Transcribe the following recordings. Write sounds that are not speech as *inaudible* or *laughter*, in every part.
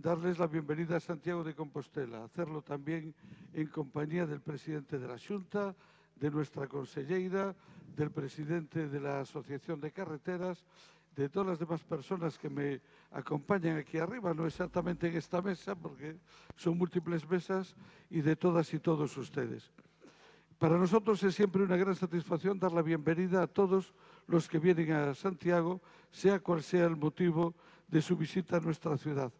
darles la bienvenida a Santiago de Compostela, hacerlo también en compañía del presidente de la Junta, de nuestra conselleira, del presidente de la Asociación de Carreteras, de todas las demás personas que me acompañan aquí arriba, no exactamente en esta mesa, porque son múltiples mesas, y de todas y todos ustedes. Para nosotros es siempre una gran satisfacción dar la bienvenida a todos los que vienen a Santiago, sea cual sea el motivo de su visita a nuestra ciudad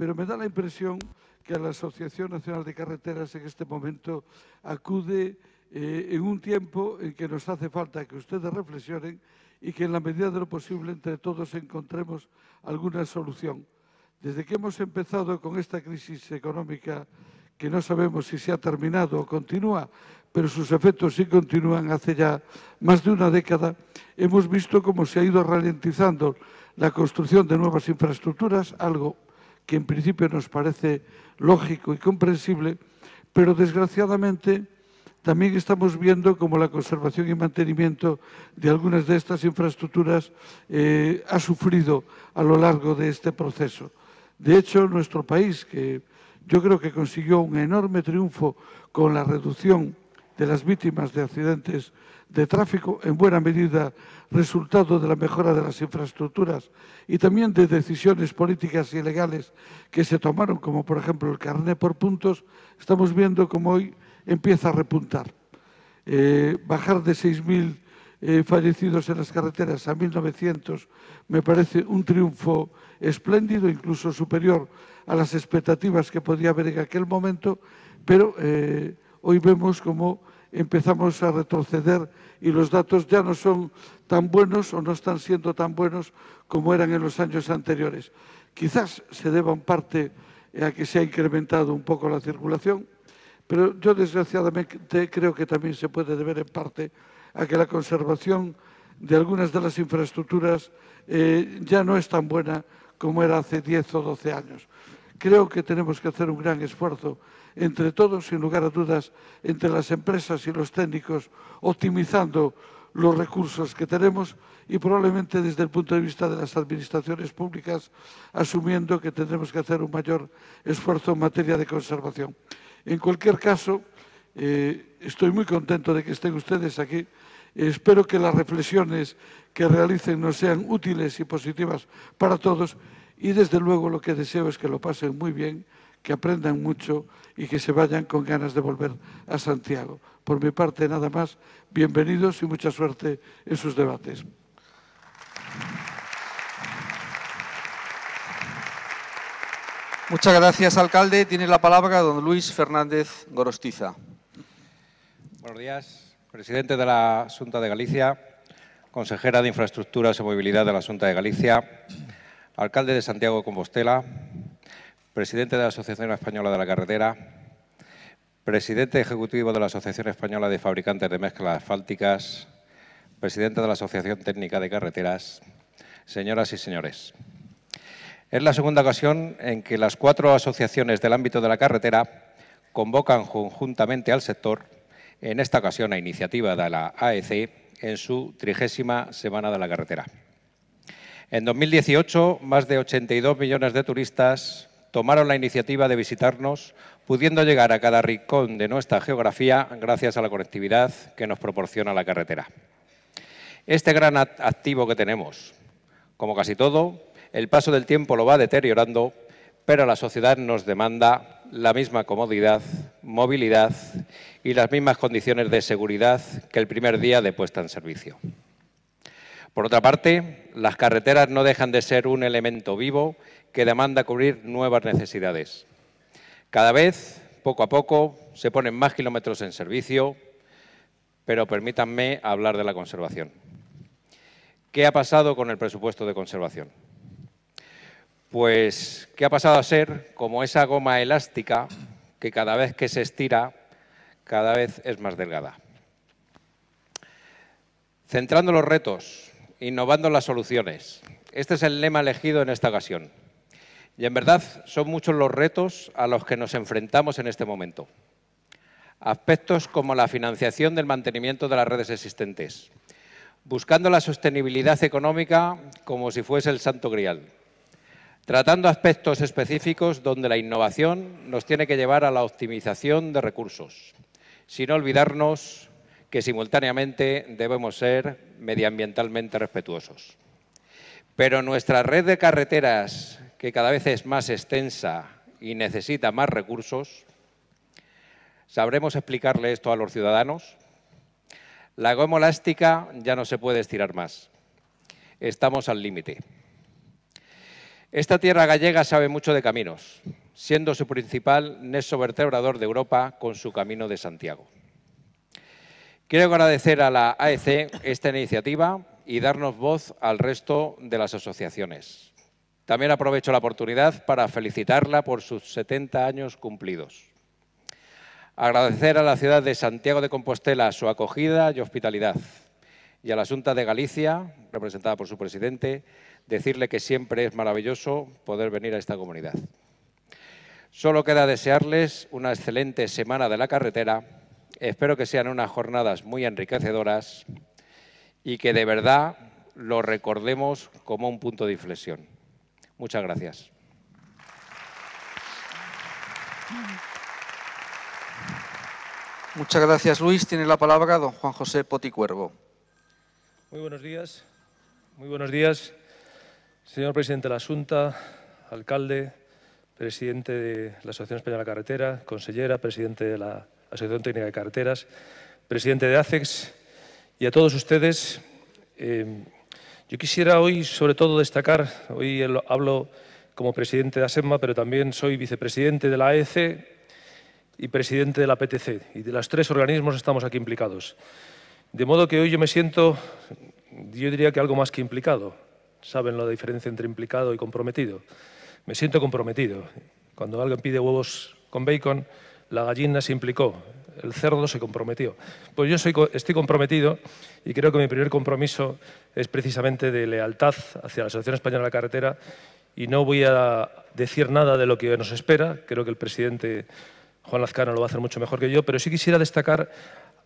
pero me da la impresión que a la Asociación Nacional de Carreteras en este momento acude eh, en un tiempo en que nos hace falta que ustedes reflexionen y que en la medida de lo posible entre todos encontremos alguna solución. Desde que hemos empezado con esta crisis económica, que no sabemos si se ha terminado o continúa, pero sus efectos sí continúan hace ya más de una década, hemos visto cómo se ha ido ralentizando la construcción de nuevas infraestructuras, algo que en principio nos parece lógico y comprensible, pero desgraciadamente también estamos viendo cómo la conservación y mantenimiento de algunas de estas infraestructuras eh, ha sufrido a lo largo de este proceso. De hecho, nuestro país, que yo creo que consiguió un enorme triunfo con la reducción de las víctimas de accidentes de tráfico, en buena medida resultado de la mejora de las infraestructuras y también de decisiones políticas y legales que se tomaron, como por ejemplo el carné por puntos, estamos viendo cómo hoy empieza a repuntar. Eh, bajar de 6.000 eh, fallecidos en las carreteras a 1.900 me parece un triunfo espléndido, incluso superior a las expectativas que podía haber en aquel momento, pero eh, hoy vemos cómo empezamos a retroceder y los datos ya no son tan buenos o no están siendo tan buenos como eran en los años anteriores. Quizás se deba en parte a que se ha incrementado un poco la circulación, pero yo desgraciadamente creo que también se puede deber en parte a que la conservación de algunas de las infraestructuras eh, ya no es tan buena como era hace 10 o 12 años. Creo que tenemos que hacer un gran esfuerzo entre todos, sin lugar a dudas, entre las empresas y los técnicos, optimizando los recursos que tenemos y probablemente desde el punto de vista de las administraciones públicas, asumiendo que tendremos que hacer un mayor esfuerzo en materia de conservación. En cualquier caso, eh, estoy muy contento de que estén ustedes aquí. espero que las reflexiones que realicen nos sean útiles y positivas para todos y desde luego lo que deseo es que lo pasen muy bien, que aprendan mucho y que se vayan con ganas de volver a Santiago. Por mi parte, nada más, bienvenidos y mucha suerte en sus debates. Muchas gracias, alcalde. Tiene la palabra don Luis Fernández Gorostiza. Buenos días, presidente de la Junta de Galicia, consejera de Infraestructuras y Movilidad de la Junta de Galicia, alcalde de Santiago de Compostela, presidente de la Asociación Española de la Carretera, presidente ejecutivo de la Asociación Española de Fabricantes de Mezclas Asfálticas, presidente de la Asociación Técnica de Carreteras, señoras y señores. Es la segunda ocasión en que las cuatro asociaciones del ámbito de la carretera convocan conjuntamente al sector, en esta ocasión a iniciativa de la AEC, en su trigésima Semana de la Carretera. En 2018, más de 82 millones de turistas tomaron la iniciativa de visitarnos, pudiendo llegar a cada rincón de nuestra geografía gracias a la conectividad que nos proporciona la carretera. Este gran activo que tenemos, como casi todo, el paso del tiempo lo va deteriorando, pero la sociedad nos demanda la misma comodidad, movilidad y las mismas condiciones de seguridad que el primer día de puesta en servicio. Por otra parte, las carreteras no dejan de ser un elemento vivo que demanda cubrir nuevas necesidades. Cada vez, poco a poco, se ponen más kilómetros en servicio, pero permítanme hablar de la conservación. ¿Qué ha pasado con el presupuesto de conservación? Pues que ha pasado a ser como esa goma elástica que cada vez que se estira, cada vez es más delgada. Centrando los retos, innovando las soluciones. Este es el lema elegido en esta ocasión. Y en verdad son muchos los retos a los que nos enfrentamos en este momento. Aspectos como la financiación del mantenimiento de las redes existentes, buscando la sostenibilidad económica como si fuese el santo grial, tratando aspectos específicos donde la innovación nos tiene que llevar a la optimización de recursos, sin olvidarnos que simultáneamente debemos ser medioambientalmente respetuosos. Pero nuestra red de carreteras que cada vez es más extensa y necesita más recursos, ¿sabremos explicarle esto a los ciudadanos? La goma elástica ya no se puede estirar más. Estamos al límite. Esta tierra gallega sabe mucho de caminos, siendo su principal nexo vertebrador de Europa con su Camino de Santiago. Quiero agradecer a la AEC esta iniciativa y darnos voz al resto de las asociaciones. También aprovecho la oportunidad para felicitarla por sus 70 años cumplidos. Agradecer a la ciudad de Santiago de Compostela su acogida y hospitalidad y a la Junta de Galicia, representada por su presidente, decirle que siempre es maravilloso poder venir a esta comunidad. Solo queda desearles una excelente semana de la carretera. Espero que sean unas jornadas muy enriquecedoras y que de verdad lo recordemos como un punto de inflexión. Muchas gracias. Muchas gracias, Luis. Tiene la palabra don Juan José Poticuervo. Muy buenos días. Muy buenos días, señor presidente de la Asunta, alcalde, presidente de la Asociación Española de Carretera, consellera, presidente de la Asociación Técnica de Carreteras, presidente de ACEX y a todos ustedes. Eh, yo quisiera hoy, sobre todo, destacar, hoy hablo como presidente de ASEMA, pero también soy vicepresidente de la AEC y presidente de la PTC, y de los tres organismos estamos aquí implicados. De modo que hoy yo me siento, yo diría que algo más que implicado. Saben la diferencia entre implicado y comprometido. Me siento comprometido. Cuando alguien pide huevos con bacon, la gallina se implicó el cerdo se comprometió. Pues yo estoy comprometido y creo que mi primer compromiso es precisamente de lealtad hacia la Asociación Española de la Carretera y no voy a decir nada de lo que nos espera. Creo que el presidente Juan Lazcano lo va a hacer mucho mejor que yo, pero sí quisiera destacar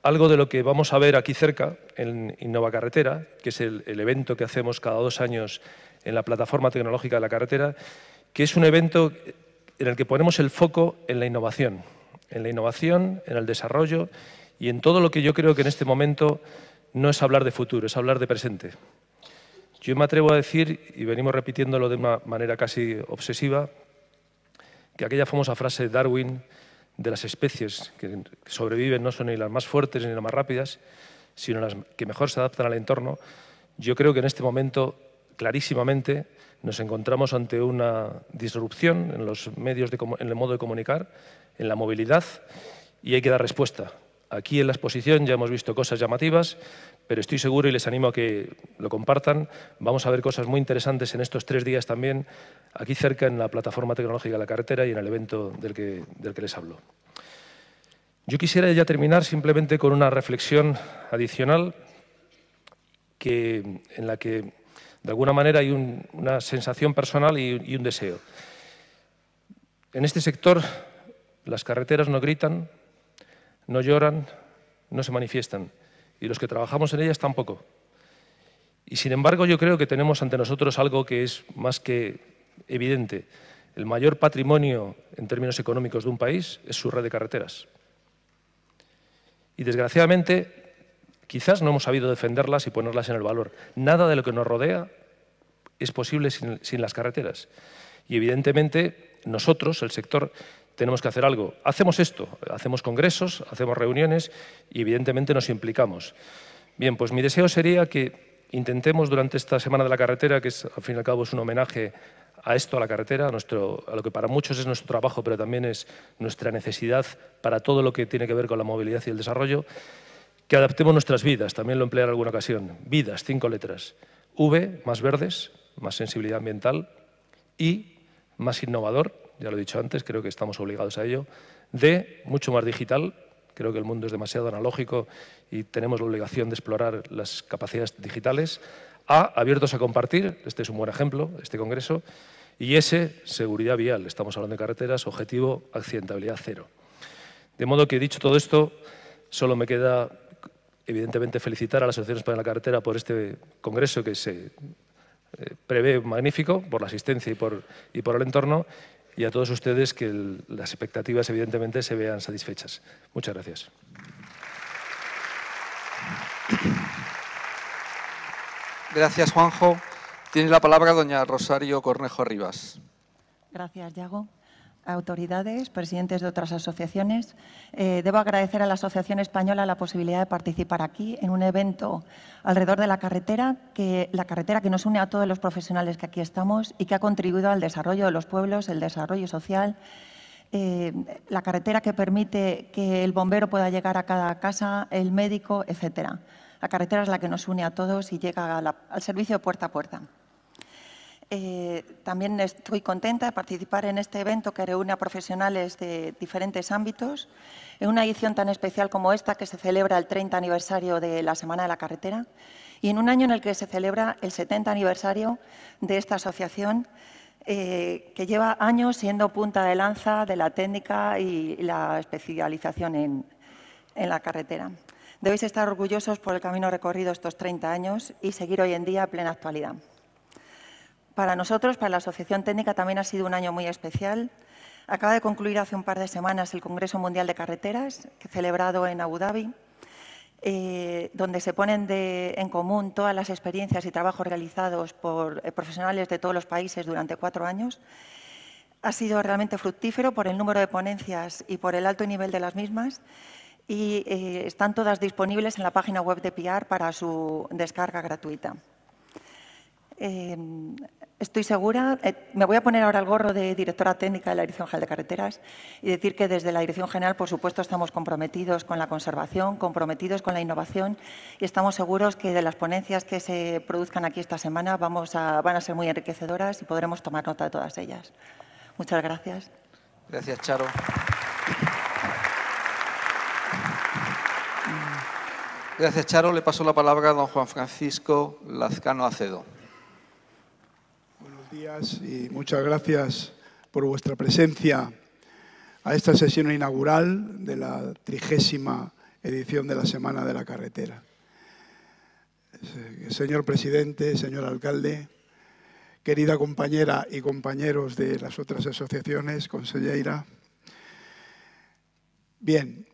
algo de lo que vamos a ver aquí cerca, en Innova Carretera, que es el evento que hacemos cada dos años en la plataforma tecnológica de la carretera, que es un evento en el que ponemos el foco en la innovación en la innovación, en el desarrollo y en todo lo que yo creo que en este momento no es hablar de futuro, es hablar de presente. Yo me atrevo a decir, y venimos repitiéndolo de una manera casi obsesiva, que aquella famosa frase de Darwin de las especies que sobreviven no son ni las más fuertes ni las más rápidas, sino las que mejor se adaptan al entorno, yo creo que en este momento, clarísimamente, nos encontramos ante una disrupción en los medios, en el modo de comunicar, en la movilidad y hay que dar respuesta. Aquí en la exposición ya hemos visto cosas llamativas, pero estoy seguro y les animo a que lo compartan. Vamos a ver cosas muy interesantes en estos tres días también, aquí cerca en la plataforma tecnológica de la carretera y en el evento del que, les hablo. Yo quisiera ya terminar simplemente con una reflexión adicional que, en la que de alguna manera hay una sensación personal y un deseo. En este sector las carreteras no gritan, no lloran, no se manifiestan. Y los que trabajamos en ellas tampoco. Y sin embargo yo creo que tenemos ante nosotros algo que es más que evidente. El mayor patrimonio en términos económicos de un país es su red de carreteras. Y desgraciadamente quizás no hemos sabido defenderlas y ponerlas en el valor. Nada de lo que nos rodea es posible sin, las carreteras. Y evidentemente nosotros, el sector, tenemos que hacer algo. Hacemos esto, hacemos congresos, hacemos reuniones y evidentemente nos implicamos. Bien, pues mi deseo sería que intentemos durante esta Semana de la Carretera, que es, al fin y al cabo es un homenaje a esto, a la carretera, a, nuestro, a lo que para muchos es nuestro trabajo, pero también es nuestra necesidad para todo lo que tiene que ver con la movilidad y el desarrollo, que adaptemos nuestras vidas, también lo emplearé en alguna ocasión. Vidas, cinco letras. V, más verdes, más sensibilidad ambiental. y más innovador, ya lo he dicho antes, creo que estamos obligados a ello, de mucho más digital, creo que el mundo es demasiado analógico y tenemos la obligación de explorar las capacidades digitales, a abiertos a compartir, este es un buen ejemplo, este congreso, y ese, seguridad vial, estamos hablando de carreteras, objetivo, accidentabilidad cero. De modo que, dicho todo esto, solo me queda, evidentemente, felicitar a la Asociación Española de la Carretera por este congreso que se eh, prevé magnífico, por la asistencia y por el entorno, y a todos ustedes que las expectativas evidentemente se vean satisfechas. Muchas gracias. Gracias, Juanjo. Tiene la palabra doña Rosario Cornejo Rivas. Gracias, Yago autoridades, presidentes de otras asociaciones. Eh, debo agradecer a la Asociación Española la posibilidad de participar aquí en un evento alrededor de la carretera, que, la carretera que nos une a todos los profesionales que aquí estamos y que ha contribuido al desarrollo de los pueblos, el desarrollo social. Eh, la carretera que permite que el bombero pueda llegar a cada casa, el médico, etcétera. La carretera es la que nos une a todos y llega al servicio puerta a puerta. Eh, también estoy contenta de participar en este evento que reúne a profesionales de diferentes ámbitos, en una edición tan especial como esta que se celebra el 30 aniversario de la Semana de la Carretera y en un año en el que se celebra el 70 aniversario de esta asociación eh, que lleva años siendo punta de lanza de la técnica y la especialización en, en la carretera. Debéis estar orgullosos por el camino recorrido estos 30 años y seguir hoy en día a plena actualidad. Para nosotros, para la Asociación Técnica, también ha sido un año muy especial. Acaba de concluir hace un par de semanas el Congreso Mundial de Carreteras, celebrado en Abu Dhabi, eh, donde se ponen en común todas las experiencias y trabajos realizados por eh, profesionales de todos los países durante cuatro años. Ha sido realmente fructífero por el número de ponencias y por el alto nivel de las mismas y eh, están todas disponibles en la página web de PIAR para su descarga gratuita. Estoy segura, eh, me voy a poner ahora el gorro de directora técnica de la Dirección General de Carreteras y decir que desde la Dirección General, por supuesto, estamos comprometidos con la conservación, comprometidos con la innovación y estamos seguros que de las ponencias que se produzcan aquí esta semana van a ser muy enriquecedoras y podremos tomar nota de todas ellas. Muchas gracias. Gracias, Charo. Gracias, Charo. Le paso la palabra a don Juan Francisco Lazcano Acedo y muchas gracias por vuestra presencia a esta sesión inaugural de la trigésima edición de la Semana de la Carretera. Eh, señor presidente, señor alcalde, querida compañera y compañeros de las otras asociaciones, consellera. Bien,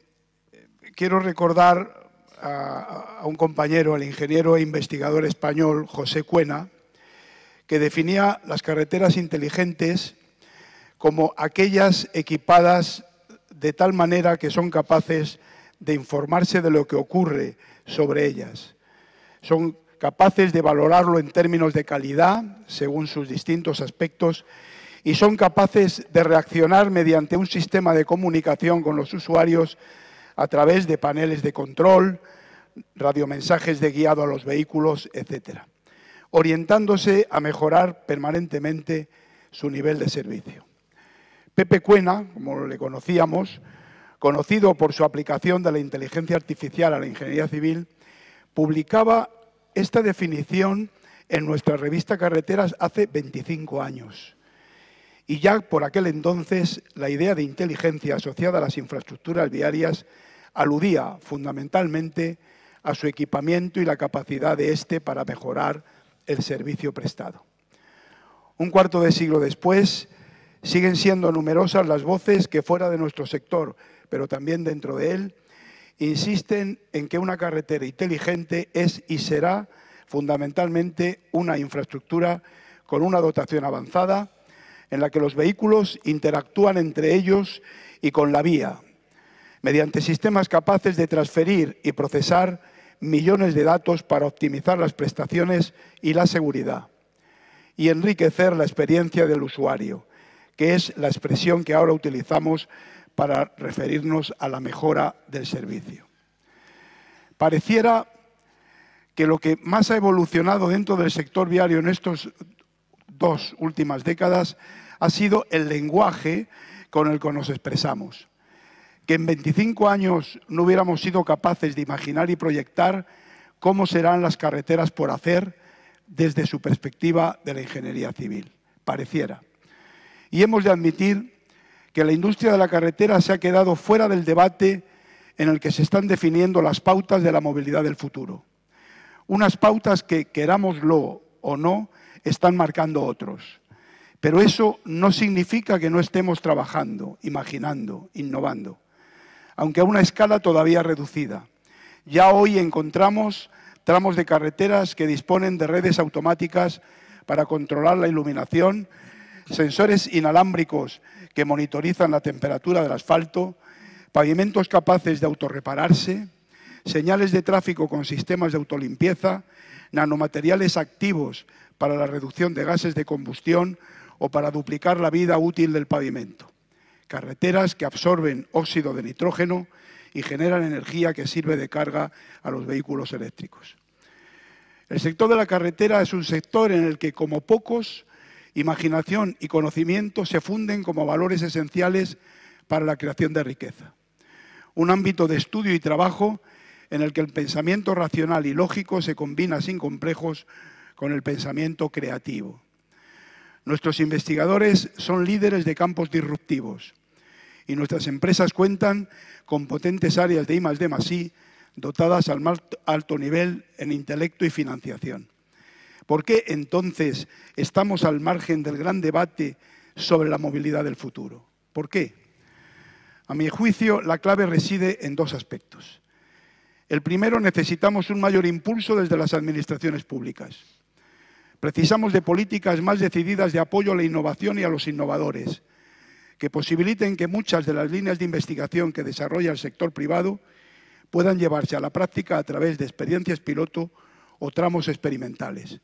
quiero recordar a, un compañero, al ingeniero e investigador español José Cuena, que definía las carreteras inteligentes como aquellas equipadas de tal manera que son capaces de informarse de lo que ocurre sobre ellas. Son capaces de valorarlo en términos de calidad, según sus distintos aspectos, y son capaces de reaccionar mediante un sistema de comunicación con los usuarios a través de paneles de control, radiomensajes de guiado a los vehículos, etc orientándose a mejorar permanentemente su nivel de servicio. Pepe Cuena, como le conocíamos, conocido por su aplicación de la inteligencia artificial a la ingeniería civil, publicaba esta definición en nuestra revista Carreteras hace 25 años. Y ya por aquel entonces la idea de inteligencia asociada a las infraestructuras viarias aludía fundamentalmente a su equipamiento y la capacidad de este para mejorar el servicio prestado. Un cuarto de siglo después, siguen siendo numerosas las voces que fuera de nuestro sector, pero también dentro de él, insisten en que una carretera inteligente es y será fundamentalmente una infraestructura con una dotación avanzada, en la que los vehículos interactúan entre ellos y con la vía, mediante sistemas capaces de transferir y procesar millones de datos para optimizar las prestaciones y la seguridad y enriquecer la experiencia del usuario, que es la expresión que ahora utilizamos para referirnos a la mejora del servicio. Pareciera que lo que más ha evolucionado dentro del sector viario en estas dos últimas décadas ha sido el lenguaje con el que nos expresamos que en 25 años no hubiéramos sido capaces de imaginar y proyectar cómo serán las carreteras por hacer desde su perspectiva de la ingeniería civil, pareciera. Y hemos de admitir que la industria de la carretera se ha quedado fuera del debate en el que se están definiendo las pautas de la movilidad del futuro. Unas pautas que, querámoslo o no, están marcando otros. Pero eso no significa que no estemos trabajando, imaginando, innovando aunque a una escala todavía reducida. Ya hoy encontramos tramos de carreteras que disponen de redes automáticas para controlar la iluminación, sensores inalámbricos que monitorizan la temperatura del asfalto, pavimentos capaces de autorrepararse, señales de tráfico con sistemas de autolimpieza, nanomateriales activos para la reducción de gases de combustión o para duplicar la vida útil del pavimento carreteras que absorben óxido de nitrógeno y generan energía que sirve de carga a los vehículos eléctricos. El sector de la carretera es un sector en el que, como pocos, imaginación y conocimiento se funden como valores esenciales para la creación de riqueza. Un ámbito de estudio y trabajo en el que el pensamiento racional y lógico se combina sin complejos con el pensamiento creativo. Nuestros investigadores son líderes de campos disruptivos y nuestras empresas cuentan con potentes áreas de I D I dotadas al más alto nivel en intelecto y financiación. ¿Por qué entonces estamos al margen del gran debate sobre la movilidad del futuro? ¿Por qué? A mi juicio, la clave reside en dos aspectos. El primero, necesitamos un mayor impulso desde las administraciones públicas. Precisamos de políticas más decididas de apoyo a la innovación y a los innovadores, que posibiliten que muchas de las líneas de investigación que desarrolla el sector privado puedan llevarse a la práctica a través de experiencias piloto o tramos experimentales.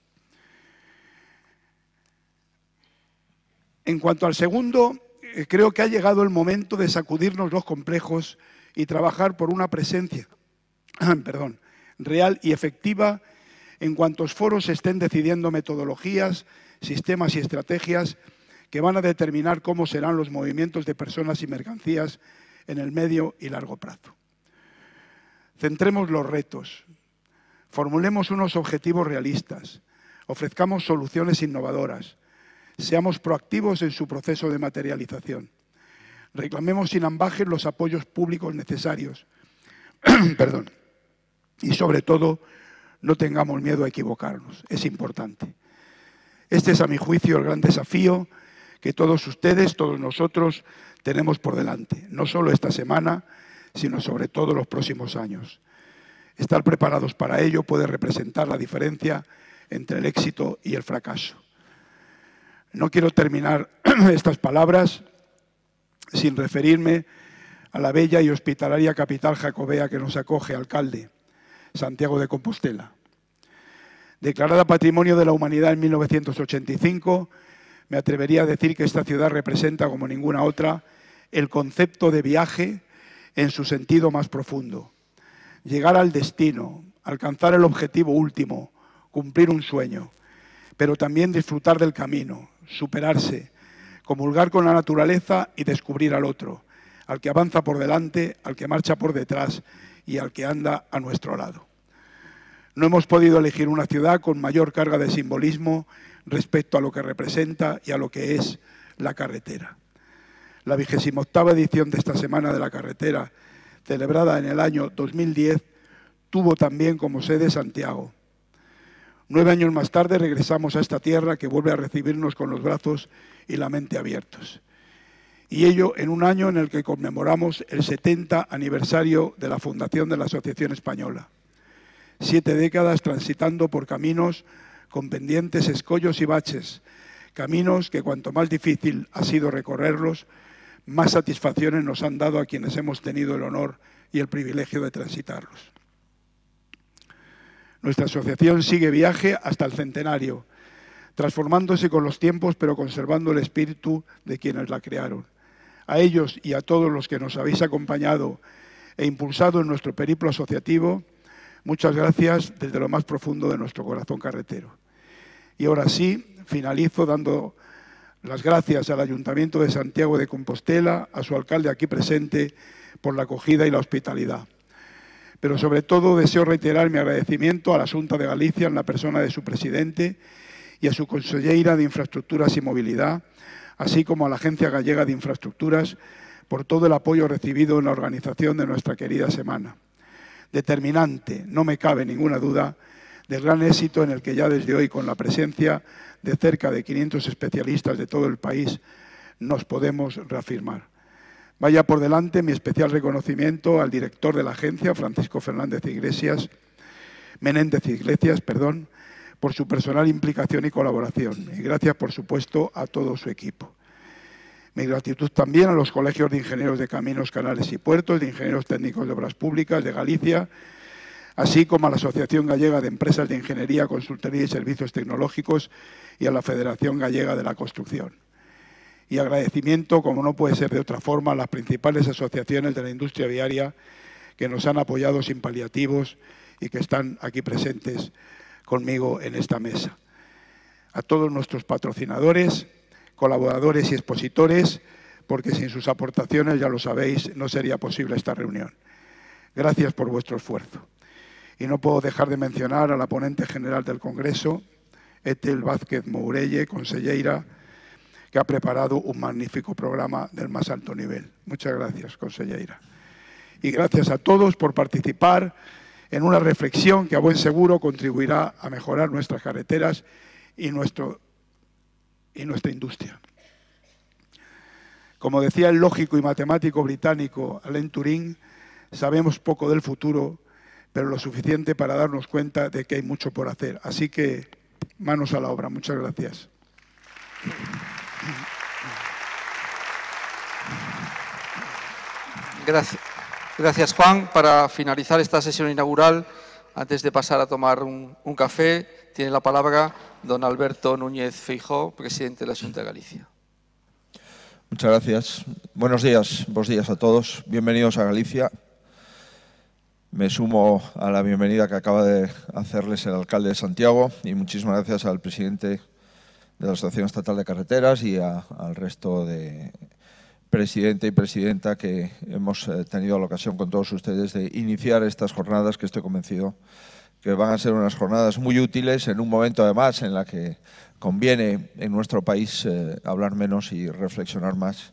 En cuanto al segundo, eh, creo que ha llegado el momento de sacudirnos los complejos y trabajar por una presencia *clears throat* perdón, real y efectiva en cuantos foros estén decidiendo metodologías, sistemas y estrategias que van a determinar cómo serán los movimientos de personas y mercancías en el medio y largo plazo. Centremos los retos, formulemos unos objetivos realistas, ofrezcamos soluciones innovadoras, seamos proactivos en su proceso de materialización, reclamemos sin ambajes los apoyos públicos necesarios *clears throat* Perdón. y sobre todo no tengamos miedo a equivocarnos, es importante. Este es a mi juicio el gran desafío que todos ustedes, todos nosotros tenemos por delante, no solo esta semana, sino sobre todo los próximos años. Estar preparados para ello puede representar la diferencia entre el éxito y el fracaso. No quiero terminar *clears throat* estas palabras sin referirme a la bella y hospitalaria capital jacobea que nos acoge, alcalde, Santiago de Compostela. Declarada Patrimonio de la Humanidad en 1985, me atrevería a decir que esta ciudad representa, como ninguna otra, el concepto de viaje en su sentido más profundo. Llegar al destino, alcanzar el objetivo último, cumplir un sueño, pero también disfrutar del camino, superarse, comulgar con la naturaleza y descubrir al otro, al que avanza por delante, al que marcha por detrás y al que anda a nuestro lado. No hemos podido elegir una ciudad con mayor carga de simbolismo respecto a lo que representa y a lo que es la carretera. La vigésima octava edición de esta Semana de la Carretera, celebrada en el año 2010, tuvo también como sede Santiago. Nueve años más tarde regresamos a esta tierra que vuelve a recibirnos con los brazos y la mente abiertos. Y ello en un año en el que conmemoramos el 70 aniversario de la fundación de la Asociación Española. Siete décadas transitando por caminos con pendientes, escollos y baches, caminos que cuanto más difícil ha sido recorrerlos, más satisfacciones nos han dado a quienes hemos tenido el honor y el privilegio de transitarlos. Nuestra asociación sigue viaje hasta el centenario, transformándose con los tiempos pero conservando el espíritu de quienes la crearon. A ellos y a todos los que nos habéis acompañado e impulsado en nuestro periplo asociativo, Muchas gracias desde lo más profundo de nuestro corazón carretero. Y ahora sí, finalizo dando las gracias al Ayuntamiento de Santiago de Compostela, a su alcalde aquí presente, por la acogida y la hospitalidad. Pero sobre todo deseo reiterar mi agradecimiento a la Junta de Galicia en la persona de su presidente y a su consellera de Infraestructuras y Movilidad, así como a la Agencia Gallega de Infraestructuras por todo el apoyo recibido en la organización de nuestra querida semana determinante, no me cabe ninguna duda, del gran éxito en el que ya desde hoy, con la presencia de cerca de 500 especialistas de todo el país, nos podemos reafirmar. Vaya por delante mi especial reconocimiento al director de la agencia, Francisco Fernández Iglesias, Menéndez Iglesias, perdón, por su personal implicación y colaboración. Y gracias, por supuesto, a todo su equipo. Mi gratitud también a los colegios de ingenieros de caminos, canales y puertos, de ingenieros técnicos de obras públicas de Galicia, así como a la Asociación Gallega de Empresas de Ingeniería, Consultoría y Servicios Tecnológicos y a la Federación Gallega de la Construcción. Y agradecimiento, como no puede ser de otra forma, a las principales asociaciones de la industria viaria que nos han apoyado sin paliativos y que están aquí presentes conmigo en esta mesa. A todos nuestros patrocinadores, colaboradores y expositores, porque sin sus aportaciones, ya lo sabéis, no sería posible esta reunión. Gracias por vuestro esfuerzo. Y no puedo dejar de mencionar al la ponente general del Congreso, Etel Vázquez Mourelle, consellera, que ha preparado un magnífico programa del más alto nivel. Muchas gracias, consellera. Y gracias a todos por participar en una reflexión que a buen seguro contribuirá a mejorar nuestras carreteras y nuestro y nuestra industria. Como decía el lógico y matemático británico Alain Turing, sabemos poco del futuro, pero lo suficiente para darnos cuenta de que hay mucho por hacer. Así que manos a la obra. Muchas gracias. Gracias, gracias Juan. Para finalizar esta sesión inaugural, antes de pasar a tomar un, un café, tiene la palabra don Alberto Núñez Feijó, presidente de la Junta de Galicia. Muchas gracias. Buenos días, buenos días a todos. Bienvenidos a Galicia. Me sumo a la bienvenida que acaba de hacerles el alcalde de Santiago y muchísimas gracias al presidente de la Asociación Estatal de Carreteras y al resto de presidente y presidenta que hemos eh, tenido la ocasión con todos ustedes de iniciar estas jornadas que estoy convencido que van a ser unas jornadas muy útiles en un momento además en la que conviene en nuestro país eh, hablar menos y reflexionar más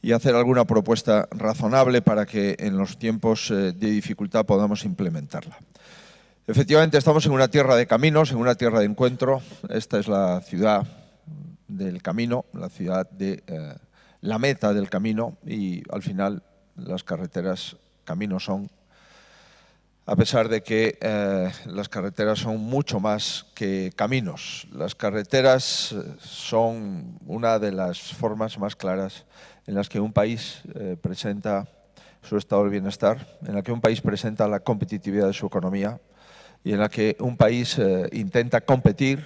y hacer alguna propuesta razonable para que en los tiempos eh, de dificultad podamos implementarla. Efectivamente, estamos en una tierra de caminos, en una tierra de encuentro. Esta es la ciudad del camino, la ciudad de eh, la meta del camino y al final las carreteras, camino son a pesar de que eh, las carreteras son mucho más que caminos. Las carreteras eh, son una de las formas más claras en las que un país eh, presenta su estado de bienestar, en la que un país presenta la competitividad de su economía y en la que un país intenta competir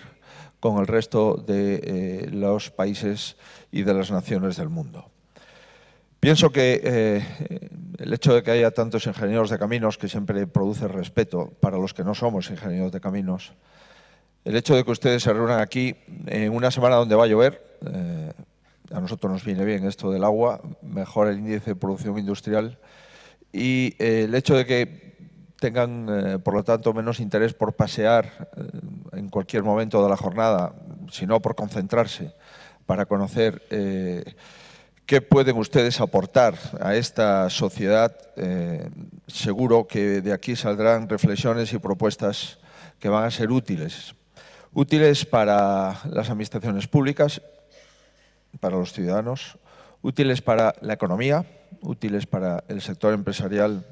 con el resto de los países y de las naciones del mundo. Pienso que eh, el hecho de que haya tantos ingenieros de caminos, que siempre produce respeto para los que no somos ingenieros de caminos, el hecho de que ustedes se reúnan aquí en una semana donde va a llover, eh, a nosotros nos viene bien esto del agua, mejora el índice de producción industrial y eh, el hecho de que tengan, por lo tanto, menos interés por pasear en cualquier momento de la jornada, sino por concentrarse para conocer ¿Qué pueden ustedes aportar a esta sociedad? Eh, seguro que de aquí saldrán reflexiones y propuestas que van a ser útiles. Útiles para las administraciones públicas, para los ciudadanos, útiles para la economía, útiles para el sector empresarial,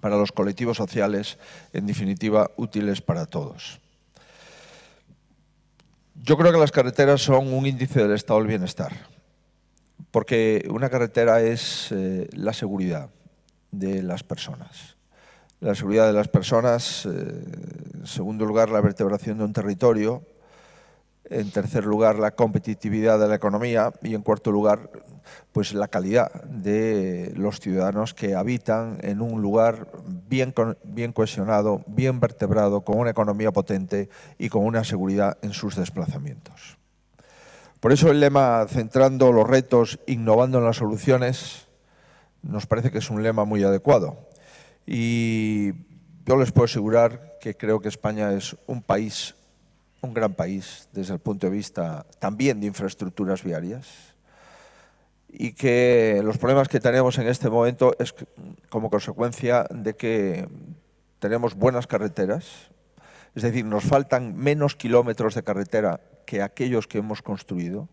para los colectivos sociales, en definitiva, útiles para todos. Yo creo que las carreteras son un índice del estado del bienestar porque una carretera es eh, la seguridad de las personas. La seguridad de las personas, eh, en segundo lugar, la vertebración de un territorio, en tercer lugar, la competitividad de la economía y, en cuarto lugar, pues la calidad de los ciudadanos que habitan en un lugar bien cohesionado, bien vertebrado, con una economía potente y con una seguridad en sus desplazamientos. Por eso el lema centrando los retos, innovando en las soluciones, nos parece que es un lema muy adecuado. Y yo les puedo asegurar que creo que España es un país, un gran país, desde el punto de vista también de infraestructuras viarias, y que los problemas que tenemos en este momento es como consecuencia de que tenemos buenas carreteras, es decir, nos faltan menos kilómetros de carretera que aquellos que hemos construido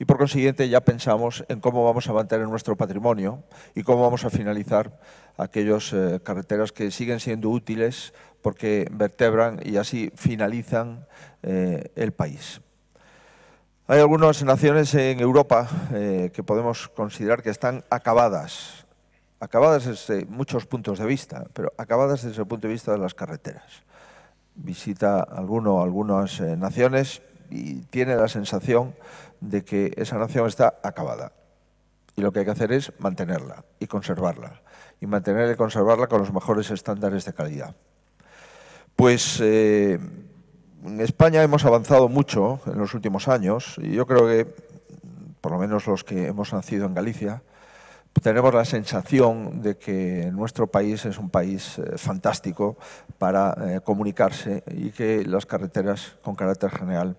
y por consiguiente ya pensamos en cómo vamos a mantener nuestro patrimonio y cómo vamos a finalizar aquellas eh, carreteras que siguen siendo útiles porque vertebran y así finalizan eh, el país. Hay algunas naciones en Europa eh, que podemos considerar que están acabadas, acabadas desde muchos puntos de vista, pero acabadas desde el punto de vista de las carreteras. Visita alguno, algunas naciones y tiene la sensación de que esa nación está acabada. Y lo que hay que hacer es mantenerla y conservarla. Y mantenerla y conservarla con los mejores estándares de calidad. Pues eh, en España hemos avanzado mucho en los últimos años y yo creo que, por lo menos los que hemos nacido en Galicia, tenemos la sensación de que nuestro país es un país eh, fantástico para eh, comunicarse y que las carreteras con carácter general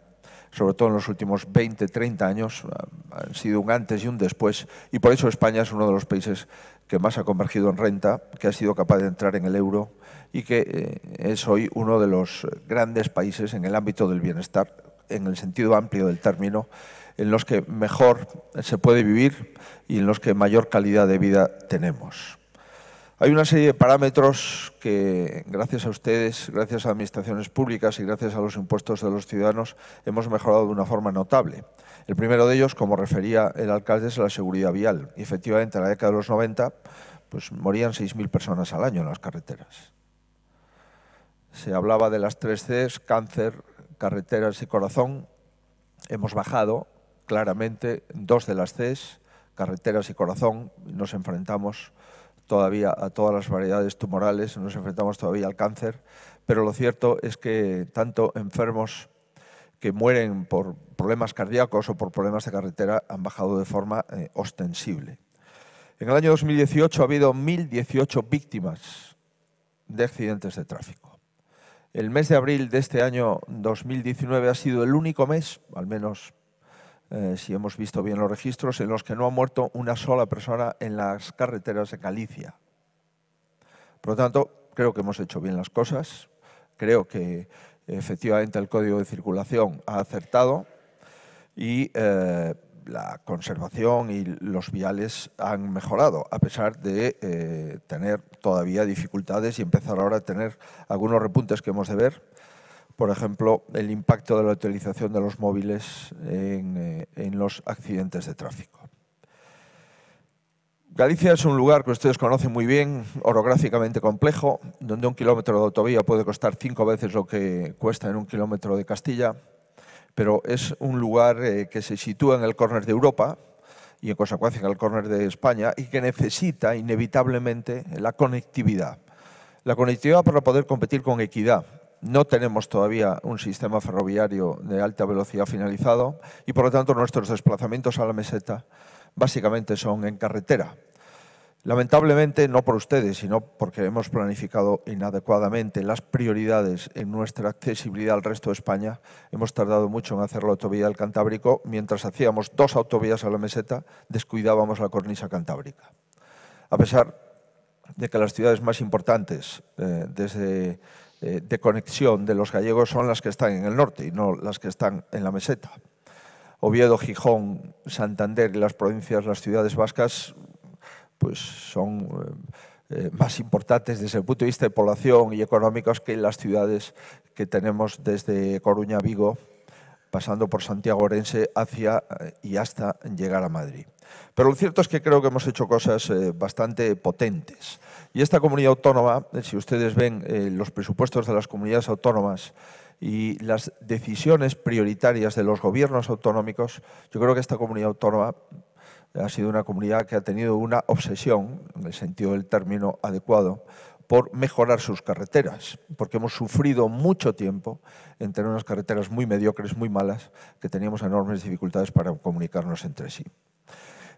sobre todo en los últimos 20, 30 años, eh, han sido un antes y un después, y por eso España es uno de los países que más ha convergido en renta, que ha sido capaz de entrar en el euro y que eh, es hoy uno de los grandes países en el ámbito del bienestar, en el sentido amplio del término, en los que mejor se puede vivir y en los que mayor calidad de vida tenemos. Hay una serie de parámetros que, gracias a ustedes, gracias a administraciones públicas y gracias a los impuestos de los ciudadanos, hemos mejorado de una forma notable. El primero de ellos, como refería el alcalde, es la seguridad vial. efectivamente, en la década de los 90, pues morían 6.000 personas al año en las carreteras. Se hablaba de las tres Cs, cáncer, carreteras y corazón. Hemos bajado claramente dos de las Cs, carreteras y corazón. Nos enfrentamos todavía a todas las variedades tumorales, nos enfrentamos todavía al cáncer, pero lo cierto es que tanto enfermos que mueren por problemas cardíacos o por problemas de carretera han bajado de forma eh, ostensible. En el año 2018 ha habido 1.018 víctimas de accidentes de tráfico. El mes de abril de este año 2019 ha sido el único mes, al menos eh, si hemos visto bien los registros, en los que no ha muerto una sola persona en las carreteras de Galicia. Por lo tanto, creo que hemos hecho bien las cosas, creo que efectivamente el código de circulación ha acertado y eh, la conservación y los viales han mejorado, a pesar de eh, tener todavía dificultades y empezar ahora a tener algunos repuntes que hemos de ver por ejemplo, el impacto de la utilización de los móviles eh, en, los accidentes de tráfico. Galicia es un lugar que ustedes conocen muy bien, orográficamente complejo, donde un kilómetro de autovía puede costar cinco veces lo que cuesta en un kilómetro de Castilla, pero es un lugar eh, que se sitúa en el corner de Europa y en consecuencia en el córner de España y que necesita inevitablemente la conectividad. La conectividad para poder competir con equidad, no tenemos todavía un sistema ferroviario de alta velocidad finalizado y por lo tanto nuestros desplazamientos a la meseta básicamente son en carretera. Lamentablemente, no por ustedes, sino porque hemos planificado inadecuadamente las prioridades en nuestra accesibilidad al resto de España. Hemos tardado mucho en hacer la autovía del Cantábrico. Mientras hacíamos dos autovías a la meseta, descuidábamos la cornisa cantábrica. A pesar de que las ciudades más importantes, eh, desde eh, de conexión de los gallegos son las que están en el norte y no las que están en la meseta. Oviedo, Gijón, Santander y las provincias, las ciudades vascas, pues son eh, eh, más importantes desde el punto de vista de población y económicos que las ciudades que tenemos desde Coruña, Vigo, pasando por Santiago Orense hacia y hasta llegar a Madrid. Pero lo cierto es que creo que hemos hecho cosas bastante potentes. Y esta comunidad autónoma, eh, si ustedes ven eh, los presupuestos de las comunidades autónomas y las decisiones prioritarias de los gobiernos autonómicos, yo creo que esta comunidad autónoma ha sido una comunidad que ha tenido una obsesión, en el sentido del término adecuado, por mejorar sus carreteras, porque hemos sufrido mucho tiempo en tener unas carreteras muy mediocres, muy malas, que teníamos enormes dificultades para comunicarnos entre sí.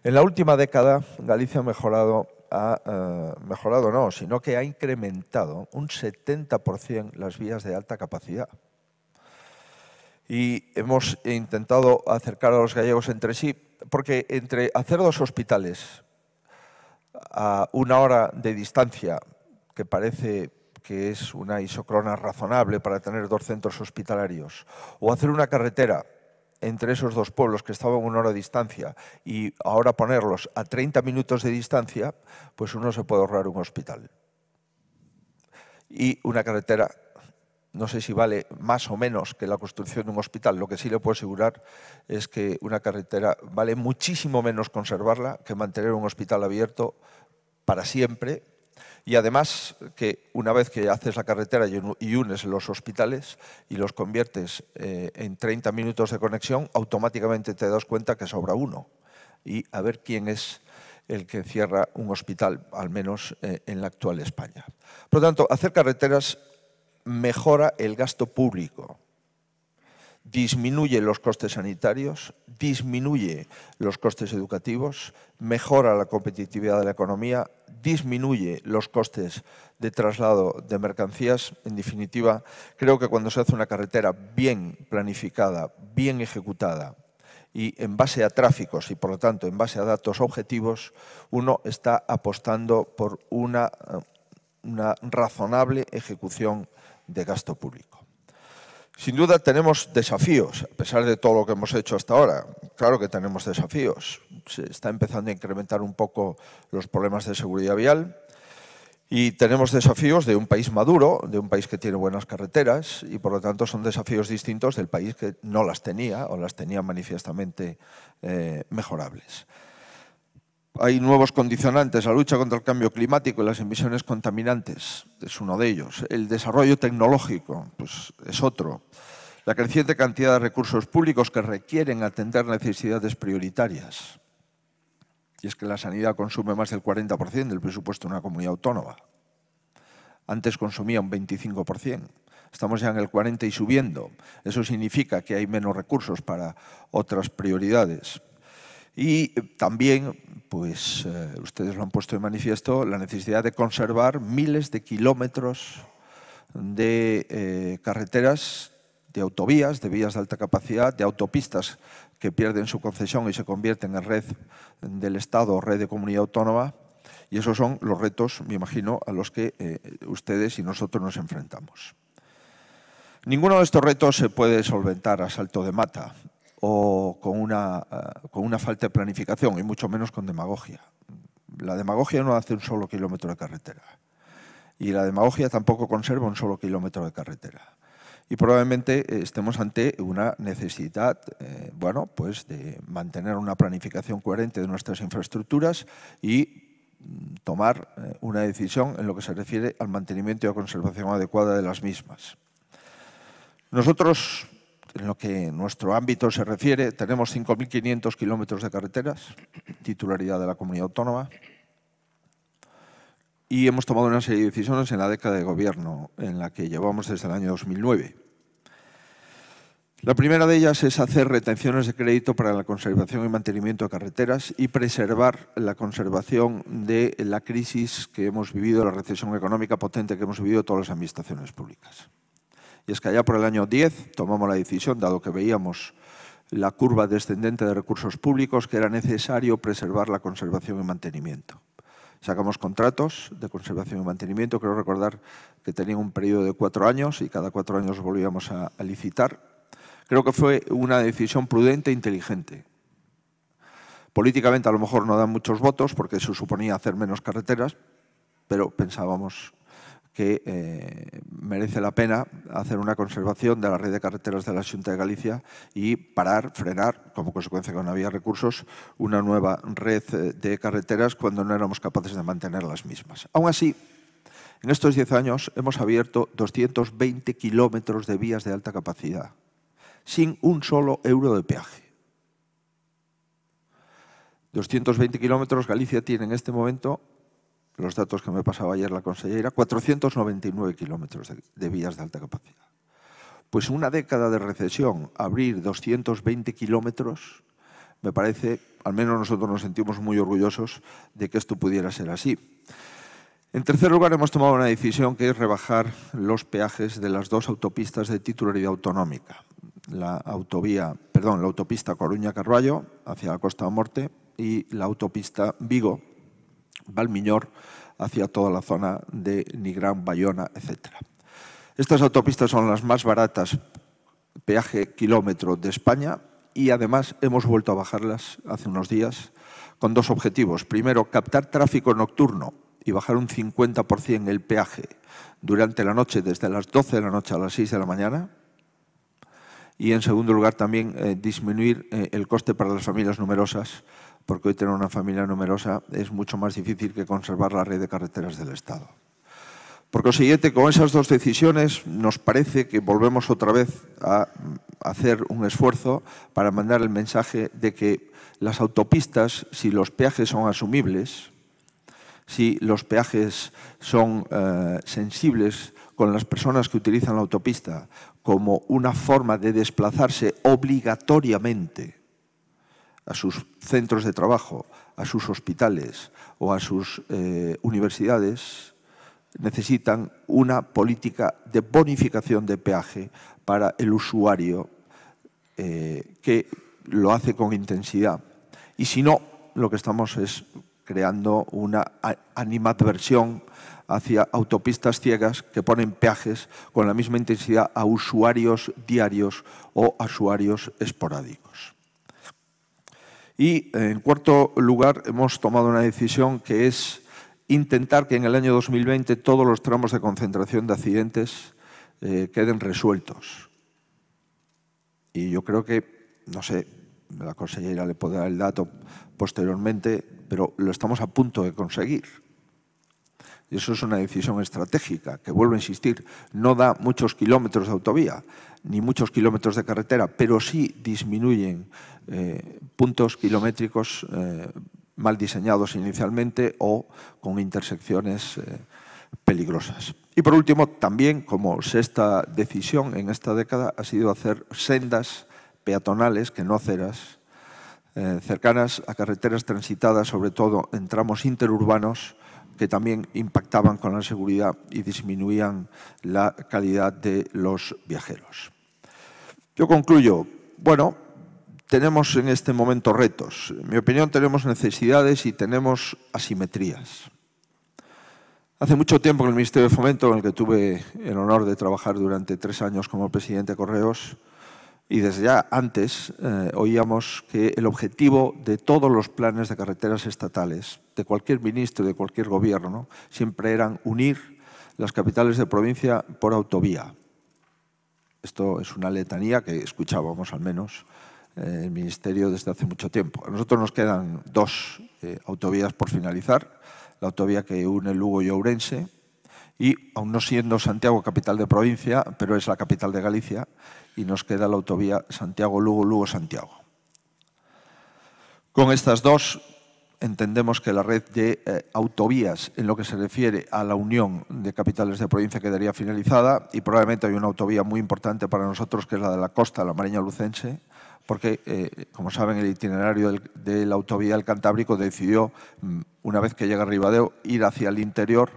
En la última década, Galicia ha mejorado ha eh, mejorado, no, sino que ha incrementado un 70% las vías de alta capacidad. Y hemos intentado acercar a los gallegos entre sí, porque entre hacer dos hospitales a una hora de distancia, que parece que es una isocrona razonable para tener dos centros hospitalarios, o hacer una carretera entre esos dos pueblos que estaban a una hora de distancia y ahora ponerlos a 30 minutos de distancia, pues uno se puede ahorrar un hospital. Y una carretera, no sé si vale más o menos que la construcción de un hospital, lo que sí le puedo asegurar es que una carretera vale muchísimo menos conservarla que mantener un hospital abierto para siempre y además que una vez que haces la carretera y unes los hospitales y los conviertes eh, en 30 minutos de conexión, automáticamente te das cuenta que sobra uno. Y a ver quién es el que cierra un hospital, al menos eh, en la actual España. Por lo tanto, hacer carreteras mejora el gasto público disminuye los costes sanitarios, disminuye los costes educativos, mejora la competitividad de la economía, disminuye los costes de traslado de mercancías. En definitiva, creo que cuando se hace una carretera bien planificada, bien ejecutada y en base a tráficos y por lo tanto en base a datos objetivos, uno está apostando por una, razonable ejecución de gasto público. Sin duda tenemos desafíos, a pesar de todo lo que hemos hecho hasta ahora. Claro que tenemos desafíos. Se está empezando a incrementar un poco los problemas de seguridad vial y tenemos desafíos de un país maduro, de un país que tiene buenas carreteras y por lo tanto son desafíos distintos del país que no las tenía o las tenía manifiestamente eh, mejorables. Hay nuevos condicionantes, la lucha contra el cambio climático y las emisiones contaminantes es uno de ellos. El desarrollo tecnológico pues, es otro. La creciente cantidad de recursos públicos que requieren atender necesidades prioritarias. Y es que la sanidad consume más del 40% del presupuesto de una comunidad autónoma. Antes consumía un 25%. Estamos ya en el 40% y subiendo. Eso significa que hay menos recursos para otras prioridades. Y eh, también, pues eh, ustedes lo han puesto de manifiesto, la necesidad de conservar miles de kilómetros de eh, carreteras, de autovías, de vías de alta capacidad, de autopistas que pierden su concesión y se convierten en red del Estado o red de comunidad autónoma. Y esos son los retos, me imagino, a los que ustedes y nosotros nos enfrentamos. Ninguno de estos retos se puede solventar a salto de mata o con una, eh, con una falta de planificación y mucho menos con demagogia. La demagogia no hace un solo kilómetro de carretera y la demagogia tampoco conserva un solo kilómetro de carretera. Y probablemente eh, estemos ante una necesidad, eh, bueno, pues de mantener una planificación coherente de nuestras infraestructuras y mm, tomar una decisión en lo que se refiere al mantenimiento y a conservación adecuada de las mismas. Nosotros en lo que nuestro ámbito se refiere, tenemos 5.500 kilómetros de carreteras, titularidad de la comunidad autónoma, y hemos tomado una serie de decisiones en la década de gobierno, en la que llevamos desde el año 2009. La primera de ellas es hacer retenciones de crédito para la conservación y mantenimiento de carreteras y preservar la conservación de la crisis que hemos vivido, la recesión económica potente que hemos vivido todas las administraciones públicas. Y es que allá por el año 10 tomamos la decisión, dado que veíamos la curva descendente de recursos públicos, que era necesario preservar la conservación y mantenimiento. Sacamos contratos de conservación y mantenimiento, creo recordar que tenían un periodo de cuatro años y cada cuatro años volvíamos a, licitar. Creo que fue una decisión prudente e inteligente. Políticamente a lo mejor no dan muchos votos porque se suponía hacer menos carreteras, pero pensábamos que eh, merece la pena hacer una conservación de la red de carreteras de la Junta de Galicia y parar, frenar, como consecuencia que no había recursos, una nueva red eh, de carreteras cuando no éramos capaces de mantener las mismas. Aún así, en estos 10 años hemos abierto 220 kilómetros de vías de alta capacidad, sin un solo euro de peaje. 220 kilómetros, Galicia tiene en este momento los datos que me pasaba ayer la consellera, 499 kilómetros de, vías de alta capacidad. Pues una década de recesión, abrir 220 kilómetros, me parece, al menos nosotros nos sentimos muy orgullosos de que esto pudiera ser así. En tercer lugar, hemos tomado una decisión que es rebajar los peajes de las dos autopistas de titularidad autonómica, la autopista Coruña-Carballo hacia la Costa Morte y la autopista Vigo Valmiñor, hacia toda la zona de Nigrán, Bayona, etc. Estas autopistas son las más baratas peaje kilómetro de España y además hemos vuelto a bajarlas hace unos días con dos objetivos. Primero, captar tráfico nocturno y bajar un 50% el peaje durante la noche, desde las 12 de la noche a las 6 de la mañana. Y en segundo lugar, también eh, disminuir eh, el coste para las familias numerosas porque hoy tener una familia numerosa es mucho más difícil que conservar la red de carreteras del Estado. Por consiguiente, con esas dos decisiones nos parece que volvemos otra vez a hacer un esfuerzo para mandar el mensaje de que las autopistas, si los peajes son asumibles, si los peajes son eh, sensibles con las personas que utilizan la autopista como una forma de desplazarse obligatoriamente a sus centros de trabajo, a sus hospitales o a sus eh, universidades, necesitan una política de bonificación de peaje para el usuario eh, que lo hace con intensidad. Y si no, lo que estamos es creando una animadversión hacia autopistas ciegas que ponen peajes con la misma intensidad a usuarios diarios o a usuarios esporádicos. Y, eh, en cuarto lugar, hemos tomado una decisión que es intentar que en el año 2020 todos los tramos de concentración de accidentes eh, queden resueltos. Y yo creo que, no sé, la consellera le podrá el dato posteriormente, pero lo estamos a punto de conseguir. Y eso es una decisión estratégica, que vuelvo a insistir, no da muchos kilómetros de autovía, ni muchos kilómetros de carretera, pero sí disminuyen eh, puntos kilométricos eh, mal diseñados inicialmente o con intersecciones eh, peligrosas. Y por último, también como sexta decisión en esta década ha sido hacer sendas peatonales, que no ceras, cercanas a carreteras transitadas, sobre todo en tramos interurbanos, que también impactaban con la seguridad y disminuían la calidad de los viajeros. Yo concluyo. Bueno, tenemos en este momento retos. En mi opinión, tenemos necesidades y tenemos asimetrías. Hace mucho tiempo en el Ministerio de Fomento, en el que tuve el honor de trabajar durante tres años como presidente de Correos, y desde ya antes eh, oíamos que el objetivo de todos los planes de carreteras estatales, de cualquier ministro, de cualquier gobierno, siempre eran unir las capitales de provincia por autovía. Esto es una letanía que escuchábamos al menos eh, en el Ministerio desde hace mucho tiempo. A nosotros nos quedan dos eh, autovías por finalizar. La autovía que une Lugo y Ourense y, aún no siendo Santiago capital de provincia, pero es la capital de Galicia, y nos queda la autovía Santiago-Lugo-Lugo-Santiago. Con estas dos entendemos que la red de eh, autovías en lo que se refiere a la unión de capitales de provincia quedaría finalizada y probablemente hay una autovía muy importante para nosotros que es la de la costa, la Mareña Lucense, porque, eh, como saben, el itinerario de la autovía del Cantábrico decidió, mm, una vez que llega a Ribadeo, ir hacia el interior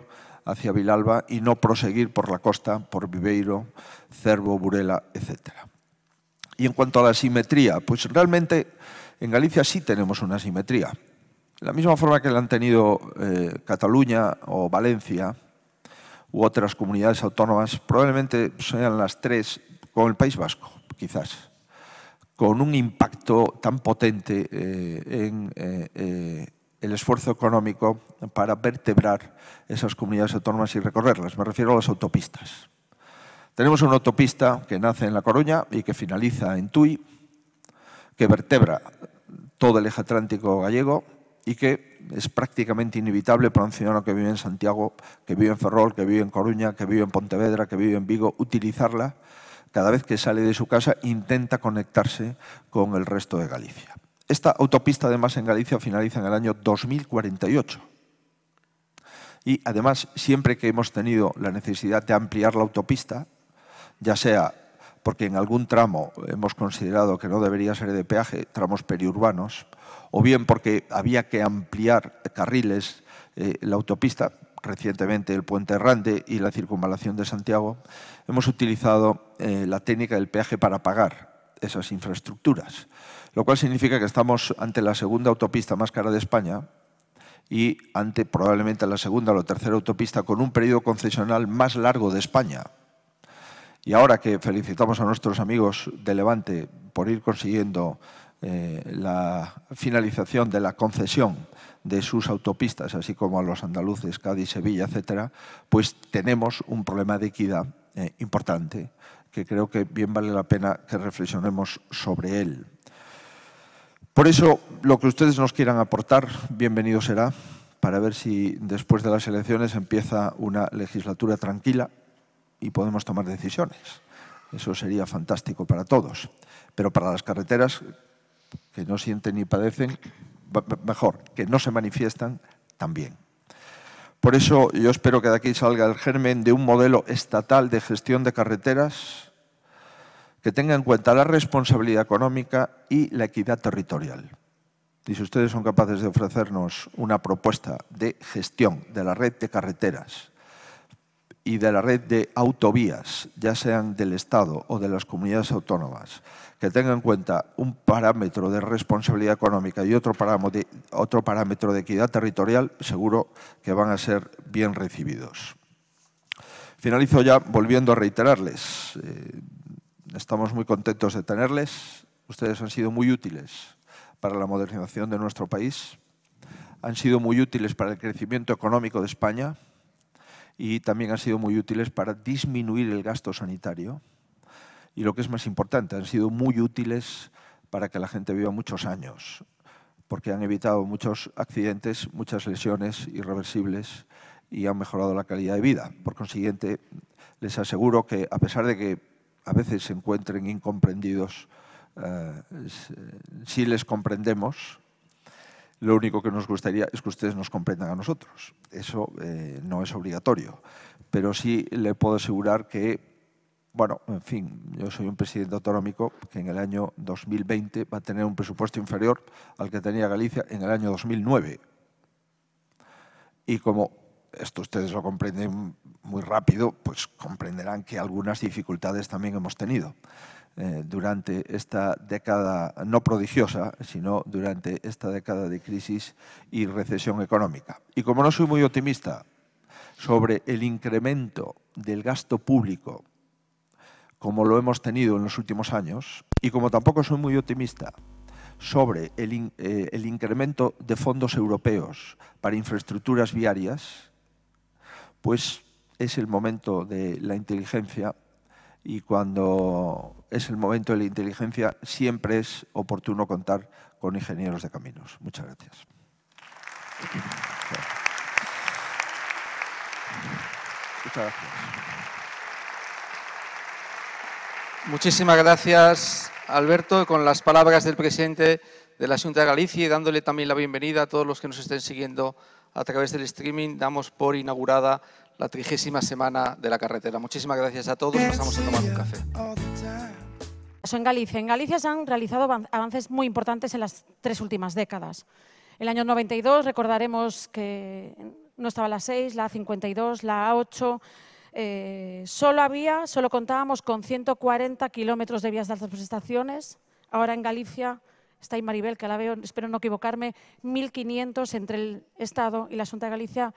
hacia Vilalba y no proseguir por la costa, por Viveiro, Cervo, Burela, etc. Y en cuanto a la simetría, pues realmente en Galicia sí tenemos una simetría. la misma forma que la han tenido eh, Cataluña o Valencia u otras comunidades autónomas, probablemente sean las tres con el País Vasco, quizás con un impacto tan potente eh, en, eh, el esfuerzo económico para vertebrar esas comunidades autónomas y recorrerlas. Me refiero a las autopistas. Tenemos una autopista que nace en La Coruña y que finaliza en Tui, que vertebra todo el eje atlántico gallego y que es prácticamente inevitable para un ciudadano que vive en Santiago, que vive en Ferrol, que vive en Coruña, que vive en Pontevedra, que vive en Vigo, utilizarla cada vez que sale de su casa, intenta conectarse con el resto de Galicia. Esta autopista, además, en Galicia finaliza en el año 2048. Y además, siempre que hemos tenido la necesidad de ampliar la autopista, ya sea porque en algún tramo hemos considerado que no debería ser de peaje, tramos periurbanos, o bien porque había que ampliar carriles eh, la autopista, recientemente el puente errante y la circunvalación de Santiago, hemos utilizado eh, la técnica del peaje para pagar esas infraestructuras lo cual significa que estamos ante la segunda autopista más cara de España y ante probablemente la segunda o tercera autopista con un periodo concesional más largo de España. Y ahora que felicitamos a nuestros amigos de Levante por ir consiguiendo eh, la finalización de la concesión de sus autopistas, así como a los andaluces, Cádiz, Sevilla, etcétera, pues tenemos un problema de equidad eh, importante que creo que bien vale la pena que reflexionemos sobre él. Por eso, lo que ustedes nos quieran aportar, bienvenido será, para ver si después de las elecciones empieza una legislatura tranquila y podemos tomar decisiones. Eso sería fantástico para todos. Pero para las carreteras que no sienten ni padecen, mejor, que no se manifiestan, también. Por eso yo espero que de aquí salga el germen de un modelo estatal de gestión de carreteras que tenga en cuenta la responsabilidad económica y la equidad territorial. Y si ustedes son capaces de ofrecernos una propuesta de gestión de la red de carreteras y de la red de autovías, ya sean del Estado o de las comunidades autónomas, que tenga en cuenta un parámetro de responsabilidad económica y otro parámetro de, equidad territorial, seguro que van a ser bien recibidos. Finalizo ya volviendo a reiterarles. Eh, Estamos muy contentos de tenerles. Ustedes han sido muy útiles para la modernización de nuestro país, han sido muy útiles para el crecimiento económico de España y también han sido muy útiles para disminuir el gasto sanitario. Y lo que es más importante, han sido muy útiles para que la gente viva muchos años, porque han evitado muchos accidentes, muchas lesiones irreversibles y han mejorado la calidad de vida. Por consiguiente, les aseguro que, a pesar de que a veces se encuentren incomprendidos eh, si eh, les comprendemos. Lo único que nos gustaría es que ustedes nos comprendan a nosotros. Eso eh, no es obligatorio. Pero sí le puedo asegurar que, bueno, en fin, yo soy un presidente autonómico que en el año 2020 va a tener un presupuesto inferior al que tenía Galicia en el año 2009. Y como esto ustedes lo comprenden muy rápido, pues comprenderán que algunas dificultades también hemos tenido eh, durante esta década, no prodigiosa, sino durante esta década de crisis y recesión económica. Y como no soy muy optimista sobre el incremento del gasto público como lo hemos tenido en los últimos años, y como tampoco soy muy optimista sobre el eh, incremento de fondos europeos para infraestructuras viarias, pues es el momento de la inteligencia y cuando es el momento de la inteligencia siempre es oportuno contar con ingenieros de caminos. Muchas gracias. Muchísimas gracias, Alberto, con las palabras del presidente de la Junta de Galicia y dándole también la bienvenida a todos los que nos estén siguiendo a través del streaming damos por inaugurada la trigésima semana de la carretera. Muchísimas gracias a todos, pasamos a tomar un café. En Galicia. En Galicia se han realizado avances muy importantes en las tres últimas décadas. El año 92 recordaremos que no estaba la 6, la 52, la 8. Eh, solo había, solo contábamos con 140 kilómetros de vías de altas prestaciones. Ahora en Galicia está ahí Maribel, que la veo, espero no equivocarme, 1.500 entre el Estado y la Junta de Galicia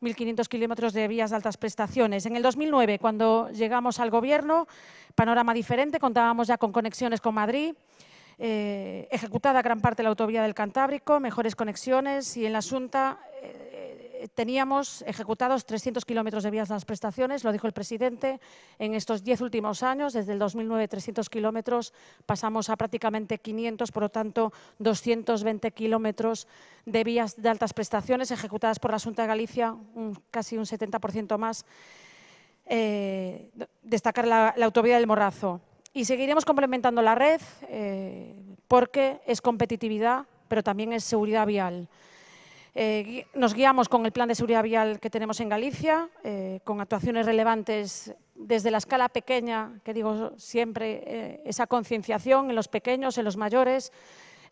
1.500 kilómetros de vías de altas prestaciones. En el 2009, cuando llegamos al gobierno, panorama diferente, contábamos ya con conexiones con Madrid, eh, ejecutada gran parte de la autovía del Cantábrico, mejores conexiones y en la Junta eh, teníamos ejecutados 300 kilómetros de vías de altas prestaciones, lo dijo el presidente, en estos 10 últimos años, desde el 2009 300 kilómetros, pasamos a prácticamente 500, por lo tanto 220 kilómetros de vías de altas prestaciones ejecutadas por la Junta de Galicia, casi un 70% más. Eh, destacar la, autovía del Morrazo. Y seguiremos complementando la red eh, porque es competitividad, pero también es seguridad vial. Eh, nos guiamos con el plan de seguridad vial que tenemos en Galicia, eh, con actuaciones relevantes desde la escala pequeña, que digo siempre, eh, esa concienciación en los pequeños, en los mayores,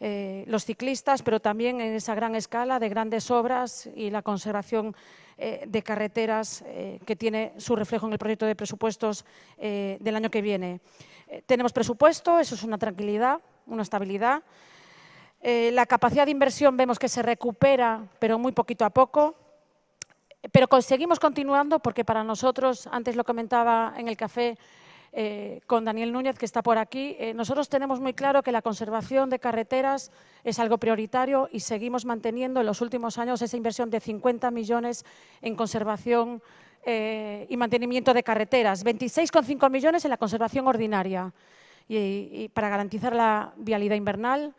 los ciclistas, pero también en esa gran escala de grandes obras y la conservación de carreteras que tiene su reflejo en el proyecto de presupuestos del año que viene. tenemos presupuesto, eso es una tranquilidad, una estabilidad. Eh, la capacidad de inversión vemos que se recupera, pero muy poquito a poco. Pero seguimos continuando porque para nosotros, antes lo comentaba en el café eh, con Daniel Núñez, que está por aquí, eh, nosotros tenemos muy claro que la conservación de carreteras es algo prioritario y seguimos manteniendo en los últimos años esa inversión de 50 millones en conservación y mantenimiento de carreteras, 26,5 millones en la conservación ordinaria y para garantizar la vialidad invernal.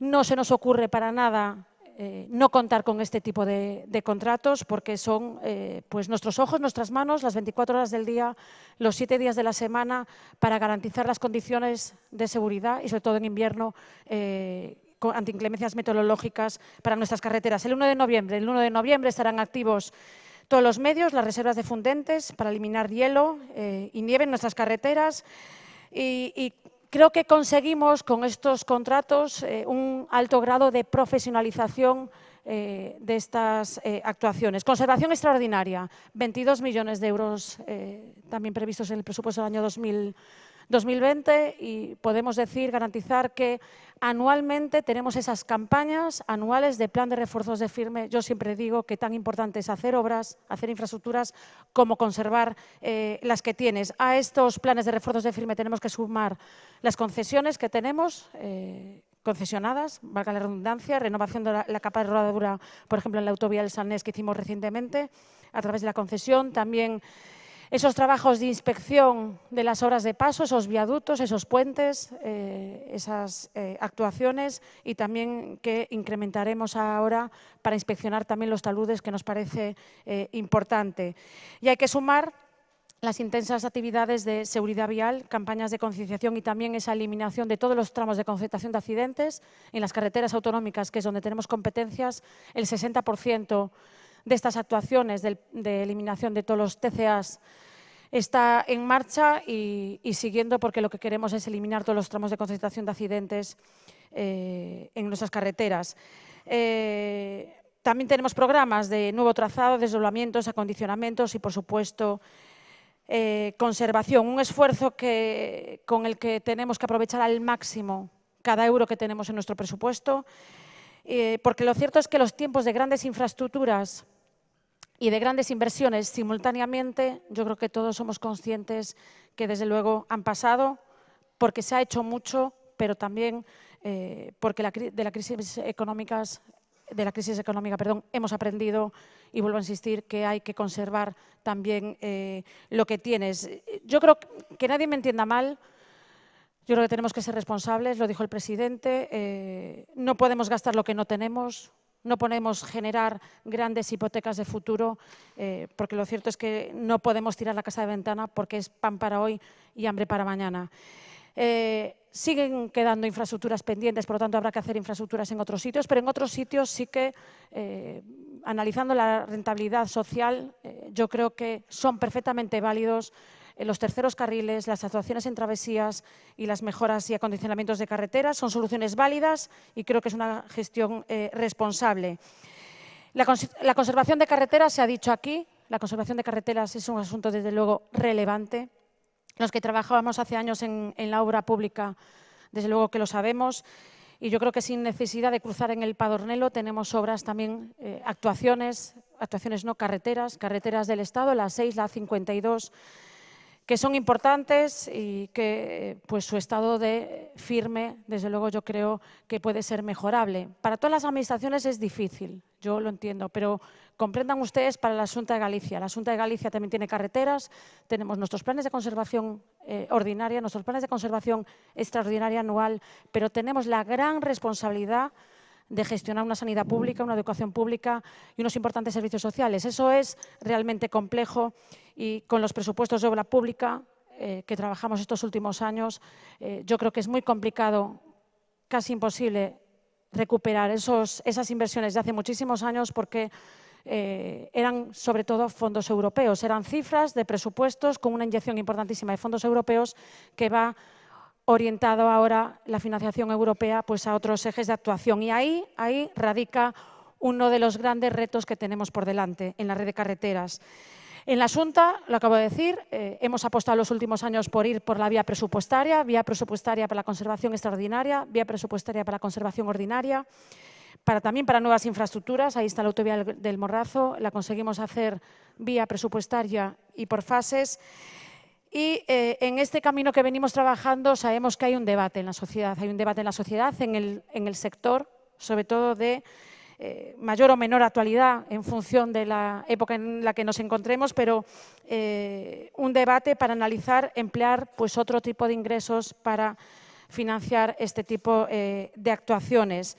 No se nos ocurre para nada eh, no contar con este tipo de, contratos porque son eh, pues nuestros ojos, nuestras manos, las 24 horas del día, los 7 días de la semana, para garantizar las condiciones de seguridad y sobre todo en invierno eh, ante inclemencias meteorológicas para nuestras carreteras. El 1 de noviembre, el 1 de noviembre estarán activos todos los medios, las reservas de fundentes para eliminar hielo y nieve en nuestras carreteras. Y, y, Creo que conseguimos con estos contratos eh, un alto grado de profesionalización eh, de estas eh, actuaciones. Conservación extraordinaria, 22 millones de euros también previstos en el presupuesto del año 2020 y podemos decir, garantizar que anualmente tenemos esas campañas anuales de plan de refuerzos de firme. Yo siempre digo que tan importante es hacer obras, hacer infraestructuras, como conservar eh, las que tienes. A estos planes de refuerzos de firme tenemos que sumar las concesiones que tenemos, eh, concesionadas, valga la redundancia, renovación de la, capa de rodadura, por ejemplo, en la autovía del Salnés que hicimos recientemente, a través de la concesión, también esos trabajos de inspección de las horas de paso, esos viaductos, esos puentes, eh, esas eh, actuaciones y también que incrementaremos ahora para inspeccionar también los taludes, que nos parece eh, importante. Y hay que sumar las intensas actividades de seguridad vial, campañas de concienciación y también esa eliminación de todos los tramos de concentración de accidentes en las carreteras autonómicas, que es donde tenemos competencias, el 60% de estas actuaciones de, eliminación de todos los TCAs está en marcha y, siguiendo porque lo que queremos es eliminar todos los tramos de concentración de accidentes eh, en nuestras carreteras. Eh, también tenemos programas de nuevo trazado, desdoblamientos, acondicionamientos y, por supuesto, eh, conservación. Un esfuerzo con el que tenemos que aprovechar al máximo cada euro que tenemos en nuestro presupuesto eh, porque lo cierto es que los tiempos de grandes infraestructuras y de grandes inversiones simultáneamente, yo creo que todos somos conscientes que desde luego han pasado, porque se ha hecho mucho, pero también eh, porque de la crisis de la crisis económica, hemos aprendido y vuelvo a insistir que hay que conservar también eh, lo que tienes. Yo creo que nadie me entienda mal, yo creo que tenemos que ser responsables, lo dijo el presidente, eh, no podemos gastar lo que no tenemos, no podemos generar grandes hipotecas de futuro, eh, porque lo cierto es que no podemos tirar la casa de ventana porque es pan para hoy y hambre para mañana. Eh, siguen quedando infraestructuras pendientes, por lo tanto habrá que hacer infraestructuras en otros sitios, pero en otros sitios sí que, analizando la rentabilidad social, yo creo que son perfectamente válidos los terceros carriles, las actuaciones en travesías y las mejoras y acondicionamientos de carreteras son soluciones válidas y creo que es una gestión eh, responsable. La, conservación de carreteras, se ha dicho aquí, la conservación de carreteras es un asunto desde luego relevante. Los que trabajábamos hace años en, la obra pública, desde luego que lo sabemos y yo creo que sin necesidad de cruzar en el Padornelo tenemos obras también, eh, actuaciones, actuaciones no carreteras, carreteras del Estado, la 6, la 52, que son importantes y que pues, su estado de firme, desde luego, yo creo que puede ser mejorable. Para todas las administraciones es difícil, yo lo entiendo, pero comprendan ustedes para la asunta de Galicia. La asunta de Galicia también tiene carreteras, tenemos nuestros planes de conservación eh, ordinaria, nuestros planes de conservación extraordinaria anual, pero tenemos la gran responsabilidad de gestionar una sanidad pública, una educación pública y unos importantes servicios sociales. Eso es realmente complejo y con los presupuestos de obra pública eh, que trabajamos estos últimos años, eh, yo creo que es muy complicado, casi imposible, recuperar esos, esas inversiones de hace muchísimos años porque eh, eran sobre todo fondos europeos, eran cifras de presupuestos con una inyección importantísima de fondos europeos que va orientado ahora la financiación europea pues, a otros ejes de actuación. Y ahí, ahí radica uno de los grandes retos que tenemos por delante en la red de carreteras. En la Junta, lo acabo de decir, eh, hemos apostado los últimos años por ir por la vía presupuestaria, vía presupuestaria para la conservación extraordinaria, vía presupuestaria para la conservación ordinaria, para, también para nuevas infraestructuras, ahí está la autovía del Morrazo, la conseguimos hacer vía presupuestaria y por fases. Y eh, en este camino que venimos trabajando sabemos que hay un debate en la sociedad, hay un debate en la sociedad, en el, en el sector, sobre todo de eh, mayor o menor actualidad en función de la época en la que nos encontremos, pero eh, un debate para analizar, emplear pues, otro tipo de ingresos para financiar este tipo eh, de actuaciones.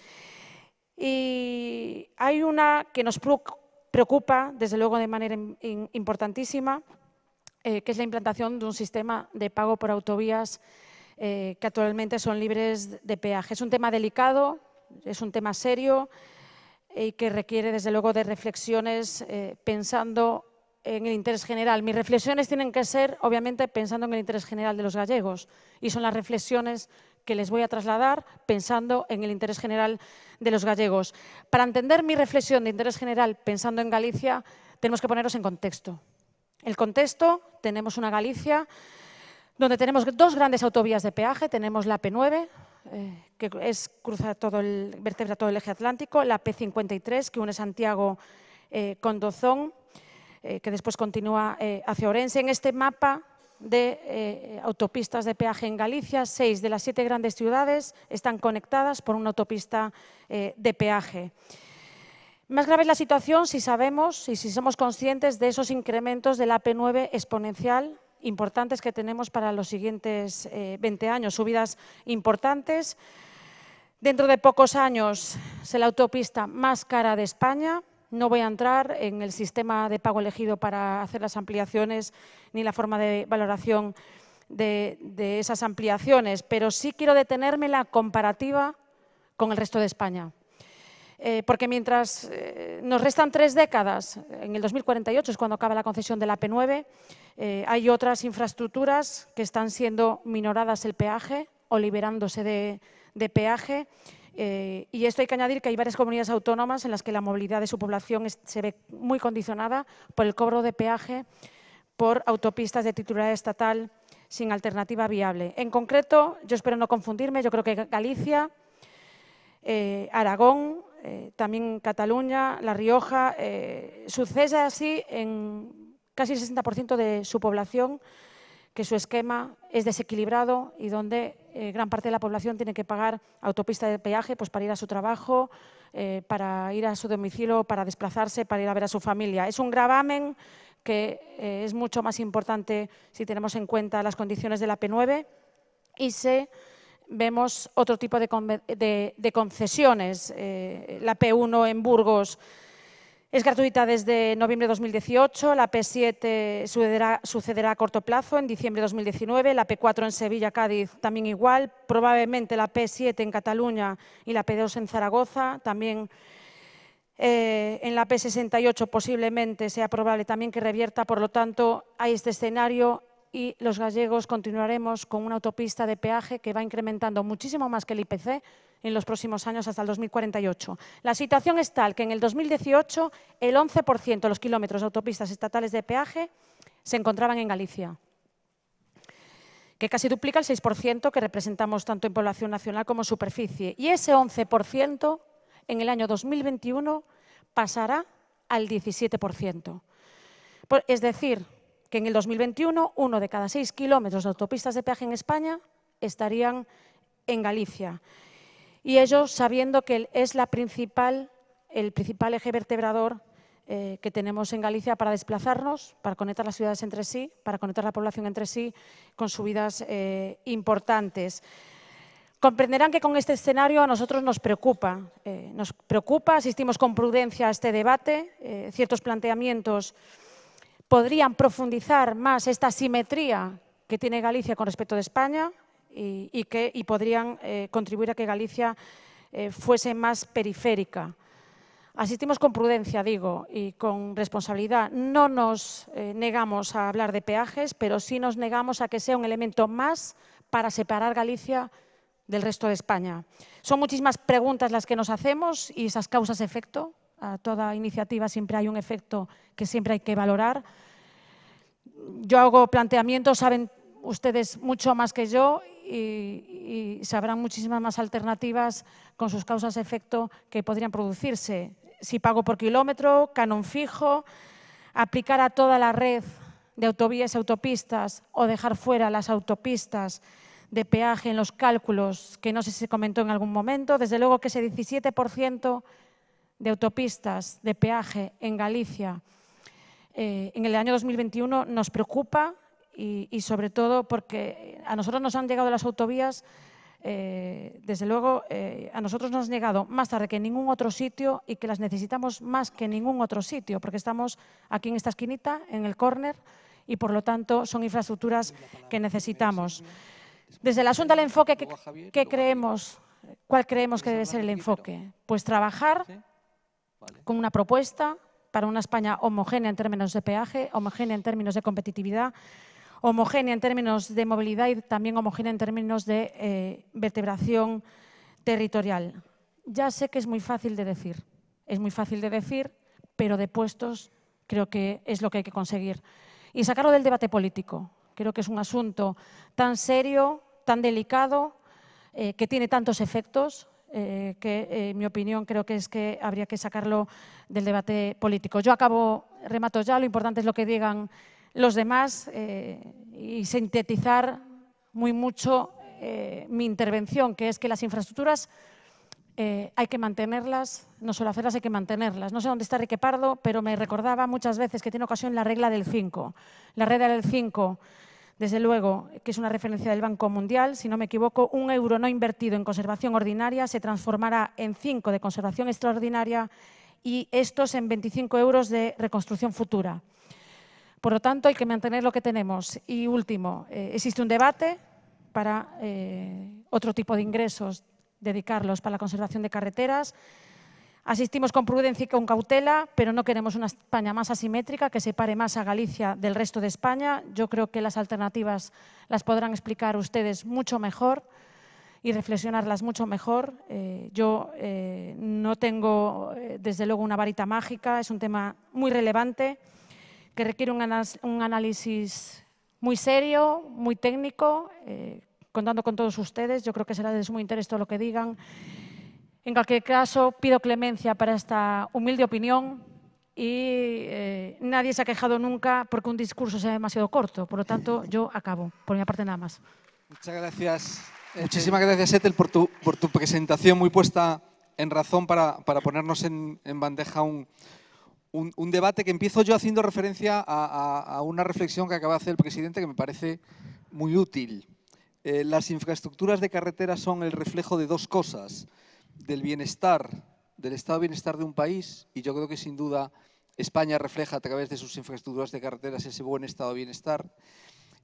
Y hay una que nos preocupa, desde luego, de manera importantísima, que es la implantación de un sistema de pago por autovías que actualmente son libres de peaje. Es un tema delicado, es un tema serio, y eh, que requiere, desde luego, de reflexiones eh, pensando en el interés general. Mis reflexiones tienen que ser, obviamente, pensando en el interés general de los gallegos y son las reflexiones que les voy a trasladar pensando en el interés general de los gallegos. Para entender mi reflexión de interés general pensando en Galicia, tenemos que ponernos en contexto. El contexto, tenemos una Galicia donde tenemos dos grandes autovías de peaje, tenemos la P9, eh, que es, cruza todo el, vertebra todo el eje atlántico, la P53, que une Santiago eh, con Dozón, eh, que después continúa hacia Orense. En este mapa de autopistas de peaje en Galicia, seis de las siete grandes ciudades están conectadas por una autopista de peaje. Más grave es la situación si sabemos y si somos conscientes de esos incrementos de la AP9 exponencial importantes que tenemos para los siguientes 20 eh, años, subidas importantes. Dentro de pocos años es la autopista más cara de España. No voy a entrar en el sistema de pago elegido para hacer las ampliaciones ni la forma de valoración de, esas ampliaciones, pero sí quiero detenerme en la comparativa con el resto de España. Eh, porque mientras eh, nos restan tres décadas, en el 2048 es cuando acaba la concesión de la P9, eh, hay otras infraestructuras que están siendo minoradas el peaje o liberándose de, peaje. Eh, y esto hay que añadir que hay varias comunidades autónomas en las que la movilidad de su población se ve muy condicionada por el cobro de peaje por autopistas de titularidad estatal sin alternativa viable. En concreto, yo espero no confundirme, yo creo que Galicia, eh, Aragón, también Cataluña, La Rioja, sucede así en casi el 60% de su población, que su esquema es desequilibrado y donde eh, gran parte de la población tiene que pagar autopista de peaje pues, para ir a su trabajo, eh, para ir a su domicilio, para desplazarse, para ir a ver a su familia. Es un gravamen que eh, es mucho más importante si tenemos en cuenta las condiciones de la P9 y se vemos otro tipo de, concesiones. la P1 en Burgos es gratuita desde noviembre de 2018, la P7 sucederá, a corto plazo en diciembre de 2019, la P4 en Sevilla, Cádiz también igual, probablemente la P7 en Cataluña y la P2 en Zaragoza también. Eh, en la P68 posiblemente sea probable también que revierta, por lo tanto hay este escenario, y los gallegos continuaremos con una autopista de peaje que va incrementando muchísimo más que el IPC en los próximos años hasta el 2048. La situación es tal que en el 2018 el 11% de los kilómetros de autopistas estatales de peaje se encontraban en Galicia, que casi duplica el 6% que representamos tanto en población nacional como superficie. Y ese 11% en el año 2021 pasará al 17%. Es decir, que en el 2021 uno de cada seis kilómetros de autopistas de peaje en España estarían en Galicia. Y ello sabiendo que es la principal, el principal eje vertebrador eh, que tenemos en Galicia para desplazarnos, para conectar las ciudades entre sí, para conectar la población entre sí con subidas eh, importantes. Comprenderán que con este escenario a nosotros nos preocupa. Eh, nos preocupa, asistimos con prudencia a este debate, ciertos planteamientos podrían profundizar más esta simetría que tiene Galicia con respecto de España y, que, podrían eh, contribuir a que Galicia eh, fuese más periférica. Asistimos con prudencia, digo, y con responsabilidad. No nos eh, negamos a hablar de peajes, pero sí nos negamos a que sea un elemento más para separar Galicia del resto de España. Son muchísimas preguntas las que nos hacemos y esas causas-efecto a toda iniciativa siempre hay un efecto que siempre hay que valorar. Yo hago planteamientos, saben ustedes mucho más que yo y, sabrán muchísimas más alternativas con sus causas-efecto que podrían producirse. Si pago por kilómetro, canon fijo, aplicar a toda la red de autovías y autopistas o dejar fuera las autopistas de peaje en los cálculos, que no sé si se comentó en algún momento, desde luego que ese 17% de autopistas, de peaje en Galicia eh, en el año 2021 nos preocupa y, sobre todo porque a nosotros nos han llegado las autovías, eh, desde luego eh, a nosotros nos han llegado más tarde que en ningún otro sitio y que las necesitamos más que en ningún otro sitio, porque estamos aquí en esta esquinita, en el córner, y por lo tanto son infraestructuras que necesitamos. Desde el asunto del enfoque, creemos? ¿Cuál creemos que debe ser el enfoque? Pues trabajar con una propuesta para una España homogénea en términos de peaje, homogénea en términos de competitividad, homogénea en términos de movilidad y también homogénea en términos de eh, vertebración territorial. Ya sé que es muy fácil de decir, es muy fácil de decir, pero de puestos creo que es lo que hay que conseguir. Y sacarlo del debate político. Creo que es un asunto tan serio, tan delicado, eh, que tiene tantos efectos eh, que en eh, mi opinión creo que es que habría que sacarlo del debate político. Yo acabo, remato ya, lo importante es lo que digan los demás eh, y sintetizar muy mucho mi intervención, que es que las infraestructuras hay que mantenerlas, no solo hacerlas, hay que mantenerlas. No sé dónde está Rique Pardo, pero me recordaba muchas veces que tiene ocasión la regla del 5. La regla del 5 desde luego, que es una referencia del Banco Mundial, si no me equivoco, un euro no invertido en conservación ordinaria se transformará en cinco de conservación extraordinaria y estos en 25 euros de reconstrucción futura. Por lo tanto, hay que mantener lo que tenemos. Y último, eh, existe un debate para eh, otro tipo de ingresos, dedicarlos para la conservación de carreteras. Asistimos con prudencia y con cautela, pero no queremos una España más asimétrica que separe más a Galicia del resto de España. Yo creo que las alternativas las podrán explicar ustedes mucho mejor y reflexionarlas mucho mejor. Eh, yo eh, no tengo, eh, desde luego, una varita mágica, es un tema muy relevante que requiere un, análisis muy serio, muy técnico, contando con todos ustedes. Yo creo que será de su interés todo lo que digan en cualquier caso, pido clemencia para esta humilde opinión y eh, nadie se ha quejado nunca porque un discurso sea demasiado corto. Por lo tanto, yo acabo. Por mi parte, nada más. Muchas gracias. Muchísimas gracias, Etel, por tu, presentación muy puesta en razón para, ponernos en, bandeja un, debate que empiezo yo haciendo referencia a, una reflexión que acaba de hacer el presidente que me parece muy útil. Eh, las infraestructuras de carretera son el reflejo de dos cosas del bienestar, del estado de bienestar de un país, y yo creo que sin duda España refleja a través de sus infraestructuras de carreteras ese buen estado de bienestar,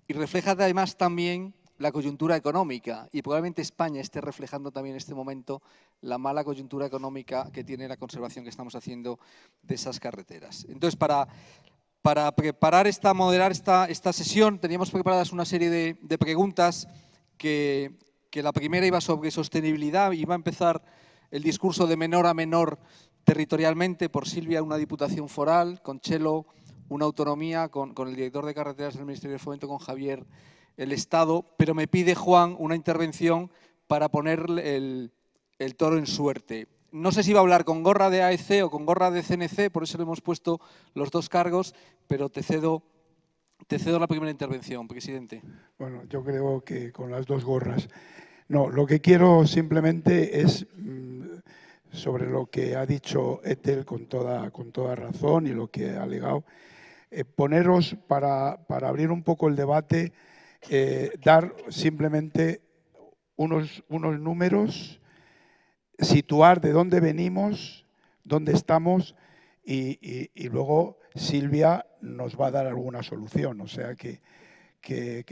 y refleja además también la coyuntura económica, y probablemente España esté reflejando también en este momento la mala coyuntura económica que tiene la conservación que estamos haciendo de esas carreteras. Entonces, para para preparar esta, moderar esta, esta sesión, teníamos preparadas una serie de, preguntas que, que, la primera iba sobre sostenibilidad, iba a empezar el discurso de menor a menor territorialmente por Silvia, una diputación foral, con Chelo, una autonomía, con, el director de carreteras del Ministerio de Fomento, con Javier, el Estado, pero me pide Juan una intervención para poner el, toro en suerte. No sé si va a hablar con gorra de AEC o con gorra de CNC, por eso le hemos puesto los dos cargos, pero te cedo, te cedo la primera intervención, presidente. Bueno, yo creo que con las dos gorras. No, lo que quiero simplemente es mm, sobre lo que ha dicho Etel con toda, con toda razón y lo que ha alegado, eh, poneros para, abrir un poco el debate, eh, dar simplemente unos, números, situar de dónde venimos, dónde estamos y, luego Silvia nos va a dar alguna solución, o sea que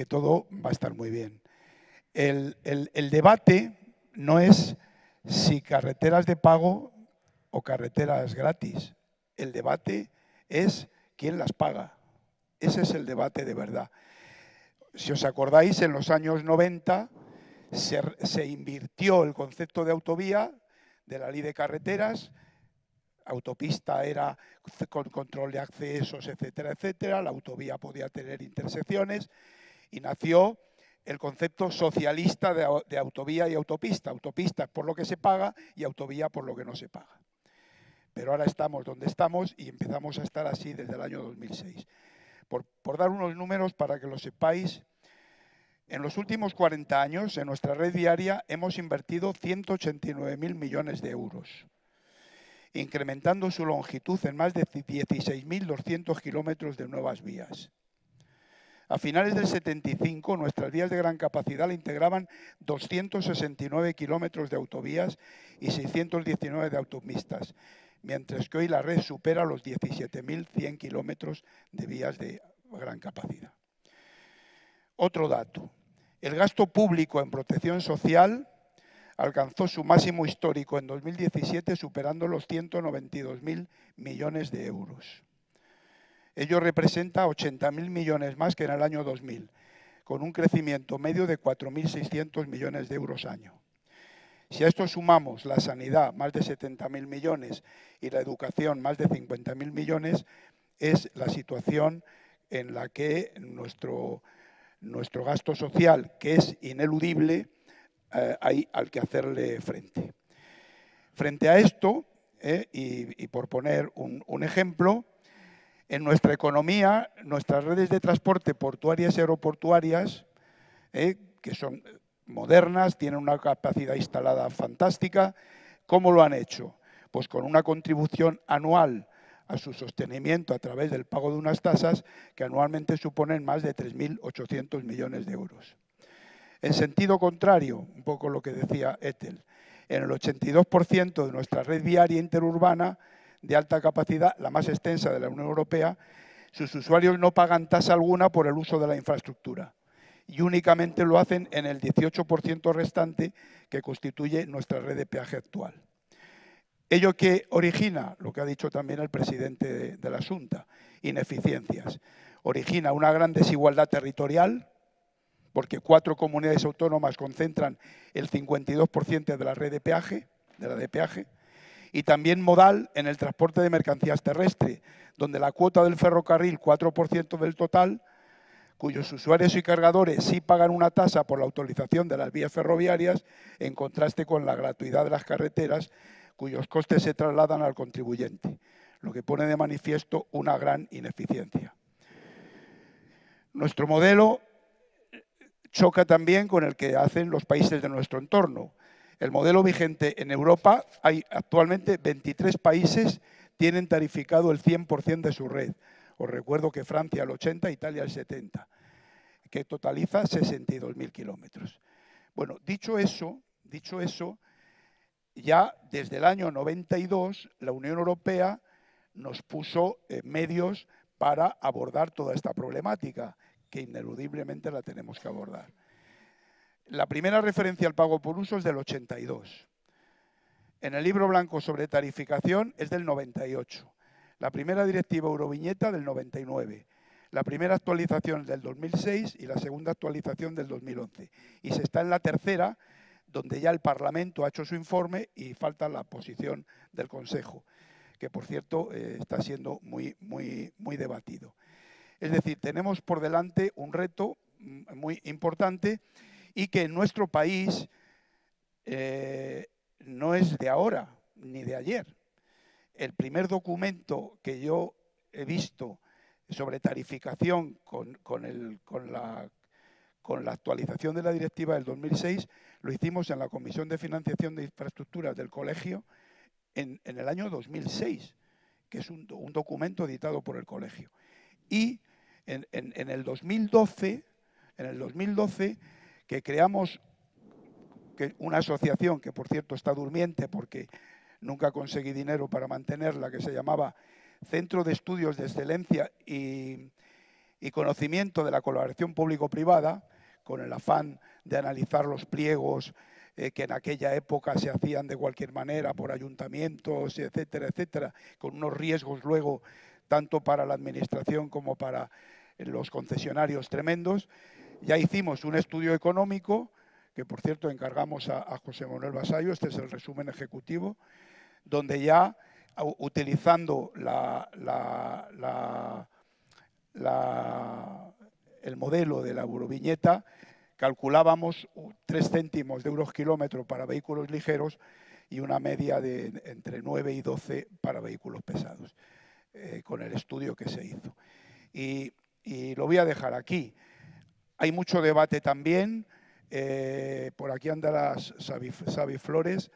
todo va a estar muy bien. El, debate no es si carreteras de pago o carreteras gratis. El debate es quién las paga. Ese es el debate de verdad. Si os acordáis, en los años 90 se, se, invirtió el concepto de autovía de la ley de carreteras. Autopista era con control de accesos, etcétera, etcétera. La autovía podía tener intersecciones y nació el concepto socialista de, autovía y autopista. Autopista por lo que se paga y autovía por lo que no se paga. Pero ahora estamos donde estamos y empezamos a estar así desde el año 2006. Por, por dar unos números para que lo sepáis, en los últimos 40 años en nuestra red diaria hemos invertido 189.000 millones de euros incrementando su longitud en más de 16.200 kilómetros de nuevas vías. A finales del 75, nuestras vías de gran capacidad le integraban 269 kilómetros de autovías y 619 de autopistas, mientras que hoy la red supera los 17.100 kilómetros de vías de gran capacidad. Otro dato, el gasto público en protección social alcanzó su máximo histórico en 2017, superando los 192.000 millones de euros. Ello representa 80.000 millones más que en el año 2000, con un crecimiento medio de 4.600 millones de euros año. Si a esto sumamos la sanidad, más de 70.000 millones, y la educación, más de 50.000 millones, es la situación en la que nuestro, nuestro gasto social, que es ineludible, eh, hay al que hacerle frente. Frente a esto, eh, y, por poner un ejemplo, en nuestra economía, nuestras redes de transporte portuarias y aeroportuarias, eh, que son modernas, tienen una capacidad instalada fantástica, ¿cómo lo han hecho? Pues con una contribución anual a su sostenimiento a través del pago de unas tasas que anualmente suponen más de 3.800 millones de euros. En sentido contrario, un poco lo que decía Ethel, en el 82% de nuestra red viaria interurbana de alta capacidad, la más extensa de la Unión Europea, sus usuarios no pagan tasa alguna por el uso de la infraestructura y únicamente lo hacen en el 18% restante que constituye nuestra red de peaje actual. Ello que origina, lo que ha dicho también el presidente de, la Junta, ineficiencias. Origina una gran desigualdad territorial, porque cuatro comunidades autónomas concentran el 52% de la red de peaje, de la de peaje y también modal en el transporte de mercancías terrestre, donde la cuota del ferrocarril, 4% del total, cuyos usuarios y cargadores sí pagan una tasa por la autorización de las vías ferroviarias, en contraste con la gratuidad de las carreteras, cuyos costes se trasladan al contribuyente, lo que pone de manifiesto una gran ineficiencia. Nuestro modelo choca también con el que hacen los países de nuestro entorno, el modelo vigente en Europa, hay actualmente 23 países tienen tarificado el 100% de su red. Os recuerdo que Francia el 80, Italia el 70, que totaliza 62.000 kilómetros. Bueno, dicho eso, dicho eso, ya desde el año 92 la Unión Europea nos puso eh, medios para abordar toda esta problemática, que ineludiblemente la tenemos que abordar. La primera referencia al pago por uso es del 82. En el libro blanco sobre tarificación es del 98. La primera directiva Euroviñeta del 99. La primera actualización del 2006 y la segunda actualización del 2011. Y se está en la tercera, donde ya el Parlamento ha hecho su informe y falta la posición del Consejo, que por cierto eh, está siendo muy, muy, muy debatido. Es decir, tenemos por delante un reto mm, muy importante y que en nuestro país eh, no es de ahora ni de ayer. El primer documento que yo he visto sobre tarificación con, la, actualización de la directiva del 2006 lo hicimos en la Comisión de Financiación de Infraestructuras del Colegio en, el año 2006, que es un, documento editado por el Colegio. Y en el 2012, en el 2012 que creamos una asociación, que por cierto está durmiente porque nunca conseguí dinero para mantenerla, que se llamaba Centro de Estudios de Excelencia y, Conocimiento de la Colaboración Público-Privada, con el afán de analizar los pliegos eh, que en aquella época se hacían de cualquier manera por ayuntamientos, etcétera, etcétera, con unos riesgos luego tanto para la administración como para los concesionarios tremendos. Ya hicimos un estudio económico, que por cierto encargamos a, José Manuel Basayo, este es el resumen ejecutivo, donde ya utilizando el modelo de la euroviñeta, calculábamos 3 céntimos de euros kilómetro para vehículos ligeros y una media de entre 9 y 12 para vehículos pesados, eh, con el estudio que se hizo. Y, y, lo voy a dejar aquí. Hay mucho debate también, eh, por aquí anda las Sabi, Flores,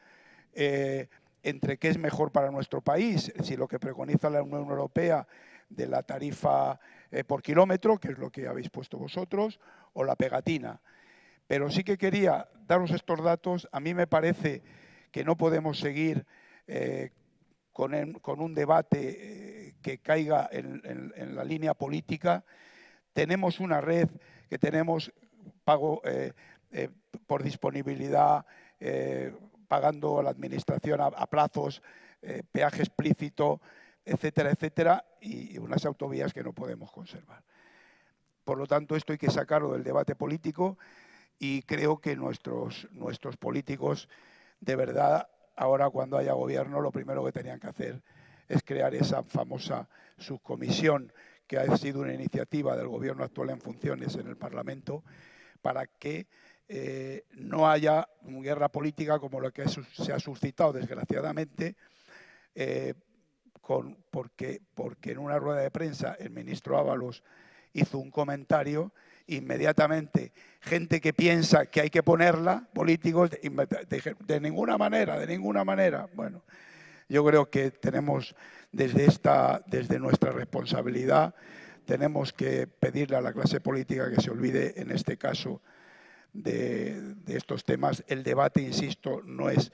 eh, entre qué es mejor para nuestro país, si lo que preconiza la Unión Europea de la tarifa eh, por kilómetro, que es lo que habéis puesto vosotros, o la pegatina. Pero sí que quería daros estos datos. A mí me parece que no podemos seguir con, un debate que caiga en la línea política. Tenemos una red que tenemos, pago eh, eh, por disponibilidad, eh, pagando a la administración a, plazos, peaje explícito, etcétera, etcétera, y, unas autovías que no podemos conservar. Por lo tanto, esto hay que sacarlo del debate político y creo que nuestros, nuestros políticos, de verdad, ahora cuando haya gobierno, lo primero que tenían que hacer es crear esa famosa subcomisión que ha sido una iniciativa del gobierno actual en funciones en el Parlamento para que eh, no haya guerra política como la que se ha suscitado desgraciadamente, eh, porque, porque en una rueda de prensa el ministro Ábalos hizo un comentario inmediatamente gente que piensa que hay que ponerla, políticos, de ninguna manera, de ninguna manera. Bueno, yo creo que tenemos desde, esta, desde nuestra responsabilidad, tenemos que pedirle a la clase política que se olvide en este caso de, estos temas. El debate, insisto, no es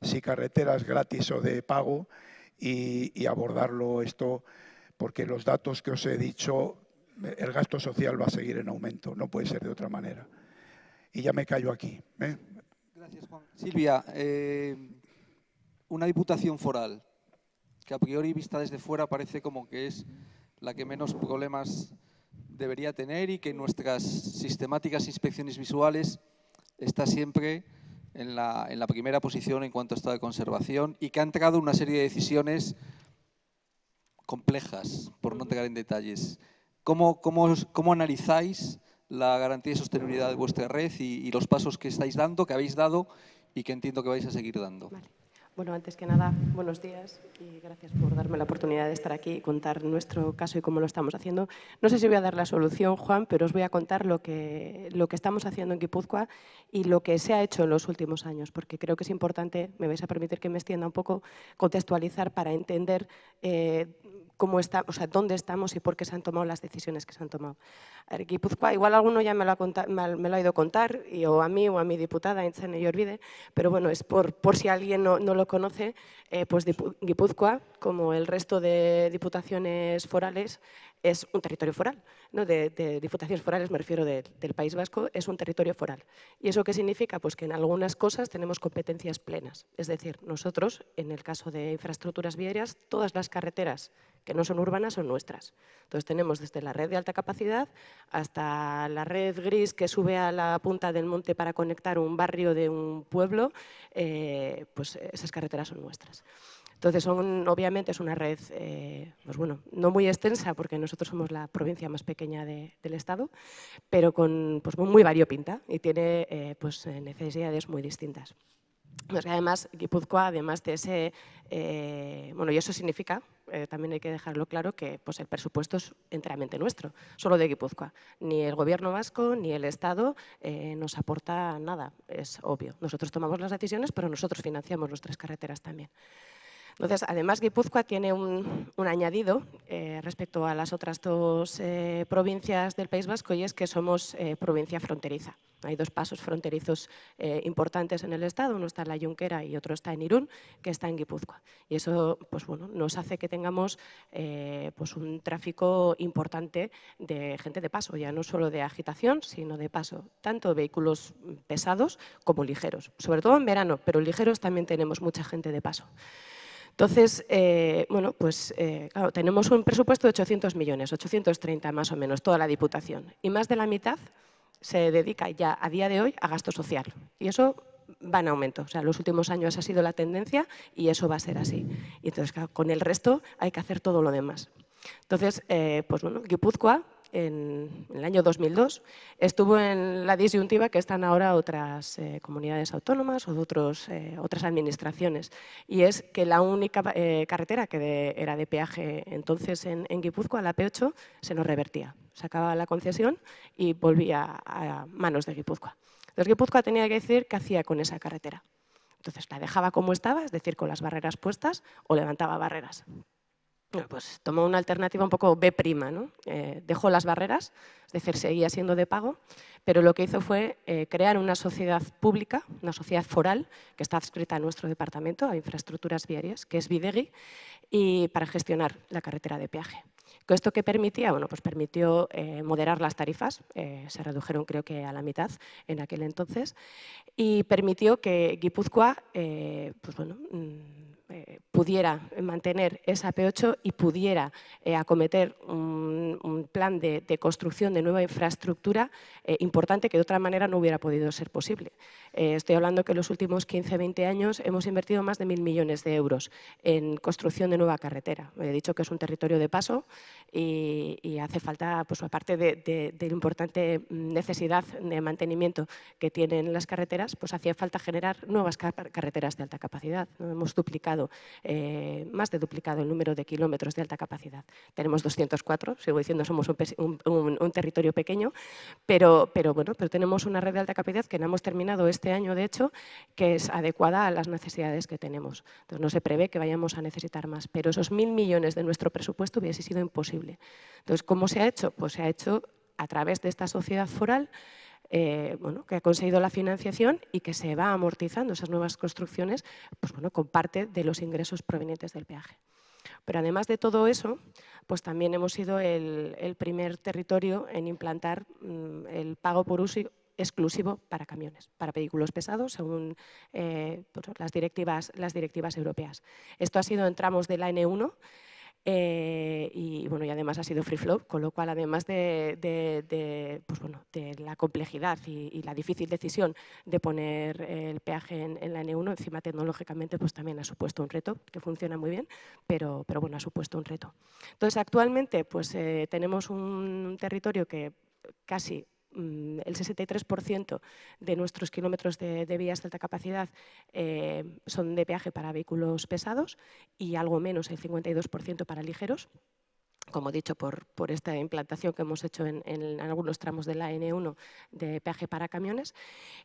si carreteras gratis o de pago y, abordarlo esto porque los datos que os he dicho, el gasto social va a seguir en aumento, no puede ser de otra manera. Y ya me callo aquí. ¿eh? Gracias, Juan. Silvia, eh, una diputación foral, que a priori vista desde fuera parece como que es la que menos problemas debería tener y que nuestras sistemáticas inspecciones visuales está siempre en la, primera posición en cuanto a estado de conservación y que ha entrado una serie de decisiones complejas, por no entrar en detalles. ¿Cómo, analizáis la garantía de sostenibilidad de vuestra red y, los pasos que estáis dando, que habéis dado y que entiendo que vais a seguir dando? Bueno, antes que nada, buenos días y gracias por darme la oportunidad de estar aquí y contar nuestro caso y cómo lo estamos haciendo. No sé si voy a dar la solución, Juan, pero os voy a contar lo que, lo que estamos haciendo en Guipúzcoa y lo que se ha hecho en los últimos años, porque creo que es importante, me vais a permitir que me extienda un poco, contextualizar para entender eh, cómo está, o sea, dónde estamos y por qué se han tomado las decisiones que se han tomado. A ver, Guipúzcoa, igual alguno ya me lo ha, me lo ha ido a contar, o a mí o a mi diputada, en y olvide, pero bueno, es por, por si alguien no, no lo conoce, eh, pues Guipúzcoa, como el resto de diputaciones forales, es un territorio foral. ¿no? De, diputaciones forales me refiero del País Vasco, es un territorio foral. ¿Y eso qué significa? Pues que en algunas cosas tenemos competencias plenas. Es decir, nosotros, en el caso de infraestructuras viarias, todas las carreteras que no son urbanas, son nuestras. Entonces tenemos desde la red de alta capacidad hasta la red gris que sube a la punta del monte para conectar un barrio de un pueblo, eh, pues esas carreteras son nuestras. Entonces, son, obviamente es una red eh, pues bueno, no muy extensa, porque nosotros somos la provincia más pequeña del Estado, pero con, pues muy variopinta y tiene eh, pues necesidades muy distintas. Pues además, Guipúzcoa, además de ese, eh, bueno, y eso significa, eh, también hay que dejarlo claro, que pues, el presupuesto es enteramente nuestro, solo de Guipúzcoa. Ni el gobierno vasco ni el Estado eh, nos aporta nada, es obvio. Nosotros tomamos las decisiones, pero nosotros financiamos nuestras carreteras también además, Guipúzcoa tiene un, añadido eh, respecto a las otras dos eh, provincias del País Vasco y es que somos eh, provincia fronteriza. Hay dos pasos fronterizos importantes en el Estado, uno está en la Junquera y otro está en Irún, que está en Guipúzcoa. Y eso pues, bueno, nos hace que tengamos pues, un tráfico importante de gente de paso, ya no solo de agitación, sino de paso, tanto vehículos pesados como ligeros, sobre todo en verano, pero ligeros también tenemos mucha gente de paso. Entonces, eh, bueno, pues eh, tenemos un presupuesto de 800 millones, 830 más o menos, toda la Diputación. Y más de la mitad se dedica ya a día de hoy a gasto social. Y eso va en aumento. O sea, los últimos años ha sido la tendencia y eso va a ser así. Y entonces, con el resto hay que hacer todo lo demás. Entonces, eh, pues bueno, Guipúzcoa en, el año 2002, estuvo en la disyuntiva que están ahora otras eh, comunidades autónomas o otros, eh, otras administraciones. Y es que la única eh, carretera que era de peaje entonces en, en, Guipúzcoa, la P8, se nos revertía. Se acababa la concesión y volvía a manos de Guipúzcoa. Entonces Guipúzcoa tenía que decir qué hacía con esa carretera. Entonces la dejaba como estaba, es decir, con las barreras puestas, o levantaba barreras pues tomó una alternativa un poco B', ¿no? Eh, dejó las barreras, es decir, seguía siendo de pago, pero lo que hizo fue eh, crear una sociedad pública, una sociedad foral, que está adscrita a nuestro departamento, a infraestructuras viarias, que es Videgui, y para gestionar la carretera de peaje. ¿Esto qué permitía? Bueno, pues permitió eh, moderar las tarifas, se redujeron creo que a la mitad en aquel entonces, y permitió que Guipúzcoa pues bueno, mm, eh, pudiera mantener esa P8 y pudiera eh, acometer un, plan de, construcción de nueva infraestructura eh, importante que de otra manera no hubiera podido ser posible. estoy hablando que en los últimos 15-20 años hemos invertido más de mil millones de euros en construcción de nueva carretera. He dicho que es un territorio de paso y, hace falta, pues aparte de, de, la importante necesidad de mantenimiento que tienen las carreteras, pues hacía falta generar nuevas carreteras de alta capacidad. Hemos duplicado eh, más de duplicado el número de kilómetros de alta capacidad. Tenemos 204, sigo diciendo, somos un, territorio pequeño, pero, pero, bueno, pero tenemos una red de alta capacidad que no hemos terminado este año, de hecho, que es adecuada a las necesidades que tenemos. Entonces, no se prevé que vayamos a necesitar más, pero esos mil millones de nuestro presupuesto hubiese sido imposible. Entonces, ¿cómo se ha hecho? Pues se ha hecho a través de esta sociedad foral eh, que ha conseguido la financiación y que se va amortizando esas nuevas construcciones pues, bueno, con parte de los ingresos provenientes del peaje. Pero además de todo eso, pues también hemos sido el, primer territorio en implantar mm, el pago por uso exclusivo para camiones, para vehículos pesados, según eh, pues las, directivas, las directivas europeas. Esto ha sido en tramos de la N1 eh, y bueno, y además ha sido free flow, con lo cual además de, pues bueno, de la complejidad y, la difícil decisión de poner el peaje en, la N1, encima tecnológicamente pues también ha supuesto un reto, que funciona muy bien, pero, pero bueno, ha supuesto un reto. Entonces actualmente pues eh, tenemos un territorio que casi Mm, el 63% de nuestros kilómetros de, vías de alta capacidad eh, son de peaje para vehículos pesados y algo menos, el 52% para ligeros como he dicho, por, esta implantación que hemos hecho en, algunos tramos de la N1 de peaje para camiones.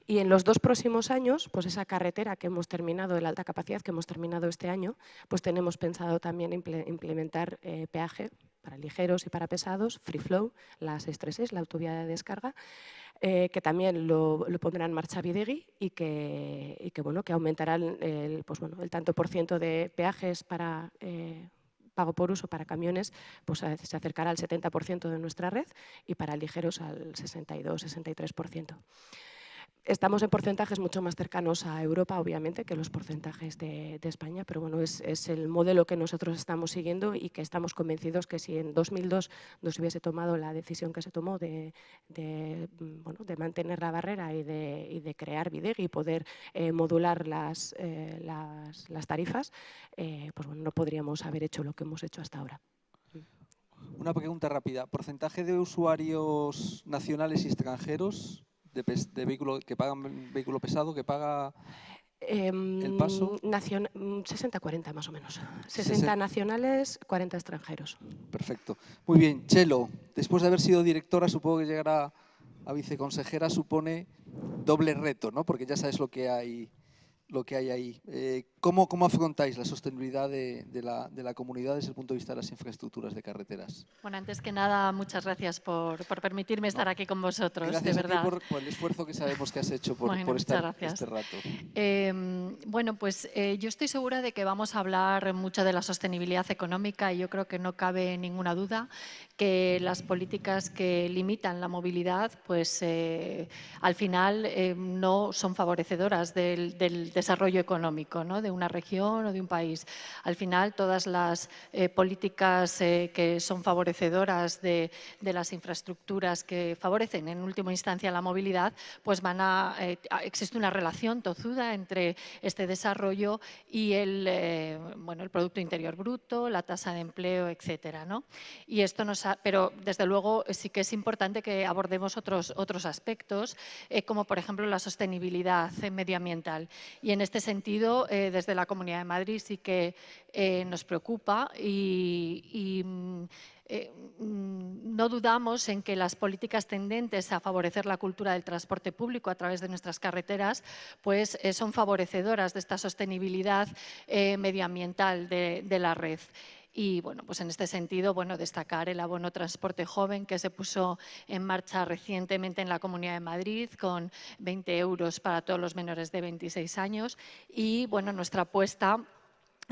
Y en los dos próximos años, pues esa carretera que hemos terminado, de la alta capacidad que hemos terminado este año, pues tenemos pensado también implementar eh, peaje para ligeros y para pesados, Free Flow, la 636, la autovía de descarga, eh, que también lo, pondrá en marcha videgui y que, bueno, que aumentará el, pues bueno, el tanto por ciento de peajes para eh, pago por uso para camiones, pues se acercará al 70% de nuestra red y para ligeros al 62-63%. Estamos en porcentajes mucho más cercanos a Europa, obviamente, que los porcentajes de, España, pero bueno, es, el modelo que nosotros estamos siguiendo y que estamos convencidos que si en 2002 nos hubiese tomado la decisión que se tomó de, de, mm, bueno, de mantener la barrera y de, crear Videg y poder eh, modular eh, las, las, tarifas, eh, pues bueno, no podríamos haber hecho lo que hemos hecho hasta ahora. Una pregunta rápida. ¿Porcentaje de usuarios nacionales y extranjeros de, vehículo, que pagan vehículo pesado, que paga em, el paso? 60-40 mm, más o menos. 60, nacionales, 40 extranjeros. Perfecto. Muy bien, Chelo, después de haber sido directora, supongo que llegará a, viceconsejera supone doble reto, ¿no? Porque ya sabes lo que hay, lo que hay ahí. Eh, ¿Cómo, afrontáis la sostenibilidad de, la, comunidad desde el punto de vista de las infraestructuras de carreteras? Bueno, antes que nada, muchas gracias por, permitirme estar aquí con vosotros, de verdad. Por, por, el esfuerzo que sabemos que has hecho por, estar este rato. Em, bueno, pues eh, yo estoy segura de que vamos a hablar mucho de la sostenibilidad económica y yo creo que no cabe ninguna duda que las políticas que limitan la movilidad, pues eh, al final eh, no son favorecedoras del, del desarrollo económico, ¿no? una región o de un país. Al final, todas las eh, políticas eh, que son favorecedoras de, de, las infraestructuras que favorecen en última instancia la movilidad, pues van a, eh, existe una relación tozuda entre este desarrollo y el, bueno, el Producto Interior Bruto, la tasa de empleo, etcétera. ¿no? Y esto nos pero, desde luego, sí que es importante que abordemos otros, otros aspectos, como por ejemplo la sostenibilidad medioambiental. Y en este sentido, desde de la Comunidad de Madrid y que eh, nos preocupa y, mm, eh, mm, no dudamos en que las políticas tendentes a favorecer la cultura del transporte público a través de nuestras carreteras pues, eh, son favorecedoras de esta sostenibilidad medioambiental de la red. Y bueno, pues en este sentido, bueno, destacar el abono transporte joven que se puso en marcha recientemente en la Comunidad de Madrid con 20 euros para todos los menores de 26 años y bueno, nuestra apuesta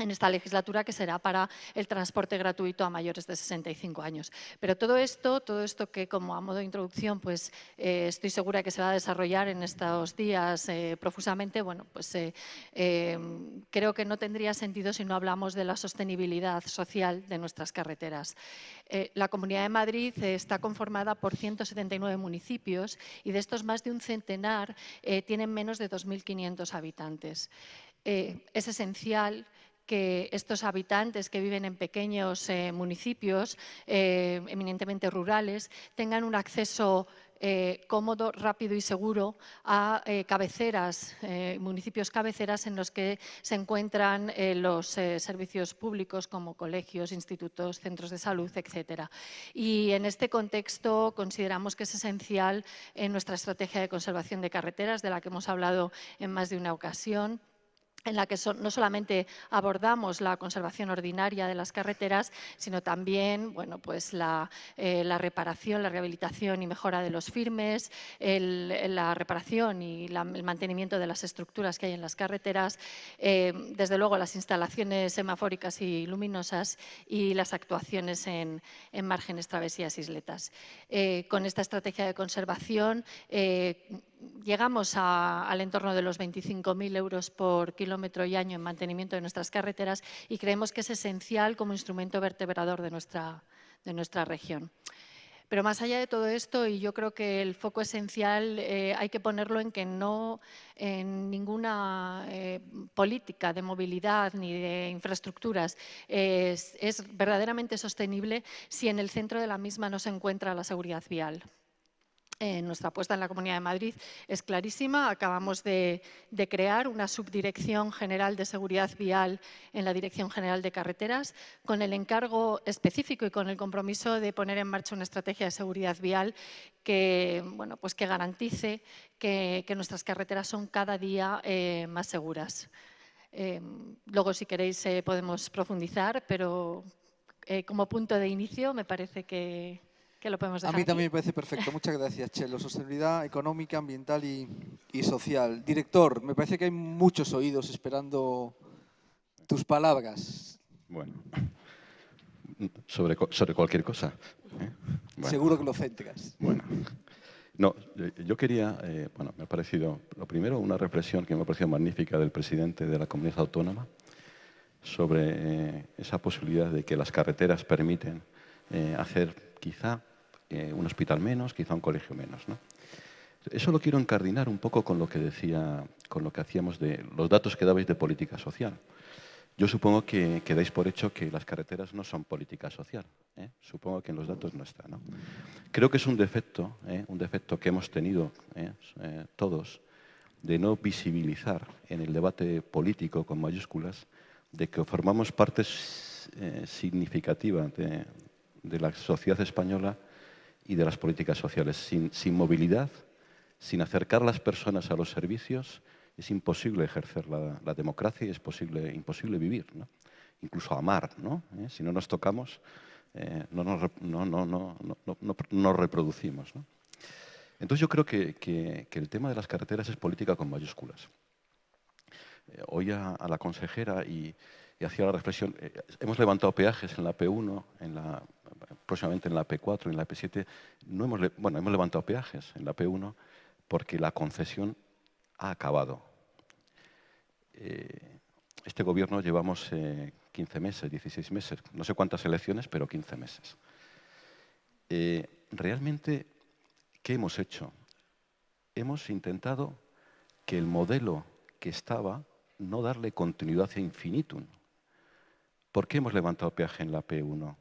en esta legislatura que será para el transporte gratuito a mayores de 65 años. Pero todo esto, todo esto que como a modo de introducción, pues eh, estoy segura que se va a desarrollar en estos días eh, profusamente, bueno, pues eh, em, creo que no tendría sentido si no hablamos de la sostenibilidad social de nuestras carreteras. la Comunidad de Madrid está conformada por 179 municipios y de estos más de un centenar tienen menos de 2.500 habitantes. es esencial que estos habitantes que viven en pequeños eh, municipios, eh, eminentemente rurales, tengan un acceso eh, cómodo, rápido y seguro a cabeceras, municipios cabeceras en los que se encuentran los servicios públicos como colegios, institutos, centros de salud, etc. Y en este contexto consideramos que es esencial en nuestra estrategia de conservación de carreteras, de la que hemos hablado en más de una ocasión, en la que no solamente abordamos la conservación ordinaria de las carreteras, sino también bueno, pues la, eh, reparación, la rehabilitación y mejora de los firmes, la reparación y el mantenimiento de las estructuras que hay en las carreteras, eh, desde luego las instalaciones semafóricas y luminosas y las actuaciones en, márgenes, travesías, isletas. Eh, con esta estrategia de conservación llegamos al entorno de los 25.000 euros por kilómetro y año en mantenimiento de nuestras carreteras y creemos que es esencial como instrumento vertebrador de nuestra, región. Pero más allá de todo esto, y yo creo que el foco esencial eh, hay que ponerlo en que no en ninguna eh, política de movilidad ni de infraestructuras es verdaderamente sostenible si en el centro de la misma no se encuentra la seguridad vial nuestra apuesta en la Comunidad de Madrid es clarísima. Acabamos de, crear una subdirección general de seguridad vial en la Dirección General de Carreteras con el encargo específico y con el compromiso de poner en marcha una estrategia de seguridad vial que, bueno, pues que garantice que, nuestras carreteras son cada día eh, más seguras. Eh, luego, si queréis, eh, podemos profundizar, pero como punto de inicio me parece que, a mí también me parece perfecto. Muchas gracias, Chelo. Sostenibilidad económica, ambiental y, social. Director, me parece que hay muchos oídos esperando tus palabras. Bueno, sobre, sobre cualquier cosa. ¿eh? Seguro que lo centras. Bueno. No, eh, yo quería, eh, bueno, me ha parecido, lo primero, una reflexión que me ha parecido magnífica del presidente de la comunidad autónoma sobre esa posibilidad de que las carreteras permiten hacer quizá eh, un hospital menos, quizá un colegio menos. Eso lo quiero encardinar un poco con lo que decía, con lo que hacíamos de los datos que dabais de política social. Yo supongo que, quedáis dais por hecho que las carreteras no son política social. ¿eh? Supongo que en los datos no está. Creo que es un defecto, ¿eh? un defecto que hemos tenido todos, de no visibilizar en el debate político con mayúsculas de que formamos parte significativa de, la sociedad española y de las políticas sociales. Sin, movilidad, sin acercar las personas a los servicios, es imposible ejercer la, democracia y es imposible vivir, incluso amar. ¿Eh? Si no nos tocamos, eh, no, nos, reproducimos. Entonces yo creo que, el tema de las carreteras es política con mayúsculas. Eh, hoy a, la consejera y, y hacía la reflexión, hemos levantado peajes en la P1, en la próximamente en la P4 y en la P7, no hemos, bueno, hemos levantado peajes en la P1 porque la concesión ha acabado. Eh, este gobierno llevamos 15 eh, meses, 16 meses, no sé cuántas elecciones, pero 15 meses. Eh, realmente, ¿qué hemos hecho? Hemos intentado que el modelo que estaba no darle continuidad a infinitum. ¿Por qué hemos levantado peaje en la P1?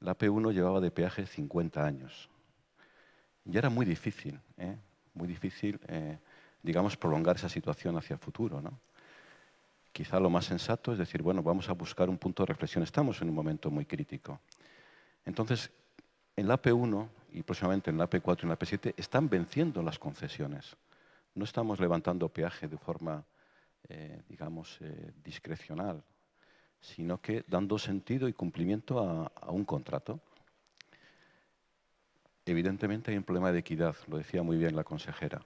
la P1 llevaba de peaje 50 años. Y era muy difícil, ¿eh? muy difícil, eh, digamos, prolongar esa situación hacia el futuro. Quizá lo más sensato es decir, bueno, vamos a buscar un punto de reflexión. Estamos en un momento muy crítico. Entonces, en la P1 y próximamente en la P4 y en la P7 están venciendo las concesiones. No estamos levantando peaje de forma, eh, digamos, eh, discrecional sino que dando sentido y cumplimiento a, un contrato. Evidentemente hay un problema de equidad, lo decía muy bien la consejera.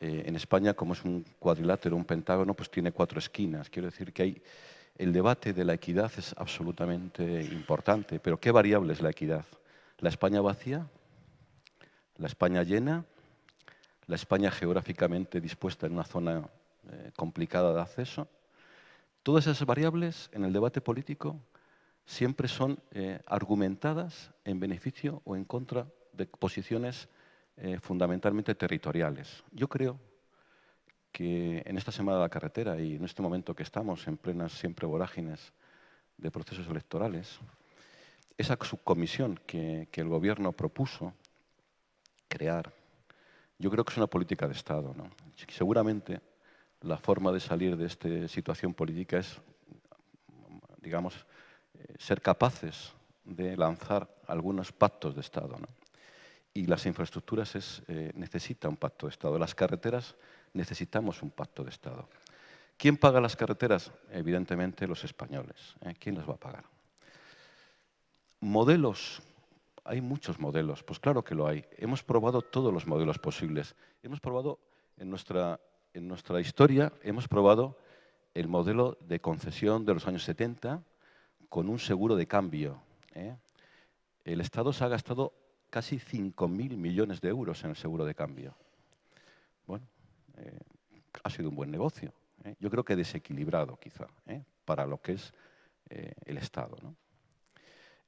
Eh, en España, como es un cuadrilátero, un pentágono, pues tiene cuatro esquinas. Quiero decir que hay, el debate de la equidad es absolutamente importante, pero ¿qué variable es la equidad? ¿La España vacía? ¿La España llena? ¿La España geográficamente dispuesta en una zona eh, complicada de acceso? Todas esas variables en el debate político siempre son eh, argumentadas en beneficio o en contra de posiciones eh, fundamentalmente territoriales. Yo creo que en esta semana de la carretera y en este momento que estamos en plenas siempre vorágines de procesos electorales, esa subcomisión que, que el Gobierno propuso crear, yo creo que es una política de Estado. ¿no? Seguramente la forma de salir de esta situación política es, digamos, eh, ser capaces de lanzar algunos pactos de Estado. Y las infraestructuras es, eh, necesita un pacto de Estado. Las carreteras necesitamos un pacto de Estado. ¿Quién paga las carreteras? Evidentemente los españoles. ¿eh? ¿Quién las va a pagar? Modelos. Hay muchos modelos. Pues claro que lo hay. Hemos probado todos los modelos posibles. Hemos probado en nuestra en nuestra historia hemos probado el modelo de concesión de los años 70 con un seguro de cambio. ¿eh? El Estado se ha gastado casi 5.000 millones de euros en el seguro de cambio. Bueno, eh, ha sido un buen negocio. ¿eh? Yo creo que desequilibrado quizá para lo que es el Estado.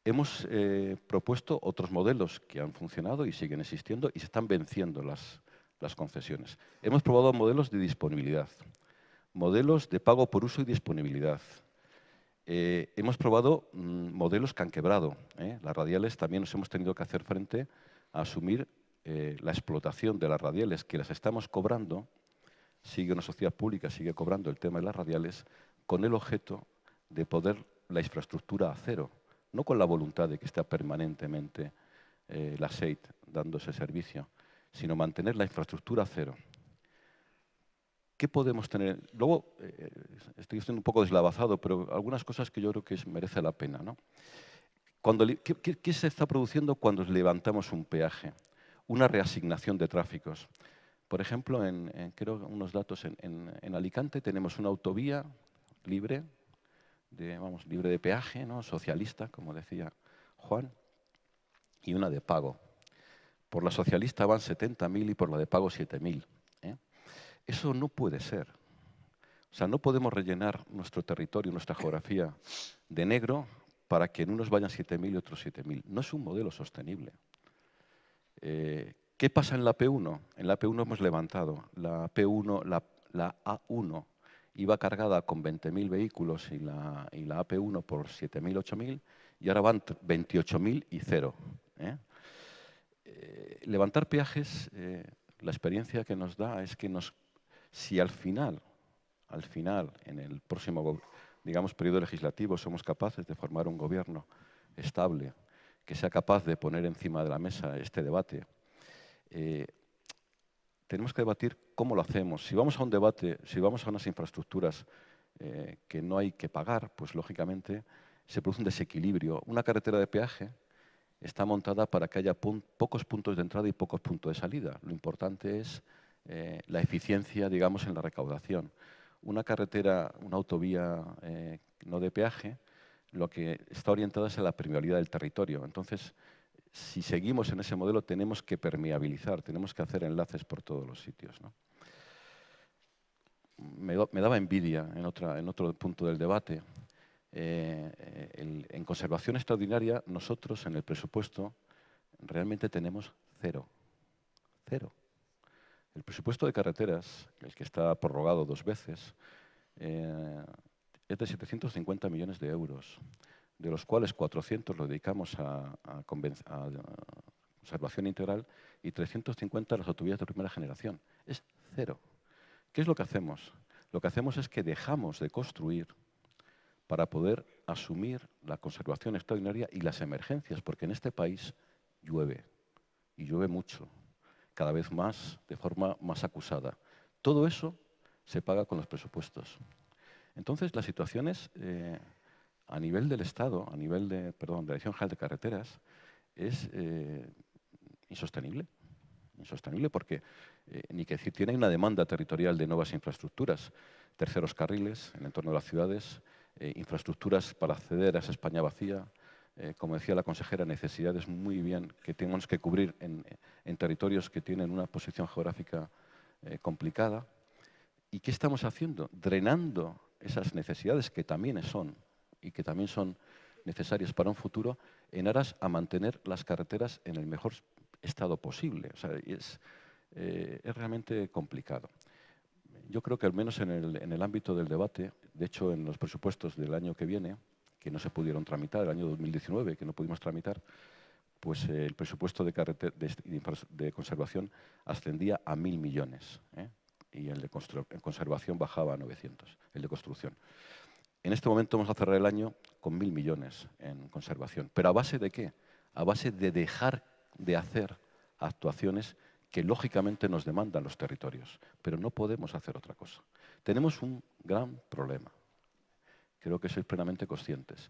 Hemos propuesto otros modelos que han funcionado y siguen existiendo y se están venciendo las las concesiones. Hemos probado modelos de disponibilidad, modelos de pago por uso y disponibilidad. Eh, hemos probado mm, modelos que han quebrado. ¿eh? Las radiales también nos hemos tenido que hacer frente a asumir eh, la explotación de las radiales, que las estamos cobrando, sigue una sociedad pública, sigue cobrando el tema de las radiales, con el objeto de poder la infraestructura a cero, no con la voluntad de que esté permanentemente la SEIT dando ese servicio, sino mantener la infraestructura cero. ¿Qué podemos tener? Luego, eh, estoy siendo un poco deslavazado, pero algunas cosas que yo creo que merece la pena. ¿no? Cuando, ¿qué, se está produciendo cuando levantamos un peaje? Una reasignación de tráficos. Por ejemplo, en, creo unos datos en, Alicante tenemos una autovía libre, de, vamos, libre de peaje, ¿no? socialista, como decía Juan, y una de pago. Por la socialista van 70.000 y por la de pago 7.000. ¿eh? Eso no puede ser. O sea, no podemos rellenar nuestro territorio, nuestra geografía de negro para que en unos vayan 7.000 y otros 7.000. No es un modelo sostenible. Eh, ¿Qué pasa en la P1? En la P1 hemos levantado. La P1, la, A1 iba cargada con 20.000 vehículos y la, la AP1 por 7.000, 8.000 y ahora van 28.000 y cero. ¿eh? Eh, levantar peajes, eh, la experiencia que nos da es que nos, si al final, al final, en el próximo, digamos, periodo legislativo, somos capaces de formar un gobierno estable, que sea capaz de poner encima de la mesa este debate, eh, tenemos que debatir cómo lo hacemos. Si vamos a un debate, si vamos a unas infraestructuras que no hay que pagar, pues lógicamente se produce un desequilibrio. Una carretera de peaje está montada para que haya pocos puntos de entrada y pocos puntos de salida. Lo importante es eh, la eficiencia, digamos, en la recaudación. Una carretera, una autovía eh, no de peaje, lo que está orientada es a la permeabilidad del territorio. Entonces, si seguimos en ese modelo, tenemos que permeabilizar, tenemos que hacer enlaces por todos los sitios. Me, daba envidia en, en otro punto del debate eh, en conservación extraordinaria nosotros en el presupuesto realmente tenemos cero. Cero. El presupuesto de carreteras, el que está prorrogado dos veces, eh, es de 750 millones de euros, de los cuales 400 lo dedicamos a, a, conservación integral y 350 a las autovías de primera generación. Es cero. ¿Qué es lo que hacemos? Lo que hacemos es que dejamos de construir para poder asumir la conservación extraordinaria y las emergencias, porque en este país llueve, y llueve mucho, cada vez más, de forma más acusada. Todo eso se paga con los presupuestos. Entonces, las situaciones eh, a nivel del Estado, a nivel de, perdón, de la Dirección General de Carreteras, es eh, insostenible. Insostenible porque eh, ni que decir, tiene una demanda territorial de nuevas infraestructuras, terceros carriles en el entorno de las ciudades, eh, infraestructuras para acceder a esa España vacía. Eh, como decía la consejera, necesidades muy bien que tenemos que cubrir en, territorios que tienen una posición geográfica eh, complicada. ¿Y qué estamos haciendo? Drenando esas necesidades que también son y que también son necesarias para un futuro en aras a mantener las carreteras en el mejor estado posible. es realmente complicado yo creo que al menos en el, ámbito del debate, de hecho en los presupuestos del año que viene, que no se pudieron tramitar, el año 2019, que no pudimos tramitar, pues eh, el presupuesto de, conservación ascendía a mil millones ¿eh? y el de conservación bajaba a 900, el de construcción. En este momento vamos a cerrar el año con mil millones en conservación. ¿Pero a base de qué? A base de dejar de hacer actuaciones que lógicamente nos demandan los territorios, pero no podemos hacer otra cosa. Tenemos un gran problema. Creo que sois plenamente conscientes.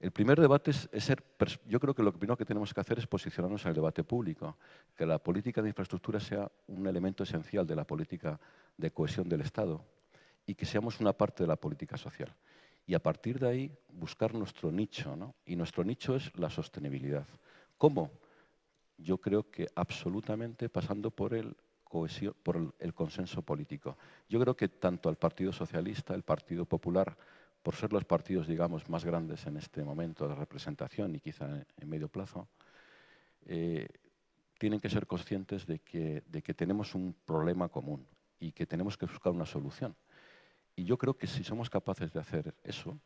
El primer debate es, ser. Yo creo que lo primero que tenemos que hacer es posicionarnos en el debate público, que la política de infraestructura sea un elemento esencial de la política de cohesión del Estado y que seamos una parte de la política social. Y a partir de ahí buscar nuestro nicho, ¿no? Y nuestro nicho es la sostenibilidad. ¿Cómo? yo creo que absolutamente pasando por el, por consenso político. Yo creo que tanto al Partido Socialista, el Partido Popular, por ser los partidos, digamos, más grandes en este momento de representación y quizá en medio plazo, eh, tienen que ser conscientes de que, tenemos un problema común y que tenemos que buscar una solución. Y yo creo que si somos capaces de hacer eso,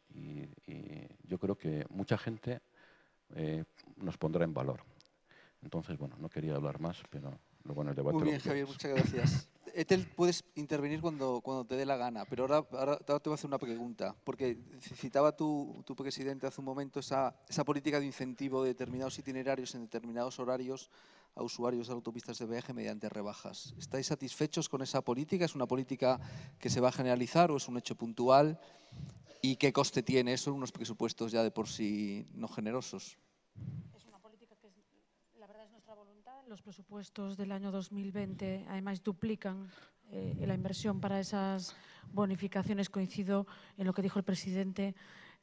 yo creo que mucha gente eh, nos pondrá en valor. Entonces, bueno, no quería hablar más, pero luego en el debate. Muy bien, Javier, muchas gracias. Etel, puedes intervenir cuando, cuando te dé la gana, pero ahora, ahora, te voy a hacer una pregunta, porque citaba tu, presidente hace un momento esa, esa política de incentivo de determinados itinerarios en determinados horarios a usuarios de autopistas de viaje mediante rebajas. ¿Estáis satisfechos con esa política? ¿Es una política que se va a generalizar o es un hecho puntual? ¿Y qué coste tiene eso en unos presupuestos ya de por sí no generosos? Los presupuestos del año 2020 además duplican eh, la inversión para esas bonificaciones. Coincido en lo que dijo el presidente,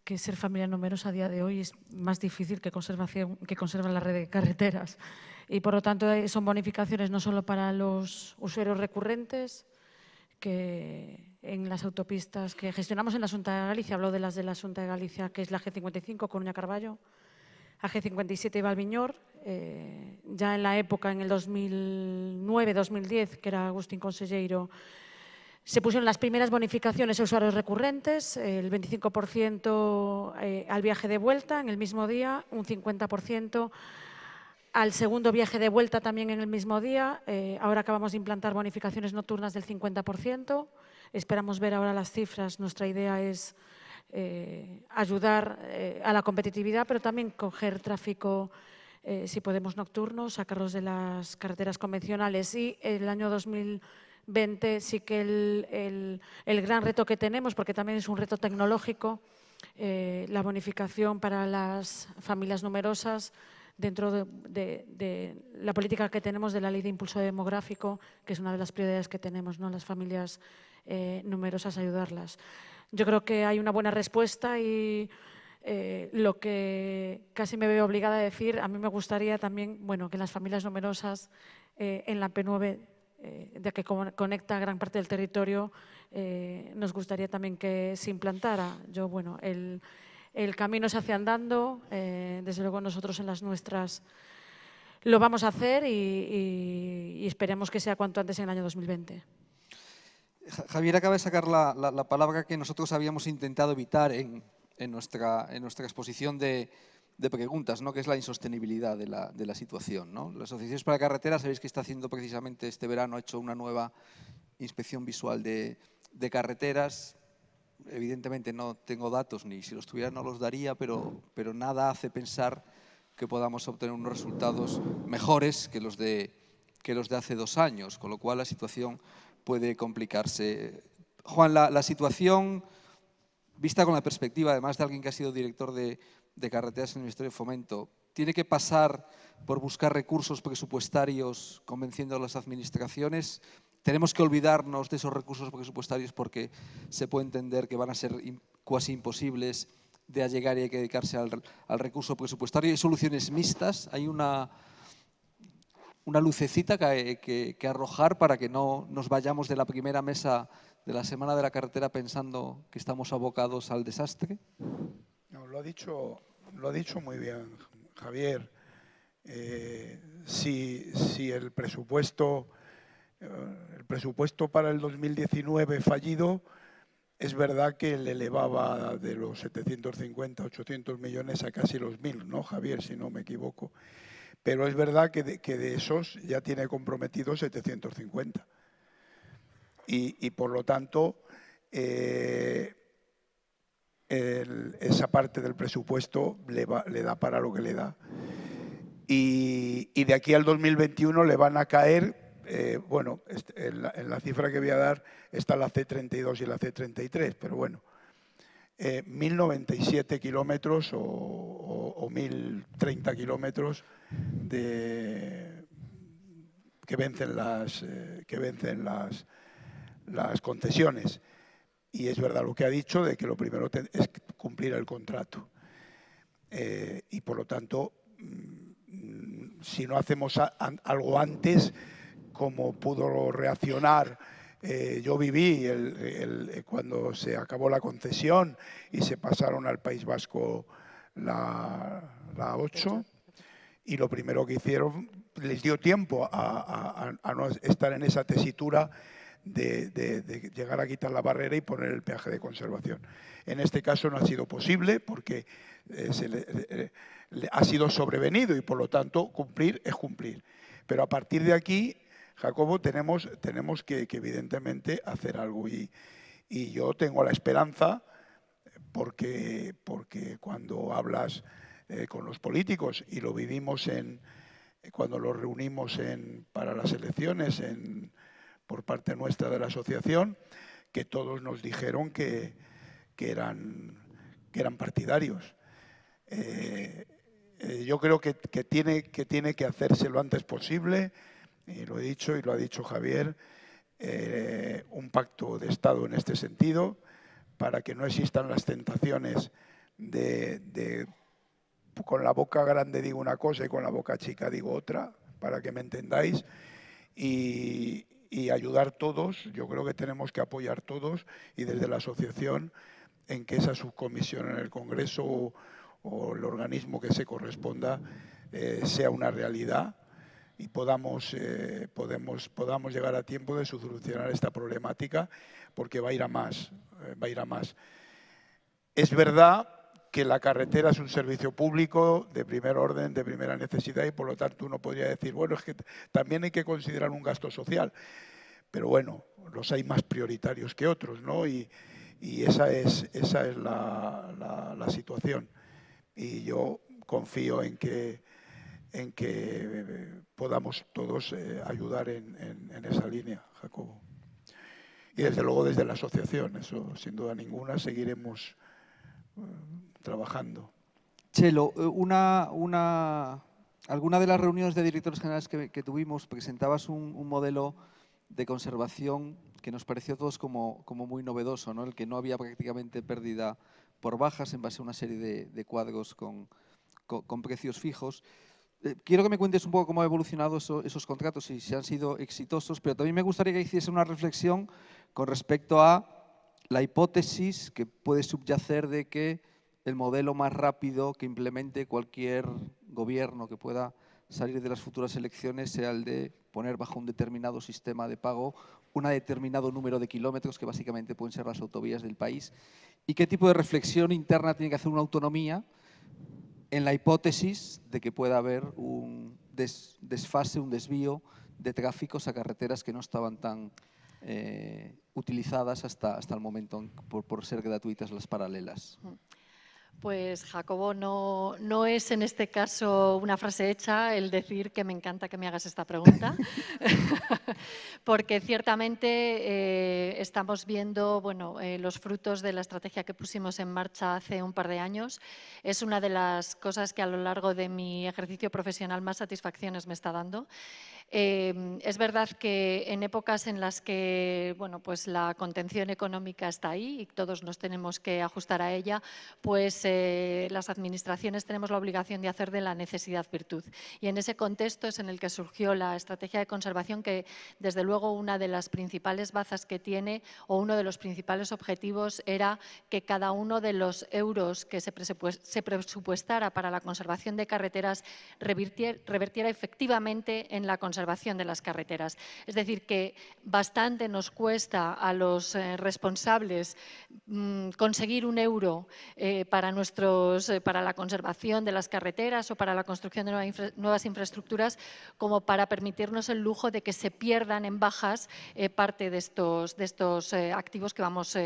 que ser familia numerosa a día de hoy es más difícil que, conservación, que conservar la red de carreteras. Y por lo tanto eh, son bonificaciones no solo para los usuarios recurrentes, que en las autopistas que gestionamos en la Asunta de Galicia, hablo de las de la Asunta de Galicia, que es la G55, Coruña Carballo, a G57 y eh, ya en la época, en el 2009-2010, que era Agustín Conselleiro, se pusieron las primeras bonificaciones a usuarios recurrentes, el 25% eh, al viaje de vuelta en el mismo día, un 50% al segundo viaje de vuelta también en el mismo día. Eh, ahora acabamos de implantar bonificaciones nocturnas del 50%. Esperamos ver ahora las cifras. Nuestra idea es ayudar a la competitividad, pero también coger tráfico eh, si podemos nocturnos, sacarlos de las carreteras convencionales. Y el año 2020 sí que el, gran reto que tenemos, porque también es un reto tecnológico, eh, la bonificación para las familias numerosas dentro de, la política que tenemos de la ley de impulso demográfico, que es una de las prioridades que tenemos, ¿no? las familias eh, numerosas, ayudarlas. Yo creo que hay una buena respuesta y eh, lo que casi me veo obligada a decir, a mí me gustaría también bueno, que las familias numerosas eh, en la P9, eh, que conecta gran parte del territorio, nos gustaría también que se implantara. Yo, bueno, el, camino se hace andando, desde luego nosotros en las nuestras lo vamos a hacer y, esperemos que sea cuanto antes en el año 2020. Javier acaba de sacar la palabra que nosotros habíamos intentado evitar en, en nuestra, en nuestra exposición de, de preguntas, ¿no? que es la insostenibilidad de la, de la situación. ¿no? La Asociación para Carreteras, sabéis que está haciendo precisamente este verano, ha hecho una nueva inspección visual de, de carreteras. Evidentemente no tengo datos, ni si los tuviera no los daría, pero, pero nada hace pensar que podamos obtener unos resultados mejores que los, de, que los de hace dos años, con lo cual la situación puede complicarse. Juan, la, la situación vista con la perspectiva, además de alguien que ha sido director de, carreteras en el Ministerio de Fomento, tiene que pasar por buscar recursos presupuestarios convenciendo a las administraciones. Tenemos que olvidarnos de esos recursos presupuestarios porque se puede entender que van a ser cuasi imposibles de allegar y hay que dedicarse al, recurso presupuestario. Hay soluciones mixtas, hay una, lucecita que, que, arrojar para que no nos vayamos de la primera mesa de la Semana de la Carretera pensando que estamos abocados al desastre? lo ha dicho, lo dicho muy bien Javier. Eh, si, el presupuesto eh, el presupuesto para el 2019 fallido es verdad que le elevaba de los 750 800 millones a casi los 1000 no Javier si no me equivoco pero es verdad que de, que de esos ya tiene comprometido 750 y, por lo tanto eh, esa parte del presupuesto le, da para lo que le da. Y, de aquí al 2021 le van a caer, eh, bueno, este, en la, cifra que voy a dar está la C32 y la C33, pero bueno, 1.097 eh, kilómetros o, 1.030 kilómetros que vencen las, que vencen las, las concesiones. Y es verdad lo que ha dicho de que lo primero es cumplir el contrato. Eh, y por lo tanto, mm, si no hacemos algo antes, como pudo reaccionar, eh, yo viví eh, cuando se acabó la concesión y se pasaron al País Vasco la, 8, y lo primero que hicieron, les dio tiempo a no estar en esa tesitura de, llegar a quitar la barrera y poner el peaje de conservación. En este caso no ha sido posible porque eh, se ha sido sobrevenido y por lo tanto cumplir es cumplir. Pero a partir de aquí, Jacobo, tenemos, tenemos que, evidentemente hacer algo y, y, yo tengo la esperanza porque, porque cuando hablas eh, con los políticos y lo vivimos en cuando los reunimos en, para las elecciones en, por parte nuestra de la asociación, que todos nos dijeron que, eran, que eran, partidarios. Eh, eh, yo creo que, tiene, que tiene que hacerse lo antes posible, y lo he dicho y lo ha dicho Javier, eh, un pacto de Estado en este sentido, para que no existan las tentaciones de, de con la boca grande digo una cosa y con la boca chica digo otra, para que me entendáis. Y, y ayudar todos, yo creo que tenemos que apoyar todos y desde la asociación en que esa subcomisión en el Congreso o, el organismo que se corresponda eh, sea una realidad y podamos, eh, podemos, podamos llegar a tiempo de solucionar esta problemática porque va a ir a más, eh, va a ir a más. Es verdad que la carretera es un servicio público de primer orden, de primera necesidad y por lo tanto uno podría decir, bueno, es que también hay que considerar un gasto social, pero bueno, los hay más prioritarios que otros, ¿no? Y, esa es, la, situación. Y yo confío en que, en que eh, podamos todos eh, ayudar en, en esa línea, Jacobo. Y desde luego desde la asociación, eso sin duda ninguna, seguiremos eh, trabajando. Chelo, eh, una, una, alguna de las reuniones de directores generales que, tuvimos presentabas un, modelo de conservación que nos pareció a todos como, como muy novedoso, el que no había prácticamente pérdida por bajas en base a una serie de, cuadros con, precios fijos. Eh, quiero que me cuentes un poco cómo han evolucionado esos contratos y si han sido exitosos, pero también me gustaría que hiciese una reflexión con respecto a la hipótesis que puede subyacer de que el modelo más rápido que implemente cualquier gobierno que pueda salir de las futuras elecciones sea el de poner bajo un determinado sistema de pago un determinado número de kilómetros que básicamente pueden ser las autovías del país y qué tipo de reflexión interna tiene que hacer una autonomía en la hipótesis de que pueda haber un desfase, un desvío de tráficos a carreteras que no estaban tan eh, utilizadas hasta, hasta el momento por ser gratuitas las paralelas. Pues Jacobo, no, no, es en este caso una frase hecha el decir que me encanta que me hagas esta pregunta, *laughs* porque ciertamente eh, estamos viendo bueno, eh, los frutos de la estrategia que pusimos en marcha hace un par de años. Es una de las cosas que a lo largo de mi ejercicio profesional más satisfacciones me está dando. Em, es verdad que en épocas en las que bueno, pues la contención económica está ahí y todos nos tenemos que ajustar a ella, pues eh, las administraciones tenemos la obligación de hacer de la necesidad virtud. Y en ese contexto es en el que surgió la estrategia de conservación que, desde luego, una de las principales bazas que tiene o uno de los principales objetivos era que cada uno de los euros que se, presupuestara para la conservación de carreteras revertiera efectivamente en la conservación de las carreteras. Es decir, que bastante nos cuesta a los eh, responsables mm, conseguir un euro eh, para, nuestros, eh, para la conservación de las carreteras o para la construcción de nuevas infraestructuras como para permitirnos el lujo de que se pierdan en bajas parte de estos, estos activos que vamos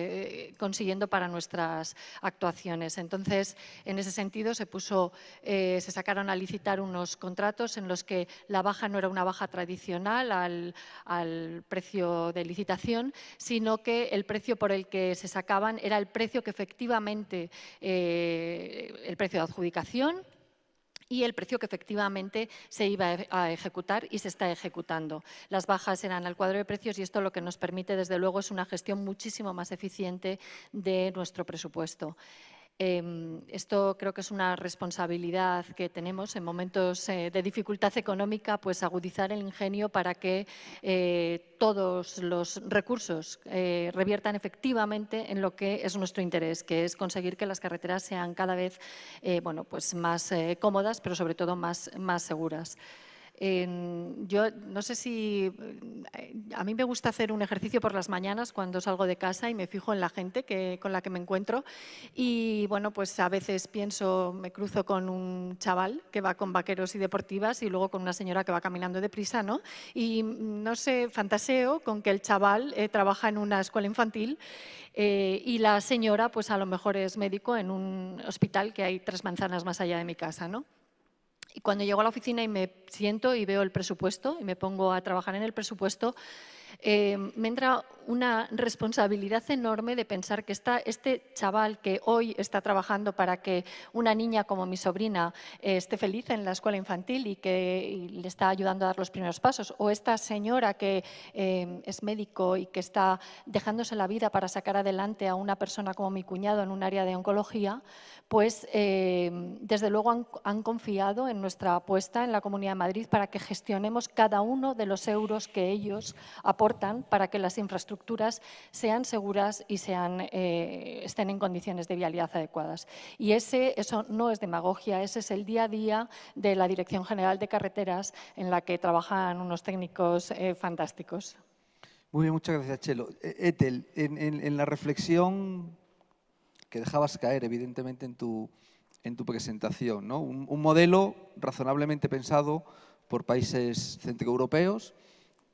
consiguiendo para nuestras actuaciones. Entonces, en ese sentido, se, puso, se sacaron a licitar unos contratos en los que la baja no era una baja tradicional al, precio de licitación, sino que el precio por el que se sacaban era el precio que efectivamente, eh, el precio de adjudicación, y el precio que efectivamente se iba a ejecutar y se está ejecutando. Las bajas eran al cuadro de precios y esto lo que nos permite, desde luego, es una gestión muchísimo más eficiente de nuestro presupuesto. Em, esto creo que es una responsabilidad que tenemos en momentos eh, de dificultad económica, pues agudizar el ingenio para que eh, todos los recursos eh, reviertan efectivamente en lo que es nuestro interés, que es conseguir que las carreteras sean cada vez pues más cómodas, pero sobre todo más seguras yo no sé si... Eh, a mí me gusta hacer un ejercicio por las mañanas cuando salgo de casa y me fijo en la gente que, con la que me encuentro. Y bueno, pues a veces pienso, me cruzo con un chaval que va con vaqueros y deportivas y luego con una señora que va caminando deprisa, ¿no? Y mm, no sé, fantaseo con que el chaval eh, trabaja en una escuela infantil eh, y la señora pues a lo mejor es médico en un hospital que hay tres manzanas más allá de mi casa, ¿no? Y cuando llego a la oficina y me siento y veo el presupuesto y me pongo a trabajar en el presupuesto, eh, me entra una responsabilidad enorme de pensar que este chaval que hoy está trabajando para que una niña como mi sobrina eh, esté feliz en la escuela infantil y que le está ayudando a dar los primeros pasos, o esta señora que eh, es médico y que está dejándose la vida para sacar adelante a una persona como mi cuñado en un área de oncología, pues desde luego han, han confiado en nuestra apuesta en la Comunidad de Madrid para que gestionemos cada uno de los euros que ellos aportan para que las infraestructuras sean seguras y eh, estén en condiciones de vialidad adecuadas. Y ese, eso no es demagogia, ese es el día a día de la Dirección General de Carreteras en la que trabajan unos técnicos eh, fantásticos. Muy bien, muchas gracias, Chelo. E, Etel, en, la reflexión que dejabas caer, evidentemente, en tu, presentación, ¿no? un, un modelo razonablemente pensado por países centroeuropeos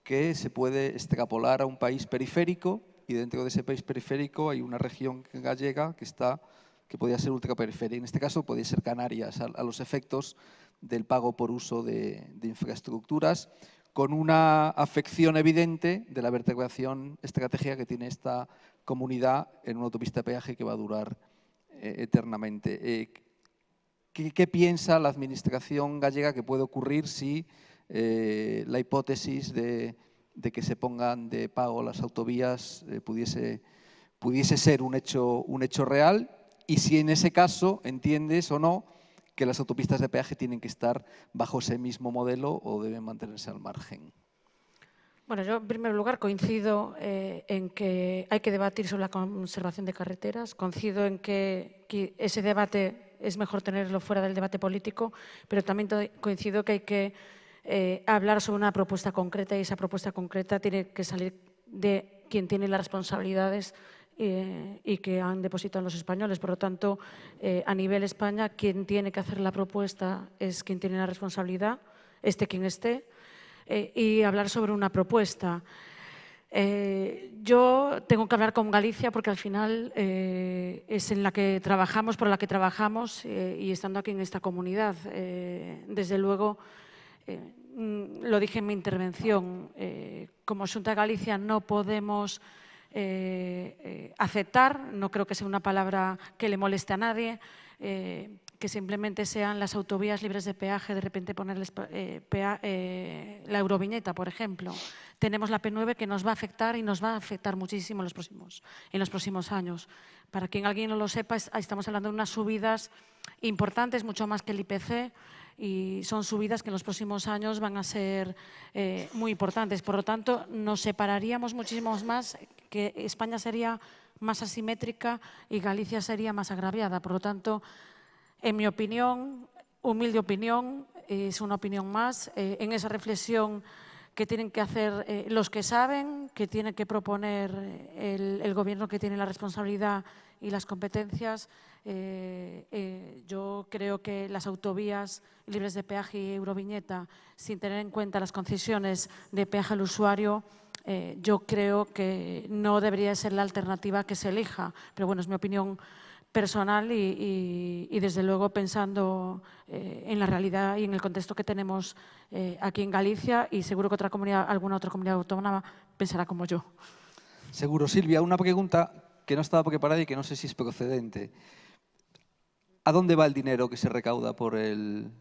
que se puede extrapolar a un país periférico y dentro de ese país periférico hay una región gallega que está que podría ser ultraperiférica. En este caso podría ser Canarias, a, los efectos del pago por uso de, infraestructuras, con una afección evidente de la vertebración estratégica que tiene esta comunidad en una autopista de peaje que va a durar eh, eternamente. Eh, ¿qué, piensa la Administración gallega que puede ocurrir si eh, la hipótesis de, que se pongan de pago las autovías eh, pudiese, ser un hecho, un hecho real y si en ese caso entiendes o no que las autopistas de peaje tienen que estar bajo ese mismo modelo o deben mantenerse al margen. Bueno, yo en primer lugar coincido eh, en que hay que debatir sobre la conservación de carreteras, coincido en que, ese debate es mejor tenerlo fuera del debate político, pero también coincido que hay que eh, hablar sobre una propuesta concreta y esa propuesta concreta tiene que salir de quien tiene las responsabilidades eh, y que han depositado los españoles. Por lo tanto, eh, a nivel España, quien tiene que hacer la propuesta es quien tiene la responsabilidad, este quien esté, y hablar sobre una propuesta. yo tengo que hablar con Galicia porque al final es en la que trabajamos, por la que trabajamos y estando aquí en esta comunidad. desde luego, Mm, lo dije en mi intervención, eh, como Junta de Galicia no podemos eh, eh, aceptar, no creo que sea una palabra que le moleste a nadie, que simplemente sean las autovías libres de peaje, de repente ponerles la euroviñeta, por ejemplo. Tenemos la P9 que nos va a afectar y nos va a afectar muchísimo en los próximos, en los próximos años. Para quien alguien no lo sepa, estamos hablando de unas subidas importantes, mucho más que el IPC, y son subidas que en los próximos años van a ser eh, muy importantes. Por lo tanto, nos separaríamos muchísimo más, que España sería más asimétrica y Galicia sería más agraviada. Por lo tanto, en mi opinión, humilde opinión, eh, es una opinión más, eh, en esa reflexión que tienen que hacer los que saben, que tiene que proponer el gobierno que tiene la responsabilidad y las competencias, eh, eh, yo creo que las autovías libres de peaje y euroviñeta, sin tener en cuenta las concesiones de peaje al usuario, eh, yo creo que no debería ser la alternativa que se elija. Pero bueno, es mi opinión personal y, desde luego pensando en la realidad y en el contexto que tenemos aquí en Galicia y seguro que otra comunidad, alguna otra comunidad autónoma pensará como yo. Seguro, Silvia, una pregunta que no estaba preparada y que no sé si es procedente. ¿A dónde va el dinero que se recauda por el,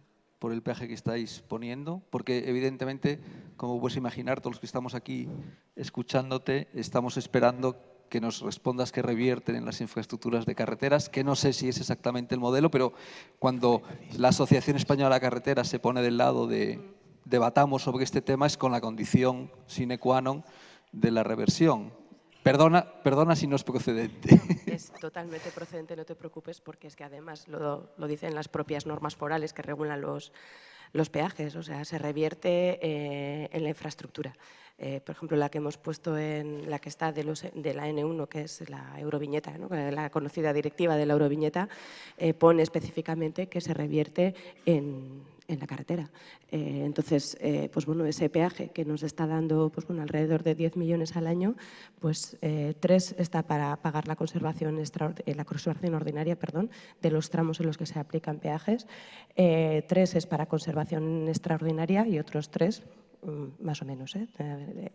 peaje que estáis poniendo? Porque evidentemente, como puedes imaginar, todos los que estamos aquí escuchándote, estamos esperando que nos respondas que revierten en las infraestructuras de carreteras, que no sé si es exactamente el modelo, pero cuando la Asociación Española de Carreteras se pone del lado de debatamos sobre este tema es con la condición sine qua non de la reversión. Perdona, perdona si no es procedente. *laughs* totalmente procedente, no te preocupes, porque es que además lo, dicen las propias normas forales que regulan los, los peajes, o sea, se revierte eh, en la infraestructura. Eh, por ejemplo, la que hemos puesto en la que está de, los, de la N1, que es la Euroviñeta, la conocida directiva de la Euroviñeta, eh, pone específicamente que se revierte en en la carretera. Eh, entonces, eh, pues bueno, ese peaje que nos está dando pues bueno, alrededor de 10 millones al año, pues eh, tres está para pagar la conservación, extra, la conservación ordinaria perdón, de los tramos en los que se aplican peajes, tres es para conservación extraordinaria y otros tres Mm, más o menos, ¿eh?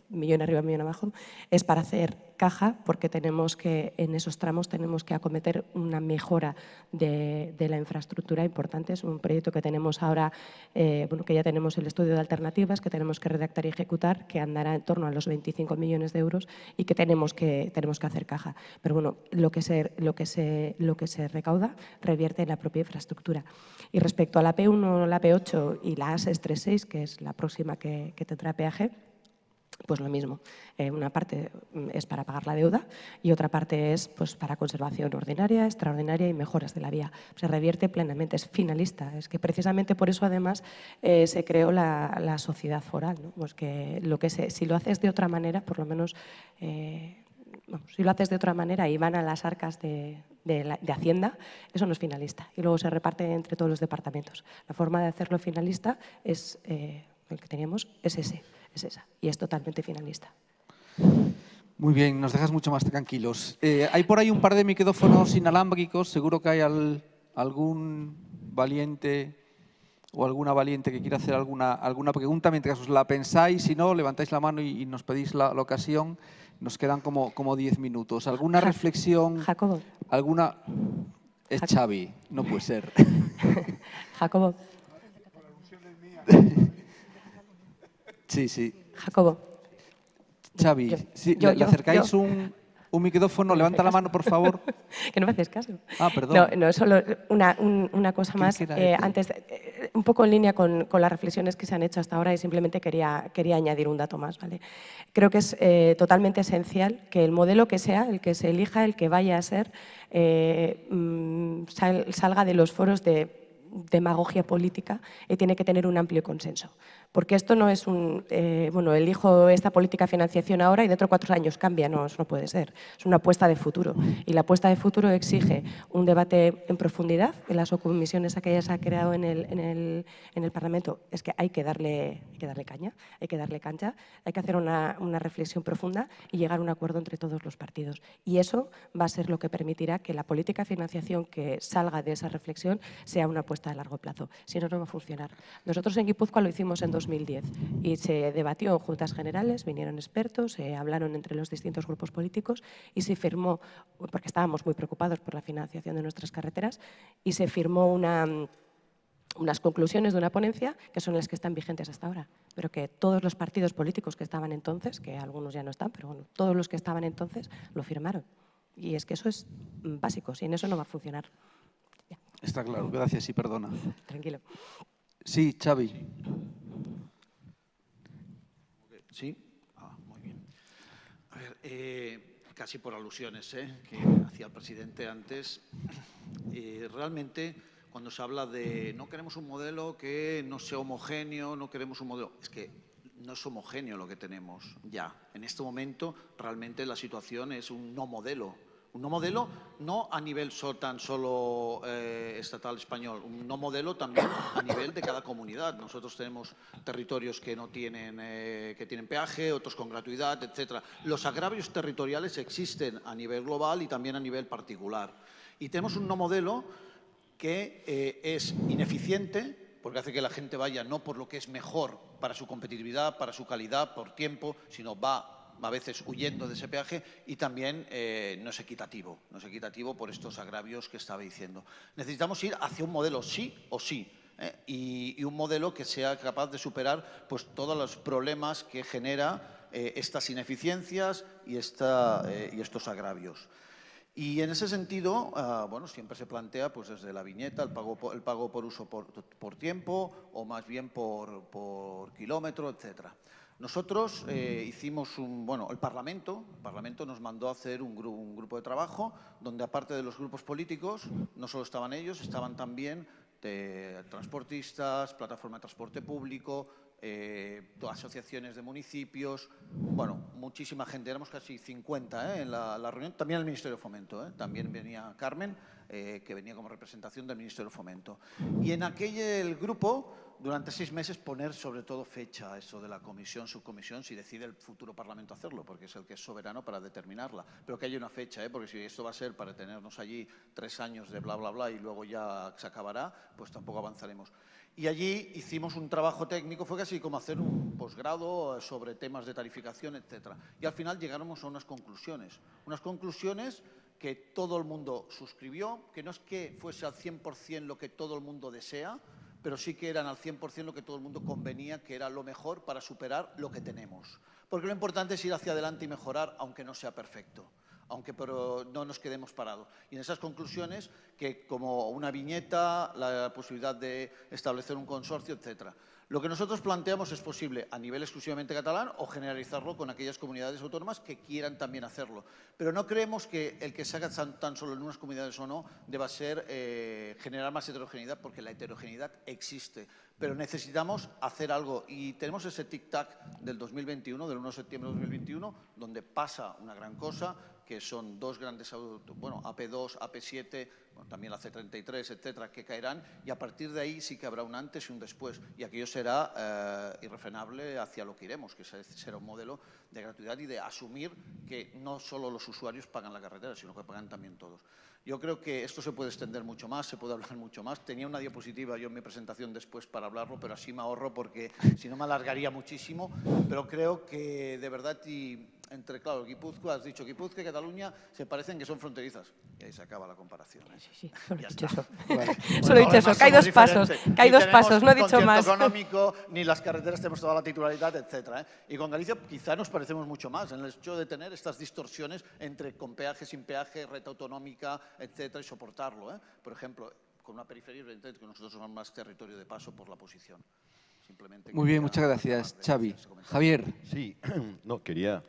millón arriba, millón abajo, es para hacer caja porque tenemos que, en esos tramos tenemos que acometer una mejora de, la infraestructura importante. Es un proyecto que tenemos ahora, eh, bueno, que ya tenemos el estudio de alternativas, que tenemos que redactar y ejecutar, que andará en torno a los 25 millones de euros y que tenemos que, tenemos que hacer caja. Pero bueno, lo que, se, lo, que se, lo que se recauda revierte en la propia infraestructura. Y respecto a la P1, la P8 y la S36 que es la próxima que que te pues lo mismo. Eh, una parte es para pagar la deuda y otra parte es pues, para conservación ordinaria, extraordinaria y mejoras de la vía. Se revierte plenamente, es finalista. Es que precisamente por eso, además, eh, se creó la, sociedad foral. Pues lo que si lo haces de otra manera, por lo menos, eh, si lo haces de otra manera y van a las arcas de, de, Hacienda, eso no es finalista. Y luego se reparte entre todos los departamentos. La forma de hacerlo finalista es el que teníamos es ese, es esa, y es totalmente finalista. Muy bien, nos dejas mucho más tranquilos. Eh, hay por ahí un par de micrófonos inalámbricos, seguro que hay algún valiente o alguna valiente que quiera hacer alguna, alguna pregunta mientras os la pensáis, si no, levantáis la mano y, nos pedís la, ocasión. Nos quedan como, como diez minutos. ¿Alguna reflexión? Jacobo. ¿Alguna? Es Xavi, no puede ser. *laughs* Jacobo. *laughs* Sí, sí. Jacobo. Xavi, si le, acercáis un, micrófono, levanta la mano, por favor. *laughs* que no me haces caso. Ah, perdón. No, solo una, cosa más. Eh, antes, eh, un poco en línea con, las reflexiones que se han hecho hasta ahora y simplemente quería, quería añadir un dato más. ¿vale? Creo que es eh, totalmente esencial que el modelo que sea, el que se elija, el que vaya a ser, mm, salga de los foros de demagogia política y tiene que tener un amplio consenso porque esto no es un, eh, bueno, elijo esta política de financiación ahora y dentro de cuatro años cambia, no, eso no puede ser. Es una apuesta de futuro y la apuesta de futuro exige un debate en profundidad en las comisiones aquellas que ha creado en el, Parlamento. Es que hay que, darle, que darle caña, hay que darle cancha, hay que hacer una, reflexión profunda y llegar a un acuerdo entre todos los partidos. Y eso va a ser lo que permitirá que la política de financiación que salga de esa reflexión sea una apuesta de largo plazo. Si no, no va a funcionar. Nosotros en Guipúzcoa lo hicimos en 2010. Y se debatió en juntas generales, vinieron expertos, se hablaron entre los distintos grupos políticos y se firmó, porque estábamos muy preocupados por la financiación de nuestras carreteras, y se firmó una unas conclusiones de una ponencia que son las que están vigentes hasta ahora, pero que todos los partidos políticos que estaban entonces, que algunos ya no están, pero bueno, todos los que estaban entonces lo firmaron. Y es que eso es básico, sin eso no va a funcionar. Está claro, gracias y perdona. Tranquilo. Sí, Xavi. Sí, ah, muy bien. A ver, eh, casi por alusiones ¿eh? que hacía el presidente antes. *clears throat* Eh, realmente, cuando se habla de no queremos un modelo que no sea homogéneo, no queremos un modelo, es que no es homogéneo lo que tenemos ya. En este momento, realmente la situación es un no modelo un no modelo no a nivel tan solo eh, estatal español, un no modelo también a nivel de cada comunidad. Nosotros tenemos territorios que no tienen, eh, que tienen peaje, otros con gratuidad, etcétera. Los agravios territoriales existen a nivel global y también a nivel particular. Y tenemos un no modelo que eh, es ineficiente porque hace que la gente vaya no por lo que es mejor para su competitividad, para su calidad, por tiempo, sino va a veces huyendo de ese peaje y también eh, no es equitativo, no es equitativo por estos agravios que estaba diciendo. Necesitamos ir hacia un modelo sí o sí. ¿eh? Y, un modelo que sea capaz de superar pues, todos los problemas que genera eh, estas ineficiencias y, esta, y estos agravios. Y en ese sentido, ah, bueno, siempre se plantea pues desde la viñeta el pago por, el pago por uso por, tiempo o más bien por, por kilómetro, etcétera. Nosotros eh, hicimos un, bueno, el Parlamento, Parlamento nos mandó a hacer un, grupo de trabajo donde aparte de los grupos políticos, no solo estaban ellos, estaban también transportistas, plataforma de transporte público, eh, asociaciones de municipios, bueno, muchísima gente, éramos casi 50 eh, en la, reunión, también el Ministerio de Fomento, también venía Carmen, eh, que venía como representación del Ministerio del Fomento. Y en aquel grupo, durante seis meses, poner sobre todo fecha a eso de la comisión, subcomisión, si decide el futuro Parlamento hacerlo, porque es el que es soberano para determinarla. Pero que haya una fecha, ¿eh? porque si esto va a ser para tenernos allí tres años de bla, bla, bla y luego ya se acabará, pues tampoco avanzaremos. Y allí hicimos un trabajo técnico, fue casi como hacer un posgrado sobre temas de tarificación, etcétera. Y al final llegamos a unas conclusiones. Unas conclusiones que todo el mundo suscribió, que no es que fuese al 100% lo que todo el mundo desea, pero sí que eran al 100% lo que todo el mundo convenía que era lo mejor para superar lo que tenemos. Porque lo importante es ir hacia adelante y mejorar, aunque no sea perfecto, aunque no nos quedemos parados. Y en esas conclusiones, que como una viñeta, la posibilidad de establecer un consorcio, etcétera. Lo que nosotros planteamos es posible a nivel exclusivamente catalán o generalizarlo con aquellas comunidades autónomas que quieran también hacerlo. Pero no creemos que el que se haga tan, solo en unas comunidades o no deba ser eh, generar más heterogeneidad, porque la heterogeneidad existe. Pero necesitamos hacer algo y tenemos ese tic-tac del 2021, del 1 de septiembre de 2021, donde pasa una gran cosa, que son dos grandes bueno, AP2, AP7, también la C33, etcétera, que caerán y a partir de ahí sí que habrá un antes y un después y aquello será eh, irrefrenable hacia lo que iremos, que será un modelo de gratuidad y de asumir que no solo los usuarios pagan la carretera, sino que pagan también todos. Yo creo que esto se puede extender mucho más, se puede hablar mucho más. Tenía una diapositiva yo en mi presentación después para hablarlo, pero así me ahorro porque si no me alargaría muchísimo. Pero creo que de verdad y entre, claro, Guipúzcoa, has dicho Guipúzcoa y Cataluña se parecen que son fronterizas. Y ahí se acaba la comparación. ¿eh? Sí, sí, solo he dicho eso. *laughs* solo he dicho eso, que hay dos pasos, hay dos pasos, no he dicho más. económico, ni las carreteras tenemos toda la titularidad, etc. ¿eh? Y con Galicia quizá nos parecemos mucho más en el hecho de tener estas distorsiones entre con peaje, sin peaje, red autonómica, etc. y soportarlo. ¿eh? Por ejemplo, con una periferia, evidentemente que nosotros somos más territorio de paso por la posición. Muy bien, muchas gracias, Xavi. Javier. Sí, *clears throat* no, quería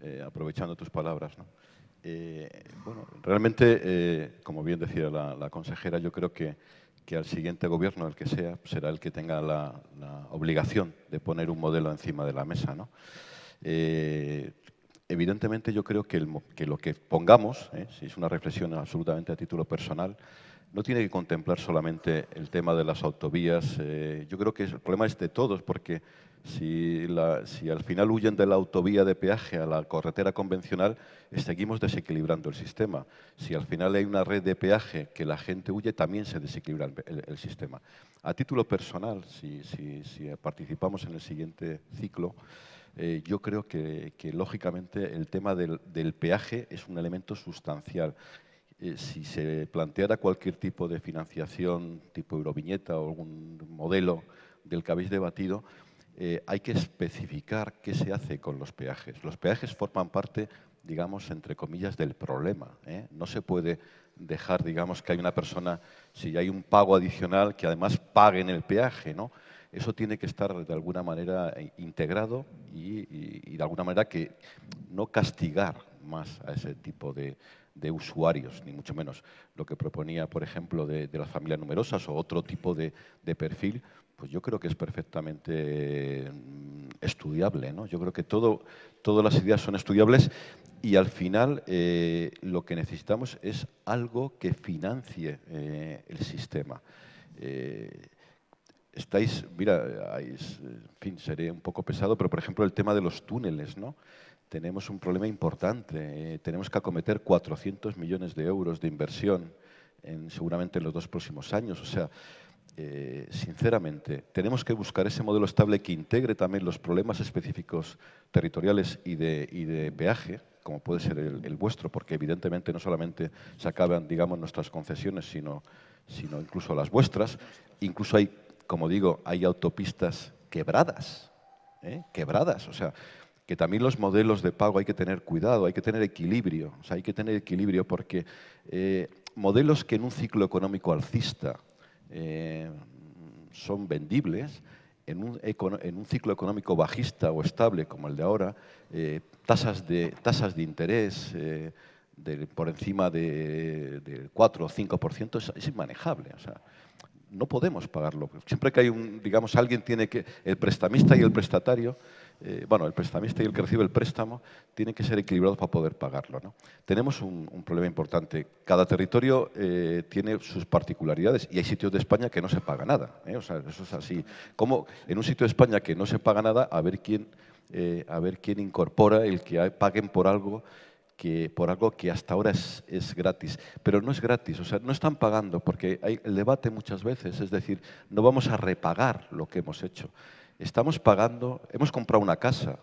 eh, aprovechando tus palabras. Eh, bueno, realmente, eh, como bien decía la, consejera, yo creo que, que, al siguiente gobierno, el que sea, será el que tenga la, obligación de poner un modelo encima de la mesa. ¿no? evidentemente, yo creo que, que lo que pongamos, si es una reflexión absolutamente a título personal, no tiene que contemplar solamente el tema de las autovías. yo creo que el problema es de todos, porque si, si, al final huyen de la autovía de peaje a la carretera convencional, seguimos desequilibrando el sistema. Si al final hay una red de peaje que la gente huye, también se desequilibra el, sistema. A título personal, si, participamos en el siguiente ciclo, eh, yo creo que, lógicamente el tema del, peaje es un elemento sustancial. Eh, si se planteara cualquier tipo de financiación tipo euroviñeta o algún modelo del que habéis debatido, eh, hay que especificar qué se hace con los peajes. Los peajes forman parte, digamos, entre comillas, del problema. ¿eh? No se puede dejar, digamos, que hay una persona, si hay un pago adicional, que además pague en el peaje, ¿no? Eso tiene que estar de alguna manera eh, integrado y, de alguna manera que no castigar más a ese tipo de, usuarios, ni mucho menos lo que proponía, por ejemplo, de, las familias numerosas o otro tipo de perfil, pues yo creo que es perfectamente mm, estudiable. ¿no? Yo creo que todo, todas las ideas son estudiables y al final eh, lo que necesitamos es algo que financie eh, el sistema. Eh, estáis, mira, en fin, seré un poco pesado, pero por ejemplo el tema de los túneles, ¿no? Tenemos un problema importante. tenemos que acometer 400 millones de euros de inversión en, seguramente en los dos próximos años. O sea, eh, sinceramente, tenemos que buscar ese modelo estable que integre también los problemas específicos territoriales y de, peaje, como puede ser el, vuestro, porque evidentemente no solamente se acaban, digamos, nuestras concesiones, sino, incluso las vuestras. Incluso hay, como digo, hay autopistas quebradas, ¿eh? quebradas, o sea, que también los modelos de pago hay que tener cuidado, hay que tener equilibrio, hay que tener equilibrio porque eh, modelos que en un ciclo económico alcista eh, son vendibles, en un, ciclo económico bajista o estable como el de ahora, eh, tasas, de, tasas de interés eh, por encima del 4 o 5% es, es inmanejable. no podemos pagarlo. Siempre que hay un, digamos, alguien tiene que, el prestamista y el prestatario eh, bueno, el prestamista y el que recibe el préstamo tienen que ser equilibrados para poder pagarlo. Tenemos un, problema importante. Cada territorio eh, tiene sus particularidades y hay sitios de España que no se paga nada. ¿eh? eso es así. Como en un sitio de España que no se paga nada, a ver quién, a ver quién incorpora el que paguen por algo que por algo que hasta ahora es, es, gratis. Pero no es gratis, o sea, no están pagando, porque hay el debate muchas veces, es decir, no vamos a repagar lo que hemos hecho estamos pagando, hemos comprado una casa,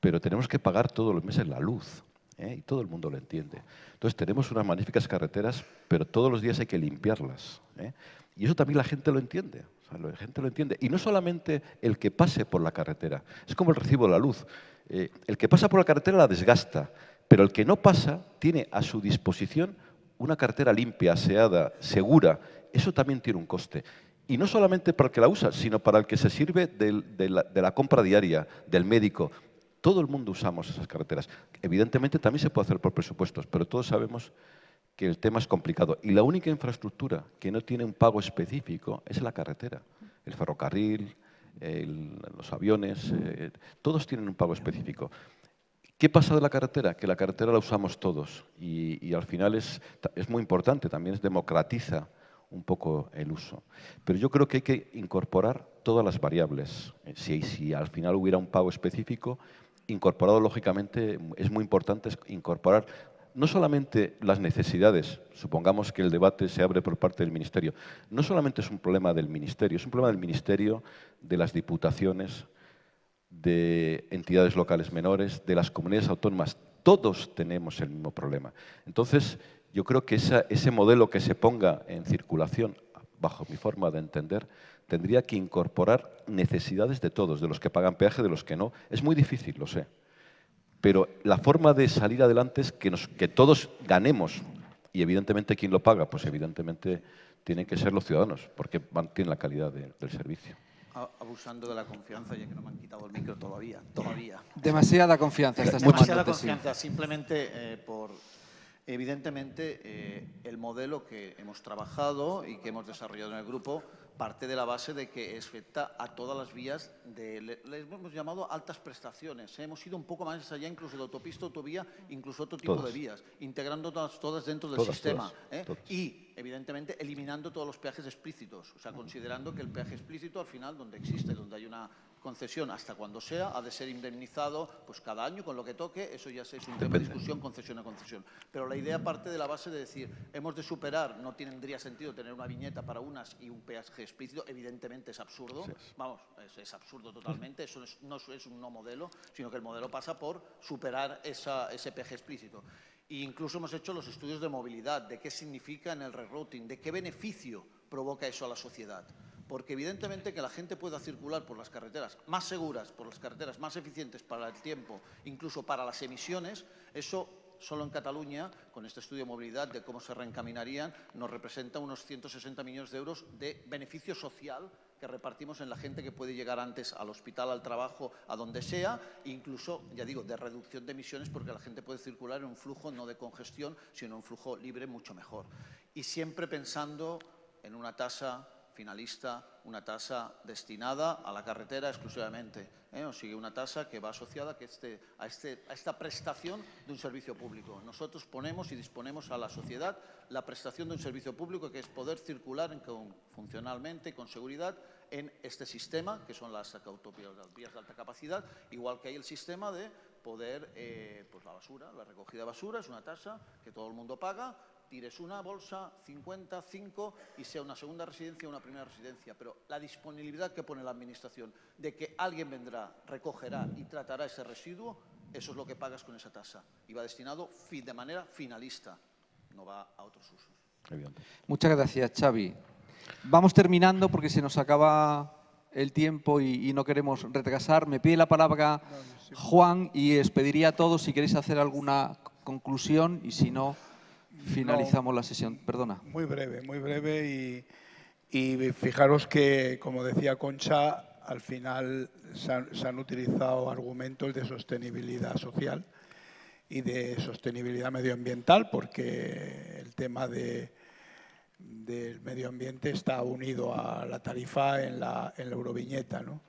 pero tenemos que pagar todos los meses la luz. ¿eh? Y todo el mundo lo entiende. Entonces tenemos unas magníficas carreteras, pero todos los días hay que limpiarlas. ¿eh? Y eso también la gente lo entiende. la gente lo entiende. Y no solamente el que pase por la carretera. Es como el recibo de la luz. Eh, el que pasa por la carretera la desgasta, pero el que no pasa tiene a su disposición una carretera limpia, aseada, segura. Eso también tiene un coste. Y no solamente para el que la usa, sino para el que se sirve de, la, compra diaria, del médico. Todo el mundo usamos esas carreteras. Evidentemente también se puede hacer por presupuestos, pero todos sabemos que el tema es complicado. Y la única infraestructura que no tiene un pago específico es la carretera. El ferrocarril, los aviones, eh, todos tienen un pago específico. ¿Qué pasa de la carretera? Que la carretera la usamos todos y, al final es, es, muy importante, también es democratiza un poco el uso. Pero yo creo que hay que incorporar todas las variables. Eh, si, si al final hubiera un pago específico, incorporado lógicamente es muy importante incorporar no solamente las necesidades, supongamos que el debate se abre por parte del Ministerio, no solamente es un problema del Ministerio, es un problema del Ministerio, de las diputaciones, de entidades locales menores, de las comunidades autónomas. Todos tenemos el mismo problema. Entonces, yo creo que ese modelo que se ponga en circulación, bajo mi forma de entender, tendría que incorporar necesidades de todos, de los que pagan peaje, de los que no. Es muy difícil, lo sé. Pero la forma de salir adelante es que, todos ganemos. Y evidentemente, ¿quién lo paga? Pues evidentemente tienen que ser los ciudadanos, porque mantienen la calidad del servicio. Abusando de la confianza, ya que no me han quitado el micro todavía. todavía. Demasiada confianza. Demasiada confianza, simplemente eh, por Evidentemente, eh, el modelo que hemos trabajado y que hemos desarrollado en el grupo parte de la base de que afecta a todas las vías, de, les hemos llamado altas prestaciones. ¿eh? Hemos ido un poco más allá incluso de autopista, autovía, incluso otro tipo de vías, integrando todas, dentro del sistema. ¿eh? Y, evidentemente, eliminando todos los peajes explícitos, o sea, considerando que el peaje explícito, al final, donde existe, donde hay una concesión hasta cuando sea, ha de ser indemnizado pues cada año con lo que toque, eso ya es un tema de discusión concesión a concesión. Pero la idea parte de la base de decir, hemos de superar, no tendría sentido tener una viñeta para unas y un peaje explícito, evidentemente es absurdo, vamos, es, absurdo totalmente, eso no es un no modelo, sino que el modelo pasa por superar esa, ese peaje explícito. E incluso hemos hecho los estudios de movilidad, de qué significa en el rerouting, de qué beneficio provoca eso a la sociedad porque evidentemente que la gente pueda circular por las carreteras más seguras, por las carreteras más eficientes para el tiempo, incluso para las emisiones, eso solo en Cataluña, con este estudio de movilidad de cómo se reencaminarían, nos representa unos 160 millones de euros de beneficio social que repartimos en la gente que puede llegar antes al hospital, al trabajo, a donde sea, incluso, ya digo, de reducción de emisiones porque la gente puede circular en un flujo no de congestión, sino en un flujo libre mucho mejor. Y siempre pensando en una tasa finalista una tasa destinada a la carretera exclusivamente, ¿eh? o sigue una tasa que va asociada a, que este, a, este, a esta prestación de un servicio público. Nosotros ponemos y disponemos a la sociedad la prestación de un servicio público que es poder circular con, funcionalmente, con seguridad, en este sistema, que son las autopistas, de alta capacidad, igual que hay el sistema de poder, eh, pues la basura, la recogida de basura es una tasa que todo el mundo paga tires una bolsa, 50, 5 y sea una segunda residencia o una primera residencia. Pero la disponibilidad que pone la Administración de que alguien vendrá, recogerá y tratará ese residuo, eso es lo que pagas con esa tasa. Y va destinado de manera finalista, no va a otros usos. Muchas gracias, Xavi. Vamos terminando porque se nos acaba el tiempo y, y, no queremos retrasar. Me pide la palabra Juan y os pediría a todos si queréis hacer alguna conclusión y si no finalizamos la sesión. Perdona. Muy breve, muy breve. Y, y fijaros que, como decía Concha, al final se han, utilizado argumentos de sostenibilidad social y de sostenibilidad medioambiental, porque el tema de, del medio ambiente está unido a la tarifa en la, en la euroviñeta. ¿no?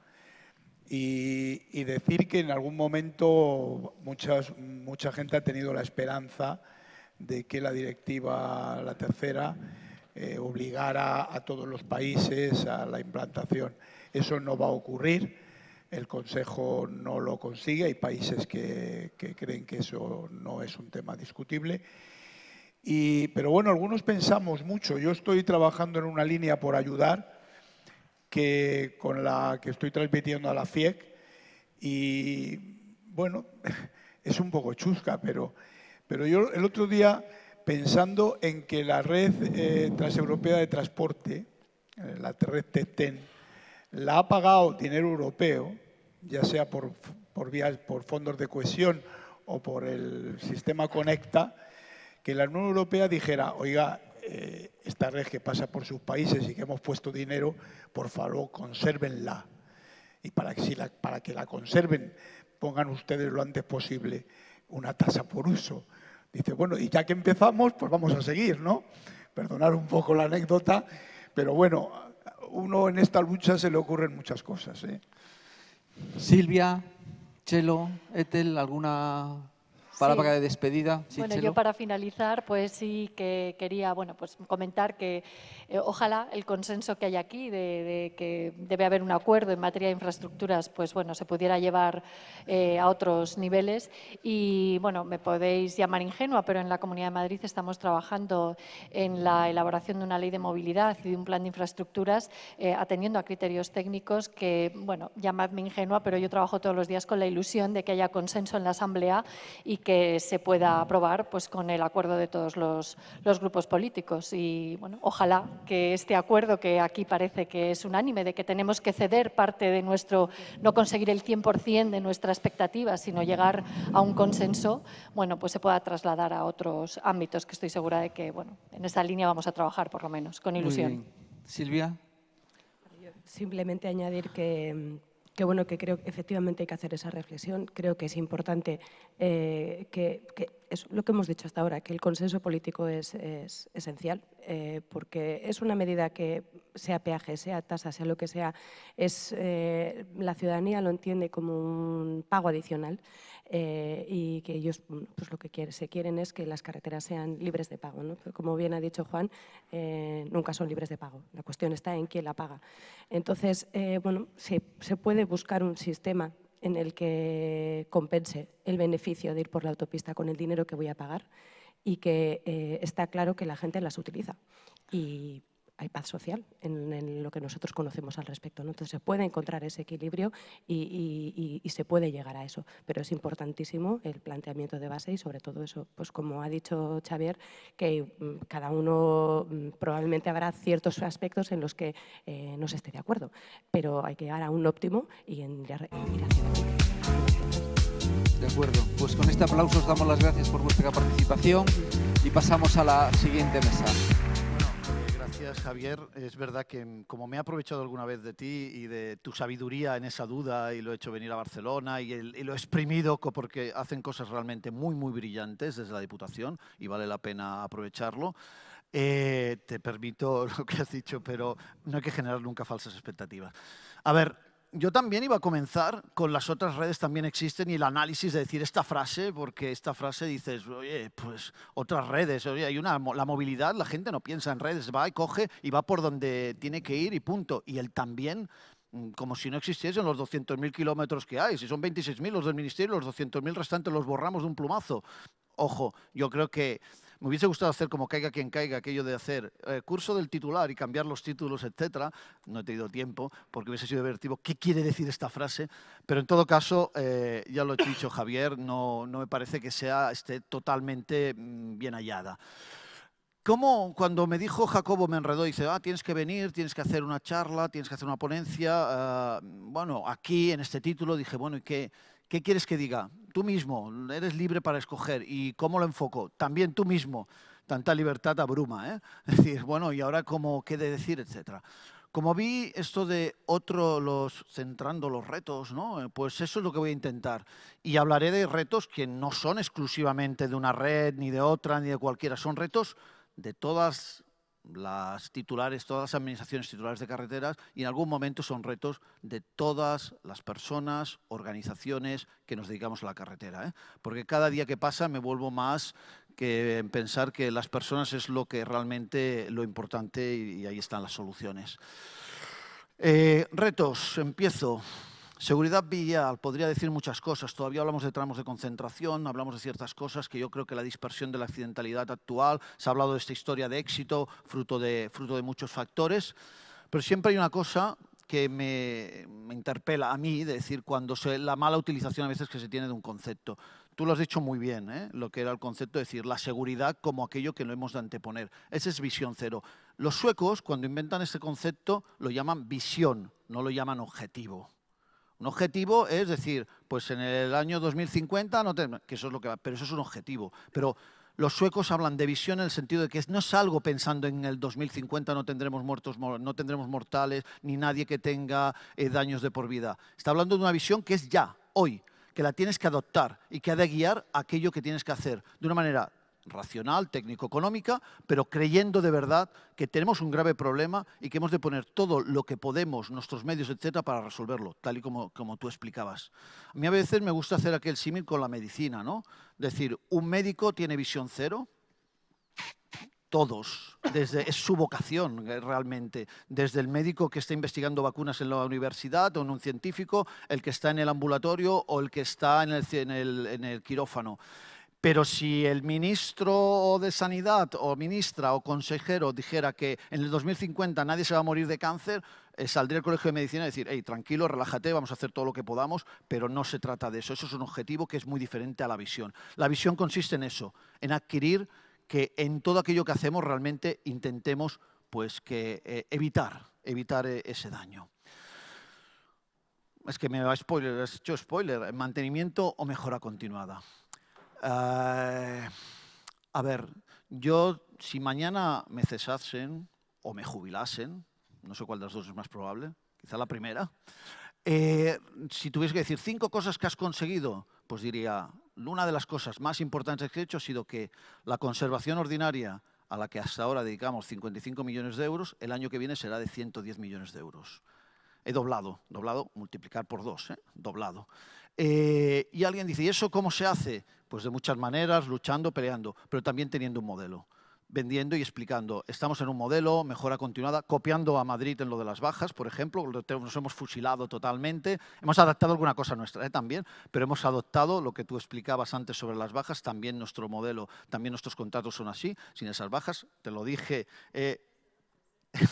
Y, y, decir que en algún momento muchas, mucha gente ha tenido la esperanza de que la directiva, la tercera, eh, obligara a todos los países a la implantación. Eso no va a ocurrir, el Consejo no lo consigue, hay países que, creen que eso no es un tema discutible. Y, pero bueno, algunos pensamos mucho. Yo estoy trabajando en una línea por ayudar que, con la que estoy transmitiendo a la FIEC y bueno, *laughs* es un poco chusca, pero pero yo el otro día, pensando en que la red eh, transeuropea de transporte, eh, la red TEN, la ha pagado dinero europeo, ya sea por, por, por fondos de cohesión o por el sistema Conecta, que la Unión Europea dijera, oiga, eh, esta red que pasa por sus países y que hemos puesto dinero, por favor, consérvenla. Y para para que la conserven, pongan ustedes lo antes posible una tasa por uso Dice, bueno, y ya que empezamos, pues vamos a seguir, ¿no? Perdonar un poco la anécdota, pero bueno, uno en esta lucha se le ocurren muchas cosas. ¿eh? Silvia, Chelo, Etel, ¿alguna palabra de despedida? bueno, yo para finalizar, pues sí que quería, bueno, pues comentar que eh, ojalá el consenso que hay aquí de, que debe haber un acuerdo en materia de infraestructuras, pues bueno, se pudiera llevar eh, a otros niveles. Y bueno, me podéis llamar ingenua, pero en la Comunidad de Madrid estamos trabajando en la elaboración de una ley de movilidad y de un plan de infraestructuras eh, atendiendo a criterios técnicos que, bueno, llamadme ingenua, pero yo trabajo todos los días con la ilusión de que haya consenso en la Asamblea y que se pueda aprobar pues, con el acuerdo de todos los, los grupos políticos. Y bueno, ojalá que este acuerdo, que aquí parece que es unánime, de que tenemos que ceder parte de nuestro, no conseguir el 100% de nuestra expectativa, sino llegar a un consenso, bueno, pues se pueda trasladar a otros ámbitos que estoy segura de que, bueno, en esa línea vamos a trabajar por lo menos, con ilusión. Silvia. Simplemente añadir que, que bueno, que creo que efectivamente hay que hacer esa reflexión. Creo que es importante eh, que, que es lo que hemos dicho hasta ahora, que el consenso político es, esencial, eh, porque es una medida que, sea peaje, sea tasa, sea lo que sea, es, eh, la ciudadanía lo entiende como un pago adicional eh, y que ellos pues, lo que quieren, se quieren es que las carreteras sean libres de pago. ¿no? Como bien ha dicho Juan, nunca son libres de pago. La cuestión está en quién la paga. Entonces, bueno, se, se puede buscar un sistema en el que compense el beneficio de ir por la autopista con el dinero que voy a pagar y que eh, está claro que la gente las utiliza. Y hay paz social en, lo que nosotros conocemos al respecto. ¿no? Entonces se puede encontrar ese equilibrio y, se puede llegar a eso. Pero es importantísimo el planteamiento de base y sobre todo eso, pues como ha dicho Xavier, que mm, cada uno mm, probablemente habrá ciertos aspectos en los que eh, no se esté de acuerdo, pero hay que llegar a un óptimo y en De acuerdo, pues con este aplauso os damos las gracias por vuestra participación y pasamos a la siguiente mesa. Javier. Es verdad que mm, como me he aprovechado alguna vez de ti y de tu sabiduría en esa duda y lo he hecho venir a Barcelona y, lo he exprimido porque hacen cosas realmente muy, muy brillantes desde la Diputación y vale la pena aprovecharlo. Eh, te permito *laughs* lo que has dicho, pero no hay que generar nunca falsas expectativas. A ver, yo también iba a comenzar con las otras redes también existen y el análisis de decir esta frase, porque esta frase dices, oye, pues otras redes, oye, hay una, la movilidad, la gente no piensa en redes, va y coge y va por donde tiene que ir y punto. Y él también, mm, como si no existiesen los 200.000 kilómetros que hay, si son 26.000 los del ministerio, los 200.000 restantes los borramos de un plumazo. Ojo, yo creo que me hubiese gustado hacer como caiga quien caiga, aquello de hacer eh, curso del titular y cambiar los títulos, etc. No he tenido tiempo porque hubiese sido divertido. ¿Qué quiere decir esta frase? Pero en todo caso, eh, ya lo he dicho, Javier, no, no me parece que sea esté totalmente mm, bien hallada. ¿Cómo cuando me dijo Jacobo me enredó? y Dice, ah, tienes que venir, tienes que hacer una charla, tienes que hacer una ponencia. Ah, bueno, aquí en este título dije, bueno, ¿y qué, ¿Qué quieres que diga? Tú mismo, eres libre para escoger. ¿Y cómo lo enfoco? También tú mismo. Tanta libertad abruma, ¿eh? *laughs* Es decir, bueno, ¿y ahora cómo qué de decir, etcétera? Como vi esto de otro, los, centrando los retos, ¿no? Eh, pues eso es lo que voy a intentar. Y hablaré de retos que no son exclusivamente de una red, ni de otra, ni de cualquiera. Son retos de todas las titulares, todas las administraciones titulares de carreteras y en algún momento son retos de todas las personas, organizaciones que nos dedicamos a la carretera. ¿eh? Porque cada día que pasa me vuelvo más que pensar que las personas es lo que realmente lo importante y, ahí están las soluciones. Eh, retos, empiezo. Seguridad vial, podría decir muchas cosas. Todavía hablamos de tramos de concentración, hablamos de ciertas cosas que yo creo que la dispersión de la accidentalidad actual, se ha hablado de esta historia de éxito, fruto de, fruto de muchos factores, pero siempre hay una cosa que me, interpela a mí, de decir, cuando la mala utilización a veces que se tiene de un concepto. Tú lo has dicho muy bien, ¿eh? lo que era el concepto de decir la seguridad como aquello que lo hemos de anteponer. Esa es visión cero. Los suecos, cuando inventan este concepto, lo llaman visión, no lo llaman objetivo. Un objetivo es decir, pues en el año 2050, no que eso es lo que va, pero eso es un objetivo. Pero los suecos hablan de visión en el sentido de que no es algo pensando en el 2050 no tendremos muertos, no tendremos mortales, ni nadie que tenga eh, daños de por vida. Está hablando de una visión que es ya, hoy, que la tienes que adoptar y que ha de guiar aquello que tienes que hacer de una manera racional, técnico-económica, pero creyendo de verdad que tenemos un grave problema y que hemos de poner todo lo que podemos, nuestros medios, etcétera, para resolverlo, tal y como, como tú explicabas. A mí a veces me gusta hacer aquel símil con la medicina, ¿no? Es Decir, un médico tiene visión cero, todos, desde, es su vocación eh, realmente, desde el médico que está investigando vacunas en la universidad o en un científico, el que está en el ambulatorio o el que está en el, en el quirófano. Pero si el ministro de Sanidad o ministra o consejero dijera que en el 2050 nadie se va a morir de cáncer, eh, saldría el Colegio de Medicina a decir, hey, tranquilo, relájate, vamos a hacer todo lo que podamos, pero no se trata de eso. Eso es un objetivo que es muy diferente a la visión. La visión consiste en eso, en adquirir que en todo aquello que hacemos realmente intentemos pues, que, eh, evitar, evitar eh, ese daño es que me va a spoiler, has hecho spoiler, mantenimiento o mejora continuada. Eh, a ver, yo si mañana me cesasen o me jubilasen, no sé cuál de las dos es más probable, quizá la primera, eh, si tuviese que decir cinco cosas que has conseguido, pues diría, una de las cosas más importantes que he hecho ha sido que la conservación ordinaria a la que hasta ahora dedicamos 55 millones de euros, el año que viene será de 110 millones de euros. He doblado, doblado, multiplicar por dos, ¿eh? doblado. y alguien dice, ¿y eso cómo se hace? pues de muchas maneras, luchando, peleando, pero también teniendo un modelo, vendiendo y explicando. Estamos en un modelo, mejora continuada, copiando a Madrid en lo de las bajas, por ejemplo, nos hemos fusilado totalmente, hemos adaptado alguna cosa nuestra ¿eh? también, pero hemos adoptado lo que tú explicabas antes sobre las bajas, también nuestro modelo, también nuestros contratos son así, sin esas bajas, te lo dije. Eh, *laughs*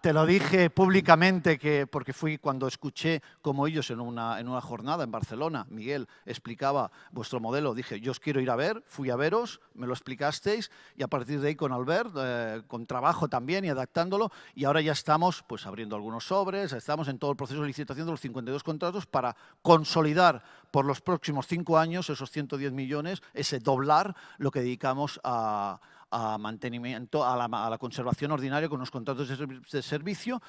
te lo dije públicamente que, porque fui cuando escuché como ellos en una, en una jornada en Barcelona, Miguel explicaba vuestro modelo, dije, yo os quiero ir a ver, fui a veros, me lo explicasteis y a partir de ahí con Albert, eh, con trabajo también y adaptándolo y ahora ya estamos pues abriendo algunos sobres, estamos en todo el proceso de licitación de los 52 contratos para consolidar por los próximos cinco años esos 110 millones, ese doblar lo que dedicamos a a mantenimiento, a la, conservación ordinaria con los contratos de, servicio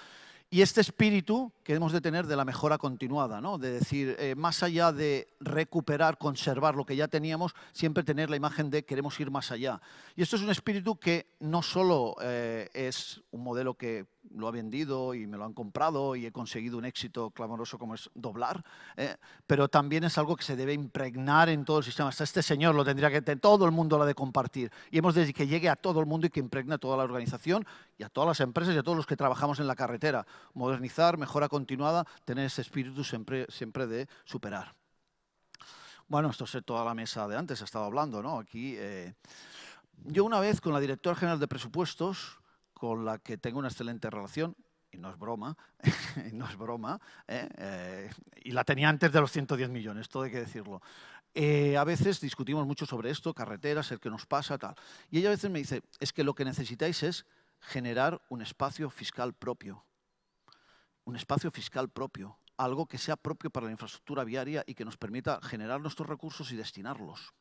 y este espíritu que hemos de tener de la mejora continuada, ¿no? de decir, eh, más allá de recuperar, conservar lo que ya teníamos, siempre tener la imagen de queremos ir más allá. Y esto es un espíritu que no solo eh, es un modelo que lo ha vendido y me lo han comprado y he conseguido un éxito clamoroso como es doblar, ¿eh? pero también es algo que se debe impregnar en todo el sistema. Hasta este señor lo tendría que tener, todo el mundo la de compartir. Y hemos de decir que llegue a todo el mundo y que impregne a toda la organización y a todas las empresas y a todos los que trabajamos en la carretera. Modernizar, mejora continuada, tener ese espíritu siempre, siempre de superar. Bueno, esto es toda la mesa de antes, ha estado hablando, ¿no? Aquí, eh, yo una vez con la directora general de presupuestos, con la que tengo una excelente relación, y no es broma, *laughs* y no es broma, ¿eh? Eh, y la tenía antes de los 110 millones, todo hay que decirlo. Eh, a veces discutimos mucho sobre esto, carreteras, el que nos pasa, tal. Y ella a veces me dice, es que lo que necesitáis es generar un espacio fiscal propio. Un espacio fiscal propio. Algo que sea propio para la infraestructura viaria y que nos permita generar nuestros recursos y destinarlos.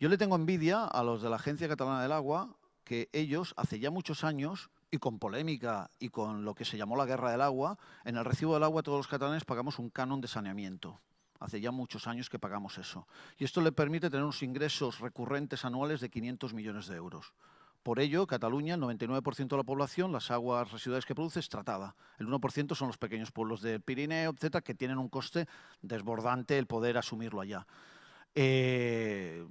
Yo le tengo envidia a los de la Agencia Catalana del Agua, que ellos, hace ya muchos años, y con polémica y con lo que se llamó la guerra del agua, en el recibo del agua todos los catalanes pagamos un canon de saneamiento. Hace ya muchos años que pagamos eso. Y esto le permite tener unos ingresos recurrentes anuales de 500 millones de euros. Por ello, Cataluña, el 99% de la población, las aguas residuales que produce es tratada. El 1% son los pequeños pueblos del Pirineo, etcétera, que tienen un coste desbordante el poder asumirlo allá. Eh,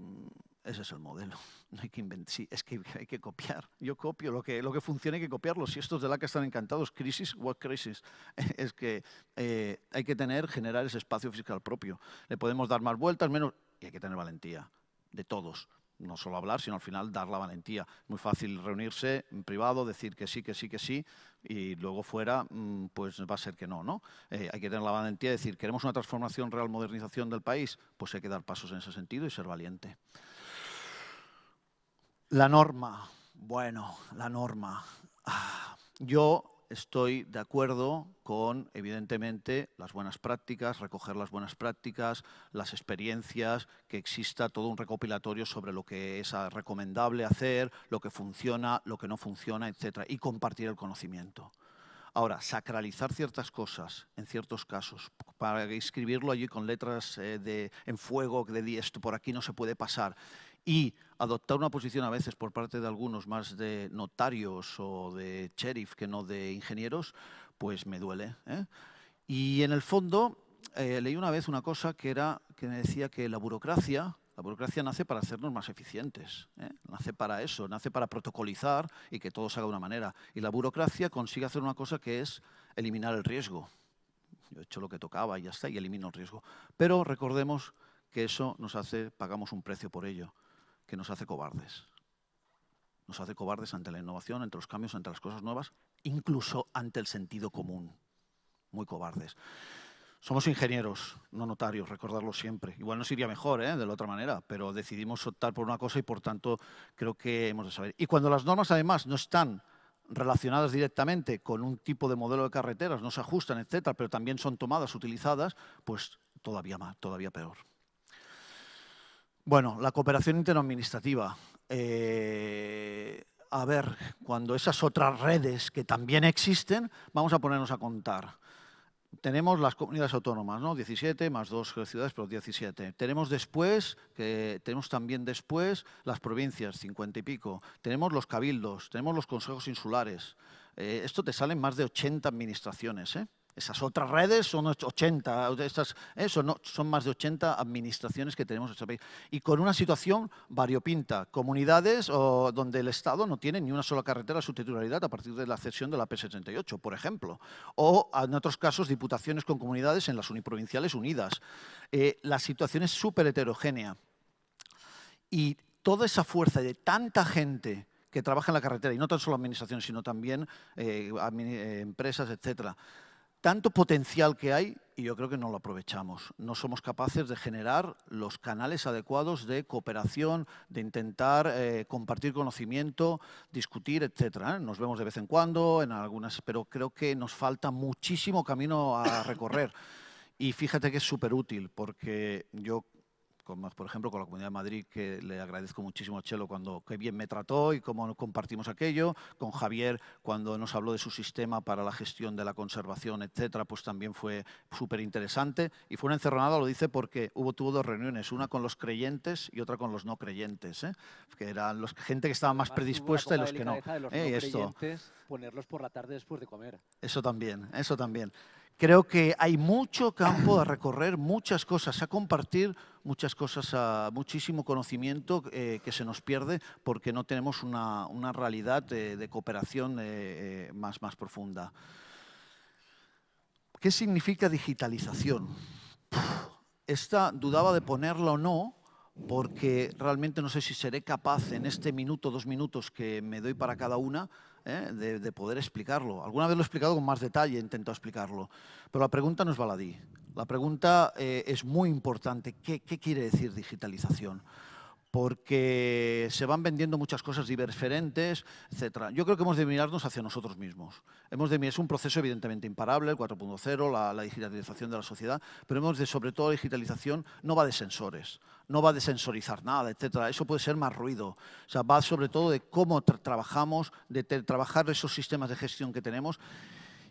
ese es el modelo. *laughs* hay que es que hay que copiar. Yo copio lo que, lo que funciona, hay que copiarlo. Si estos de la que están encantados, crisis, what crisis. *laughs* Es que eh, hay que tener, generar ese espacio fiscal propio. Le podemos dar más vueltas, menos. Y hay que tener valentía de todos. No solo hablar, sino al final dar la valentía. muy fácil reunirse en privado, decir que sí, que sí, que sí, y luego fuera, mm, pues va a ser que no, ¿no? Eh, hay que tener la valentía de decir, ¿queremos una transformación real, modernización del país? Pues hay que dar pasos en ese sentido y ser valiente. La norma. Bueno, la norma. Ah, yo estoy de acuerdo con, evidentemente, las buenas prácticas, recoger las buenas prácticas, las experiencias, que exista todo un recopilatorio sobre lo que es recomendable hacer, lo que funciona, lo que no funciona, etc. Y compartir el conocimiento. Ahora, sacralizar ciertas cosas en ciertos casos, para escribirlo allí con letras eh, de, en fuego, de esto por aquí no se puede pasar, y adoptar una posición a veces por parte de algunos más de notarios o de sheriff que no de ingenieros, pues me duele. ¿eh? Y en el fondo, eh, leí una vez una cosa que, era, que me decía que la burocracia, la burocracia nace para hacernos más eficientes, ¿eh? nace para eso, nace para protocolizar y que todo se haga de una manera. Y la burocracia consigue hacer una cosa que es eliminar el riesgo. Yo he hecho lo que tocaba y ya está, y elimino el riesgo. Pero recordemos que eso nos hace, pagamos un precio por ello que nos hace cobardes. Nos hace cobardes ante la innovación, ante los cambios, ante las cosas nuevas, incluso ante el sentido común. Muy cobardes. Somos ingenieros, no notarios, recordarlo siempre. Igual nos iría mejor, ¿eh? de la otra manera, pero decidimos optar por una cosa y por tanto creo que hemos de saber. Y cuando las normas además no están relacionadas directamente con un tipo de modelo de carreteras, no se ajustan, etcétera, pero también son tomadas, utilizadas, pues todavía más, todavía peor. Bueno, la cooperación interadministrativa. Eh, a ver, cuando esas otras redes que también existen, vamos a ponernos a contar. Tenemos las comunidades autónomas, ¿no? 17 más dos ciudades, pero 17. Tenemos después, que tenemos también después las provincias, 50 y pico. Tenemos los cabildos, tenemos los consejos insulares. Eh, esto te salen más de 80 administraciones, ¿eh? Esas otras redes son 80, eh, más de 80 administraciones que tenemos en este país. Y con una situación variopinta, comunidades donde el Estado no tiene ni una sola carretera a su titularidad a partir de la cesión de la P68, por ejemplo. O en otros casos, diputaciones con comunidades en las uniprovinciales unidas. Eh, la situación es súper heterogénea. Y toda esa fuerza de tanta gente que trabaja en la carretera, y no tan solo administraciones, sino también eh, empresas, etcétera, tanto potencial que hay y yo creo que no lo aprovechamos. No somos capaces de generar los canales adecuados de cooperación, de intentar eh, compartir conocimiento, discutir, etc. ¿eh? Nos vemos de vez en cuando, en algunas, pero creo que nos falta muchísimo camino a recorrer. Y fíjate que es súper útil, porque yo como por ejemplo, con la Comunidad de Madrid, que le agradezco muchísimo a Chelo cuando qué bien me trató y cómo compartimos aquello, con Javier cuando nos habló de su sistema para la gestión de la conservación, etcétera, pues también fue súper interesante y fue una encerronada, lo dice, porque hubo tuvo dos reuniones, una con los creyentes y otra con los no creyentes, ¿eh? que eran los gente que estaba más predispuesta y los que no. Y los eh, ponerlos por la tarde después de comer. Eso también, eso también. Creo que hay mucho campo a recorrer, muchas cosas a compartir, muchas cosas, muchísimo conocimiento eh, que se nos pierde porque no tenemos una, realidad de, cooperación eh, eh, más, más profunda. ¿Qué significa digitalización? Esta dudaba de ponerla o no, porque realmente no sé si seré capaz en este minuto, dos minutos que me doy para cada una, ¿eh? de, poder explicarlo. Alguna vez lo he explicado con más detalle, he intentado explicarlo, pero la pregunta no es baladí. La pregunta eh, es muy importante. ¿Qué, quiere decir digitalización? porque se van vendiendo muchas cosas diferentes, etc. Yo creo que hemos de mirarnos hacia nosotros mismos. Hemos de, es un proceso evidentemente imparable, el 4.0, la, digitalización de la sociedad, pero hemos de, sobre todo la digitalización no va de sensores, no va de sensorizar nada, etc. Eso puede ser más ruido. O sea, va sobre todo de cómo trabajamos, de trabajar esos sistemas de gestión que tenemos.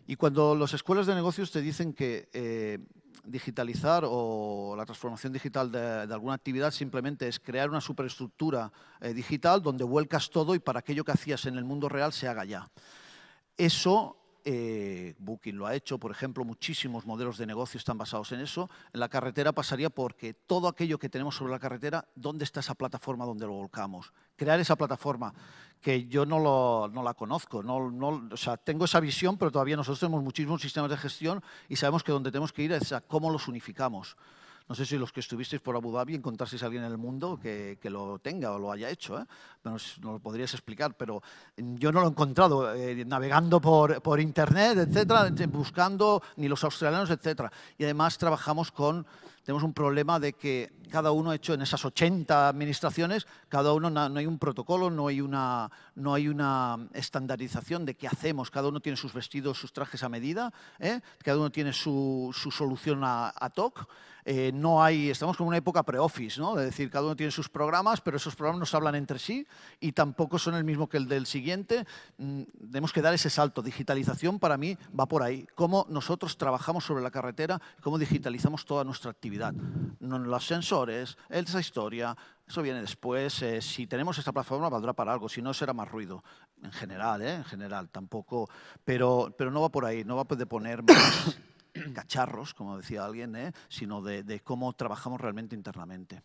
Y cuando las escuelas de negocios te dicen que... Eh, digitalizar o la transformación digital de, alguna actividad simplemente es crear una superestructura eh, digital donde vuelcas todo y para aquello que hacías en el mundo real se haga ya. Eso eh, Booking lo ha hecho, por ejemplo, muchísimos modelos de negocio están basados en eso. En la carretera pasaría porque todo aquello que tenemos sobre la carretera, ¿dónde está esa plataforma donde lo volcamos? Crear esa plataforma, que yo no, la conozco. No, tengo esa visión, pero todavía nosotros tenemos muchísimos sistemas de gestión y sabemos que donde tenemos que ir es cómo los unificamos. No sé si los que estuvisteis por Abu Dhabi encontrasteis a alguien en el mundo que, lo tenga o lo haya hecho. ¿eh? Nos, lo podrías explicar, pero mm, yo no lo he encontrado eh, navegando por, por internet, etcétera, buscando ni los australianos, etcétera. Y además trabajamos con tenemos un problema de que cada uno ha hecho en esas 80 administraciones, cada uno no, hay un protocolo, no hay una, no hay una estandarización de qué hacemos. Cada uno tiene sus vestidos, sus trajes a medida, ¿eh? cada uno tiene su, solución a, TOC. Eh, no hay, estamos como una época pre-office, ¿no? Es decir, cada uno tiene sus programas, pero esos programas no se hablan entre sí y tampoco son el mismo que el del siguiente. Mm, tenemos que dar ese salto. Digitalización para mí va por ahí. Cómo nosotros trabajamos sobre la carretera, cómo digitalizamos toda nuestra actividad. Los sensores, esa historia, eso viene después. Eh, si tenemos esta plataforma valdrá para algo, si no será más ruido. En general, eh, en general, tampoco. Pero, pero no va por ahí, no va de poner más *coughs* cacharros, como decía alguien, ¿eh? sino de, cómo trabajamos realmente internamente.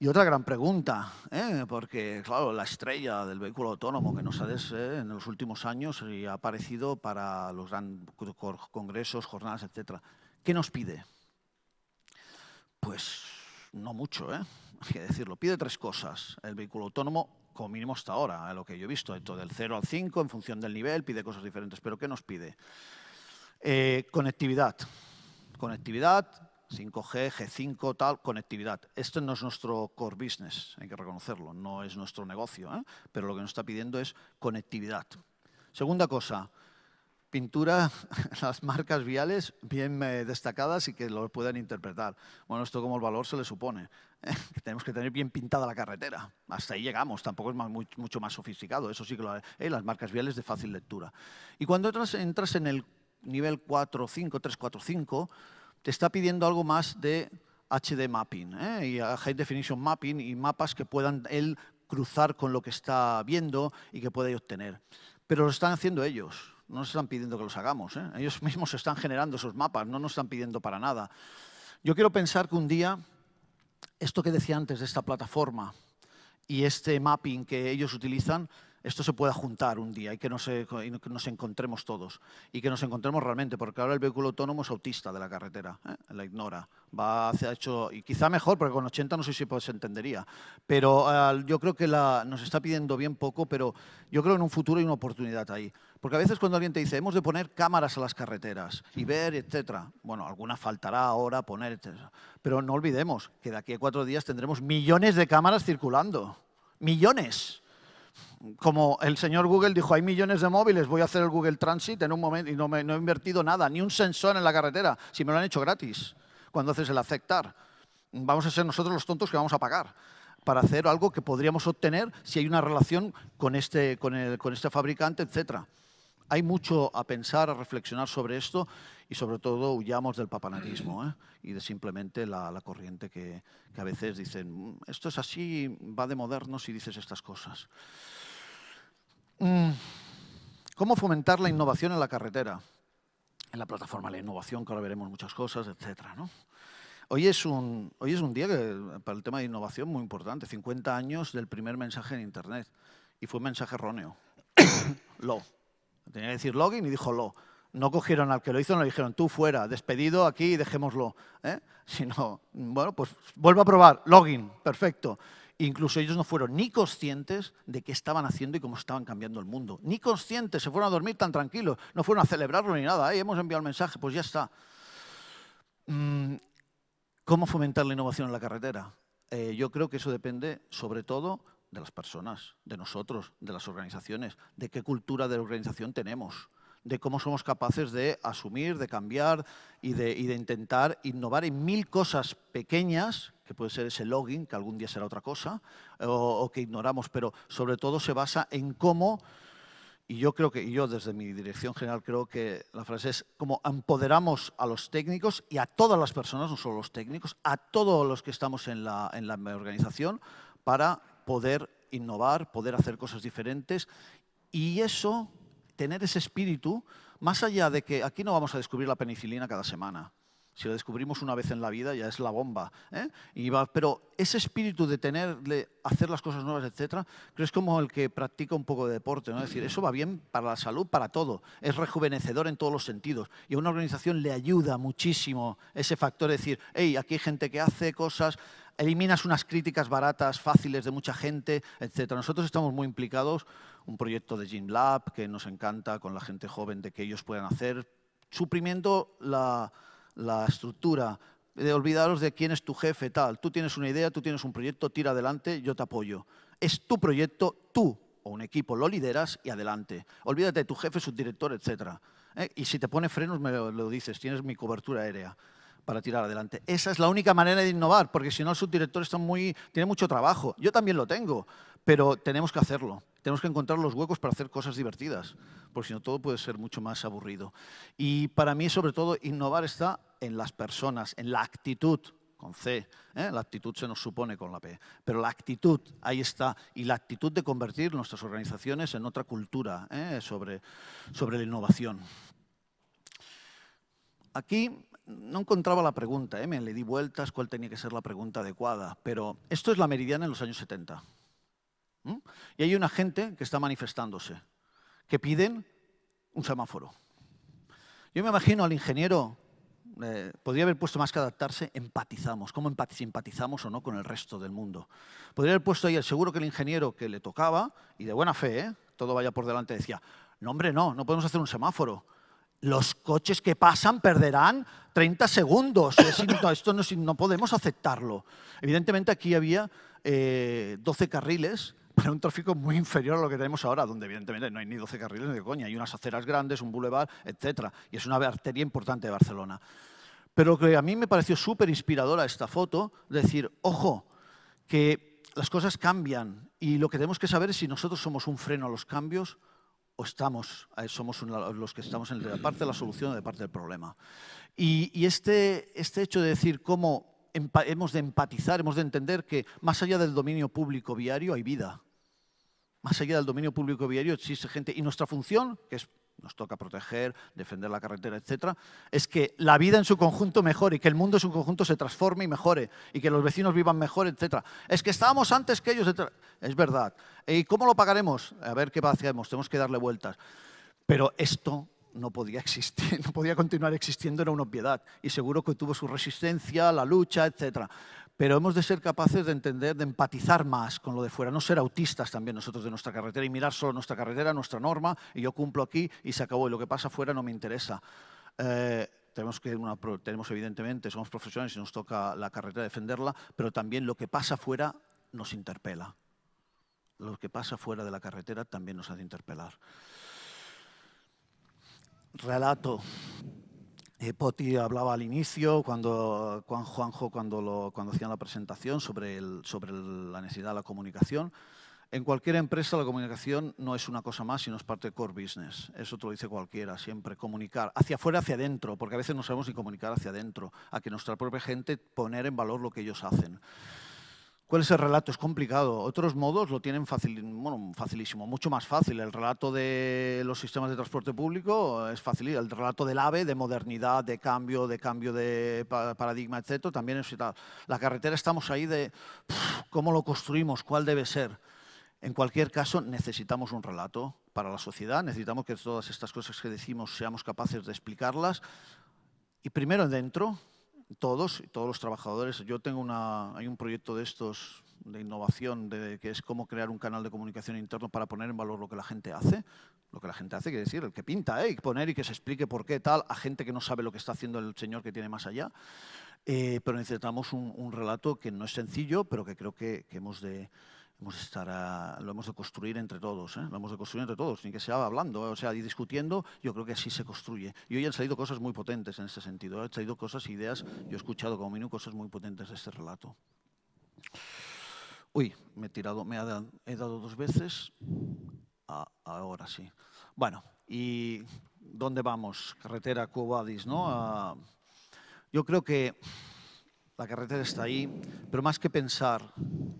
Y otra gran pregunta, eh, porque claro, la estrella del vehículo autónomo que nos ha en los últimos años y ha aparecido para los grandes congresos, jornadas, etcétera. ¿Qué nos pide? Pues no mucho, ¿eh? hay que decirlo. Pide tres cosas. El vehículo autónomo, como mínimo hasta ahora, a ¿eh? lo que yo he visto, esto del 0 al 5, en función del nivel, pide cosas diferentes. Pero ¿qué nos pide? Eh, conectividad. Conectividad, 5G, G5, tal, conectividad. Esto no es nuestro core business, hay que reconocerlo, no es nuestro negocio, ¿eh? pero lo que nos está pidiendo es conectividad. Segunda cosa, pintura, *laughs* las marcas viales bien eh, destacadas y que lo puedan interpretar. Bueno, esto como el valor se le supone. *laughs* tenemos que tener bien pintada la carretera. Hasta ahí llegamos, tampoco es mucho más sofisticado. Eso sí que lo, eh, las marcas viales de fácil lectura. Y cuando entras, en el nivel 4, 5, 3, 4, 5, te está pidiendo algo más de HD mapping eh, y High Definition Mapping y mapas que puedan él cruzar con lo que está viendo y que puede obtener. Pero lo están haciendo ellos no nos están pidiendo que los hagamos. ¿eh? Ellos mismos están generando esos mapas, no nos están pidiendo para nada. Yo quiero pensar que un día, esto que decía antes de esta plataforma y este mapping que ellos utilizan, esto se pueda juntar un día y que, nos, nos encontremos todos y que nos encontremos realmente, porque ahora el vehículo autónomo es autista de la carretera, ¿eh? la ignora. Va, hacia hecho, y quizá mejor, porque con 80 no sé si se pues entendería, pero yo creo que la, nos está pidiendo bien poco, pero yo creo que en un futuro hay una oportunidad ahí. Porque a veces cuando alguien te dice, hemos de poner cámaras a las carreteras y ver, etcétera. Bueno, alguna faltará ahora poner, etcétera. Pero no olvidemos que de aquí a cuatro días tendremos millones de cámaras circulando. Millones como el señor Google dijo, hay millones de móviles, voy a hacer el Google Transit en un momento y no, he invertido nada, ni un sensor en la carretera, si me lo han hecho gratis, cuando haces el aceptar. Vamos a ser nosotros los tontos que vamos a pagar para hacer algo que podríamos obtener si hay una relación con este, con este fabricante, etcétera. Hay mucho a pensar, a reflexionar sobre esto y sobre todo huyamos del papanatismo ¿eh? y de simplemente la, corriente que, a veces dicen mm, esto es así, va de moderno, si dices estas cosas. Mm. ¿Cómo fomentar la innovación en la carretera? En la plataforma de la innovación, que ahora veremos muchas cosas, etc. Hoy, es un, hoy es un día que, para el tema de innovación muy importante, 50 años del primer mensaje en Internet. Y fue un mensaje erróneo. *coughs* lo. Tenía que decir login y dijo lo. No cogieron al que lo hizo, no le dijeron tú fuera, despedido aquí y dejémoslo. ¿eh? *laughs* Sino, bueno, pues vuelvo a probar, login, perfecto. Incluso ellos no fueron ni conscientes de qué estaban haciendo y cómo estaban cambiando el mundo. Ni conscientes, se fueron a dormir tan tranquilos, no fueron a celebrarlo ni nada. hemos enviado el mensaje, pues ya está. Mm, ¿Cómo fomentar la innovación en la carretera? Eh, yo creo que eso depende sobre todo de las personas, de nosotros, de las organizaciones, de qué cultura de organización tenemos de cómo somos capaces de asumir, de cambiar y de, intentar innovar en mil cosas pequeñas, que puede ser ese login, que algún día será otra cosa, o, que ignoramos, pero sobre todo se basa en cómo y yo creo que, yo desde mi dirección general creo que la frase es cómo empoderamos a los técnicos y a todas las personas, no solo los técnicos, a todos los que estamos en la, en la organización para poder innovar, poder hacer cosas diferentes. Y eso tener ese espíritu, más allá de que aquí no vamos a descubrir la penicilina cada semana. Si lo descubrimos una vez en la vida ya es la bomba. ¿eh? Y va, pero ese espíritu de tener, de hacer las cosas nuevas, etc., creo es como el que practica un poco de deporte. ¿no? Es decir, eso va bien para la salud, para todo. Es rejuvenecedor en todos los sentidos. Y a una organización le ayuda muchísimo ese factor de decir, hey, aquí hay gente que hace cosas, eliminas unas críticas baratas, fáciles de mucha gente, etc. Nosotros estamos muy implicados, un proyecto de Gym Lab que nos encanta con la gente joven de que ellos puedan hacer, suprimiendo la, estructura, de olvidaros de quién es tu jefe, tal. Tú tienes una idea, tú tienes un proyecto, tira adelante, yo te apoyo. Es tu proyecto, tú o un equipo lo lideras y adelante. Olvídate de tu jefe, subdirector, etc. ¿eh? Y si te pone frenos, me lo dices, tienes mi cobertura aérea para tirar adelante. Esa es la única manera de innovar, porque si no el subdirector está muy, tiene mucho trabajo. Yo también lo tengo, pero tenemos que hacerlo. Tenemos que encontrar los huecos para hacer cosas divertidas, porque si no todo puede ser mucho más aburrido. Y para mí, sobre todo, innovar está en las personas, en la actitud, con C. ¿eh? La actitud se nos supone con la P. Pero la actitud, ahí está. Y la actitud de convertir nuestras organizaciones en otra cultura ¿eh? sobre, sobre la innovación. Aquí no encontraba la pregunta, ¿eh? me le di vueltas cuál tenía que ser la pregunta adecuada, pero esto es la meridiana en los años 70. Y hay una gente que está manifestándose, que piden un semáforo. Yo me imagino al ingeniero, eh, podría haber puesto más que adaptarse, empatizamos, cómo empatizamos o no con el resto del mundo. Podría haber puesto ahí, el seguro que el ingeniero que le tocaba, y de buena fe, ¿eh? todo vaya por delante, decía, no hombre, no, no podemos hacer un semáforo. Los coches que pasan perderán 30 segundos. esto no, podemos aceptarlo. Evidentemente aquí había 12 eh, carriles para un tráfico muy inferior a lo que tenemos ahora, donde evidentemente no hay ni 12 carriles ni de coña, hay unas aceras grandes, un bulevar, etc. Y es una arteria importante de Barcelona. Pero que a mí me pareció súper inspiradora esta foto, decir, ojo, que las cosas cambian y lo que tenemos que saber es si nosotros somos un freno a los cambios o estamos, eh, somos los que estamos en la parte de la solución o de parte del problema. Y, y este, este hecho de decir cómo hemos de empatizar, hemos de entender que más allá del dominio público viario hay vida. Más allá del dominio público viario existe gente. Y nuestra función, que es nos toca proteger, defender la carretera, etcétera, es que la vida en su conjunto mejore y que el mundo en su conjunto se transforme y mejore y que los vecinos vivan mejor, etcétera. Es que estábamos antes que ellos, etc. Es verdad. ¿Y cómo lo pagaremos? A ver qué hacemos, tenemos que darle vueltas. Pero esto no podía existir, *laughs* no podía continuar existiendo, era una obviedad. Y seguro que tuvo su resistencia, la lucha, etcétera pero hemos de ser capaces de entender, de empatizar más con lo de fuera, no ser autistas también nosotros de nuestra carretera y mirar solo nuestra carretera, nuestra norma, y yo cumplo aquí y se acabó, y lo que pasa fuera no me interesa. Eh, tenemos, que tenemos evidentemente, somos profesionales y nos toca la carretera defenderla, pero también lo que pasa fuera nos interpela. Lo que pasa fuera de la carretera también nos hace interpelar. Relato. Eh, Potti hablaba al inicio, cuando Juanjo, cuando, cuando hacían la presentación, sobre, sobre la necesidad de la comunicación. En cualquier empresa la comunicación no es una cosa más, sino es parte del core business. Eso te lo dice cualquiera, siempre. Comunicar hacia afuera, hacia adentro, porque a veces no sabemos ni comunicar hacia adentro, a que nuestra propia gente poner en valor lo que ellos hacen. ¿Cuál es el relato? Es complicado. Otros modos lo tienen facilísimo, mucho más fácil. El relato de los sistemas de transporte público es fácil. El relato del AVE, de modernidad, de cambio, de cambio de paradigma, etc. También es La carretera estamos ahí de cómo lo construimos, cuál debe ser. En cualquier caso, necesitamos un relato para la sociedad. Necesitamos que todas estas cosas que decimos seamos capaces de explicarlas. Y primero dentro, todos, todos los trabajadores. Yo tengo una, hay un proyecto de estos de innovación, de, que es cómo crear un canal de comunicación interno para poner en valor lo que la gente hace. Lo que la gente hace, quiere decir, el que pinta, ¿eh? y poner y que se explique por qué tal a gente que no sabe lo que está haciendo el señor que tiene más allá. Eh, pero necesitamos un, relato que no es sencillo, pero que creo que hemos de, lo hemos de construir entre todos, ¿eh? lo de construir entre todos, sin que sea hablando, ¿eh? o sea, y discutiendo, yo creo que así se construye. Y hoy han salido cosas muy potentes en ese sentido, ¿eh? han salido cosas, ideas, yo he escuchado como mínimo cosas muy potentes de este relato. Uy, me he tirado, me he dado dos veces, ahora sí. Bueno, ¿y dónde vamos? Carretera Cobadis, ¿no? Ah, yo creo que la carretera está ahí, pero más que pensar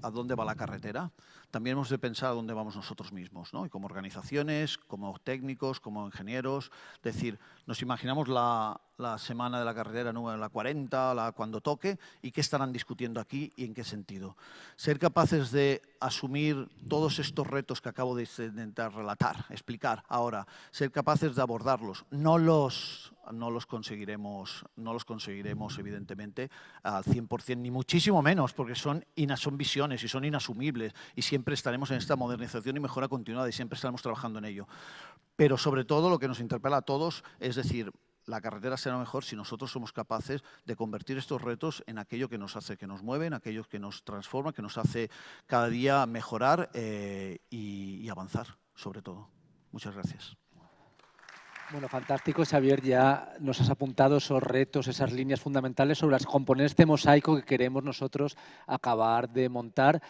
a dónde va la carretera, también hemos de pensar a dónde vamos nosotros mismos, ¿no? Y como organizaciones, como técnicos, como ingenieros, decir, nos imaginamos la, semana de la carrera número la 40, la cuando toque, y qué estarán discutiendo aquí y en qué sentido. Ser capaces de asumir todos estos retos que acabo de intentar relatar, explicar ahora, ser capaces de abordarlos, no los no los conseguiremos, no los conseguiremos evidentemente al 100%, ni muchísimo menos, porque son, son visiones y son inasumibles y siempre estaremos en esta modernización y mejora continuada y siempre estaremos trabajando en ello. Pero sobre todo lo que nos interpela a todos es decir, la carretera será mejor si nosotros somos capaces de convertir estos retos en aquello que nos hace, que nos mueve, en aquello que nos transforma, que nos hace cada día mejorar eh, y, avanzar, sobre todo. Muchas gracias. Bueno, fantástico, Xavier. Ya nos has apuntado esos retos, esas líneas fundamentales sobre las componentes este mosaico que queremos nosotros acabar de montar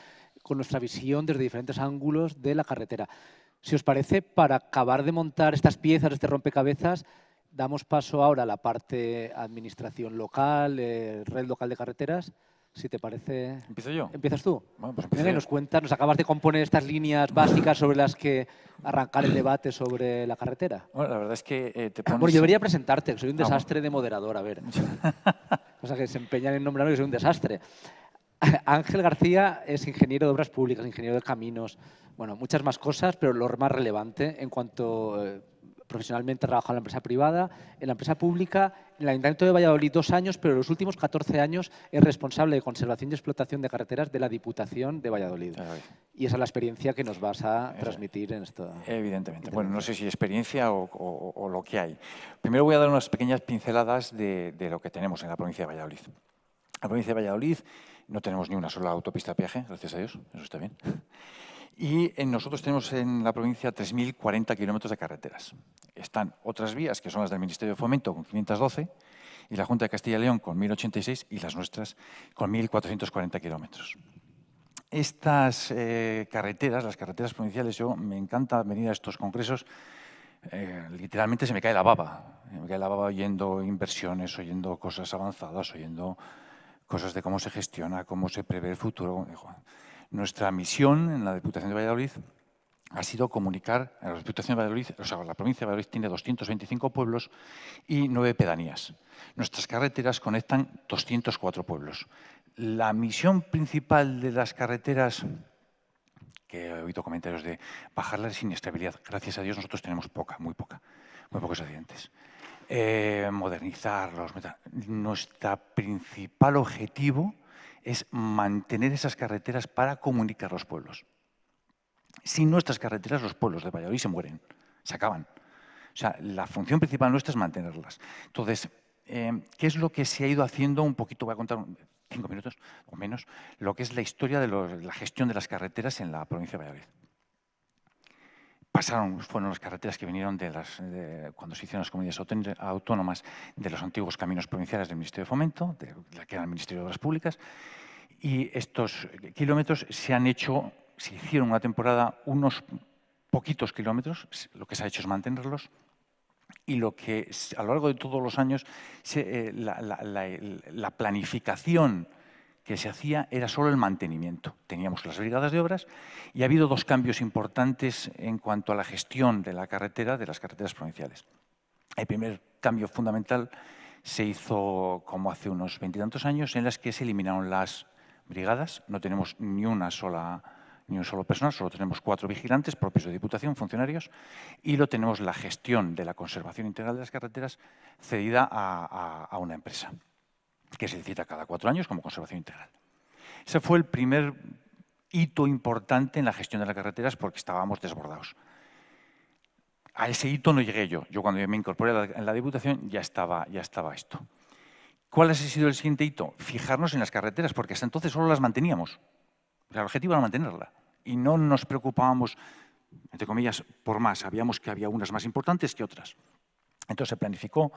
con nuestra visión desde diferentes ángulos de la carretera. Si os parece, para acabar de montar estas piezas, este rompecabezas, damos paso ahora a la parte administración local, red local de carreteras. Si te parece... ¿Empiezo yo? ¿Empiezas tú? Bueno, pues empiezo nos cuentas, nos acabas de componer estas líneas básicas sobre las que arrancar el debate sobre la carretera. Bueno, la verdad es que eh, te pones... Bueno, yo debería presentarte, soy un ah, desastre de moderador, a ver. *laughs* o sea, que se empeñan en nombrarme que soy un desastre. *laughs* Ángel García es ingeniero de obras públicas, ingeniero de caminos, bueno, muchas más cosas, pero lo más relevante en cuanto profesionalmente eh, profesionalmente trabaja en la empresa privada, en la empresa pública, en el Ayuntamiento de Valladolid dos años, pero en los últimos 14 años es responsable de conservación y explotación de carreteras de la Diputación de Valladolid. Y esa es la experiencia que nos vas a eh, transmitir en esto. Evidentemente. Bueno, no sé si experiencia o, lo que hay. Primero voy a dar unas pequeñas pinceladas de, de lo que tenemos en la provincia de Valladolid. La provincia de Valladolid no tenemos ni una sola autopista de peaje, gracias a Dios, eso está bien. Y nosotros tenemos en la provincia 3.040 kilómetros de carreteras. Están otras vías, que son las del Ministerio de Fomento, con 512, y la Junta de Castilla y León con 1.086 y las nuestras con 1.440 kilómetros. Estas eh, carreteras, las carreteras provinciales, yo me encanta venir a estos congresos, eh, literalmente se me cae la baba. Me cae la baba oyendo inversiones, oyendo cosas avanzadas, oyendo cosas de cómo se gestiona, cómo se prevé el futuro. Nuestra misión en la Diputación de Valladolid ha sido comunicar a la Diputación de Valladolid, o la provincia de Valladolid tiene 225 pueblos y nueve pedanías. Nuestras carreteras conectan 204 pueblos. La misión principal de las carreteras, que he oído comentarios de bajar la inestabilidad. gracias a Dios nosotros tenemos poca, muy poca, muy pocos accidentes. Eh, modernizarlos. Nuestro principal objetivo es mantener esas carreteras para comunicar los pueblos. Sin nuestras carreteras, los pueblos de Valladolid se mueren, se acaban. O sea, la función principal nuestra es mantenerlas. Entonces, eh, ¿qué es lo que se ha ido haciendo? Un poquito, voy a contar cinco minutos o menos, lo que es la historia de la gestión de las carreteras en la provincia de Valladolid pasaron, fueron las carreteras que vinieron de las, cuando se hicieron las comunidades autónomas de los antiguos caminos provinciales del Ministerio de Fomento, de la que era el Ministerio de Obras Públicas, y estos kilómetros se han hecho, se hicieron una temporada unos poquitos kilómetros, lo que se ha hecho es mantenerlos, y lo que a lo largo de todos los años eh, la planificación que se hacía era solo el mantenimiento. Teníamos las brigadas de obras y ha habido dos cambios importantes en cuanto a la gestión de la carretera, de las carreteras provinciales. El primer cambio fundamental se hizo como hace unos veintitantos años, en las que se eliminaron las brigadas. No tenemos ni una sola ni un solo personal, solo tenemos cuatro vigilantes propios de Diputación, funcionarios, y lo tenemos la gestión de la conservación integral de las carreteras cedida a una empresa que se necesita cada cuatro años como conservación integral. Ese fue el primer hito importante en la gestión de las carreteras porque estábamos desbordados. A ese hito no llegué yo. Yo cuando me incorporé en la Diputación ya estaba, ya estaba esto. ¿Cuál ha sido el siguiente hito? Fijarnos en las carreteras, porque hasta entonces solo las manteníamos. el objetivo era mantenerla. Y no nos preocupábamos, entre comillas, por más. Sabíamos que había unas más importantes que otras. Entonces se planificó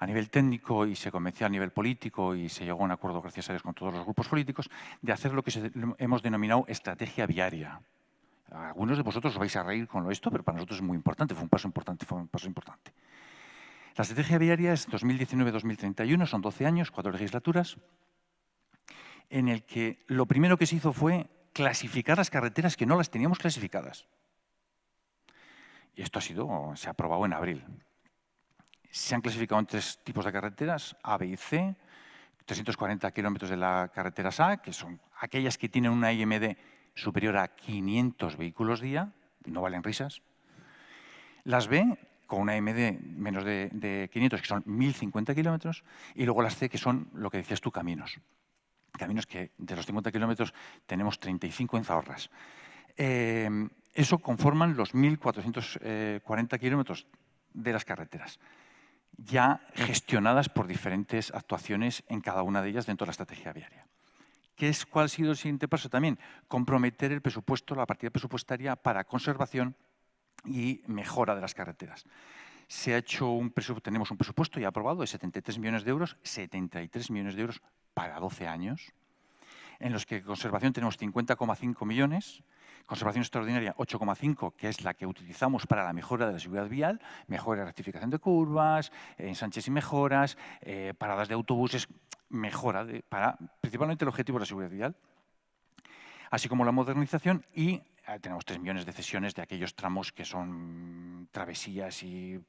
a nivel técnico y se convenció a nivel político y se llegó a un acuerdo, gracias a Dios, con todos los grupos políticos, de hacer lo que hemos denominado estrategia viaria. Algunos de vosotros os vais a reír con esto, pero para nosotros es muy importante, fue un paso importante, fue un paso importante. La estrategia viaria es 2019-2031, son 12 años, cuatro legislaturas, en el que lo primero que se hizo fue clasificar las carreteras que no las teníamos clasificadas. Y esto ha sido, se ha aprobado en abril. Se han clasificado en tres tipos de carreteras, A, B y C. 340 kilómetros de la carretera A, que son aquellas que tienen una IMD superior a 500 vehículos día, no valen risas. Las B, con una IMD menos de, 500, que son 1.050 kilómetros, y luego las C, que son lo que decías tú, caminos. Caminos que de los 50 kilómetros tenemos 35 en Zahorras. Eh, eso conforman los 1.440 eh, kilómetros de las carreteras ya gestionadas por diferentes actuaciones en cada una de ellas dentro de la estrategia viaria. ¿Qué es, ¿Cuál ha sido el siguiente paso también? Comprometer el presupuesto, la partida presupuestaria para conservación y mejora de las carreteras. Se ha hecho un tenemos un presupuesto ya aprobado de 73 millones de euros, 73 millones de euros para 12 años, en los que conservación tenemos 50,5 millones, Conservación extraordinaria 8,5, que es la que utilizamos para la mejora de la seguridad vial, mejora, de rectificación de curvas, ensanches y mejoras, eh, paradas de autobuses, mejora para principalmente el objetivo de la seguridad vial, así como la modernización y eh, tenemos 3 millones de cesiones de aquellos tramos que son travesías y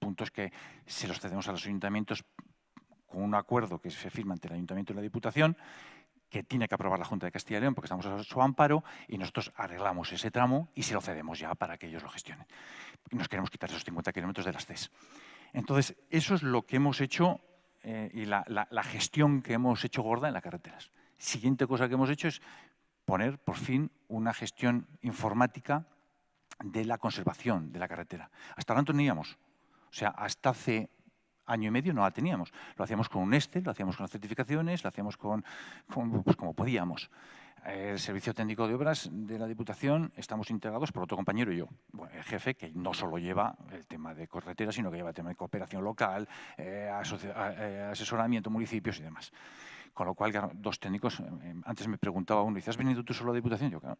puntos que se los cedemos a los ayuntamientos con un acuerdo que se firma entre el ayuntamiento y la diputación que tiene que aprobar la Junta de Castilla y León porque estamos a su amparo y nosotros arreglamos ese tramo y se lo cedemos ya para que ellos lo gestionen. Nos queremos quitar esos 50 kilómetros de las CES. Entonces, eso es lo que hemos hecho eh, y la, gestión que hemos hecho gorda en las carreteras. Siguiente cosa que hemos hecho es poner, por fin, una gestión informática de la conservación de la carretera. Hasta ahora no teníamos. O sea, hasta hace año y medio no la teníamos. Lo hacíamos con un este, lo hacíamos con las certificaciones, lo hacíamos con, pues, como podíamos. El Servicio Técnico de Obras de la Diputación estamos integrados por otro compañero y yo, bueno, el jefe que no solo lleva el tema de corretera, sino que lleva el tema de cooperación local, eh, eh, asesoramiento, municipios y demás. Con lo cual, dos técnicos, eh, eh, antes me preguntaba uno, ¿has venido tú solo a la Diputación? Yo, claro,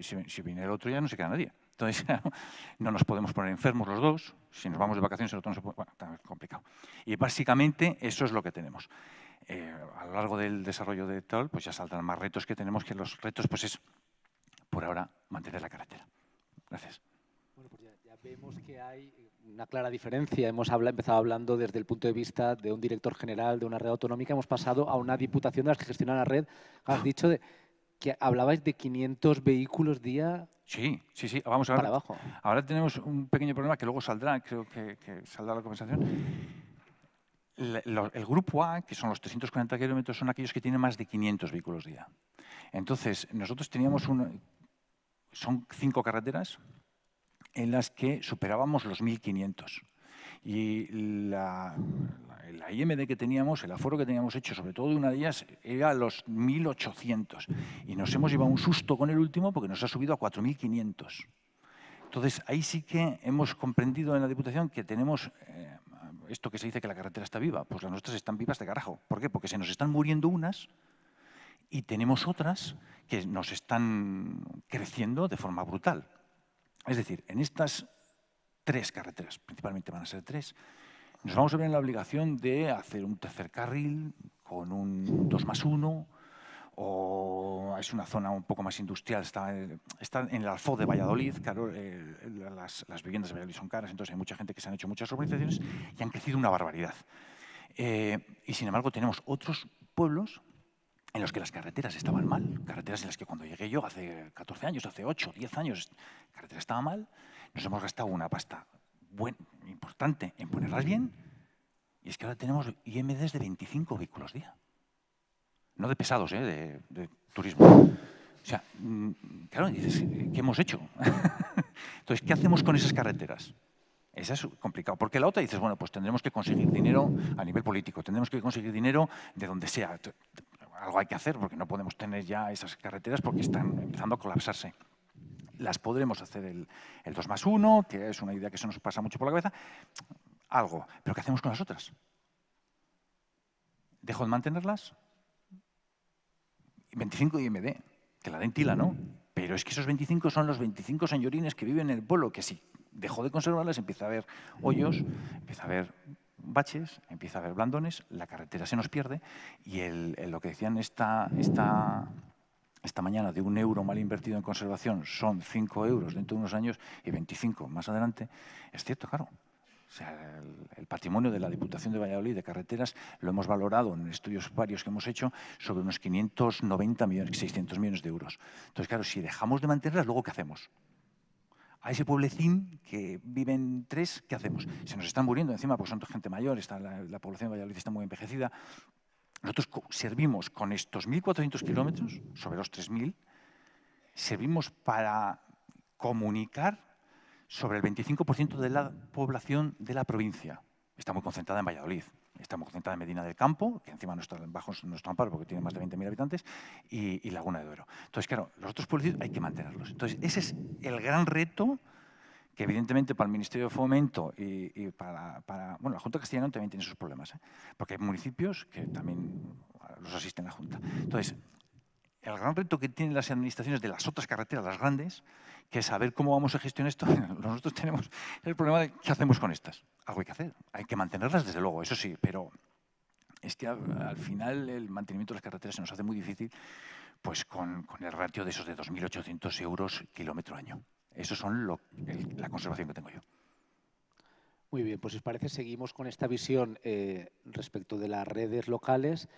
si, viene el otro ya no se queda nadie. Entonces, *laughs* no nos podemos poner enfermos los dos, si nos vamos de vacaciones el otro Bueno, está complicado. Y básicamente eso es lo que tenemos. Eh, a lo largo del desarrollo de TOL, pues ya saltan más retos que tenemos, que los retos pues es, por ahora, mantener la carretera. Gracias. Bueno, pues ya vemos que hay una clara diferencia. Hemos empezado hablando desde el punto de vista de un director general de una red autonómica, hemos pasado a una diputación de las que gestiona la red. Ah. Has dicho que hablabais de 500 vehículos día. Sí, sí, sí. Vamos a ver. abajo. Ahora tenemos un pequeño problema que luego saldrá, creo que, saldrá la conversación. El, grupo A, que son los 340 kilómetros, son aquellos que tienen más de 500 vehículos día. Entonces, nosotros teníamos un, son cinco carreteras, en las que superábamos los 1.500. Y la, la, IMD que teníamos, el aforo que teníamos hecho, sobre todo de una de ellas, era los 1.800. Y nos hemos llevado un susto con el último porque nos ha subido a 4.500. Entonces, ahí sí que hemos comprendido en la Diputación que tenemos eh, esto que se dice que la carretera está viva. Pues las nuestras están vivas de carajo. ¿Por qué? Porque se nos están muriendo unas y tenemos otras que nos están creciendo de forma brutal. Es decir, en estas tres carreteras, principalmente van a ser tres, nos vamos a ver en la obligación de hacer un tercer carril con un 2 más 1, o es una zona un poco más industrial, está, está en el alfo de Valladolid, claro, eh, las, viviendas de Valladolid son caras, entonces hay mucha gente que se han hecho muchas urbanizaciones y han crecido una barbaridad. Eh, y sin embargo tenemos otros pueblos en los que las carreteras estaban mal, carreteras en las que cuando llegué yo hace 14 años, hace 8, 10 años, la carretera estaba mal, nos hemos gastado una pasta importante en ponerlas bien, y es que ahora tenemos IMDs de 25 vehículos día. No de pesados, ¿eh? de, turismo. O sea, mm, claro, dices, ¿qué hemos hecho? *laughs* Entonces, ¿qué hacemos con esas carreteras? Esa es complicado. Porque la otra dices, bueno, pues tendremos que conseguir dinero a nivel político, tendremos que conseguir dinero de donde sea algo hay que hacer porque no podemos tener ya esas carreteras porque están empezando a colapsarse. Las podremos hacer el, 2 más 1, que es una idea que se nos pasa mucho por la cabeza, algo. Pero ¿qué hacemos con las otras? ¿Dejo de mantenerlas? 25 IMD, que la dentila, ¿no? Pero es que esos 25 son los 25 señorines que viven en el pueblo, que si dejo de conservarlas empieza a haber hoyos, empieza a haber baches, empieza a haber blandones, la carretera se nos pierde y el, lo que decían esta, esta, esta mañana de un euro mal invertido en conservación son 5 euros dentro de unos años y 25 más adelante, es cierto, claro. el, el, patrimonio de la Diputación de Valladolid de carreteras lo hemos valorado en estudios varios que hemos hecho sobre unos 590 millones, 600 millones de euros. Entonces, claro, si dejamos de mantenerlas, ¿luego qué hacemos? a ese pueblecín que viven tres, ¿qué hacemos? Se nos están muriendo encima porque son gente mayor, está la, la población de Valladolid está muy envejecida. Nosotros servimos con estos 1.400 kilómetros, sobre los 3.000, servimos para comunicar sobre el 25% de la población de la provincia. Está muy concentrada en Valladolid. Estamos concentrados en Medina del Campo, que encima no está bajo nuestro amparo porque tiene más de 20.000 habitantes, y, Laguna de Duero. Entonces, claro, los otros pueblos hay que mantenerlos. Entonces, ese es el gran reto que evidentemente para el Ministerio de Fomento y, para, Bueno, la Junta Castellana también tiene sus problemas, ¿eh? porque hay municipios que también los asisten la Junta. Entonces, el gran reto que tienen las administraciones de las otras carreteras, las grandes, que es saber cómo vamos a gestionar esto. *laughs* Nosotros tenemos el problema de qué hacemos con estas. Algo hay que hacer. Hay que mantenerlas, desde luego, eso sí, pero es que al, final el mantenimiento de las carreteras se nos hace muy difícil pues con, el ratio de esos de 2.800 euros kilómetro año. Eso son la conservación que tengo yo. Muy bien, pues si os parece, seguimos con esta visión eh, respecto de las redes locales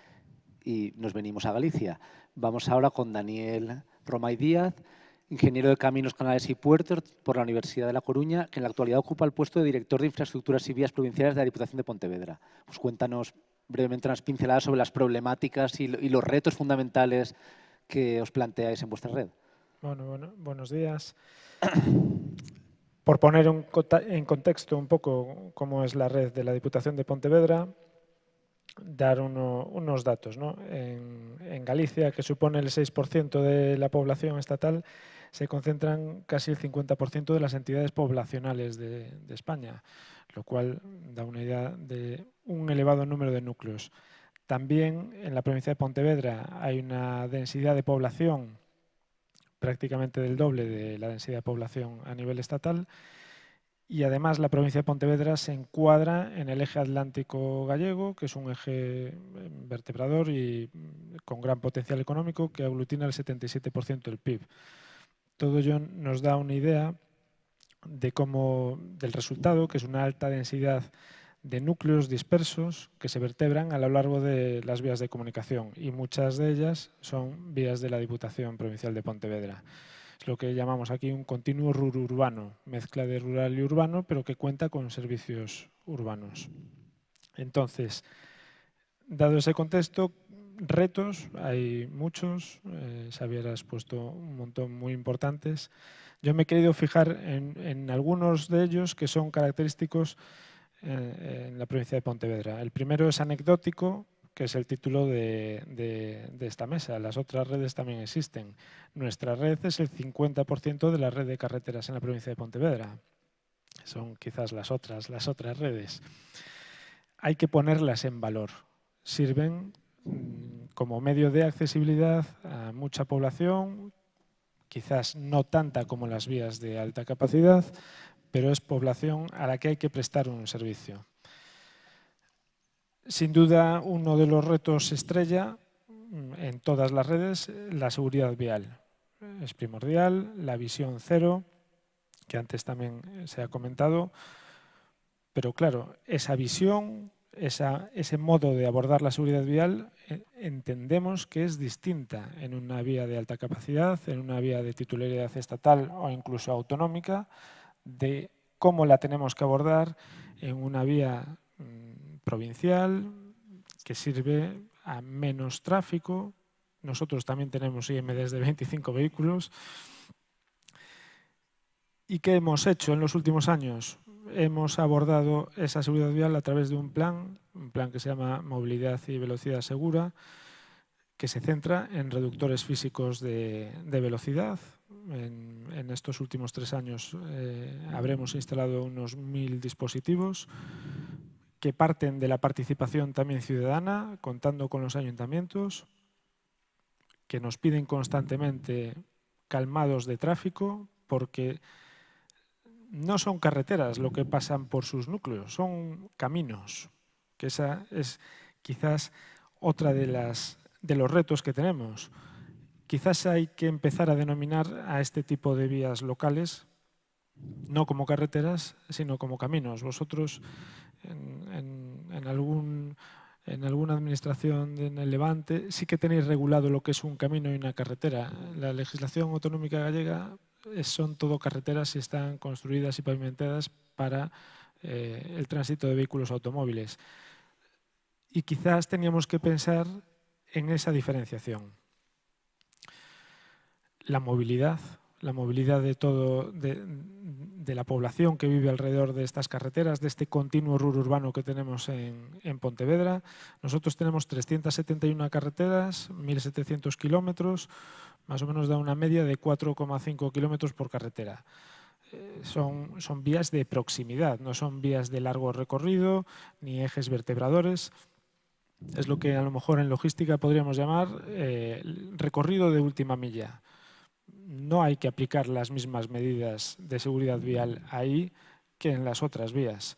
y nos venimos a Galicia. Vamos ahora con Daniel Romay Díaz, ingeniero de caminos, canales y puertos por la Universidad de La Coruña, que en la actualidad ocupa el puesto de director de infraestructuras y vías provinciales de la Diputación de Pontevedra. Pues cuéntanos brevemente unas pinceladas sobre las problemáticas y, los retos fundamentales que os planteáis en vuestra red. Bueno, buenos días. Por poner en contexto un poco cómo es la red de la Diputación de Pontevedra, dar unos datos. ¿no? En, Galicia, que supone el 6% de la población estatal, se concentran casi el 50% de las entidades poblacionales de, España, lo cual da una idea de un elevado número de núcleos. También en la provincia de Pontevedra hay una densidad de población prácticamente del doble de la densidad de población a nivel estatal y además la provincia de Pontevedra se encuadra en el eje atlántico gallego, que es un eje vertebrador y mm, con gran potencial económico que aglutina el 77% del PIB. Todo ello nos da una idea de del resultado, que es una alta densidad de núcleos dispersos que se vertebran a lo largo de las vías de comunicación y muchas de ellas son vías de la Diputación Provincial de Pontevedra. Es lo que llamamos aquí un continuo rural-urbano, mezcla de rural y urbano, pero que cuenta con servicios urbanos. Entonces, dado ese contexto, retos, hay muchos, eh, Xavier has puesto un montón muy importantes. Yo me he querido fijar en, algunos de ellos que son característicos eh, en la provincia de Pontevedra. El primero es anecdótico, que es el título de, esta mesa. Las otras redes también existen. Nuestra red es el 50% de la red de carreteras en la provincia de Pontevedra. Son quizás las otras, las otras redes. Hay que ponerlas en valor. Sirven mm, como medio de accesibilidad a mucha población, quizás no tanta como las vías de alta capacidad, pero es población a la que hay que prestar un servicio. Sin duda, uno de los retos estrella mm, en todas las redes, la seguridad vial. Es primordial, la visión cero, que antes también se ha comentado, pero claro, esa visión, ese modo de abordar la seguridad vial, eh, entendemos que es distinta en una vía de alta capacidad, en una vía de titularidad estatal o incluso autonómica, de cómo la tenemos que abordar en una vía provincial que sirve a menos tráfico. Nosotros también tenemos IMDs de 25 vehículos. ¿Y qué hemos hecho en los últimos años? Hemos abordado esa seguridad vial a través de un plan, un plan que se llama Movilidad y Velocidad Segura, que se centra en reductores físicos de, velocidad. En, estos últimos tres años eh, habremos instalado unos mil dispositivos que parten de la participación también ciudadana, contando con los ayuntamientos, que nos piden constantemente calmados de tráfico, porque no son carreteras lo que pasan por sus núcleos, son caminos, que esa es quizás otra de, las, de los retos que tenemos. Quizás hay que empezar a denominar a este tipo de vías locales no como carreteras, sino como caminos. Vosotros en, alguna administración en el Levante, sí que tenéis regulado lo que es un camino y una carretera. La legislación autonómica gallega eh, son todo carreteras y están construidas y pavimentadas para eh, el tránsito de vehículos automóviles. Y quizás teníamos que pensar en esa diferenciación. La movilidad la movilidad de, todo, de, la población que vive alrededor de estas carreteras, de este continuo rural urbano que tenemos en, Pontevedra. Nosotros tenemos 371 carreteras, 1.700 kilómetros, más o menos da una media de 4,5 kilómetros por carretera. Eh, son, son vías de proximidad, no son vías de largo recorrido ni ejes vertebradores es lo que a lo mejor en logística podríamos llamar eh, recorrido de última milla no hay que aplicar las mismas medidas de seguridad vial mm. ahí que en las otras vías.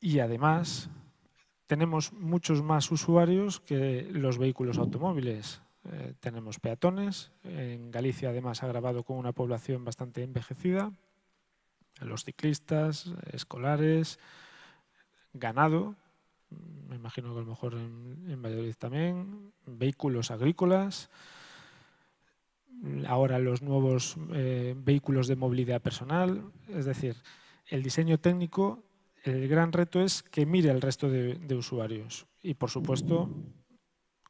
Y además tenemos muchos más usuarios que los vehículos automóviles. Eh, tenemos peatones, en Galicia además ha grabado con una población bastante envejecida, los ciclistas, escolares, ganado, me imagino que a lo mejor en Valladolid también, vehículos agrícolas, ahora los nuevos eh, vehículos de movilidad personal. Es decir, el diseño técnico, el gran reto es que mire al resto de usuarios. Y, por supuesto,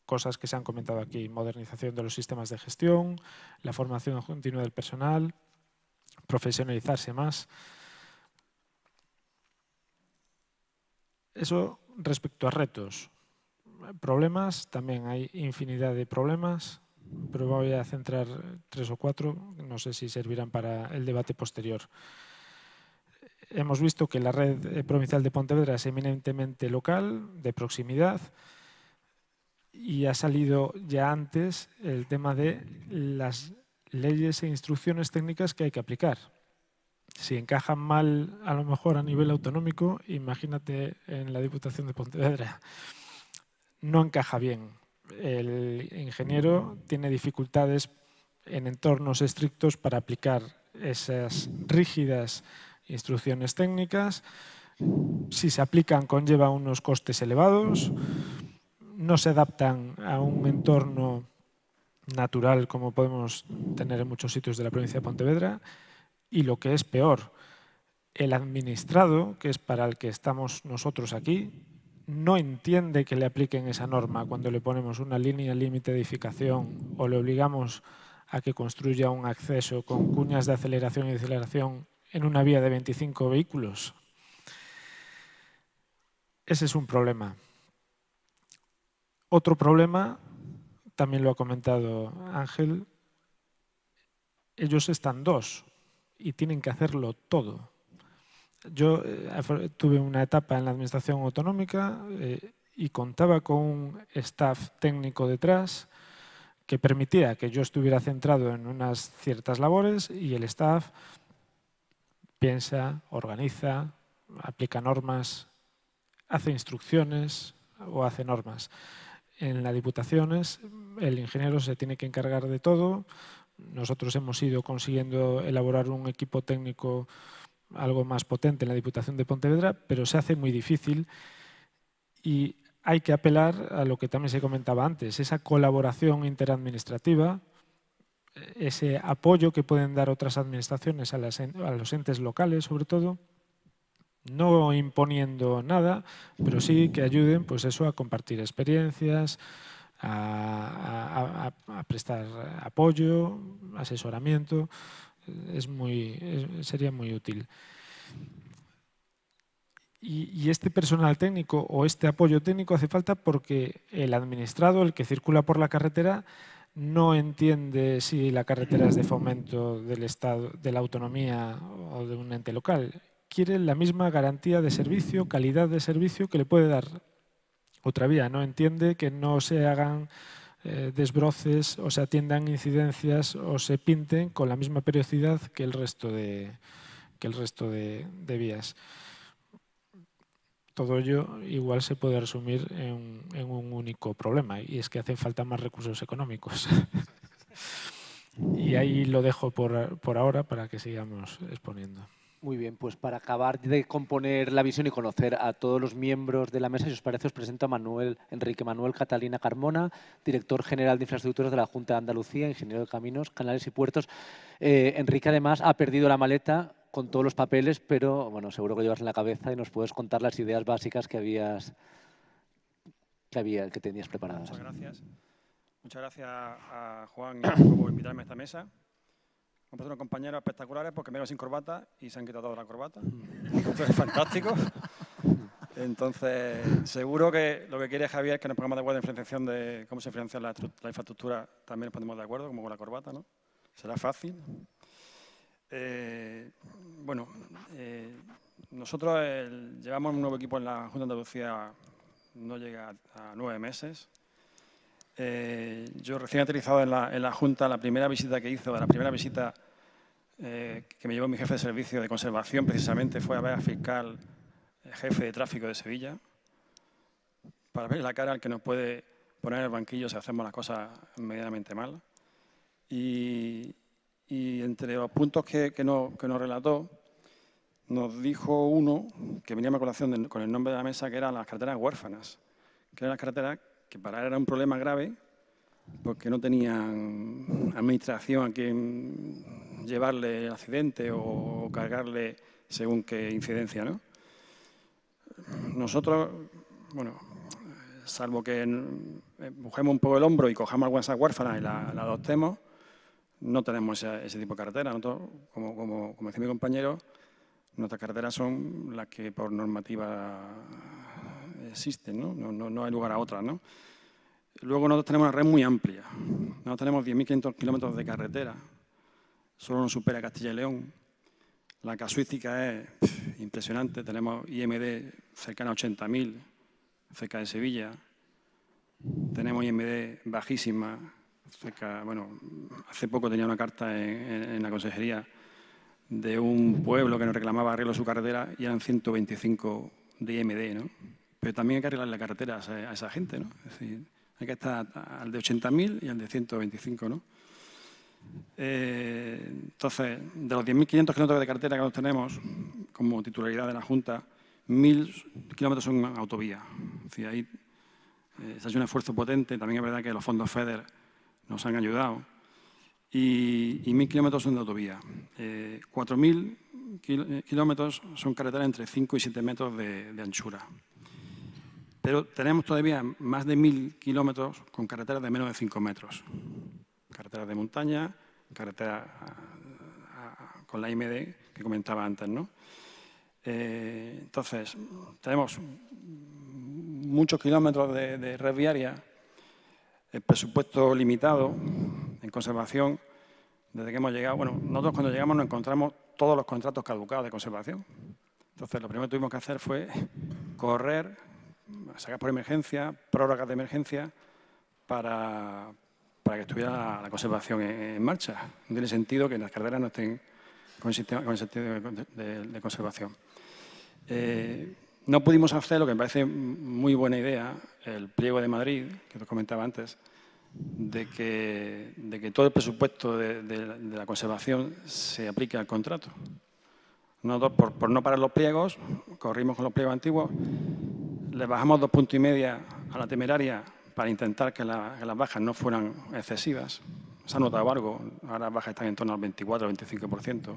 cosas que se han comentado aquí, modernización de los sistemas de gestión, la formación continua del personal, profesionalizarse más. Eso respecto a retos. Problemas, también hay infinidad de problemas pero voy a centrar tres o cuatro, no sé si servirán para el debate posterior. Hemos visto que la red provincial de Pontevedra es eminentemente local, de proximidad, y ha salido ya antes el tema de las leyes e instrucciones técnicas que hay que aplicar. Si encajan mal, a lo mejor a nivel autonómico, imagínate en la Diputación de Pontevedra, no encaja bien el ingeniero tiene dificultades en entornos estrictos para aplicar esas rígidas instrucciones técnicas. Si se aplican conlleva unos costes elevados, no se adaptan a un entorno natural como podemos tener en muchos sitios de la provincia de Pontevedra y lo que es peor, el administrado, que es para el que estamos nosotros aquí, no entiende que le apliquen esa norma cuando le ponemos una línea límite de edificación o le obligamos a que construya un acceso con cuñas de aceleración y deceleración en una vía de 25 vehículos. Ese es un problema. Otro problema, también lo ha comentado Ángel, ellos están dos y tienen que hacerlo todo. Yo eh, tuve una etapa en la administración autonómica eh, y contaba con un staff técnico detrás que permitía que yo estuviera centrado en unas ciertas labores y el staff piensa, organiza, aplica normas, hace instrucciones o hace normas. En las diputaciones el ingeniero se tiene que encargar de todo. Nosotros hemos ido consiguiendo elaborar un equipo técnico algo más potente en la Diputación de Pontevedra, pero se hace muy difícil y hay que apelar a lo que también se comentaba antes, esa colaboración interadministrativa, ese apoyo que pueden dar otras administraciones a, los entes locales, sobre todo, no imponiendo nada, pero sí que ayuden pues eso, a compartir experiencias, a, a prestar apoyo, asesoramiento es muy, sería muy útil. Y, y, este personal técnico o este apoyo técnico hace falta porque el administrado, el que circula por la carretera, no entiende si la carretera es de fomento del Estado, de la autonomía o de un ente local. Quiere la misma garantía de servicio, calidad de servicio que le puede dar otra vía. No entiende que no se hagan eh, desbroces o se atiendan incidencias o se pinten con la misma periodicidad que el resto de, que el resto de, vías. Todo ello igual se puede resumir en, en, un único problema y es que hacen falta más recursos económicos. *laughs* y ahí lo dejo por, por ahora para que sigamos exponiendo. Muy bien, pues para acabar de componer la visión y conocer a todos los miembros de la mesa, si os parece, os presento a Manuel Enrique Manuel Catalina Carmona, director general de infraestructuras de la Junta de Andalucía, ingeniero de caminos, canales y puertos. Eh, Enrique, además, ha perdido la maleta con todos los papeles, pero bueno, seguro que llevas en la cabeza y nos puedes contar las ideas básicas que habías que, tenías preparadas. Muchas gracias. Muchas gracias a Juan por invitarme a esta mesa. Compré unos compañeros espectaculares porque me sin corbata y se han quitado toda la corbata. es fantástico. Entonces, seguro que lo que quiere Javier es que nos pongamos de acuerdo en financiación de cómo se financia la, infraestructura, también nos ponemos de acuerdo, como con la corbata, ¿no? Será fácil. Eh, bueno, eh, nosotros llevamos un nuevo equipo en la Junta de Andalucía, no llega a nueve meses. Eh, yo recién aterrizado en la, en la, Junta, la primera visita que hizo, la primera visita eh, que me llevó mi jefe de servicio de conservación precisamente fue a ver al fiscal eh, jefe de tráfico de Sevilla para ver la cara al que nos puede poner el banquillo si hacemos las cosas medianamente mal. Y, entre los puntos que, no, nos relató, nos dijo uno que venía a colación con el nombre de la mesa, que eran las carreteras huérfanas, que eran las carteras que para él era un problema grave porque no tenían administración a quien llevarle el accidente o cargarle según qué incidencia. ¿no? Nosotros, bueno, salvo que empujemos eh, un poco el hombro y cojamos alguna esa huérfana y la, adoptemos, no tenemos ese, tipo de carretera. como, como decía mi compañero, nuestras carreteras son las que por normativa existen, ¿no? No, ¿no? hay lugar a otra. ¿no? Luego nosotros tenemos una red muy amplia. Nosotros tenemos 10.500 kilómetros de carretera. Solo nos supera Castilla y León. La casuística es impresionante. Tenemos IMD cercana a 80.000, cerca de Sevilla. Tenemos IMD bajísima, cerca, bueno, hace poco tenía una carta en, la consejería de un pueblo que nos reclamaba arreglo su carretera y eran 125 de IMD, ¿no? Pero también hay que arreglar la carretera a esa gente, ¿no? hay que estar al de 80.000 y al de 125, ¿no? Eh, entonces, de los 10.500 kilómetros de carretera que nos tenemos como titularidad de la Junta, 1.000 kilómetros son autovía. Es decir, ahí eh, un esfuerzo potente. También es verdad que los fondos FEDER nos han ayudado. Y, y 1.000 kilómetros son de autovía. 4.000 eh, kilómetros son carreteras entre 5 y 7 metros de anchura. Pero tenemos todavía más de mil kilómetros con carreteras de menos de 5 metros. Carreteras de montaña, carreteras ah, con la IMD que comentaba antes. ¿no? Eh, entonces, tenemos muchos kilómetros de, red viaria, el presupuesto limitado en conservación. Desde que hemos llegado, bueno, nosotros cuando llegamos nos encontramos todos los contratos caducados de conservación. Entonces, lo primero que tuvimos que hacer fue correr sacas por emergencia, prórrogas de emergencia, para, que estuviera la conservación en, marcha. No tiene sentido que las carreras no estén con, el sentido de, conservación. Eh, no pudimos hacer lo que me parece muy buena idea, el pliego de Madrid, que os comentaba antes, de que, de que todo el presupuesto de, la conservación se aplique al contrato. No, por, por, no parar los pliegos, corrimos con los pliegos antiguos bajamos dos puntos y media a la temeraria para intentar que, las bajas no fueran excesivas. Se ha notado algo, ahora las bajas están en torno al 24, 25%.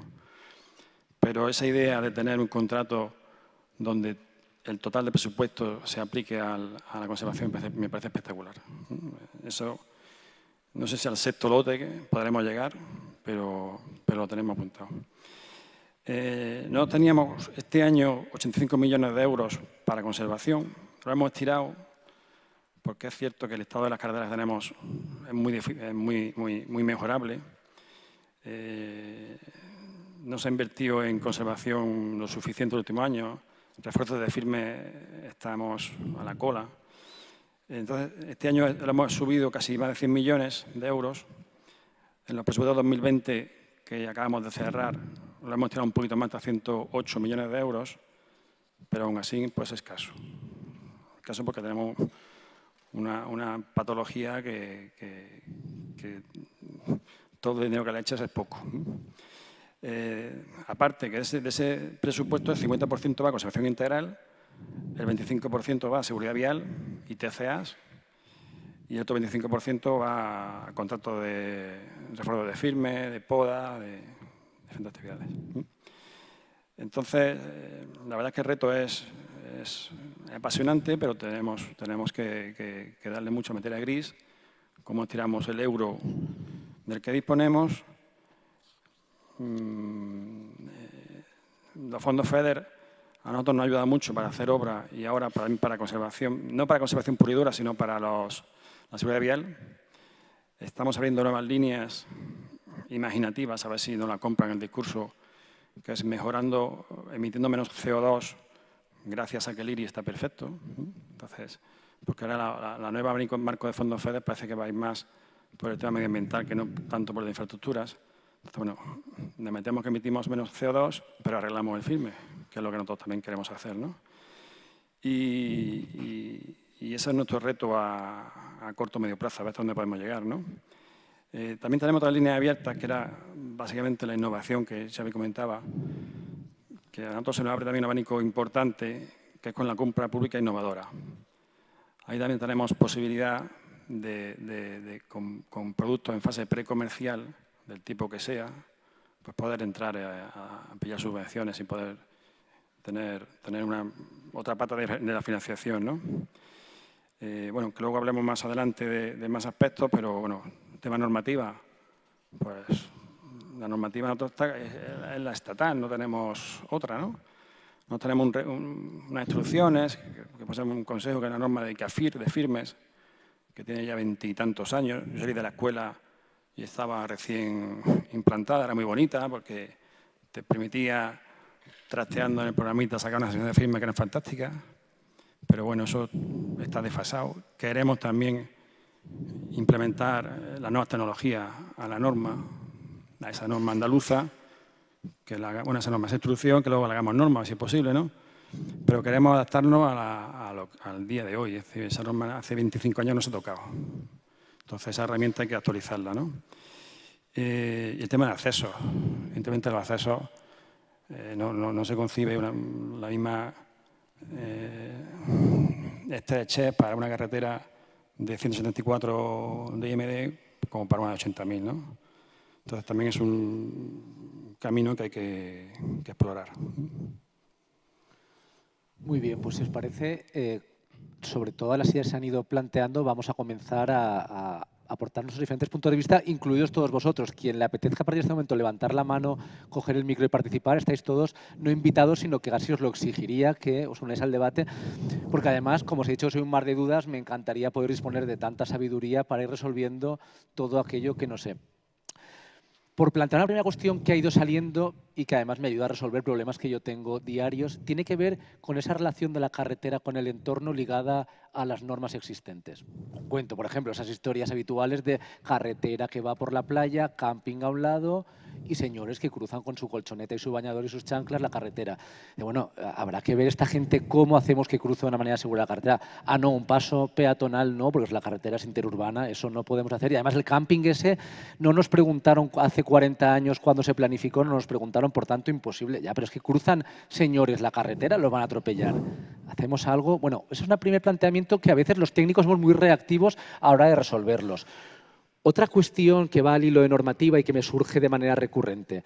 Pero esa idea de tener un contrato donde el total de presupuesto se aplique a la conservación me parece, espectacular. Eso, no sé si al sexto lote podremos llegar, pero lo tenemos apuntado. Eh, no teníamos este año 85 millones de euros para conservación, lo hemos estirado porque es cierto que el estado de las carreteras tenemos es muy, muy, muy, mejorable. Eh, no se ha invertido en conservación lo suficiente el último año. Refuerzos de firme estamos a la cola. Entonces, este año lo hemos subido casi más de 100 millones de euros. En los presupuestos 2020 que acabamos de cerrar lo hemos tirado un poquito más hasta 108 millones de euros, pero aún así pues escaso. Escaso porque tenemos una, patología que, todo el dinero que le echas es poco. Eh, aparte que de ese, presupuesto el 50% va a conservación integral, el 25% va a seguridad vial y TCAs, y el otro 25% va a contratos de refuerzo de firme, de poda, de actividades. Entonces, eh, la verdad es que el reto es, apasionante, pero tenemos, tenemos que, darle mucha materia gris, cómo tiramos el euro del que disponemos. Mm, eh, los fondos FEDER a nosotros nos ayuda mucho para hacer obra y ahora para, conservación, no para conservación puridura, sino para la seguridad vial. Estamos abriendo nuevas líneas imaginativas, a ver si no la compran el discurso, que es mejorando, emitiendo menos CO2 gracias a que el IRI está perfecto. Entonces, porque ahora la, nueva marco de fondos FEDER parece que va a ir más por el tema medioambiental que no tanto por las infraestructuras. Entonces, bueno, le metemos que emitimos menos CO2, pero arreglamos el firme, que es lo que nosotros también queremos hacer, ¿no? Y, ese es nuestro reto a, a corto o medio plazo, a ver hasta dónde podemos llegar, ¿no? Eh, también tenemos otra línea abierta que era básicamente la innovación que Xavi comentaba, que a nosotros se nos abre también un abanico importante, que es con la compra pública innovadora. Ahí también tenemos posibilidad de, con, productos en fase precomercial, del tipo que sea, pues poder entrar a, pillar subvenciones y poder tener, tener una, otra pata de, la financiación. Eh, bueno, que luego hablemos más adelante de más aspectos, pero bueno, tema normativa, pues la normativa es la estatal, no tenemos otra, ¿no? No tenemos unas instrucciones, que, poseemos un consejo que es la norma de CAFIR, de firmes, que tiene ya veintitantos años. Yo salí de la escuela y estaba recién implantada, era muy bonita porque te permitía, trasteando en el programita, sacar una sesión de firmes que era fantástica. Pero bueno, eso está desfasado. Queremos también implementar eh, las nuevas tecnologías a la norma, a esa norma andaluza, que la, bueno, esa norma es instrucción, que luego la hagamos norma, si es posible, ¿no? Pero queremos adaptarnos al día de hoy, es decir, esa norma hace 25 años no se ha tocado. Entonces esa herramienta hay que actualizarla, ¿no? Eh, y el tema de acceso. evidentemente los accesos eh, no, no, se concibe la misma eh, estrechez para una carretera de 174 de IMD como para de 80.000, ¿no? Entonces también es un camino que hay que, explorar. Muy bien, pues si os parece, eh, sobre todas las ideas se han ido planteando, vamos a comenzar a aportarnos nuestros diferentes puntos de vista, incluidos todos vosotros. Quien le apetezca a partir este momento levantar la mano, coger el micro y participar, estáis todos no invitados, sino que casi os lo exigiría que os unáis al debate, porque además, como os he dicho, soy un mar de dudas, me encantaría poder disponer de tanta sabiduría para ir resolviendo todo aquello que no sé. Por plantear una primera cuestión que ha ido saliendo, y que además me ayuda a resolver problemas que yo tengo diarios, tiene que ver con esa relación de la carretera con el entorno ligada a las normas existentes. Cuento, por ejemplo, esas historias habituales de carretera que va por la playa, camping a un lado y señores que cruzan con su colchoneta y su bañador y sus chanclas la carretera. Eh, bueno, habrá que ver esta gente cómo hacemos que cruce de una manera segura la carretera. Ah, no, un paso peatonal no, porque la carretera es interurbana, eso no podemos hacer. Y además el camping ese no nos preguntaron hace 40 años cuando se planificó, no nos preguntaron por tanto, imposible. Ya, pero es que cruzan señores la carretera, los van a atropellar. Hacemos algo. Bueno, ese es un primer planteamiento que a veces los técnicos somos muy reactivos a la hora de resolverlos. Otra cuestión que va al hilo de normativa y que me surge de manera recurrente.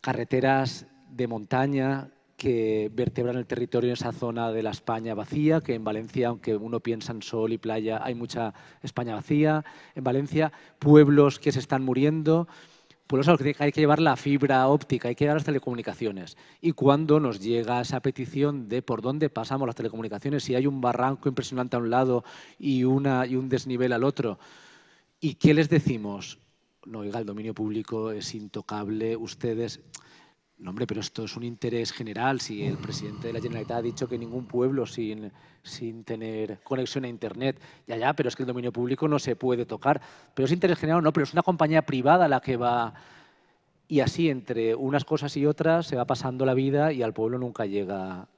Carreteras de montaña, que vertebran el territorio en esa zona de la España vacía, que en Valencia, aunque uno piensa en sol y playa, hay mucha España vacía. En Valencia, pueblos que se están muriendo hay que llevar la fibra óptica, hay que llevar las telecomunicaciones. Y cuando nos llega esa petición de por dónde pasamos las telecomunicaciones, si hay un barranco impresionante a un lado y, una, y un desnivel al otro, ¿y qué les decimos? No, oiga, el dominio público es intocable, ustedes... No, hombre, pero esto es un interés general. Si el presidente de la Generalitat ha dicho que ningún pueblo sin, sin tener conexión a Internet, ya, ya, pero es que el dominio público no se puede tocar. Pero es interés general, no, pero es una compañía privada la que va... Y así, entre unas cosas y otras, se va pasando la vida y al pueblo nunca llega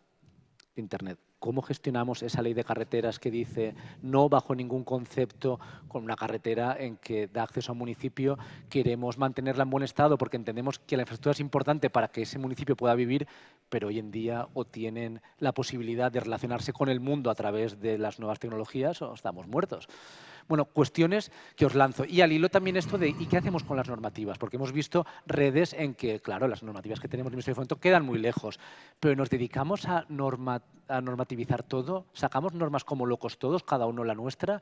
Internet. ¿Cómo gestionamos esa ley de carreteras que dice no bajo ningún concepto con una carretera en que da acceso a un municipio? Queremos mantenerla en buen estado porque entendemos que la infraestructura es importante para que ese municipio pueda vivir, pero hoy en día o tienen la posibilidad de relacionarse con el mundo a través de las nuevas tecnologías o estamos muertos. Bueno, cuestiones que os lanzo. Y al hilo también esto de ¿y qué hacemos con las normativas? Porque hemos visto redes en que, claro, las normativas que tenemos en el Ministerio de quedan muy lejos, pero nos dedicamos a, normativizar todo, sacamos normas como locos todos, cada uno la nuestra.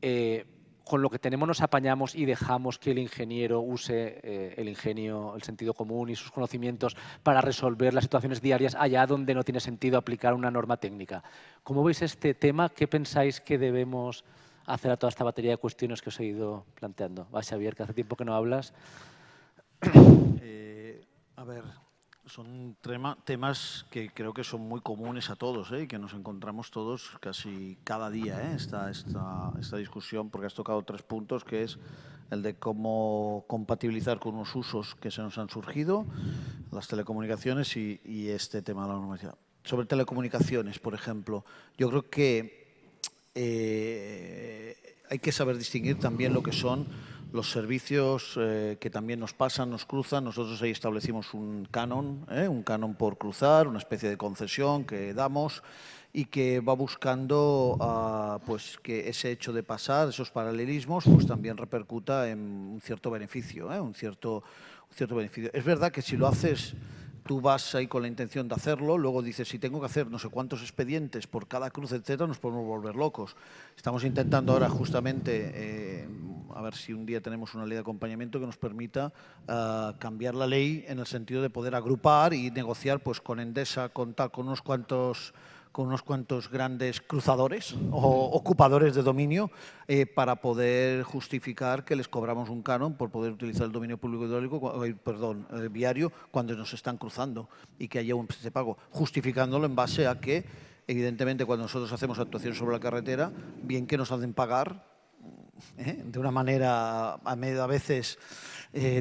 Eh, con lo que tenemos nos apañamos y dejamos que el ingeniero use eh, el ingenio, el sentido común y sus conocimientos para resolver las situaciones diarias allá donde no tiene sentido aplicar una norma técnica. ¿Cómo veis este tema? ¿Qué pensáis que debemos hacer a toda esta batería de cuestiones que os he ido planteando. Va, Xavier, que hace tiempo que no hablas. *coughs* Eh, a ver, son temas que creo que son muy comunes a todos eh, y que nos encontramos todos casi cada día ¿eh? esta, esta, esta, discusión, porque has tocado tres puntos, que es el de cómo compatibilizar con los usos que se nos han surgido, las telecomunicaciones y, este tema de la universidad. Sobre telecomunicaciones, por ejemplo, yo creo que eh, hay que saber distinguir también lo que son los servicios eh, que también nos pasan, nos cruzan. Nosotros ahí establecimos un canon, eh, un canon por cruzar, una especie de concesión que damos y que va buscando ah, pues que ese hecho de pasar, esos paralelismos, pues también repercuta en un cierto beneficio, un, cierto, un cierto beneficio. Es verdad que si lo haces tú vas ahí con la intención de hacerlo, luego dices, si tengo que hacer no sé cuántos expedientes por cada cruz, etcétera, nos podemos volver locos. Estamos intentando ahora justamente, eh, a ver si un día tenemos una ley de acompañamiento que nos permita eh, cambiar la ley en el sentido de poder agrupar y negociar pues, con Endesa, con, con unos cuantos con unos cuantos grandes cruzadores o ocupadores de dominio eh, para poder justificar que les cobramos un canon por poder utilizar el dominio público hidráulico, perdón, eh, viario cuando nos están cruzando y que haya un de pago, justificándolo en base a que, evidentemente, cuando nosotros hacemos actuaciones sobre la carretera, bien que nos hacen pagar eh, de una manera a, a veces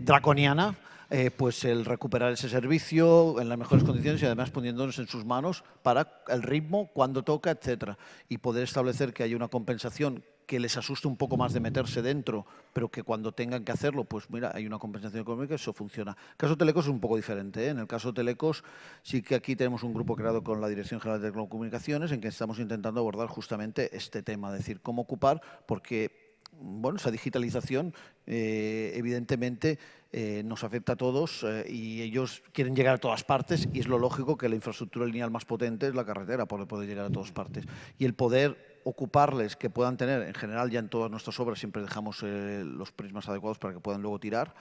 draconiana, eh, pues el recuperar ese servicio en las mejores condiciones y además poniéndonos en sus manos para el ritmo, cuando toca, etcétera. Y poder establecer que hay una compensación que les asuste un poco más de meterse dentro, pero que cuando tengan que hacerlo, pues mira, hay una compensación económica y eso funciona. El caso Telecos es un poco diferente. ¿eh? En el caso Telecos sí que aquí tenemos un grupo creado con la Dirección General de Telecomunicaciones en que estamos intentando abordar justamente este tema, es decir, cómo ocupar, porque bueno, esa digitalización eh, evidentemente eh, nos afecta a todos eh, y ellos quieren llegar a todas partes y es lo lógico que la infraestructura lineal más potente es la carretera para poder llegar a todas partes. Y el poder ocuparles que puedan tener, en general ya en todas nuestras obras siempre dejamos eh, los prismas adecuados para que puedan luego tirar,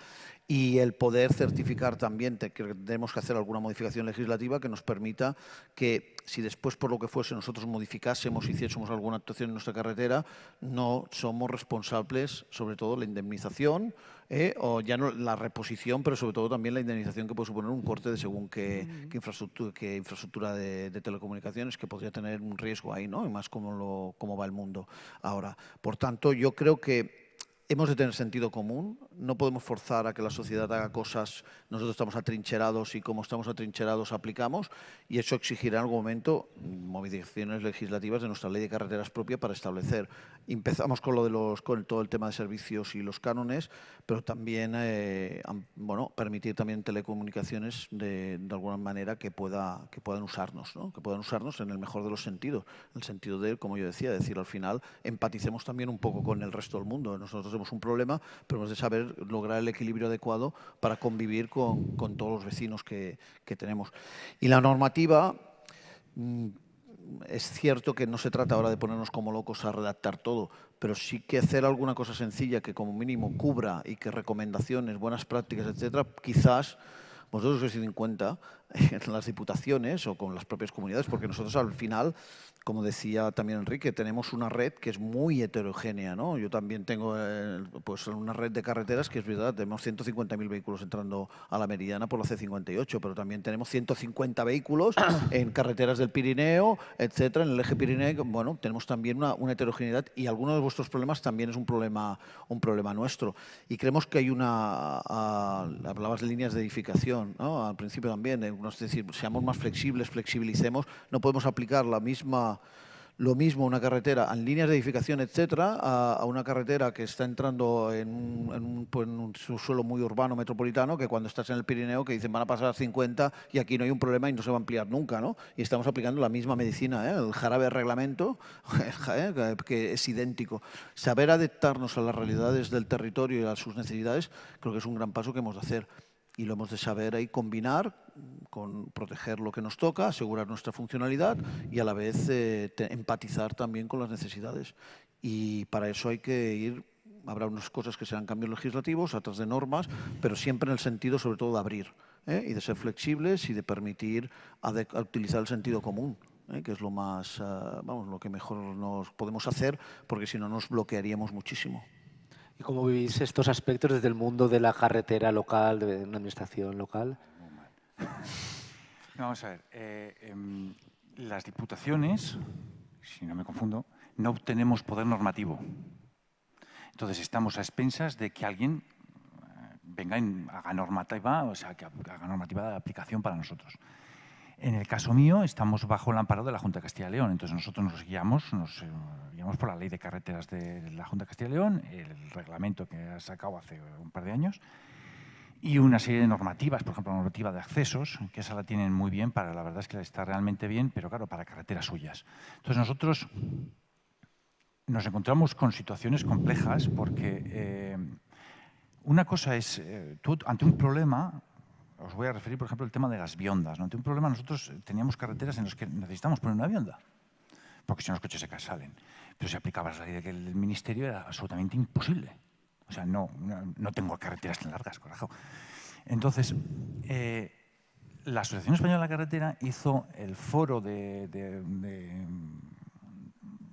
y el poder certificar también que tenemos que hacer alguna modificación legislativa que nos permita que si después por lo que fuese nosotros modificásemos, hiciésemos alguna actuación en nuestra carretera, no somos responsables sobre todo la indemnización, ¿eh? o ya no la reposición, pero sobre todo también la indemnización que puede suponer un corte de según qué, infraestructura, infraestructura de, telecomunicaciones que podría tener un riesgo ahí, ¿no? Y más como lo cómo va el mundo ahora. Por tanto, yo creo que hemos de tener sentido común, no podemos forzar a que la sociedad haga cosas, nosotros estamos atrincherados y como estamos atrincherados aplicamos y eso exigirá en algún momento modificaciones legislativas de nuestra ley de carreteras propia para establecer. Empezamos con lo de los, con todo el tema de servicios y los cánones, pero también eh, bueno, permitir también telecomunicaciones de, de, alguna manera que pueda que puedan usarnos, ¿no? que puedan usarnos en el mejor de los sentidos, en el sentido de, como yo decía, decir al final empaticemos también un poco con el resto del mundo. Nosotros tenemos un problema, pero hemos de saber lograr el equilibrio adecuado para convivir con, todos los vecinos que, tenemos. Y la normativa... Mm, es cierto que no se trata ahora de ponernos como locos a redactar todo, pero sí que hacer alguna cosa sencilla que como mínimo cubra y que recomendaciones, buenas prácticas, etcétera, quizás vosotros os habéis en cuenta, *laughs* en las diputaciones o con las propias comunidades, porque nosotros al final, como decía también Enrique, tenemos una red que es muy heterogénea. ¿no? Yo también tengo eh, pues, una red de carreteras que es verdad, tenemos 150.000 vehículos entrando a la Meridiana por la C58, pero también tenemos 150 vehículos *coughs* en carreteras del Pirineo, etcétera, en el eje Pirineo. Bueno, tenemos también una, heterogeneidad y alguno de vuestros problemas también es un problema, un problema nuestro. Y creemos que hay una, hablabas de líneas de edificación, ¿no? al principio también, es decir, seamos más flexibles, flexibilicemos. No podemos aplicar la misma, lo mismo una carretera en líneas de edificación, etcétera, a, una carretera que está entrando en un, en, pues, suelo muy urbano metropolitano, que cuando estás en el Pirineo, que dicen van a pasar 50 y aquí no hay un problema y no se va a ampliar nunca, ¿no? Y estamos aplicando la misma medicina, ¿eh? el jarabe de reglamento, *laughs* ¿eh? que es idéntico. Saber adaptarnos a las realidades del territorio y a sus necesidades, creo que es un gran paso que hemos de hacer y lo hemos de saber ahí combinar con proteger lo que nos toca, asegurar nuestra funcionalidad y a la vez eh, empatizar también con las necesidades. Y para eso hay que ir, habrá unas cosas que serán cambios legislativos, atrás de normas, pero siempre en el sentido sobre todo de abrir ¿eh? y de ser flexibles y de permitir utilizar el sentido común. ¿eh? que es lo más, ah, vamos, lo que mejor nos podemos hacer, porque si no nos bloquearíamos muchísimo. ¿Y cómo vivís estos aspectos desde el mundo de la carretera local, de una administración local? *laughs* Vamos a ver. Eh, em, las diputaciones, si no me confundo, no obtenemos poder normativo. Entonces estamos a expensas de que alguien eh, venga y haga o sea, que haga normativa de aplicación para nosotros. En el caso mío, estamos bajo el amparo de la Junta de Castilla y León. Entonces, nosotros nos guiamos, nos eh, guiamos por la ley de carreteras de la Junta de Castilla y León, el reglamento que ha sacado hace un par de años, y una serie de normativas, por ejemplo, la normativa de accesos, que esa la tienen muy bien, para la verdad es que está realmente bien, pero claro, para carreteras suyas. Entonces, nosotros nos encontramos con situaciones complejas porque eh, una cosa es, eh, tú ante un problema os voy a referir, por ejemplo, el tema de las biondas. ¿no? tengo un problema nosotros eh, teníamos carreteras en las que necesitamos poner una bionda, porque si no los coches se salen. Pero si aplicaba la ley del ministerio era absolutamente imposible. O sea, no, no, tengo carreteras tan largas, corajo. Entonces, eh, la Asociación Española de la Carretera hizo el foro de, de,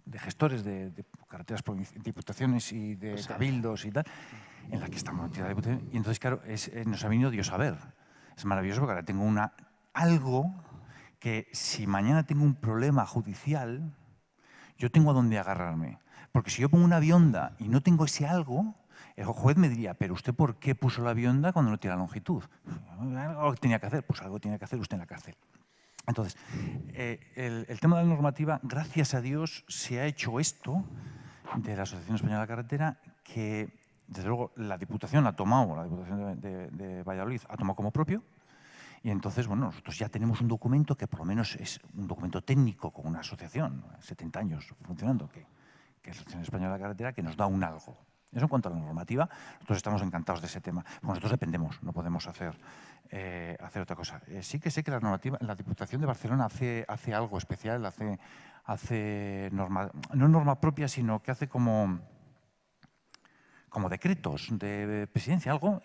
de, gestores de, carreteras, diputaciones y de pues cabildos y tal, en la que estamos. Y entonces, claro, eh, nos ha venido Dios a ver es maravilloso porque ahora tengo una, algo que si mañana tengo un problema judicial, yo tengo a dónde agarrarme. Porque si yo pongo una bionda y no tengo ese algo, el juez me diría, pero usted por qué puso la bionda cuando no tiene la longitud? Algo tenía que hacer, pues algo tiene que hacer usted en la cárcel. Entonces, eh, el, el, tema de la normativa, gracias a Dios, se ha hecho esto de la Asociación Española de la Carretera, que desde luego la Diputación ha tomado, la Diputación de, Valladolid ha tomado como propio, y entonces, bueno, nosotros ya tenemos un documento que por lo menos es un documento técnico con una asociación, 70 años funcionando, que, es la Asociación Española de Carretera, que nos da un algo. Eso en cuanto a la normativa, nosotros estamos encantados de ese tema. Nosotros dependemos, no podemos hacer, eh, hacer otra cosa. Eh, sí que sé que la normativa, la Diputación de Barcelona hace, hace algo especial, hace, hace norma, no norma propia, sino que hace como como decretos de presidencia, algo,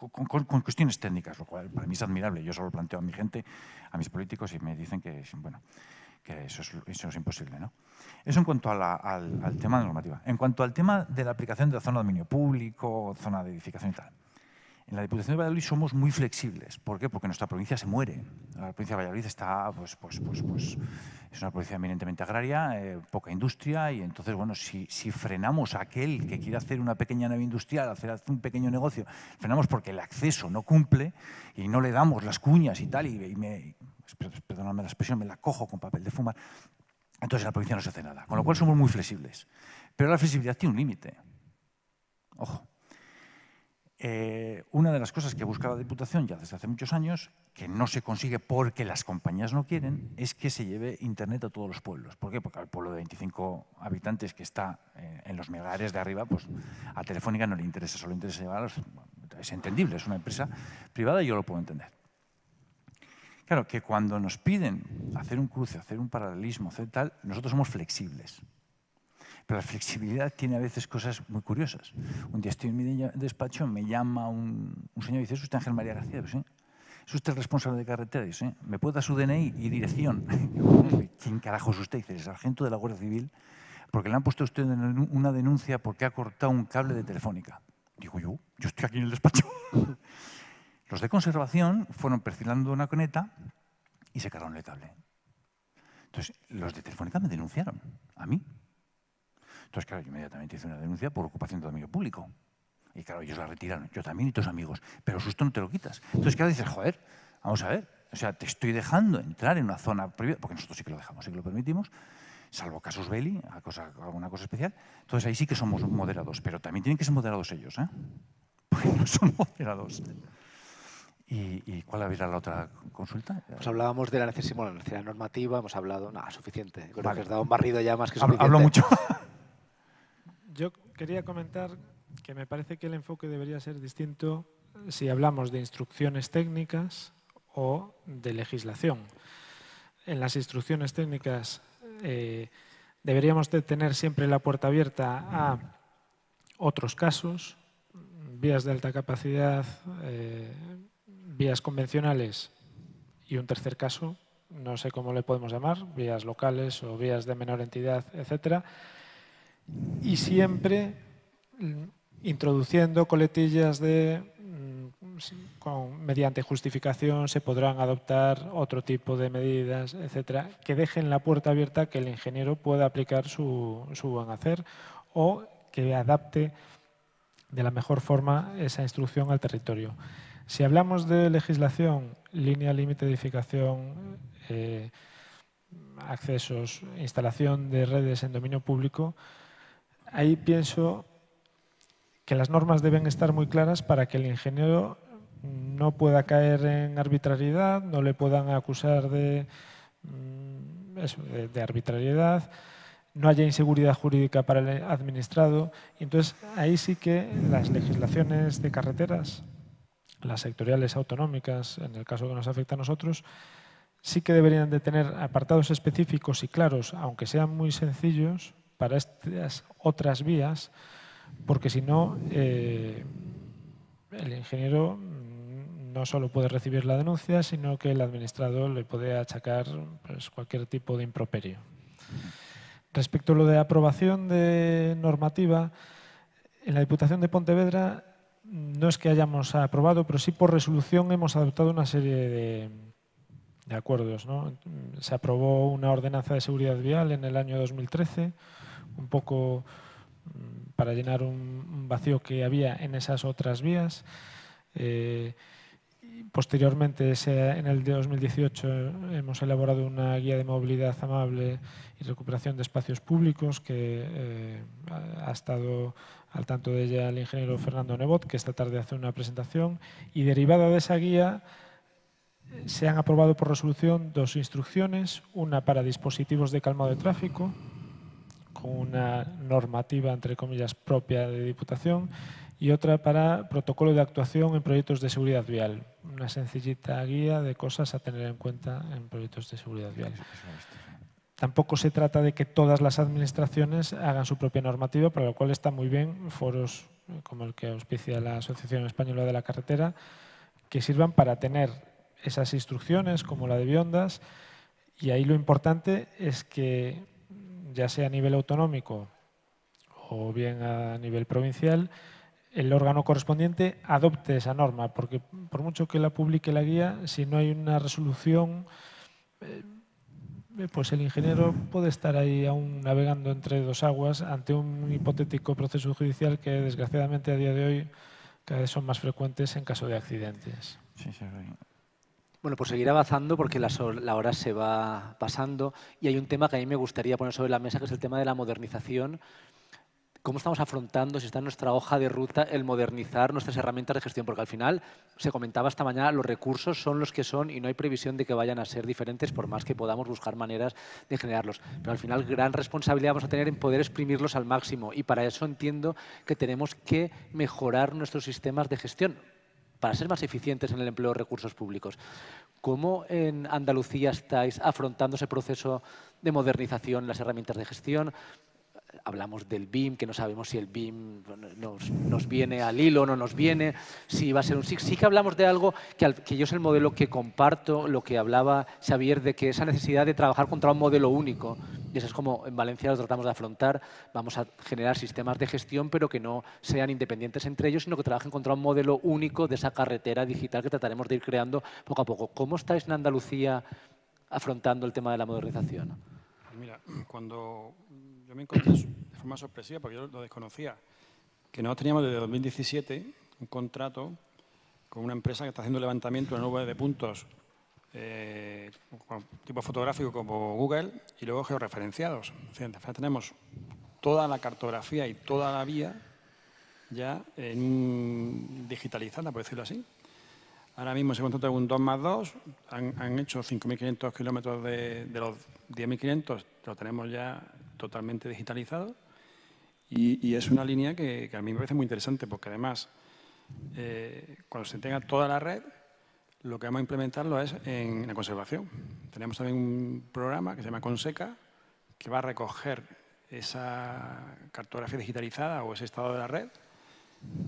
con, cuestiones técnicas, lo cual para mí es admirable. Yo solo planteo a mi gente, a mis políticos, y me dicen que, bueno, que eso es, eso es imposible. ¿no? Eso en cuanto al, al tema de normativa. En cuanto al tema de la aplicación de la zona de dominio público, zona de edificación y tal. En la Diputación de Valladolid somos muy flexibles. ¿Por qué? Porque nuestra provincia se muere. La provincia de Valladolid está, pues, pues, pues, pues es una provincia eminentemente agraria, eh, poca industria, y entonces, bueno, si, frenamos a aquel que quiere hacer una pequeña nave industrial, hacer un pequeño negocio, frenamos porque el acceso no cumple y no le damos las cuñas y tal, y, y me, pues, perdóname la expresión, me la cojo con papel de fumar, entonces la provincia no se hace nada. Con lo cual somos muy flexibles. Pero la flexibilidad tiene un límite. Ojo. Eh, una de las cosas que busca la Diputación ya desde hace muchos años, que no se consigue porque las compañías no quieren, es que se lleve Internet a todos los pueblos. ¿Por qué? Porque al pueblo de 25 habitantes que está eh, en los megares de arriba, pues a Telefónica no le interesa, solo le interesa llevarlos. Es entendible, es una empresa privada y yo lo puedo entender. Claro, que cuando nos piden hacer un cruce, hacer un paralelismo, hacer tal, nosotros somos flexibles. Pero la flexibilidad tiene a veces cosas muy curiosas. Un día estoy en mi despacho, me llama un, señor y dice, ¿es usted Ángel María García? Pues, ¿eh? ¿Es usted el responsable de carreteras? ¿eh? ¿Me puede dar su DNI y dirección? *laughs* ¿Quién carajo es usted? Dice, el sargento de la Guardia Civil, porque le han puesto a usted una denuncia porque ha cortado un cable de telefónica. Digo yo, yo estoy aquí en el despacho. *laughs* Los de conservación fueron perfilando una coneta y se cargaron el cable. Entonces, los de telefónica me denunciaron, a mí, entonces, claro, inmediatamente hice una denuncia por ocupación de dominio público. Y claro, ellos la retiraron, yo también y tus amigos. Pero susto no te lo quitas. Entonces, claro, dices, joder, vamos a ver. O sea, te estoy dejando entrar en una zona privada, porque nosotros sí que lo dejamos, sí que lo permitimos, salvo casos belli, alguna cosa especial. Entonces ahí sí que somos moderados, pero también tienen que ser moderados ellos, ¿eh? *laughs* Porque no son moderados. ¿Y, ¿Y, cuál había la otra consulta? Pues hablábamos de la necesidad, normativa, hemos hablado, nada, suficiente. Creo que dado un barrido ya más que suficiente. hablo mucho. *laughs* Yo quería comentar que me parece que el enfoque debería ser distinto si hablamos de instrucciones técnicas o de legislación. En las instrucciones técnicas eh, deberíamos tener siempre la puerta abierta a otros casos, vías de alta capacidad, eh, vías convencionales y un tercer caso, no sé cómo le podemos llamar, vías locales o vías de menor entidad, etcétera y siempre mm, introduciendo coletillas de mm, mediante justificación se podrán adoptar otro tipo de medidas, etcétera, que dejen la puerta abierta que el ingeniero pueda aplicar su, su buen hacer o que adapte de la mejor forma esa instrucción al territorio. Si hablamos de legislación, línea límite edificación, eh, accesos, instalación de redes en dominio público, ahí pienso que las normas deben estar muy claras para que el ingeniero no pueda caer en arbitrariedad, no le puedan acusar de, mm, arbitrariedad, no haya inseguridad jurídica para el administrado. Entonces, ahí sí que las legislaciones de carreteras, las sectoriales autonómicas, en el caso que nos afecta a nosotros, sí que deberían de tener apartados específicos y claros, aunque sean muy sencillos, para estas otras vías, porque si no, eh, el ingeniero no solo puede recibir la denuncia, sino que el administrador le puede achacar pues, cualquier tipo de improperio. Respecto a lo de aprobación de normativa, en la Diputación de Pontevedra no es que hayamos aprobado, pero sí por resolución hemos adoptado una serie de, acuerdos. Se aprobó una ordenanza de seguridad vial en el año 2013, un poco mm, para llenar un vacío que había en esas otras vías. Eh, posteriormente, en el 2018, hemos elaborado una guía de movilidad amable y recuperación de espacios públicos que eh, ha estado al tanto de ella el ingeniero Fernando Nebot, que esta tarde hace una presentación. Y derivada de esa guía, se han aprobado por resolución dos instrucciones, una para dispositivos de calmado de tráfico con una normativa, entre comillas, propia de Diputación y otra para protocolo de actuación en proyectos de seguridad vial. Una sencillita guía de cosas a tener en cuenta en proyectos de seguridad vial. Tampoco se trata de que todas las administraciones hagan su propia normativa, para lo cual está muy bien foros como el que auspicia la Asociación Española de la Carretera, que sirvan para tener esas instrucciones como la de Biondas. Y ahí lo importante es que ya sea a nivel autonómico o bien a nivel provincial, el órgano correspondiente adopte esa norma, porque por mucho que la publique la guía, si no hay una resolución, eh, pues el ingeniero puede estar ahí aún navegando entre dos aguas ante un hipotético proceso judicial que desgraciadamente a día de hoy cada vez son más frecuentes en caso de accidentes. Bueno, pues seguir avanzando porque la, la, hora se va pasando y hay un tema que a mí me gustaría poner sobre la mesa, que es el tema de la modernización. ¿Cómo estamos afrontando, si está en nuestra hoja de ruta, el modernizar nuestras herramientas de gestión? Porque al final, se comentaba esta mañana, los recursos son los que son y no hay previsión de que vayan a ser diferentes por más que podamos buscar maneras de generarlos. Pero al final, gran responsabilidad vamos a tener en poder exprimirlos al máximo y para eso entiendo que tenemos que mejorar nuestros sistemas de gestión para ser más eficientes en el empleo de recursos públicos. ¿Cómo en Andalucía estáis afrontando ese proceso de modernización, las herramientas de gestión, hablamos del BIM, que no sabemos si el BIM nos, viene al hilo, o no nos viene, si va a ser un SIG. Sí que hablamos de algo que, que, yo es el modelo que comparto, lo que hablaba Xavier, de que esa necesidad de trabajar contra un modelo único. Y eso es como en Valencia lo tratamos de afrontar. Vamos a generar sistemas de gestión, pero que no sean independientes entre ellos, sino que trabajen contra un modelo único de esa carretera digital que trataremos de ir creando poco a poco. ¿Cómo estáis en Andalucía afrontando el tema de la modernización? Mira, cuando yo me encontré de forma sorpresiva, porque yo lo desconocía, que nosotros teníamos desde 2017 un contrato con una empresa que está haciendo levantamiento de nube de puntos eh, tipo fotográfico como Google y luego georreferenciados. O tenemos toda la cartografía y toda la vía ya digitalizada, por decirlo así. Ahora mismo se contrata un 2 más 2, han, hecho 5.500 kilómetros de, de los 10.500, lo tenemos ya totalmente digitalizado y, es una línea que, a mí me parece muy interesante porque además eh, cuando se tenga toda la red lo que vamos a implementarlo es en la conservación. Tenemos también un programa que se llama Conseca que va a recoger esa cartografía digitalizada o ese estado de la red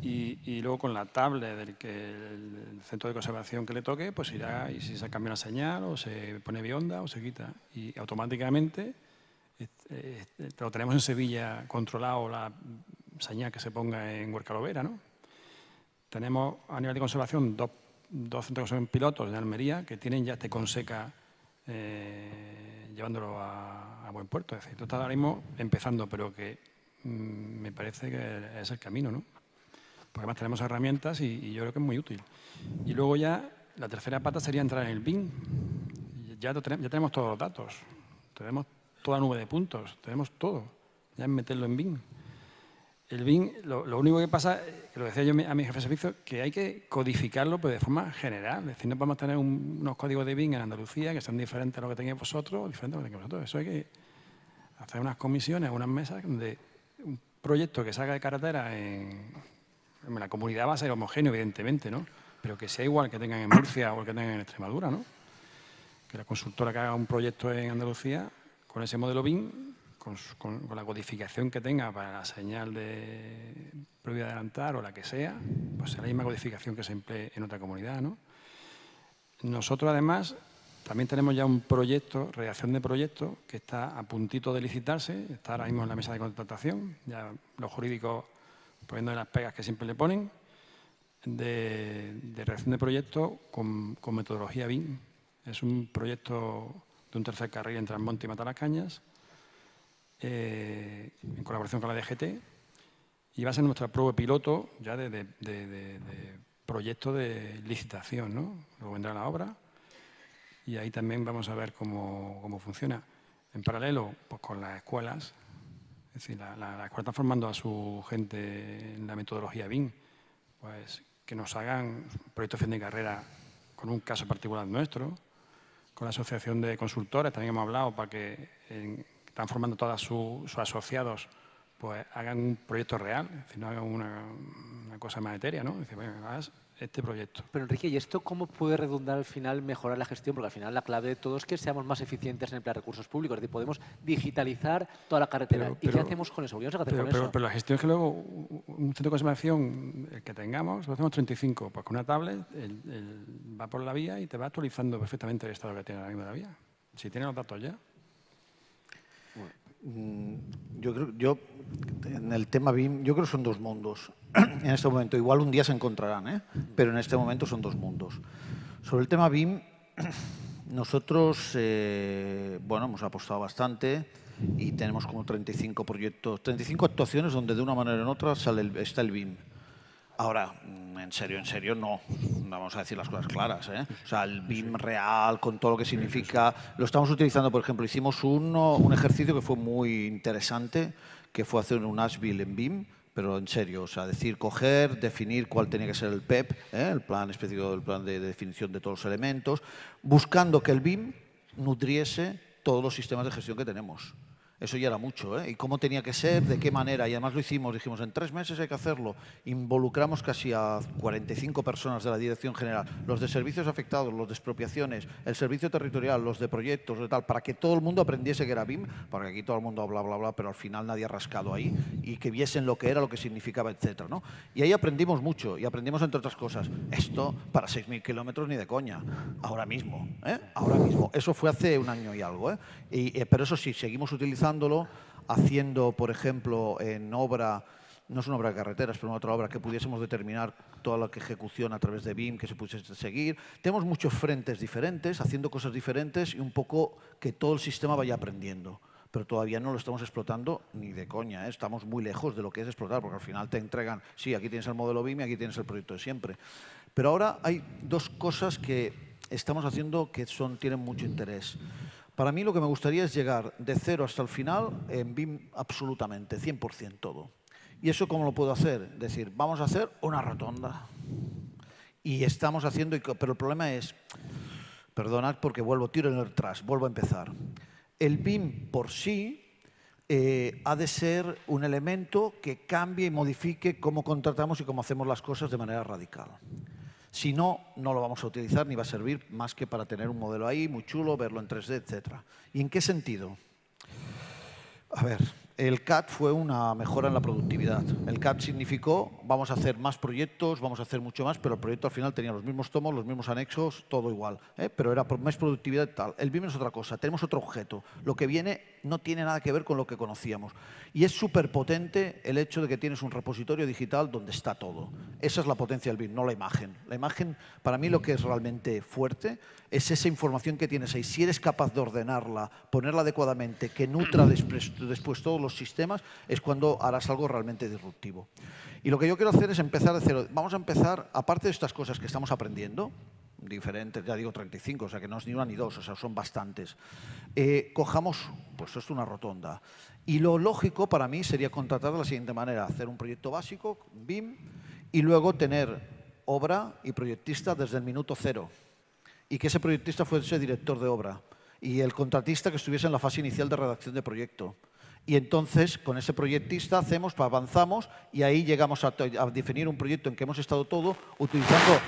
y, luego con la tablet del centro de conservación que le toque, pues irá y si se cambia una señal o se pone bionda o se quita. Y automáticamente lo este, este, tenemos en Sevilla controlado la señal que se ponga en Huercalovera, ¿no? Tenemos a nivel de conservación dos, centros de conservación pilotos en Almería que tienen ya este Conseca eh, llevándolo a, buen puerto. Es decir, está ahora mismo empezando, pero que mm, me parece que es el camino, ¿no? Porque además tenemos herramientas y, yo creo que es muy útil. Y luego ya la tercera pata sería entrar en el BIN. Ya, ya, tenemos todos los datos. Tenemos toda nube de puntos, tenemos todo. Ya es meterlo en BIM. El BIM, lo, lo, único que pasa, eh, que lo decía yo a mi jefe de servicio, que hay que codificarlo pero de forma general. Es decir, no podemos tener unos códigos de BIM en Andalucía que sean diferentes a lo que tenéis vosotros, diferentes a lo que tenéis vosotros. Eso hay que hacer unas comisiones, unas mesas donde un proyecto que salga de carretera en, la comunidad va a ser homogéneo, evidentemente, ¿no? Pero que sea igual que tengan en Murcia o que tengan en Extremadura, ¿no? Que la consultora que haga un proyecto en Andalucía con ese modelo BIM, con, la codificación que tenga para la señal de de adelantar o la que sea, pues es la misma codificación que se emplee en otra comunidad. Nosotros, además, también tenemos ya un proyecto, reacción de proyecto, que está a puntito de licitarse, está ahora mismo en la mesa de contratación, ya los jurídicos poniendo las pegas que siempre le ponen, de, de redacción de proyecto con, con metodología BIM. Es un proyecto de un tercer carril entre Monte y Matalacañas, Cañas eh, en colaboración con la DGT, y va a ser nuestra prueba piloto ya de, de, proyecto de licitación. ¿no? Luego vendrá la obra y ahí también vamos a ver cómo, funciona. En paralelo, pues con las escuelas, es decir, la, la, escuela está formando a su gente en la metodología BIM, pues que nos hagan proyectos de fin de carrera con un caso particular nuestro, con la Asociación de Consultores, también hemos hablado para que están formando todos sus, asociados pues hagan un proyecto real, es no hagan una, cosa más etérea, ¿no? este proyecto. Pero Enrique, ¿y esto cómo puede redundar al final mejorar la gestión? Porque al final la clave de todo es que seamos más eficientes en emplear recursos públicos. Es decir, podemos digitalizar toda la carretera. ¿Y qué hacemos con eso? pero, la gestión que luego un centro de conservación que tengamos, lo hacemos 35, pues con una tablet va por la vía y te va actualizando perfectamente el estado que tiene la misma la vía. Si tiene los datos ya. Mm, yo creo, yo en el tema BIM, yo creo que son dos mundos *clears throat* en este momento. Igual un día se encontrarán, ¿eh? pero en este momento son dos mundos. Sobre el tema BIM, *clears throat* nosotros eh, bueno, hemos apostado bastante y tenemos como 35 proyectos, 35 actuaciones donde de una manera u otra sale está el BIM. Ahora, mm, en serio, en serio, no. Vamos a decir las cosas claras. ¿eh? O sea, el BIM real, con todo lo que significa, lo estamos utilizando, por ejemplo, hicimos un ejercicio que fue muy interesante, que fue hacer un Ashville en BIM, pero en serio, o sea, decir, coger, definir cuál tenía que ser el PEP, e ¿eh? el plan específico, el plan de definición de todos los elementos, buscando que el BIM nutriese todos los sistemas de gestión que tenemos. Eso ya era mucho, ¿eh? ¿Y cómo tenía que ser? ¿De qué manera? Y además lo hicimos, dijimos, en tres meses hay que hacerlo. Involucramos casi a 45 personas de la Dirección General, los de servicios afectados, los de expropiaciones, el servicio territorial, los de proyectos, de tal, para que todo el mundo aprendiese que era BIM, porque aquí todo el mundo bla, bla, bla, pero al final nadie ha rascado ahí, y que viesen lo que era, lo que significaba, etcétera, ¿no? Y ahí aprendimos mucho, y aprendimos, entre otras cosas, esto para 6.000 kilómetros ni de coña, ahora mismo, ¿eh? Ahora mismo. Eso fue hace un año y algo, eh, eh pero eso sí, seguimos utilizando haciendo, por ejemplo, en obra, no es una obra de carreteras, pero una otra obra que pudiésemos determinar toda la ejecución a través de BIM que se pudiese seguir. Tenemos muchos frentes diferentes, haciendo cosas diferentes y un poco que todo el sistema vaya aprendiendo pero todavía no lo estamos explotando ni de coña. ¿eh? Estamos muy lejos de lo que es explotar, porque al final te entregan, sí, aquí tienes el modelo BIM y aquí tienes el proyecto de siempre. Pero ahora hay dos cosas que estamos haciendo que son, tienen mucho interés. Para mí lo que me gustaría es llegar de cero hasta el final en BIM absolutamente, 100% todo. ¿Y eso cómo lo puedo hacer? Es decir, vamos a hacer una rotonda. Y estamos haciendo, pero el problema es, perdonad porque vuelvo, tiro en el tras, vuelvo a empezar. El BIM por sí eh, ha de ser un elemento que cambie y modifique cómo contratamos y cómo hacemos las cosas de manera radical. Si no, no lo vamos a utilizar ni va a servir más que para tener un modelo ahí, muy chulo, verlo en 3D, etc. ¿Y en qué sentido? A ver, el CAD fue una mejora en la productividad. El CAD significó vamos a hacer más proyectos, vamos a hacer mucho más, pero el proyecto al final tenía los mismos tomos, los mismos anexos, todo igual. ¿eh? Pero era más productividad y tal. El BIM es otra cosa, tenemos otro objeto. Lo que viene no tiene nada que ver con lo que conocíamos. Y es súper potente el hecho de que tienes un repositorio digital donde está todo. Esa es la potencia del BIM, no la imagen. La imagen, para mí, lo que es realmente fuerte es esa información que tienes ahí. Si eres capaz de ordenarla, ponerla adecuadamente, que nutra después, todos los sistemas, es cuando harás algo realmente disruptivo. Y lo que yo quiero hacer es empezar de cero. Vamos a empezar, aparte de estas cosas que estamos aprendiendo, diferentes, ya digo 35, o sea que no es ni una ni dos, o sea, son bastantes. Eh, cojamos, pues esto es una rotonda. Y lo lógico para mí sería contratar de la siguiente manera, hacer un proyecto básico, BIM, y luego tener obra y proyectista desde el minuto cero. Y que ese proyectista fuese director de obra y el contratista que estuviese en la fase inicial de redacción de proyecto. Y entonces, con ese proyectista hacemos, avanzamos y ahí llegamos a, a definir un proyecto en que hemos estado todo utilizando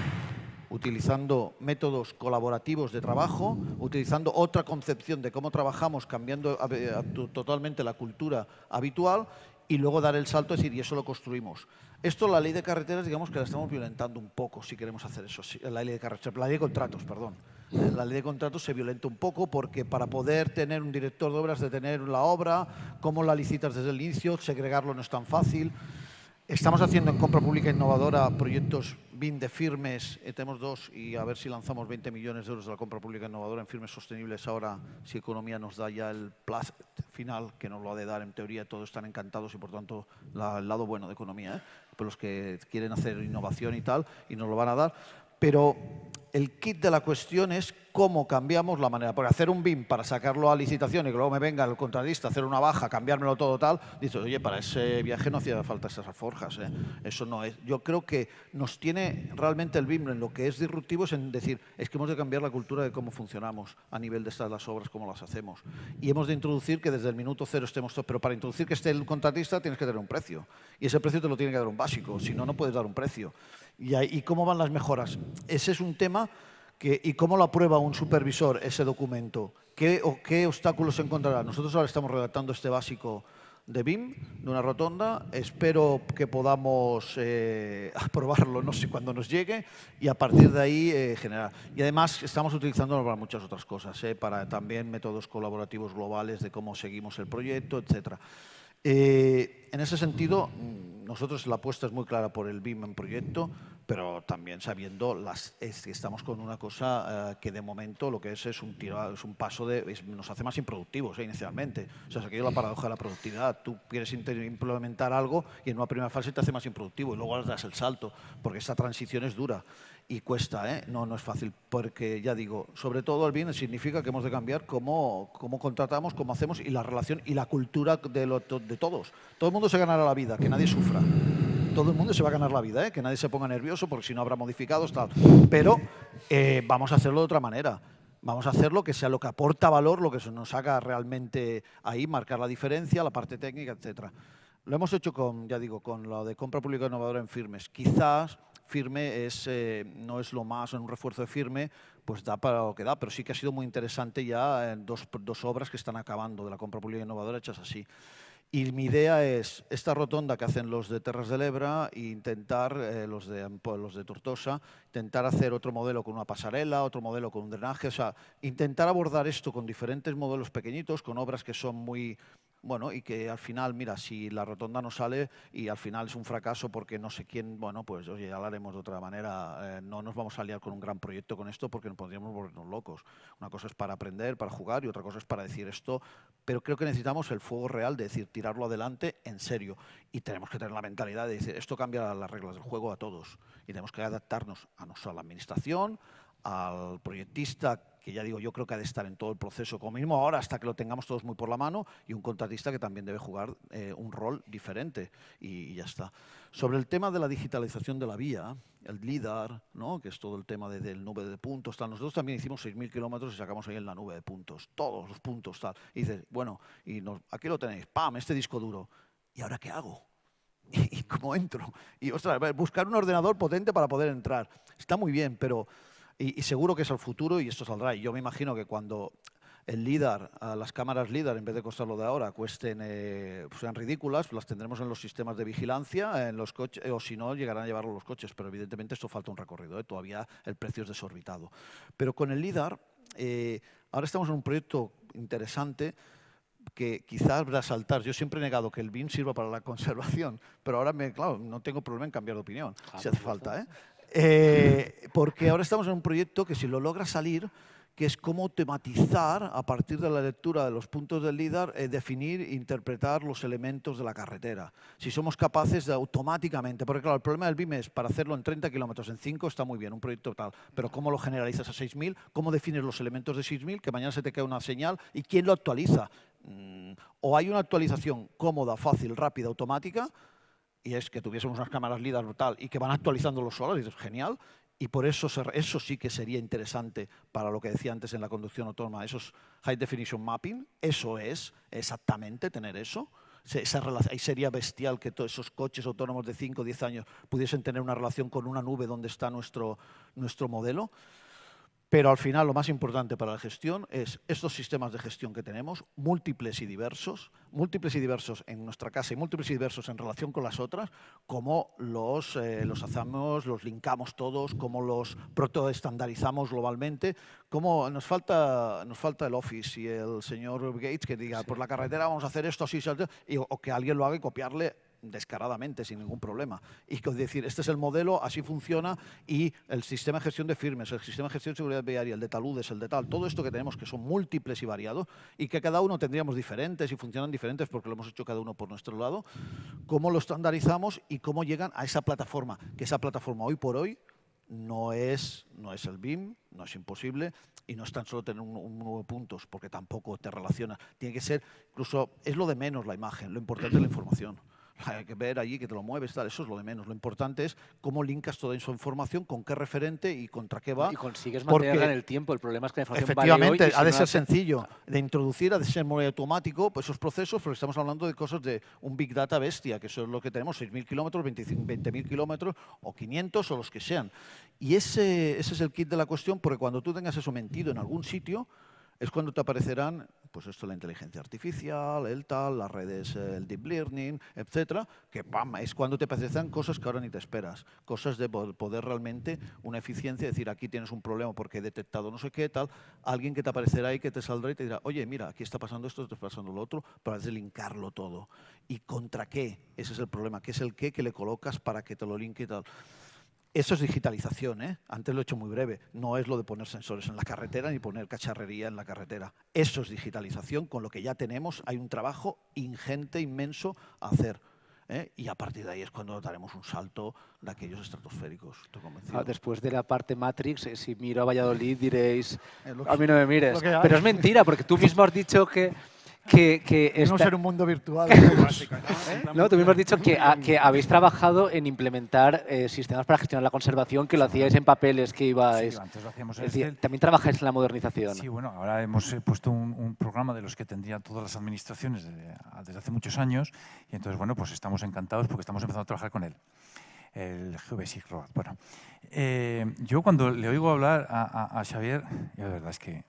utilizando métodos colaborativos de trabajo, utilizando otra concepción de cómo trabajamos, cambiando eh, totalmente la cultura habitual y luego dar el salto y decir, y eso lo construimos. Esto la ley de carreteras, digamos que la estamos violentando un poco si queremos hacer eso. La ley de la ley de contratos, perdón. Eh, la ley de contratos se violenta un poco porque para poder tener un director de obras, de tener la obra, cómo la licitas desde el inicio, segregarlo no es tan fácil. Estamos haciendo en compra pública innovadora proyectos BIN de firmes, eh, tenemos dos y a ver si lanzamos 20 millones de euros de la compra pública innovadora en firmes sostenibles ahora, si economía nos da ya el plazo final, que nos lo ha de dar en teoría, todos están encantados y por tanto el lado bueno de economía, ¿eh? por los que quieren hacer innovación y tal, y nos lo van a dar pero el kit de la cuestión es cómo cambiamos la manera. Porque hacer un BIM para sacarlo a licitación y que luego me venga el contratista a hacer una baja, cambiármelo todo tal, Dices, oye, para ese viaje no hacía falta esas forjas. ¿eh? Eso no es. Yo creo que nos tiene realmente el BIM en lo que es disruptivo es en decir, es que hemos de cambiar la cultura de cómo funcionamos a nivel de estas las obras, cómo las hacemos. Y hemos de introducir que desde el minuto cero estemos todos. Pero para introducir que esté el contratista tienes que tener un precio. Y ese precio te lo tiene que dar un básico, si no, no puedes dar un precio. ¿Y, cómo van las mejoras? Ese es un tema que, ¿y cómo lo aprueba un supervisor ese documento? ¿Qué, o qué obstáculos encontrará? Nosotros ahora estamos redactando este básico de BIM, de una rotonda. Espero que podamos eh, *laughs* aprobarlo, no sé cuándo nos llegue, y a partir de ahí eh, generar. Y además estamos utilizándolo para muchas otras cosas, eh, para también métodos colaborativos globales de cómo seguimos el proyecto, etcétera. Eh, en ese sentido, nosotros la apuesta es muy clara por el BIM en proyecto, pero también sabiendo las, estamos con una cosa eh, que de momento lo que es es un, es un paso de nos hace más improductivos eh, inicialmente. O sea, es la paradoja de la productividad. Tú quieres implementar algo y en una primera fase te hace más improductivo y luego das el salto, porque esa transición es dura y cuesta, ¿eh? no, no es fácil, porque ya digo, sobre todo el bien significa que hemos de cambiar cómo, cómo contratamos, cómo hacemos y la relación y la cultura de, de todos. Todo el mundo se ganará la vida, que nadie sufra. Todo el mundo se va a ganar la vida, ¿eh? que nadie se ponga nervioso porque si no habrá modificados, tal. Pero eh, vamos a hacerlo de otra manera. Vamos a hacerlo que sea lo que aporta valor, lo que nos haga realmente ahí, marcar la diferencia, la parte técnica, etc. Lo hemos hecho con, ya digo, con lo de compra pública innovadora en firmes. Quizás firme es, eh, no es lo más, en un refuerzo de firme, pues da para lo que da, pero sí que ha sido muy interesante ya eh, dos, dos obras que están acabando de la compra pública innovadora hechas así. Y mi idea es esta rotonda que hacen los de Terras de Lebra e intentar, eh, los, de, los de Tortosa, intentar hacer otro modelo con una pasarela, otro modelo con un drenaje, o sea, intentar abordar esto con diferentes modelos pequeñitos, con obras que son muy bueno, y que al final, mira, si la rotonda no sale y al final es un fracaso porque no sé quién, bueno, pues oye, ya lo de otra manera, eh, no nos vamos a liar con un gran proyecto con esto porque nos podríamos volvernos locos. Una cosa es para aprender, para jugar y otra cosa es para decir esto, pero creo que necesitamos el fuego real de decir, tirarlo adelante en serio y tenemos que tener la mentalidad de decir, esto cambia las reglas del juego a todos y tenemos que adaptarnos a, nosotros, a la administración, al proyectista que ya digo, yo creo que ha de estar en todo el proceso, como mismo ahora, hasta que lo tengamos todos muy por la mano, y un contratista que también debe jugar eh, un rol diferente, y, ya está. Sobre el tema de la digitalización de la vía, el LIDAR, ¿no? que es todo el tema del nube de puntos, nosotros también hicimos 6.000 kilómetros y sacamos ahí en la nube de puntos, todos los puntos, tal. Y dices, bueno, y aquí lo tenéis, ¡pam!, este disco duro. ¿Y ahora qué hago? *laughs* ¿Y, cómo entro? Y, ostras, buscar un ordenador potente para poder entrar. Está muy bien, pero y, seguro que es el futuro y esto saldrá. Y yo me imagino que cuando el LIDAR, las cámaras LIDAR, en vez de costar lo de ahora, cuesten, eh, pues sean ridículas, las tendremos en los sistemas de vigilancia, en los coches, o si no, llegarán a llevarlo los coches. Pero evidentemente esto falta un recorrido, ¿eh? todavía el precio es desorbitado. Pero con el LIDAR, eh, ahora estamos en un proyecto interesante que quizás va a saltar. yo siempre he negado que el BIM sirva para la *laughs* conservación, pero ahora, me, claro, no tengo problema en cambiar de opinión, ah, si hace falta, ¿eh? Eh, porque ahora estamos en un proyecto que si lo logra salir, que es cómo tematizar a partir de la lectura de los puntos del líder, eh, definir e interpretar los elementos de la carretera. Si somos capaces de automáticamente, porque claro, el problema del BIM es para hacerlo en 30 kilómetros, en 5 está muy bien, un proyecto tal, pero ¿cómo lo generalizas a 6.000? ¿Cómo defines los elementos de 6.000? Que mañana se te cae una señal y ¿quién lo actualiza? Mm, o hay una actualización cómoda, fácil, rápida, automática, y es que tuviésemos unas cámaras LIDAR brutal y que van actualizando los solares, es genial, y por eso eso sí que sería interesante para lo que decía antes en la conducción autónoma, esos high definition mapping, eso es exactamente tener eso. sería bestial que todos esos coches autónomos de 5 o 10 años pudiesen tener una relación con una nube donde está nuestro, nuestro modelo. Pero al final lo más importante para la gestión es estos sistemas de gestión que tenemos, múltiples y diversos, múltiples y diversos en nuestra casa y múltiples y diversos en relación con las otras, cómo los, eh, los hacemos, los linkamos todos, cómo los protoestandarizamos globalmente, cómo nos falta, nos falta el Office y el señor Gates que diga, por la carretera vamos a hacer esto así, y, o que alguien lo haga y copiarle descaradamente, sin ningún problema. Y decir, este es el modelo, así funciona, y el sistema de gestión de firmes, el sistema de gestión de seguridad viaria, el de taludes, el de tal, todo esto que tenemos que son múltiples y variados, y que cada uno tendríamos diferentes y funcionan diferentes porque lo hemos hecho cada uno por nuestro lado, cómo lo estandarizamos y cómo llegan a esa plataforma, que esa plataforma hoy por hoy no es, no es el BIM, no es imposible y no es tan solo tener un, un, puntos porque tampoco te relaciona. Tiene que ser, incluso es lo de menos la imagen, lo importante es la información. Hay que ver allí que te lo mueves, tal, eso es lo de menos. Lo importante es cómo linkas toda esa información, con qué referente y contra qué va. Y consigues mantenerla en el tiempo. El problema es que la información Efectivamente, vale hoy ha de ser sencillo. De introducir, ha de ser muy automático pues, esos procesos, pero estamos hablando de cosas de un Big Data bestia, que eso es lo que tenemos, 6.000 kilómetros, 20.000 kilómetros o 500 o los que sean. Y ese, ese es el kit de la cuestión, porque cuando tú tengas eso mentido en algún sitio, es cuando te aparecerán, pues esto, la inteligencia artificial, el tal, las redes, eh, el deep learning, etcétera, que pam, es cuando te aparecerán cosas que ahora ni te esperas, cosas de poder realmente, una eficiencia, decir, aquí tienes un problema porque he detectado no sé qué, tal, alguien que te aparecerá y que te saldrá y te dirá, oye, mira, aquí está pasando esto, está pasando lo otro, para deslinkarlo todo. ¿Y contra qué? Ese es el problema, que es el qué que le colocas para que te lo linke y tal. Eso es digitalización, ¿eh? antes lo he hecho muy breve, no es lo de poner sensores en la carretera ni poner cacharrería en la carretera. Eso es digitalización, con lo que ya tenemos hay un trabajo ingente, inmenso a hacer. ¿eh? Y a partir de ahí es cuando daremos un salto de aquellos estratosféricos, ah, después de la parte Matrix, eh, si miro a Valladolid diréis, a mí no me mires. Pero es mentira, porque tú mismo has dicho que que... que no ser un mundo virtual. *laughs* ¿eh? ¿no? tú has dicho que, que habéis trabajado en implementar eh, sistemas para gestionar la conservación, que lo hacíais en papeles que ibais... Sí, antes decir, También trabajáis en la modernización. Sí, bueno, ahora hemos eh, puesto un, programa de los que tendrían todas las administraciones desde, hace muchos años y entonces, bueno, pues estamos encantados porque estamos empezando a trabajar con él el GBSIC Road. Bueno, yo cuando le oigo hablar a, a Xavier, la verdad es que,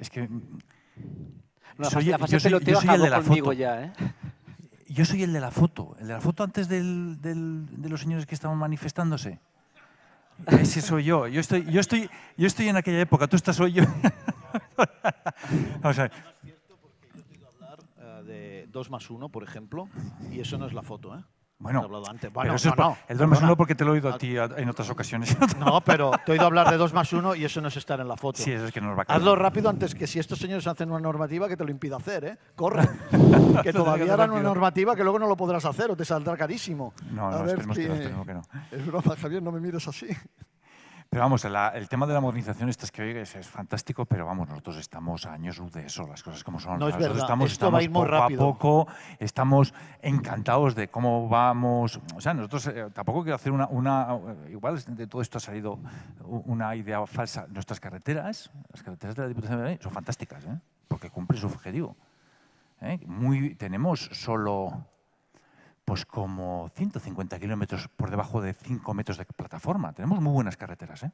es que la yo soy, el de la foto. ya, ¿eh? Yo soy el de la foto, el de la foto antes del, del, de los señores que estaban manifestándose. Ese soy yo. Yo estoy, yo estoy, yo estoy en aquella época. Tú estás hoy yo. No *laughs* es cierto porque yo te iba hablar eh, de 2 más 1, por ejemplo, y eso no es la foto, ¿eh? Bueno, no, el 2 más 1 porque te lo he oído a ah, ti en otras mm, ocasiones. *laughs* No, pero te he oído hablar de 2 más 1 y eso no es estar en la foto. Sí, eso es que nos va a quedar. Hazlo rápido antes que si estos señores hacen una normativa que te lo impida hacer, ¿eh? Corre. *laughs* que todavía harán una normativa que luego no lo podrás hacer o te saldrá carísimo. No, a no, ver, que, que, no, que no. Es broma, Javier, no me mires así. Pero vamos, el tema de la modernización es que es, fantástico, pero vamos, nosotros estamos años de eso, las cosas como son. No es verdad, estamos, esto va a poco a poco, estamos encantados de cómo vamos. O sea, nosotros eh, tampoco quiero hacer una, Igual de todo esto ha salido una idea falsa. Nuestras carreteras, las carreteras de la Diputación de Madrid, son fantásticas, ¿eh? porque cumplen su objetivo. ¿eh? Muy, tenemos solo pues como 150 kilómetros por debajo de 5 metros de plataforma. Tenemos muy buenas carreteras, ¿eh?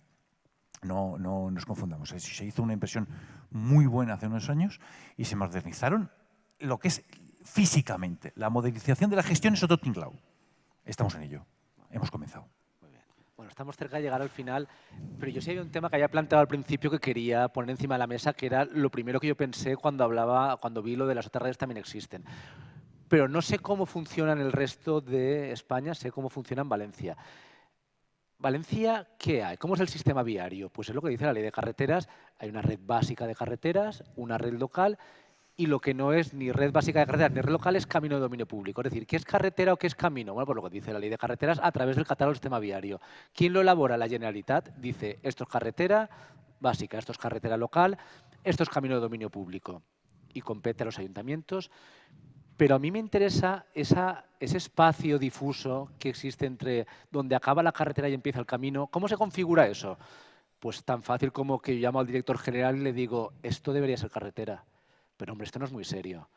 No, no nos confundamos. ¿eh? Se hizo una impresión muy buena hace unos años y se modernizaron lo que es físicamente. La modernización de la gestión es otro tinglao. Estamos en ello. Hemos comenzado. Muy bien. Bueno, estamos cerca de llegar al final, pero yo sí había un tema que había planteado al principio que quería poner encima de la mesa, que era lo primero que yo pensé cuando hablaba, cuando vi lo de las otras redes también existen pero no sé cómo funciona en el resto de España, sé cómo funciona en Valencia. Valencia, ¿qué hay? ¿Cómo es el sistema viario? Pues es lo que dice la ley de carreteras. Hay una red básica de carreteras, una red local y lo que no es ni red básica de carreteras ni red local es camino de dominio público. Es decir, ¿qué es carretera o qué es camino? Bueno, por pues lo que dice la ley de carreteras a través del catálogo del sistema viario. ¿Quién lo elabora? La Generalitat dice, esto es carretera básica, esto es carretera local, esto es camino de dominio público. Y compete a los ayuntamientos pero a mí me interesa ese espacio difuso que existe entre donde acaba la carretera y empieza el camino. ¿Cómo se configura eso? Pues tan fácil como que yo llamo al director general y le digo, esto debería ser carretera, pero hombre, esto no es muy serio.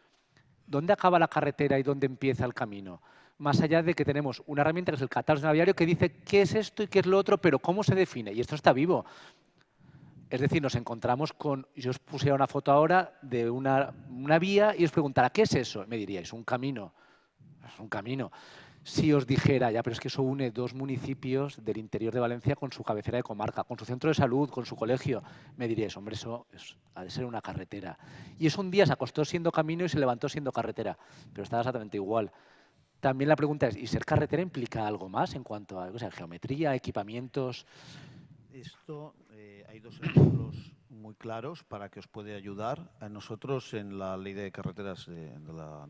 ¿Dónde acaba la carretera y dónde empieza el camino? Más allá de que tenemos una herramienta que es el catálogo naviario que dice qué es esto y qué es lo otro, pero cómo se define. Y esto está vivo. Es decir, nos encontramos con, yo os puse una foto ahora de una, vía y os preguntara, ¿qué es eso? Me diríais, un camino. Es un camino. Si os dijera, ya, pero es que eso une dos municipios del interior de Valencia con su cabecera de comarca, con su centro de salud, con su colegio, me diríais, hombre, eso ha de ser una carretera. Y eso un día se acostó siendo camino y se levantó siendo carretera, pero está exactamente igual. También la pregunta es, ¿y ser carretera implica algo más en cuanto a o geometría, equipamientos? Esto dos ejemplos muy claros para que os puede ayudar. Eh, nosotros en la Ley de Carreteras de,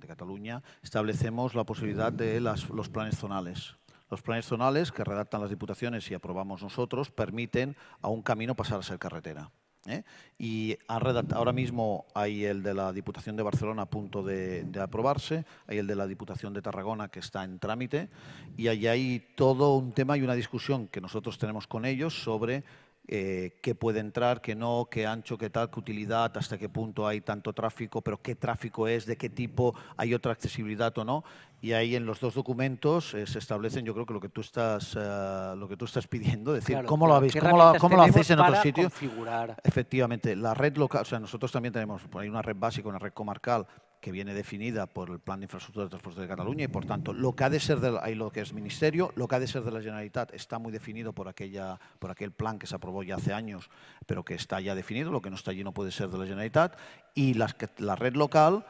Cataluña establecemos la posibilidad de las, los planes zonales. Los planes zonales que redactan las diputaciones y aprobamos nosotros permiten a un camino pasar a ser carretera. ¿eh? Y ahora mismo hay el de la Diputación de Barcelona a punto de, de, aprobarse, hay el de la Diputación de Tarragona que está en trámite y ahí hay todo un tema y una discusión que nosotros tenemos con ellos sobre eh, qué puede entrar, qué no, qué ancho, qué tal, qué utilidad, hasta qué punto hay tanto tráfico, pero qué tráfico es, de qué tipo, hay otra accesibilidad o no. Y ahí en los dos documentos eh, se establecen, yo creo que lo que tú estás, eh, lo que tú estás pidiendo, es decir, cómo lo habéis, cómo lo hacéis en otros sitios. Efectivamente, la red local, o sea, nosotros también tenemos, hay una red básica, una red comarcal que viene definida por el Plan de Infraestructura de Transporte de Cataluña y, por tanto, lo que ha de ser de lo que es Ministerio, lo que ha de ser de la Generalitat está muy definido por, aquella, por aquel plan que se aprobó ya hace años, pero que está ya definido, lo que no está allí no puede ser de la Generalitat, y la red local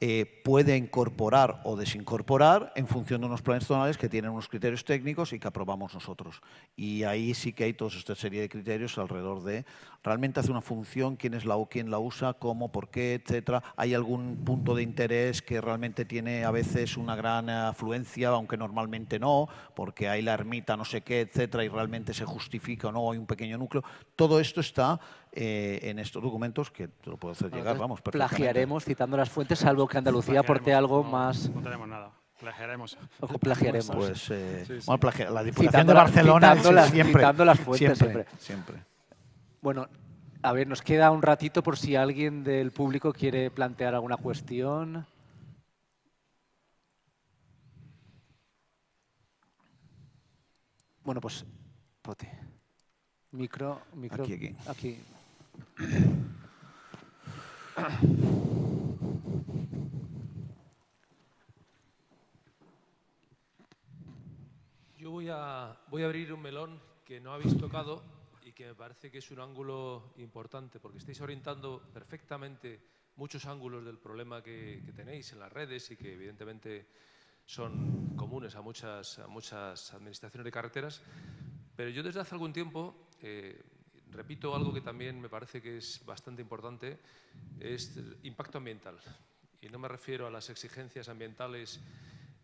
eh, puede incorporar o desincorporar en función de unos planes zonales que tienen unos criterios técnicos y que aprobamos nosotros. Y ahí sí que hay toda esta serie de criterios alrededor de realmente hace una función, quién es la o quién la usa, cómo, por qué, etcétera. Hay algún punto de interés que realmente tiene a veces una gran afluencia, aunque normalmente no, porque hay la ermita, no sé qué, etcétera, y realmente se justifica o no, hay un pequeño núcleo. Todo esto está eh, en estos documentos que te lo puedo hacer llegar, vamos, Plagiaremos citando las fuentes, salvo que Andalucía aporte algo más. No tenemos nada. Plagiaremos. plagiaremos. Pues, eh, la Diputación de Barcelona fuentes, siempre. siempre. Bueno, a ver, nos queda un ratito por si alguien del público quiere plantear alguna cuestión. Bueno, pues, pote. Micro, micro. Aquí, aquí. aquí. Yo voy a, voy a abrir un melón que no habéis tocado que me parece que es un ángulo importante, porque estáis orientando perfectamente muchos ángulos del problema que, tenéis en las redes y que evidentemente son comunes a muchas, muchas administraciones de carreteras, pero yo desde hace algún tiempo, eh, repito algo que también me parece que es bastante importante, es el impacto ambiental. Y no me refiero a las exigencias ambientales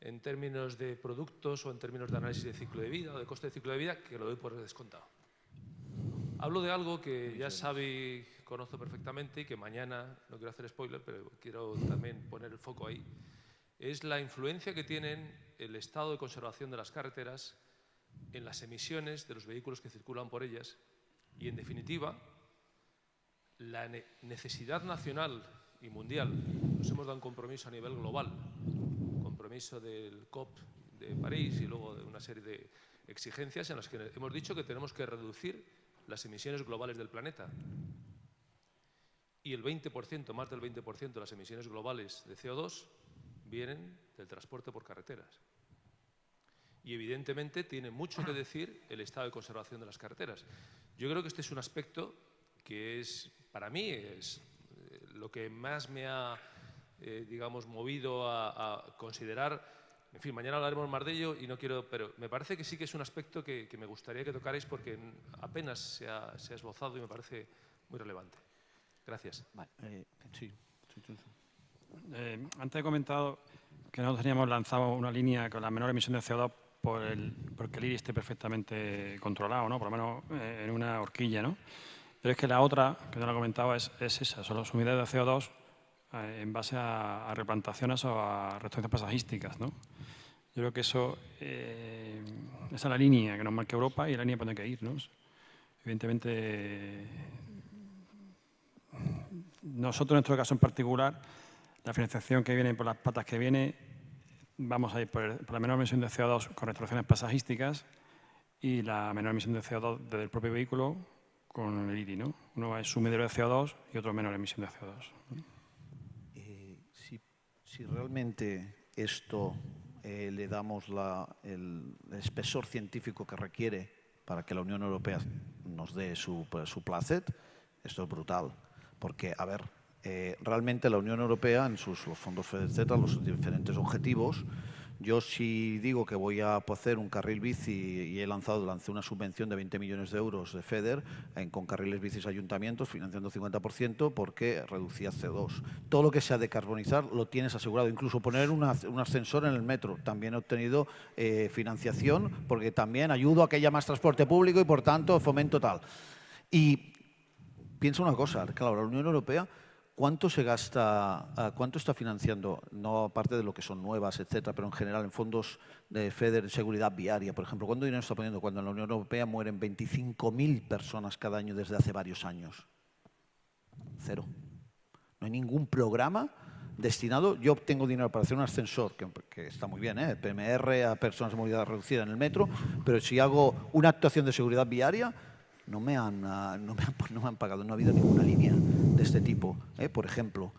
en términos de productos o en términos de análisis de ciclo de vida o de coste de ciclo de vida, que lo doy por descontado. Hablo de algo que ya y conozco perfectamente y que mañana, no quiero hacer spoiler, pero quiero también poner el foco ahí, es la influencia que tienen el estado de conservación de las carreteras en las emisiones de los vehículos que circulan por ellas y, en definitiva, la necesidad nacional y mundial. Nos hemos dado un compromiso a nivel global, compromiso del COP de París y luego de una serie de exigencias en las que hemos dicho que tenemos que reducir las emisiones globales del planeta y el 20%, más del 20% de las emisiones globales de CO2 vienen del transporte por carreteras. Y evidentemente tiene mucho que decir el estado de conservación de las carreteras. Yo creo que este es un aspecto que es, para mí, es eh, lo que más me ha, eh, digamos, movido a considerar en fin, mañana hablaremos más de ello y no quiero, pero me parece que sí que es un aspecto que, que me gustaría que tocarais porque apenas se ha, esbozado y me parece muy relevante. Gracias. Eh, sí. Eh, antes he comentado que nosotros teníamos lanzado una línea con la menor emisión de CO2 por el, porque el IRI esté perfectamente controlado, ¿no? por lo menos eh, en una horquilla. ¿no? Pero es que la otra, que no lo comentaba, es, es esa, son las unidades de CO2 en base a, replantaciones o a restricciones pasajísticas, ¿no? Yo creo que eso eh, esa es la línea que nos marca Europa y la línea por donde hay que irnos. Evidentemente, nosotros en nuestro caso en particular, la financiación que viene por las patas que viene, vamos a ir por, la menor emisión de CO2 con restricciones pasajísticas y la menor emisión de CO2 desde el propio vehículo con el IDI. ¿no? Uno es sumidero de CO2 y otro menor emisión de CO2. Eh, si, si realmente esto eh, le damos el espesor científico que requiere para que la Unión Europea nos dé su, pues, su placet, esto es brutal. Porque, a ver, eh, realmente la Unión Europea en sus los fondos, etc., los diferentes objetivos, yo si digo que voy a hacer un carril bici y he lanzado, lancé una subvención de 20 millones de euros de FEDER con carriles bicis ayuntamientos, financiando 50% porque reducía CO2. Todo lo que sea decarbonizar lo tienes asegurado. Incluso poner un ascensor en el metro. También he obtenido eh, financiación porque también ayudo a que haya más transporte público y por tanto fomento tal. Y pienso una cosa, claro, la Unión Europea ¿Cuánto se gasta, eh, cuánto está financiando, no aparte de lo que son nuevas, etcétera, pero en general en fondos de FEDER, seguridad viaria, por ejemplo? ¿Cuánto dinero está poniendo cuando en la Unión Europea mueren 25.000 personas cada año desde hace varios años? Cero. No hay ningún programa destinado. Yo obtengo dinero para hacer un ascensor, que, está muy bien, ¿eh? PMR a personas de movilidad reducida en el metro, pero si hago una actuación de seguridad viaria, no me han, ah, no *laughs* no me han pagado, no ha habido ninguna línea de este tipo, ¿eh? por ejemplo.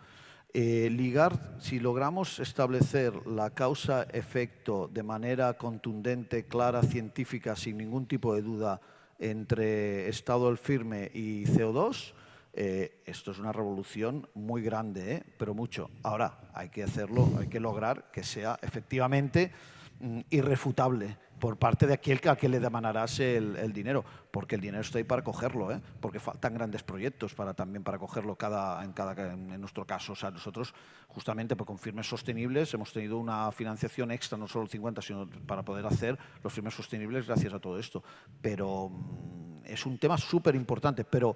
Eh, ligar, si logramos establecer la causa-efecto de manera contundente, clara, científica, sin ningún tipo de duda, entre estado del firme y CO2, eh, esto es una revolución muy grande, pero mucho. Ahora, hay que hacerlo, hay que lograr que sea efectivamente mm, irrefutable por parte de aquel a que le demandarás el, dinero, porque el dinero está ahí para cogerlo, ¿eh? porque faltan grandes proyectos para también para cogerlo cada, en, cada, en nuestro caso. O sea, nosotros, justamente pues, con firmes sostenibles, hemos tenido una financiación extra, no solo el 50, sino para poder hacer los firmes sostenibles gracias a todo esto. Pero mm, es un tema súper importante, pero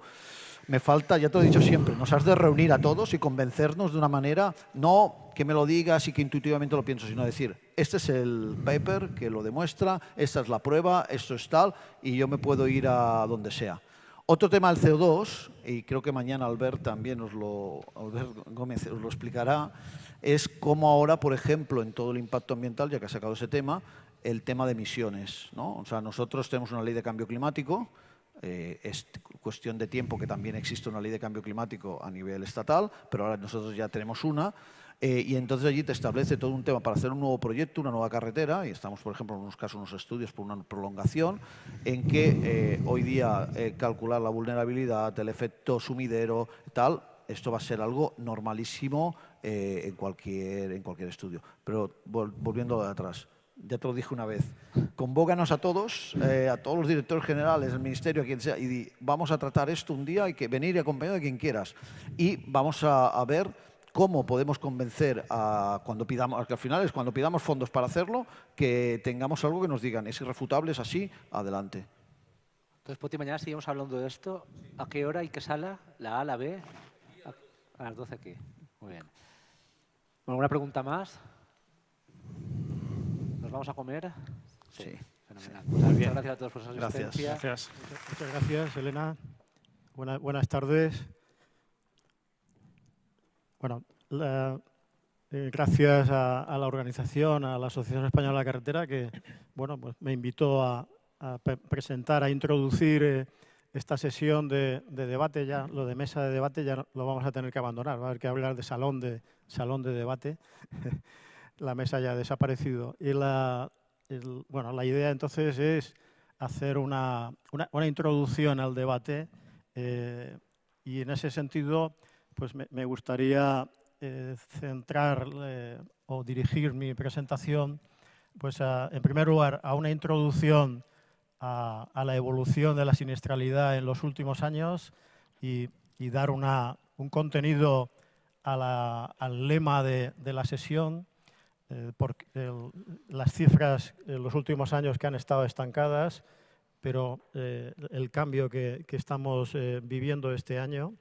me falta, ya te lo he dicho siempre, nos has de reunir a todos y convencernos de una manera no que me lo digas y que intuitivamente lo pienso, sino decir, este es el paper que lo demuestra, esta es la prueba, esto es tal, y yo me puedo ir a donde sea. Otro tema, el CO2, y creo que mañana Albert también os lo, lo explicará, es cómo ahora, por ejemplo, en todo el impacto ambiental, ya que ha sacado ese tema, el tema de emisiones. O sea, nosotros tenemos una ley de cambio climático, eh, es cuestión de tiempo que también existe una ley de cambio climático a nivel estatal, pero ahora nosotros ya tenemos una, eh, y entonces allí te establece todo un tema para hacer un nuevo proyecto, una nueva carretera, y estamos, por ejemplo, en unos casos, unos estudios por una prolongación, en que eh, hoy día eh, calcular la vulnerabilidad, el efecto sumidero, tal, esto va a ser algo normalísimo en, cualquier, en cualquier estudio. Pero volviendo atrás, ya te lo dije una vez, convócanos a todos, a todos los directores generales, del ministerio, a quien sea, y vamos a tratar esto un día, hay que venir y acompañar de quien quieras. Y vamos a ver cómo podemos convencer a cuando pidamos, que al final es cuando pidamos fondos para hacerlo, que tengamos algo que nos digan, es irrefutable, es así, adelante. Entonces, Poti, mañana seguimos hablando de esto. ¿A qué hora y qué sala? ¿La A, la B? A las 12 aquí. Muy bien. ¿Alguna pregunta más? ¿Nos vamos a comer? Sí. Fenomenal. Muchas gracias a todos por su asistencia. Gracias. Muchas, gracias, Elena. buenas buenas tardes. Bueno, eh, gracias a, la organización, a la Asociación Española de la Carretera, que bueno, pues me invitó a, presentar, a introducir eh, esta sesión de, debate. Ya lo de mesa de debate ya lo vamos a tener que abandonar. Va a haber que hablar de salón de, salón de debate. *laughs* la mesa ya ha desaparecido. Y la, bueno, la idea entonces es hacer una, introducción al debate eh, y en ese sentido pues me, gustaría eh, centrar eh, o dirigir mi presentación, pues en primer lugar, a una introducción a, la evolución de la siniestralidad en los últimos años y, dar un contenido al lema de, la sesión, eh, las cifras en los últimos años que han estado estancadas, pero el cambio que, estamos viviendo este año.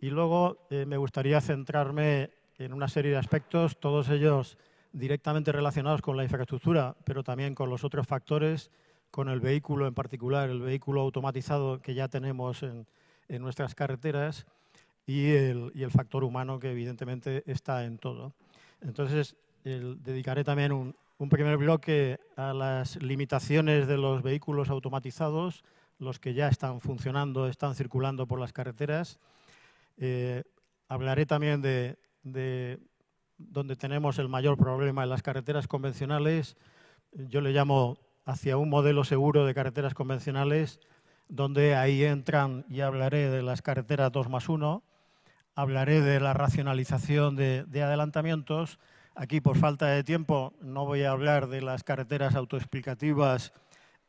Y luego eh, me gustaría centrarme en una serie de aspectos, todos ellos directamente relacionados con la infraestructura, pero también con los otros factores, con el vehículo en particular, el vehículo automatizado que ya tenemos en, nuestras carreteras y el, factor humano que evidentemente está en todo. Entonces, dedicaré también un primer bloque a las limitaciones de los vehículos automatizados, los que ya están funcionando, están circulando por las carreteras, eh, hablaré también de, donde tenemos el mayor problema en las carreteras convencionales. Yo le llamo hacia un modelo seguro de carreteras convencionales, donde ahí entran y hablaré de las carreteras 2 más 1, hablaré de la racionalización de, adelantamientos. Aquí, por falta de tiempo, no voy a hablar de las carreteras autoexplicativas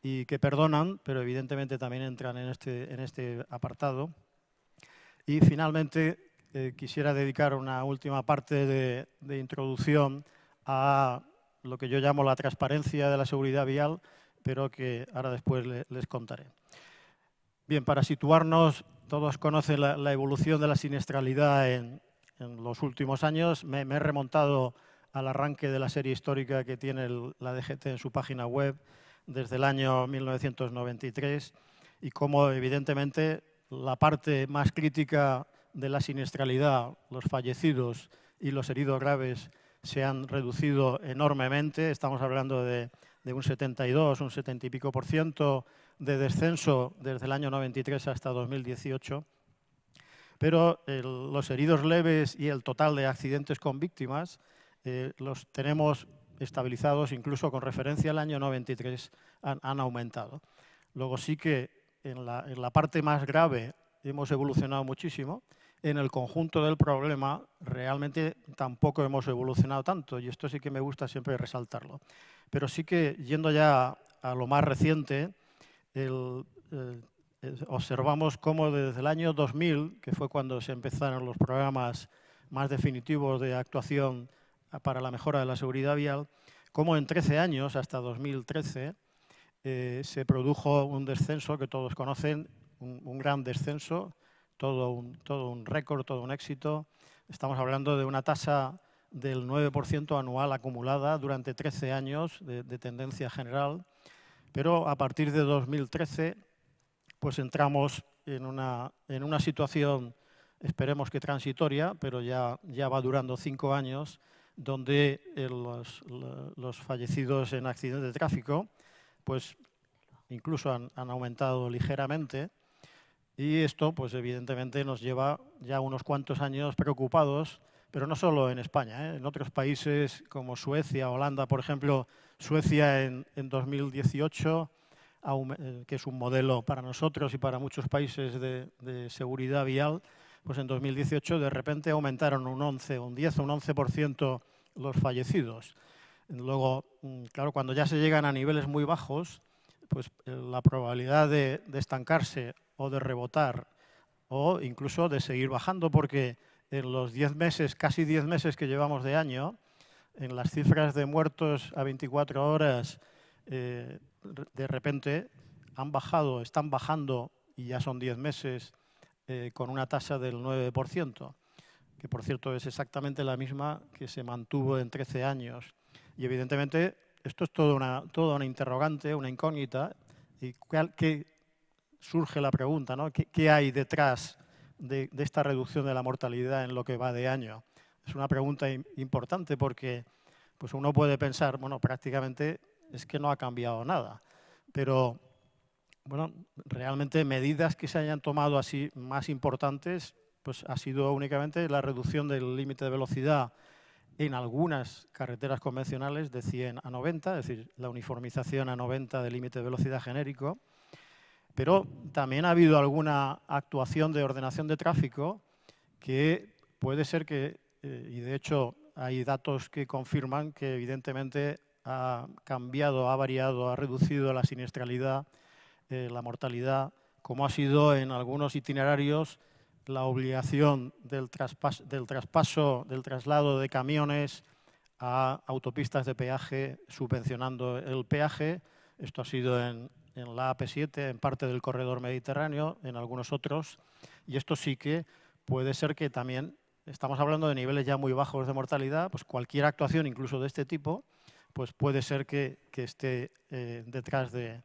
y que perdonan, pero evidentemente también entran en este, este apartado. Y finalmente eh, quisiera dedicar una última parte de, introducción a lo que yo llamo la transparencia de la seguridad vial, pero que ahora después les contaré. Bien, para situarnos, todos conocen la, evolución de la siniestralidad en, los últimos años. Me, he remontado al arranque de la serie histórica que tiene la DGT en su página web desde el año 1993 y cómo evidentemente la parte más crítica de la siniestralidad, los fallecidos y los heridos graves se han reducido enormemente. Estamos hablando de, un 72, un 70 y pico por ciento de descenso desde el año 93 hasta 2018. Pero eh, los heridos leves y el total de accidentes con víctimas eh, los tenemos estabilizados incluso con referencia al año 93 han, han aumentado. Luego sí que en la, parte más grave hemos evolucionado muchísimo, en el conjunto del problema realmente tampoco hemos evolucionado tanto y esto sí que me gusta siempre resaltarlo. Pero sí que yendo ya a lo más reciente, eh, eh, observamos cómo desde el año 2000, que fue cuando se empezaron los programas más definitivos de actuación para la mejora de la seguridad vial, cómo en 13 años, hasta 2013, eh, se produjo un descenso que todos conocen, un, gran descenso, todo un, récord, todo un éxito. Estamos hablando de una tasa del 9% anual acumulada durante 13 años de, tendencia general, pero a partir de 2013 pues entramos en una, situación, esperemos que transitoria, pero ya, ya va durando cinco años, donde los, los fallecidos en accidentes de tráfico pues incluso han, aumentado ligeramente. Y esto, pues evidentemente, nos lleva ya unos cuantos años preocupados, pero no solo en España. ¿eh? En otros países como Suecia, Holanda, por ejemplo, Suecia en, 2018, eh, que es un modelo para nosotros y para muchos países de, seguridad vial, pues en 2018 de repente aumentaron un 11, un 10 o un 11% los fallecidos. Luego, mm, claro, cuando ya se llegan a niveles muy bajos, pues eh, la probabilidad de, estancarse o de rebotar o incluso de seguir bajando, porque en los 10 meses, casi 10 meses que llevamos de año, en las cifras de muertos a 24 horas, eh, de repente han bajado, están bajando, y ya son 10 meses, eh, con una tasa del 9%, que por cierto es exactamente la misma que se mantuvo en 13 años y evidentemente esto es toda una, una interrogante, una incógnita, y qué surge la pregunta, ¿no? ¿Qué, hay detrás de, esta reducción de la mortalidad en lo que va de año? Es una pregunta importante porque pues uno puede pensar, bueno, prácticamente es que no ha cambiado nada, pero bueno, realmente medidas que se hayan tomado así más importantes, pues ha sido únicamente la reducción del límite de velocidad en algunas carreteras convencionales de 100 a 90, es decir, la uniformización a 90 del límite de velocidad genérico, pero también ha habido alguna actuación de ordenación de tráfico que puede ser que, eh, y de hecho hay datos que confirman que evidentemente ha cambiado, ha variado, ha reducido la siniestralidad, eh, la mortalidad, como ha sido en algunos itinerarios la obligación del traspaso, del traslado de camiones a autopistas de peaje subvencionando el peaje. Esto ha sido en, la AP7, en parte del corredor mediterráneo, en algunos otros. Y esto sí que puede ser que también, estamos hablando de niveles ya muy bajos de mortalidad, pues cualquier actuación, incluso de este tipo, pues puede ser que, esté eh, detrás de,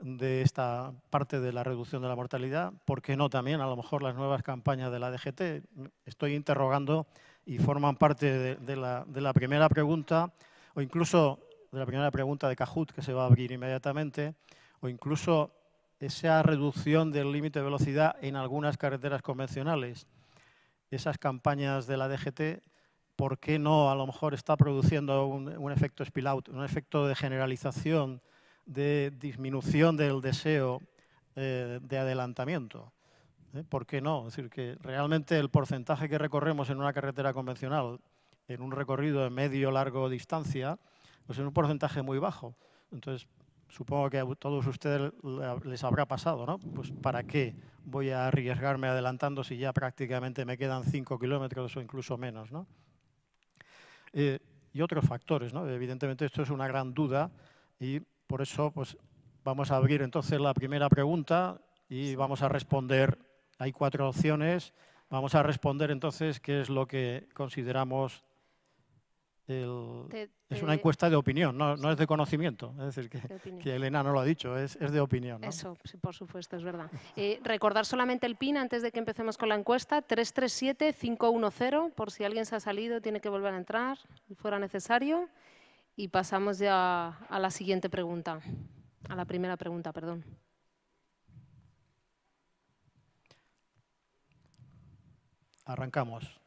de esta parte de la reducción de la mortalidad, ¿por qué no también a lo mejor las nuevas campañas de la DGT? Estoy interrogando y forman parte de, la, primera pregunta, o incluso de la primera pregunta de Cajut que se va a abrir inmediatamente, o incluso esa reducción del límite de velocidad en algunas carreteras convencionales. Esas campañas de la DGT, ¿por qué no a lo mejor está produciendo un, un efecto spill out, un efecto de generalización de disminución del deseo eh, de adelantamiento. ¿eh? ¿Por qué no? Es decir, que realmente el porcentaje que recorremos en una carretera convencional, en un recorrido de medio largo distancia, pues es un porcentaje muy bajo. Entonces, supongo que a todos ustedes les habrá pasado, ¿no? Pues ¿para qué voy a arriesgarme adelantando si ya prácticamente me quedan cinco kilómetros o incluso menos, ¿no? Eh, y otros factores, ¿no? Evidentemente esto es una gran duda y por eso pues, vamos a abrir entonces la primera pregunta y vamos a responder. Hay cuatro opciones. Vamos a responder entonces qué es lo que consideramos es una encuesta de opinión, no, es de conocimiento. Es decir, que, Elena no lo ha dicho, es, de opinión. Eso, por supuesto, es verdad. Eh, recordar solamente el PIN antes de que empecemos con la encuesta, 337-510, por si alguien se ha salido, tiene que volver a entrar, si fuera necesario. Y pasamos ya a la siguiente pregunta, a la primera pregunta, perdón. Arrancamos.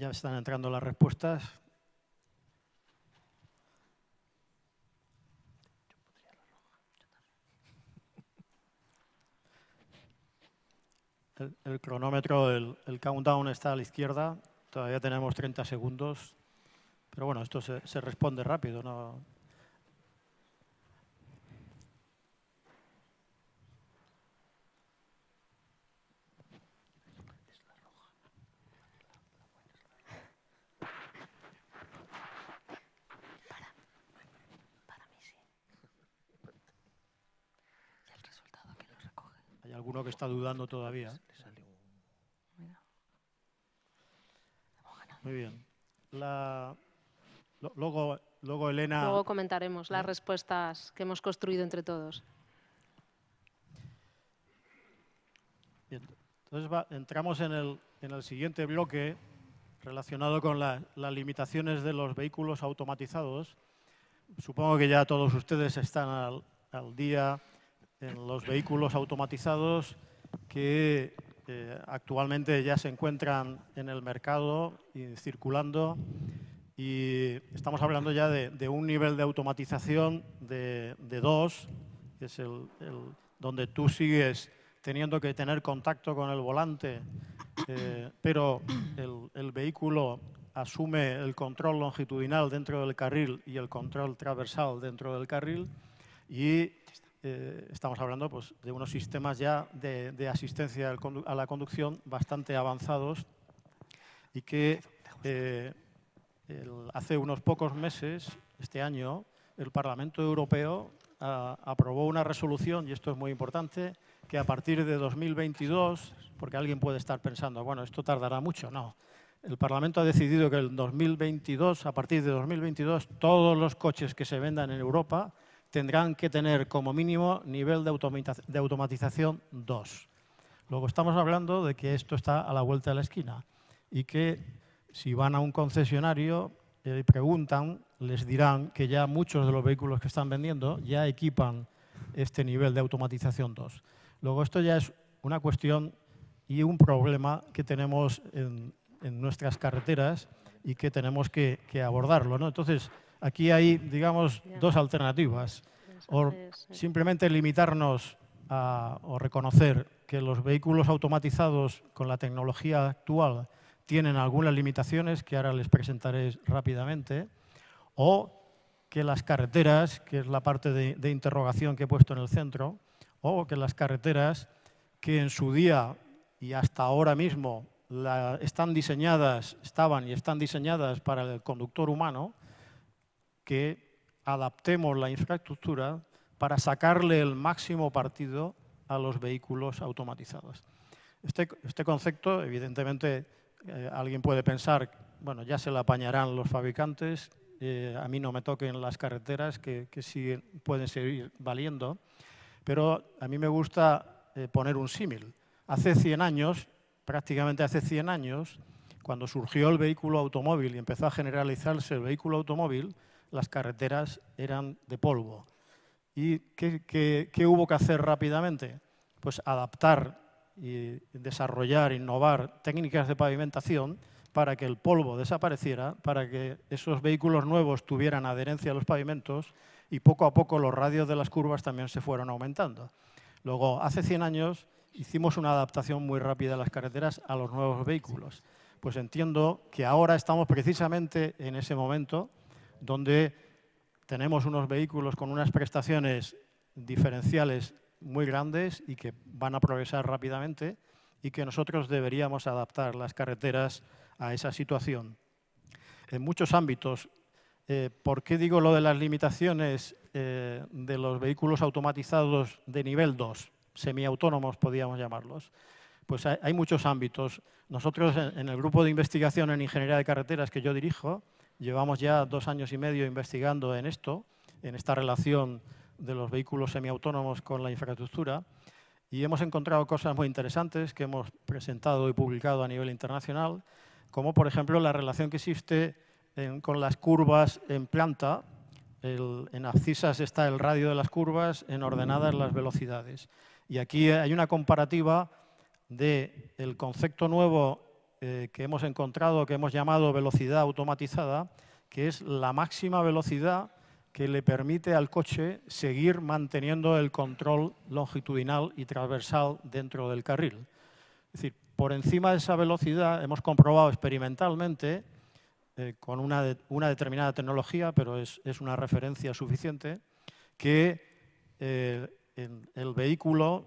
Ya están entrando las respuestas. El, cronómetro, el, countdown está a la izquierda. Todavía tenemos 30 segundos. Pero bueno, esto se, se responde rápido, ¿no? alguno que está dudando todavía. Muy bien. Luego, luego, Elena. Luego comentaremos las respuestas que hemos construido entre todos. Entonces entramos en el, en el, siguiente bloque relacionado con las limitaciones de los vehículos automatizados. Supongo que ya todos ustedes están al día en los vehículos automatizados que eh, actualmente ya se encuentran en el mercado y circulando y estamos hablando ya de, un nivel de automatización de, dos, que es el, donde tú sigues teniendo que tener contacto con el volante, eh, pero el, el vehículo asume el control longitudinal dentro del carril y el control transversal dentro del carril y eh, estamos hablando pues, de unos sistemas ya de, asistencia a la conducción bastante avanzados y que eh, hace unos pocos meses, este año, el Parlamento Europeo ah, aprobó una resolución, y esto es muy importante, que a partir de 2022, porque alguien puede estar pensando, bueno, esto tardará mucho, no. El Parlamento ha decidido que el 2022, a partir de 2022, todos los coches que se vendan en Europa tendrán que tener como mínimo nivel de automatización 2. Luego estamos hablando de que esto está a la vuelta de la esquina y que si van a un concesionario y eh, preguntan, les dirán que ya muchos de los vehículos que están vendiendo ya equipan este nivel de automatización 2. Luego esto ya es una cuestión y un problema que tenemos en, nuestras carreteras y que tenemos que, abordarlo. Entonces, Aquí hay, digamos, dos alternativas. O simplemente limitarnos a o reconocer que los vehículos automatizados con la tecnología actual tienen algunas limitaciones que ahora les presentaré rápidamente, o que las carreteras, que es la parte de, interrogación que he puesto en el centro, o que las carreteras que en su día y hasta ahora mismo están diseñadas, estaban y están diseñadas para el conductor humano, que adaptemos la infraestructura para sacarle el máximo partido a los vehículos automatizados. Este, este concepto, evidentemente, eh, alguien puede pensar, bueno, ya se la apañarán los fabricantes, eh, a mí no me toquen las carreteras que, siguen, pueden seguir valiendo, pero a mí me gusta eh, poner un símil. Hace 100 años, prácticamente hace 100 años, cuando surgió el vehículo automóvil y empezó a generalizarse el vehículo automóvil, las carreteras eran de polvo. ¿Y qué, hubo que hacer rápidamente? Pues adaptar y desarrollar, innovar técnicas de pavimentación para que el polvo desapareciera, para que esos vehículos nuevos tuvieran adherencia a los pavimentos y poco a poco los radios de las curvas también se fueron aumentando. Luego, hace 100 años hicimos una adaptación muy rápida de las carreteras a los nuevos vehículos. Pues entiendo que ahora estamos precisamente en ese momento donde tenemos unos vehículos con unas prestaciones diferenciales muy grandes y que van a progresar rápidamente y que nosotros deberíamos adaptar las carreteras a esa situación. En muchos ámbitos, eh, ¿por qué digo lo de las limitaciones eh, de los vehículos automatizados de nivel 2, semiautónomos podríamos llamarlos? Pues hay, muchos ámbitos. Nosotros en el grupo de investigación en ingeniería de carreteras que yo dirijo, Llevamos ya dos años y medio investigando en esto, en esta relación de los vehículos semiautónomos con la infraestructura y hemos encontrado cosas muy interesantes que hemos presentado y publicado a nivel internacional, como por ejemplo la relación que existe con las curvas en planta. en abscisas está el radio de las curvas, en ordenadas las velocidades. Y aquí hay una comparativa del concepto nuevo eh, que hemos encontrado, que hemos llamado velocidad automatizada, que es la máxima velocidad que le permite al coche seguir manteniendo el control longitudinal y transversal dentro del carril. Es decir, por encima de esa velocidad hemos comprobado experimentalmente eh, con una, una, determinada tecnología, pero es, es una referencia suficiente, que eh, el vehículo,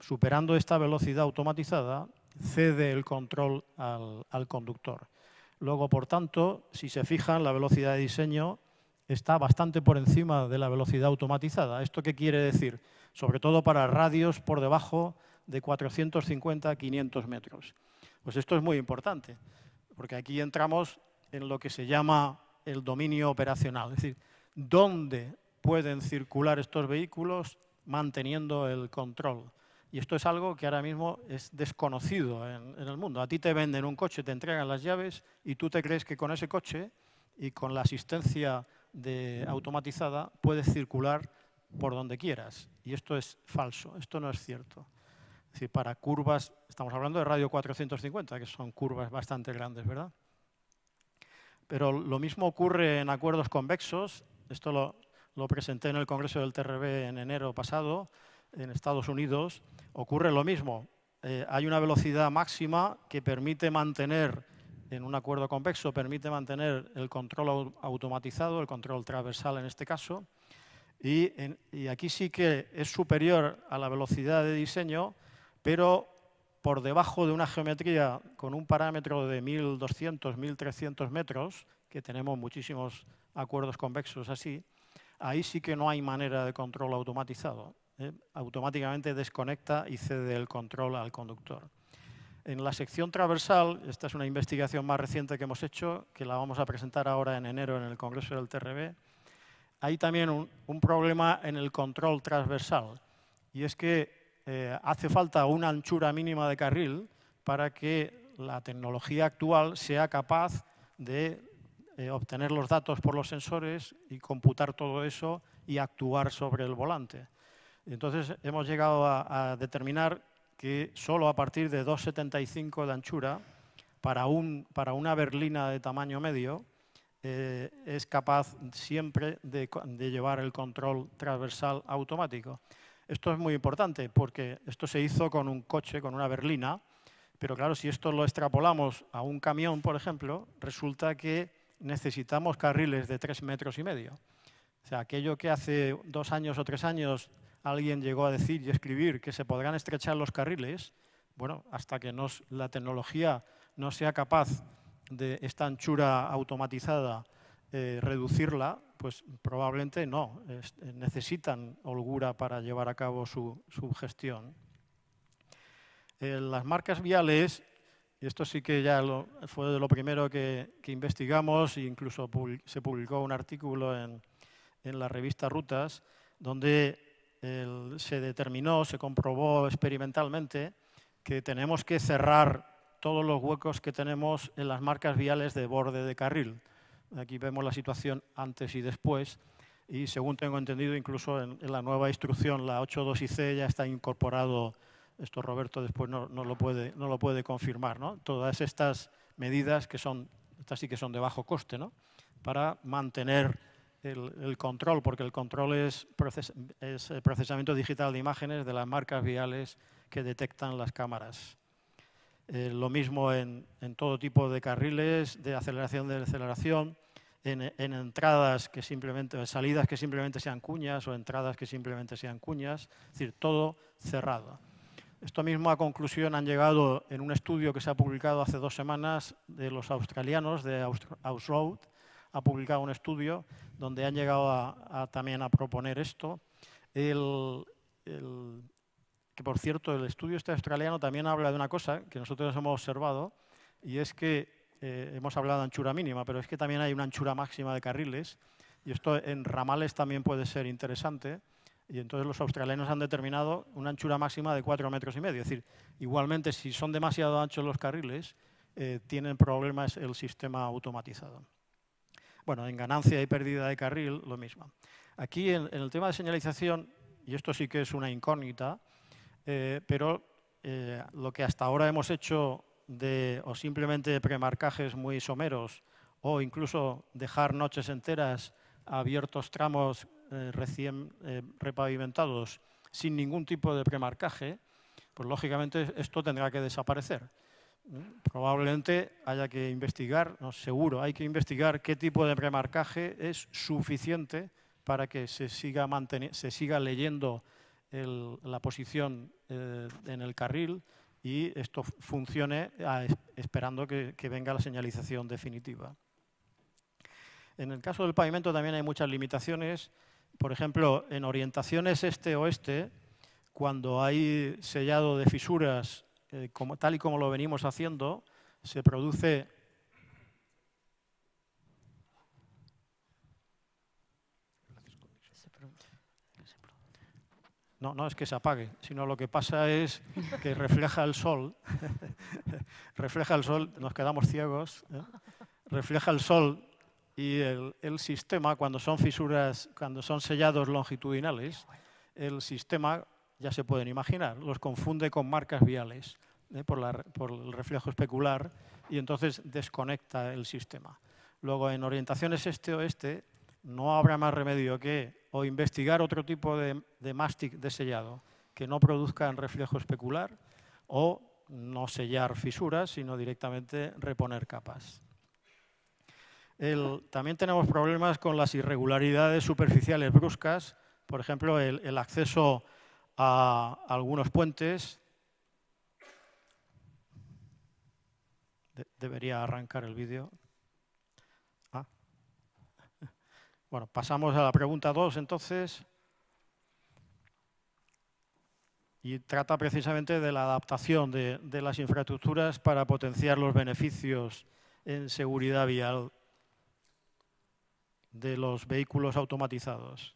superando esta velocidad automatizada, cede el control al, conductor. Luego, por tanto, si se fijan, la velocidad de diseño está bastante por encima de la velocidad automatizada. ¿Esto qué quiere decir? Sobre todo para radios por debajo de 450 a 500 metros. Pues esto es muy importante, porque aquí entramos en lo que se llama el dominio operacional, es decir, dónde pueden circular estos vehículos manteniendo el control. Y esto es algo que ahora mismo es desconocido en, el mundo. A ti te venden un coche, te entregan las llaves y tú te crees que con ese coche y con la asistencia de, automatizada puedes circular por donde quieras. Y esto es falso, esto no es cierto. Es decir, para curvas, estamos hablando de radio 450, que son curvas bastante grandes, ¿verdad? Pero lo mismo ocurre en acuerdos convexos. Esto lo, lo presenté en el Congreso del TRB en enero pasado en Estados Unidos, ocurre lo mismo. Eh, hay una velocidad máxima que permite mantener, en un acuerdo convexo, permite mantener el control automatizado, el control transversal en este caso, y aquí sí que es superior a la velocidad de diseño, pero por debajo de una geometría con un parámetro de 1.200, 1.300 metros, que tenemos muchísimos acuerdos convexos así, ahí sí que no hay manera de control automatizado. Eh, automáticamente desconecta y cede el control al conductor. En la sección transversal, esta es una investigación más reciente que hemos hecho, que la vamos a presentar ahora en enero en el Congreso del TRB, hay también un, problema en el control transversal, y es que eh, hace falta una anchura mínima de carril para que la tecnología actual sea capaz de eh, obtener los datos por los sensores y computar todo eso y actuar sobre el volante. Entonces hemos llegado a, determinar que solo a partir de 2,75 de anchura, para, un, para una berlina de tamaño medio, eh, es capaz siempre de, de, llevar el control transversal automático. Esto es muy importante porque esto se hizo con un coche, con una berlina, pero claro, si esto lo extrapolamos a un camión, por ejemplo, resulta que necesitamos carriles de tres metros y medio. O sea, aquello que hace dos años o tres años alguien llegó a decir y escribir que se podrán estrechar los carriles, bueno, hasta que la tecnología no sea capaz de esta anchura automatizada eh, reducirla, pues probablemente no, necesitan holgura para llevar a cabo su, su gestión. Eh, las marcas viales, y esto sí que ya fue de lo primero que, investigamos, e incluso se publicó un artículo en, en la revista Rutas, donde se determinó, se comprobó experimentalmente que tenemos que cerrar todos los huecos que tenemos en las marcas viales de borde de carril. Aquí vemos la situación antes y después y según tengo entendido, incluso en, la nueva instrucción, la 8.2IC, ya está incorporado, esto Roberto después no, lo, puede, no lo puede confirmar, ¿no? todas estas medidas que son, sí que son de bajo coste, ¿no? para mantener el, control, porque el control es, el eh, procesamiento digital de imágenes de las marcas viales que detectan las cámaras. Eh, lo mismo en, todo tipo de carriles, de aceleración, de aceleración, en, entradas que simplemente, salidas que simplemente sean cuñas o entradas que simplemente sean cuñas, es decir, todo cerrado. Esto mismo a conclusión han llegado en un estudio que se ha publicado hace dos semanas de los australianos de Ausroad, ha publicado un estudio donde han llegado a, también a proponer esto. que por cierto, el estudio este australiano también habla de una cosa que nosotros hemos observado, y es que eh, hemos hablado de anchura mínima, pero es que también hay una anchura máxima de carriles, y esto en ramales también puede ser interesante, y entonces los australianos han determinado una anchura máxima de 4 metros y medio. Es decir, igualmente si son demasiado anchos los carriles, eh, tienen problemas el sistema automatizado bueno, en ganancia y pérdida de carril, lo mismo. Aquí en, el tema de señalización, y esto sí que es una incógnita, eh, pero eh, lo que hasta ahora hemos hecho de, o simplemente premarcajes muy someros, o incluso dejar noches enteras abiertos tramos eh, recién repavimentados sin ningún tipo de premarcaje, pues lógicamente esto tendrá que desaparecer probablemente haya que investigar, no, seguro, hay que investigar qué tipo de remarcaje es suficiente para que se siga, se siga leyendo la posición eh, en el carril y esto funcione esperando que, que venga la señalización definitiva. En el caso del pavimento también hay muchas limitaciones. Por ejemplo, en orientaciones este-oeste, cuando hay sellado de fisuras eh, tal y como lo venimos haciendo, se produce No, no es que se apague, sino lo que pasa es que refleja el sol, *laughs* refleja el sol, nos quedamos ciegos, ¿eh? refleja el sol y el, el, sistema, cuando son fisuras, cuando son sellados longitudinales, el sistema ya se pueden imaginar, los confunde con marcas viales ¿eh? por, el reflejo especular y entonces desconecta el sistema. Luego, en orientaciones este-oeste, no habrá más remedio que o investigar otro tipo de, mastic de sellado que no produzcan reflejo especular o no sellar fisuras, sino directamente reponer capas. también tenemos problemas con las irregularidades superficiales bruscas, por ejemplo, el acceso a algunos puentes. debería arrancar el vídeo. Ah. Bueno, pasamos a la pregunta 2 entonces. Y trata precisamente de la adaptación de las infraestructuras para potenciar los beneficios en seguridad vial de los vehículos automatizados.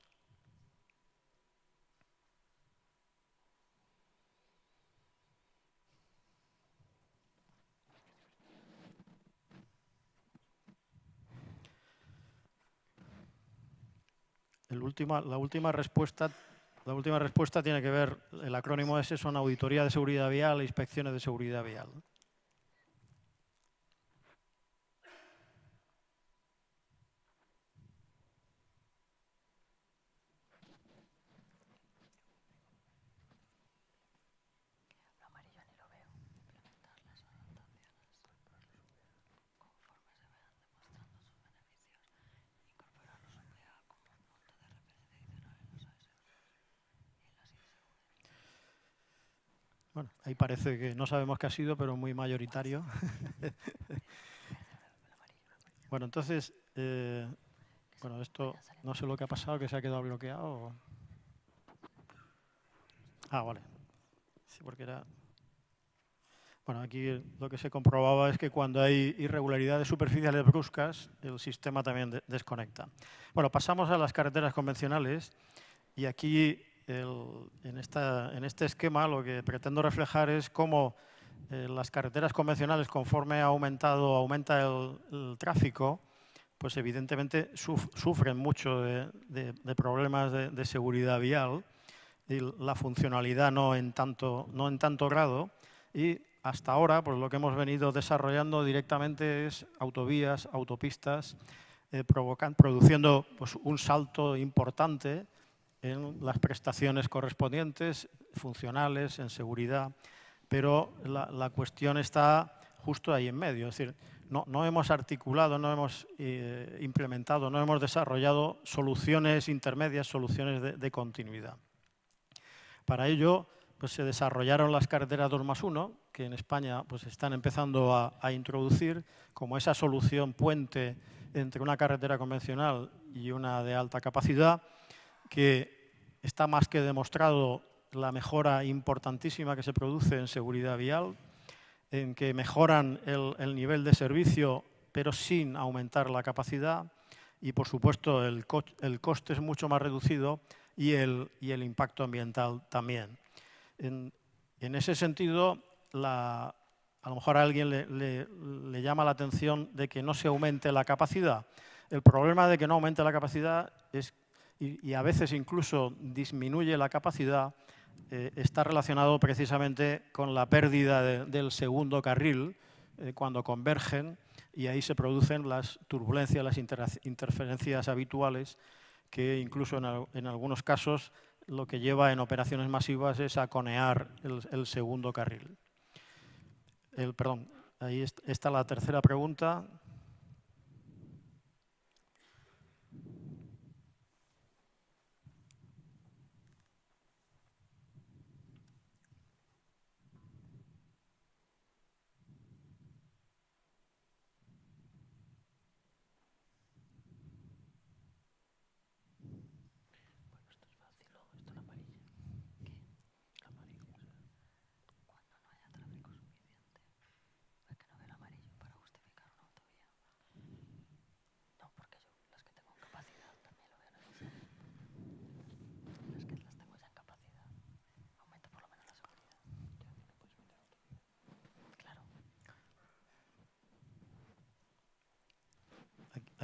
la, última respuesta, la última respuesta tiene que ver, el acrónimo ese son Auditoría de Seguridad Vial e Inspecciones de Seguridad Vial. Bueno, ahí parece que no sabemos qué ha sido, pero muy mayoritario. *laughs* bueno, entonces, eh, bueno, esto no sé lo que ha pasado, que se ha quedado bloqueado. Ah, vale. Sí, porque era... Bueno, aquí lo que se comprobaba es que cuando hay irregularidades superficiales bruscas, el sistema también desconecta. Bueno, pasamos a las carreteras convencionales y aquí en, este esquema lo que pretendo reflejar es cómo eh, las carreteras convencionales, conforme ha aumentado, aumenta el, tráfico, pues evidentemente sufren mucho de, problemas de, seguridad vial y la funcionalidad no en tanto, no en tanto grado. Y hasta ahora, pues lo que hemos venido desarrollando directamente es autovías, autopistas, eh, produciendo pues, un salto importante en las prestaciones correspondientes, funcionales, en seguridad, pero la, cuestión está justo ahí en medio. Es decir, no, hemos articulado, no hemos eh, implementado, no hemos desarrollado soluciones intermedias, soluciones de, continuidad. Para ello, pues se desarrollaron las carreteras 2 más 1, que en España pues están empezando a, introducir como esa solución puente entre una carretera convencional y una de alta capacidad, que está más que demostrado la mejora importantísima que se produce en seguridad vial, en que mejoran el, nivel de servicio pero sin aumentar la capacidad y por supuesto el, el coste es mucho más reducido y el, y el impacto ambiental también. En, ese sentido, la, a lo mejor a alguien le, le, llama la atención de que no se aumente la capacidad. El problema de que no aumente la capacidad es que y, a veces incluso disminuye la capacidad, eh, está relacionado precisamente con la pérdida del segundo carril eh, cuando convergen y ahí se producen las turbulencias, las interferencias habituales que incluso en, algunos casos lo que lleva en operaciones masivas es aconear el, segundo carril. perdón, ahí está la tercera pregunta.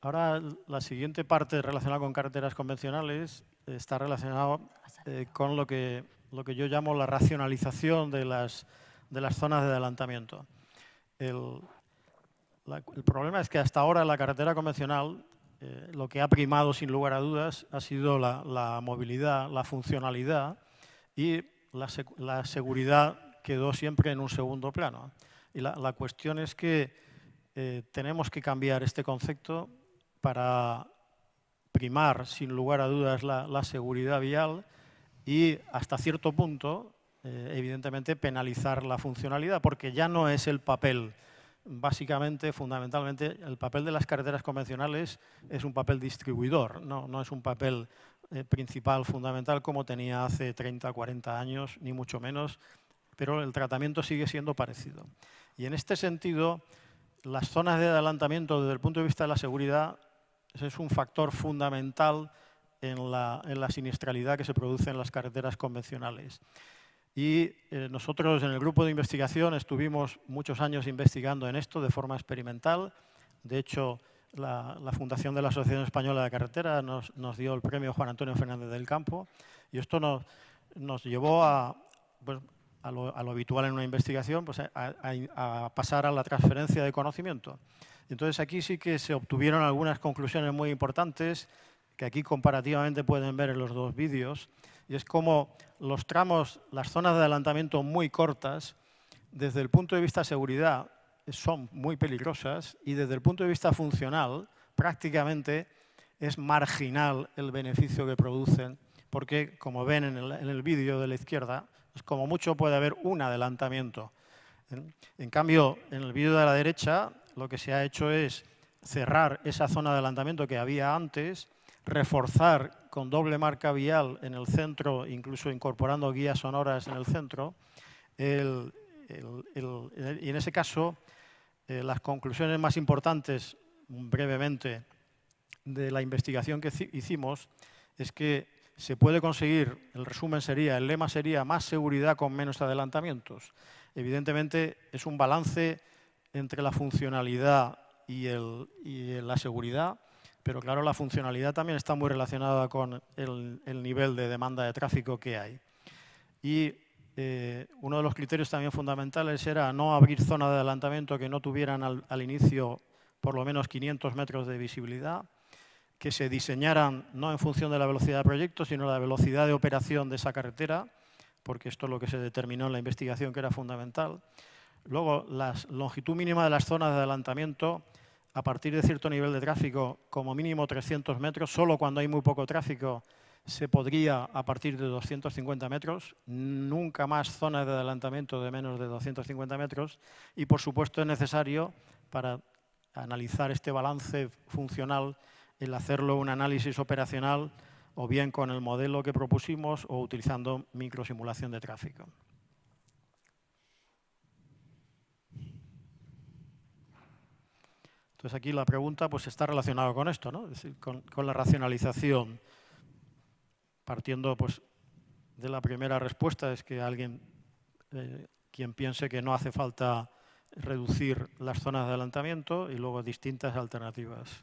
Ahora la siguiente parte relacionada con carreteras convencionales eh, está relacionada eh, con lo que, lo que yo llamo la racionalización de las, de las zonas de adelantamiento. El, problema es que hasta ahora la carretera convencional eh, lo que ha primado sin lugar a dudas ha sido la, movilidad, la funcionalidad y la, seguridad quedó siempre en un segundo plano. Y la, cuestión es que tenemos que cambiar este concepto para primar, sin lugar a dudas, la, seguridad vial y, hasta cierto punto, eh, evidentemente, penalizar la funcionalidad, porque ya no es el papel. Básicamente, fundamentalmente, el papel de las carreteras convencionales es un papel distribuidor, no, no es un papel eh, principal, fundamental, como tenía hace 30, 40 años, ni mucho menos, pero el tratamiento sigue siendo parecido. Y en este sentido, las zonas de adelantamiento desde el punto de vista de la seguridad ese es un factor fundamental en la, en siniestralidad que se produce en las carreteras convencionales. Y eh, nosotros en el grupo de investigación estuvimos muchos años investigando en esto de forma experimental. De hecho, la, Fundación de la Asociación Española de Carreteras nos, dio el premio Juan Antonio Fernández del Campo. Y esto nos, llevó pues, a, lo, habitual en una investigación, pues a pasar a la transferencia de conocimiento. Entonces aquí sí que se obtuvieron algunas conclusiones muy importantes que aquí comparativamente pueden ver en los dos vídeos, y es como los tramos, las zonas de adelantamiento muy cortas, desde el punto de vista de seguridad, son muy peligrosas y desde el punto de vista funcional, prácticamente es marginal el beneficio que producen, porque como ven en el, vídeo de la izquierda, como mucho puede haber un adelantamiento. ¿eh? En cambio, en el vídeo de la derecha, lo que se ha hecho es cerrar esa zona de adelantamiento que había antes, reforzar con doble marca vial en el centro, incluso incorporando guías sonoras en el centro, y en ese caso eh, las conclusiones más importantes, mm, brevemente, de la investigación que hicimos es que se puede conseguir, el resumen sería, el lema sería más seguridad con menos adelantamientos. Evidentemente es un balance entre la funcionalidad y, la seguridad, pero claro, la funcionalidad también está muy relacionada con el, nivel de demanda de tráfico que hay. Y eh, uno de los criterios también fundamentales era no abrir zonas de adelantamiento que no tuvieran al, inicio por lo menos 500 metros de visibilidad, que se diseñaran no en función de la velocidad de proyecto, sino la velocidad de operación de esa carretera, porque esto es lo que se determinó en la investigación que era fundamental. Luego, la longitud mínima de las zonas de adelantamiento a partir de cierto nivel de tráfico, como mínimo 300 metros, solo cuando hay muy poco tráfico se podría a partir de 250 metros, nunca más zonas de adelantamiento de menos de 250 metros y por supuesto es necesario para analizar este balance funcional el hacerlo un análisis operacional o bien con el modelo que propusimos o utilizando microsimulación de tráfico. Entonces aquí la pregunta pues, está relacionada con esto, ¿no? es con, la racionalización. Partiendo pues, de la primera respuesta es que alguien, eh, quien piense que no hace falta reducir las zonas de adelantamiento y luego distintas alternativas.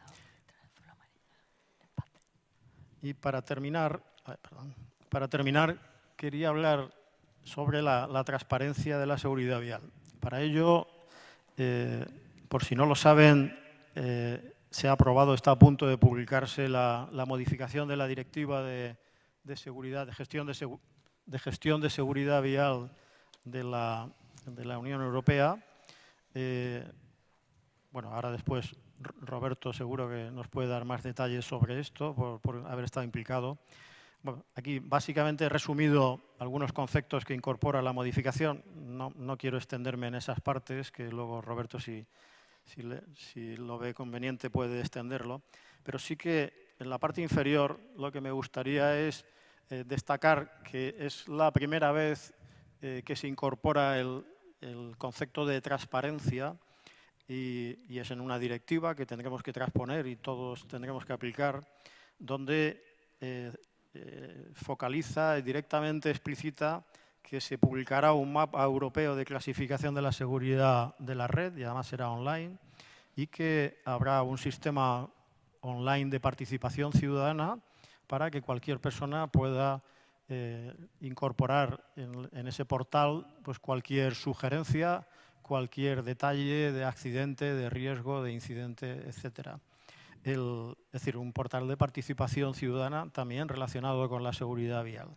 Y para terminar, para terminar quería hablar sobre la, transparencia de la seguridad vial. Para ello, eh, por si no lo saben, eh, se ha aprobado, está a punto de publicarse la, modificación de la Directiva de, Seguridad, de gestión de, gestión de, Seguridad Vial de la, Unión Europea. Eh, bueno, ahora después Roberto seguro que nos puede dar más detalles sobre esto, por, haber estado implicado. Bueno, aquí básicamente he resumido algunos conceptos que incorpora la modificación. No, quiero extenderme en esas partes, que luego Roberto, si, lo ve conveniente, puede extenderlo. Pero sí que en la parte inferior lo que me gustaría es eh, destacar que es la primera vez eh, que se incorpora el concepto de transparencia y, es en una directiva que tendremos que transponer y todos tendremos que aplicar, donde eh, eh, focaliza y directamente explícita que se publicará un mapa europeo de clasificación de la seguridad de la red, y además será online, y que habrá un sistema online de participación ciudadana para que cualquier persona pueda eh, incorporar en, ese portal pues, cualquier sugerencia cualquier detalle de accidente, de riesgo, de incidente, etc. El, es decir, un portal de participación ciudadana también relacionado con la seguridad vial.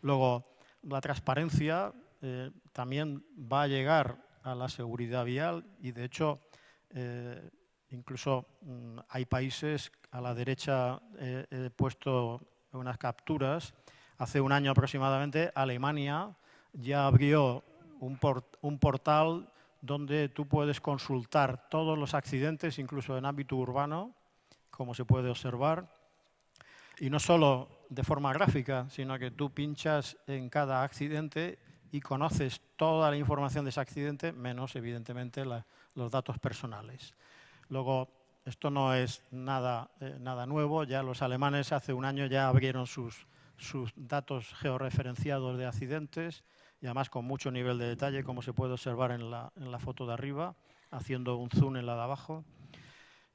Luego, la transparencia eh, también va a llegar a la seguridad vial y, de hecho, eh, incluso mm, hay países, a la derecha eh, he puesto unas capturas, hace un año aproximadamente Alemania ya abrió un, un portal donde tú puedes consultar todos los accidentes, incluso en ámbito urbano, como se puede observar. Y no solo de forma gráfica, sino que tú pinchas en cada accidente y conoces toda la información de ese accidente, menos evidentemente los datos personales. Luego, esto no es nada, eh, nada nuevo, ya los alemanes hace un año ya abrieron sus, sus datos georreferenciados de accidentes, y además con mucho nivel de detalle, como se puede observar en la, en la foto de arriba, haciendo un zoom en la de abajo.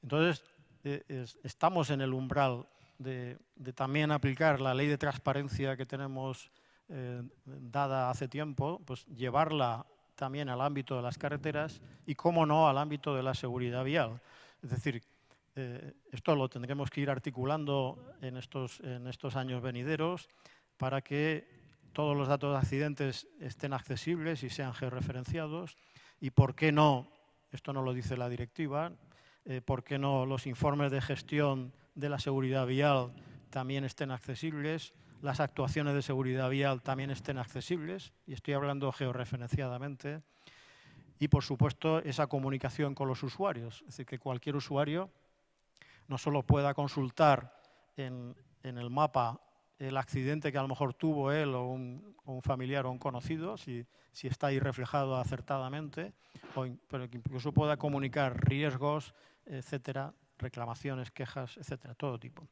Entonces, eh, estamos en el umbral de, de, también aplicar la ley de transparencia que tenemos eh, dada hace tiempo, pues llevarla también al ámbito de las carreteras y, cómo no, al ámbito de la seguridad vial. Es decir, eh, esto lo tendremos que ir articulando en estos, en estos años venideros para que todos los datos de accidentes estén accesibles y sean georreferenciados. Y por qué no, esto no lo dice la directiva, eh, por qué no los informes de gestión de la seguridad vial también estén accesibles, las actuaciones de seguridad vial también estén accesibles, y estoy hablando georreferenciadamente, y por supuesto esa comunicación con los usuarios, es decir, que cualquier usuario no solo pueda consultar en el mapa el accidente que a lo mejor tuvo él o un, familiar o un conocido, si, está ahí reflejado acertadamente, o pero que incluso pueda comunicar riesgos, etcétera, reclamaciones, quejas, etcétera, todo tipo.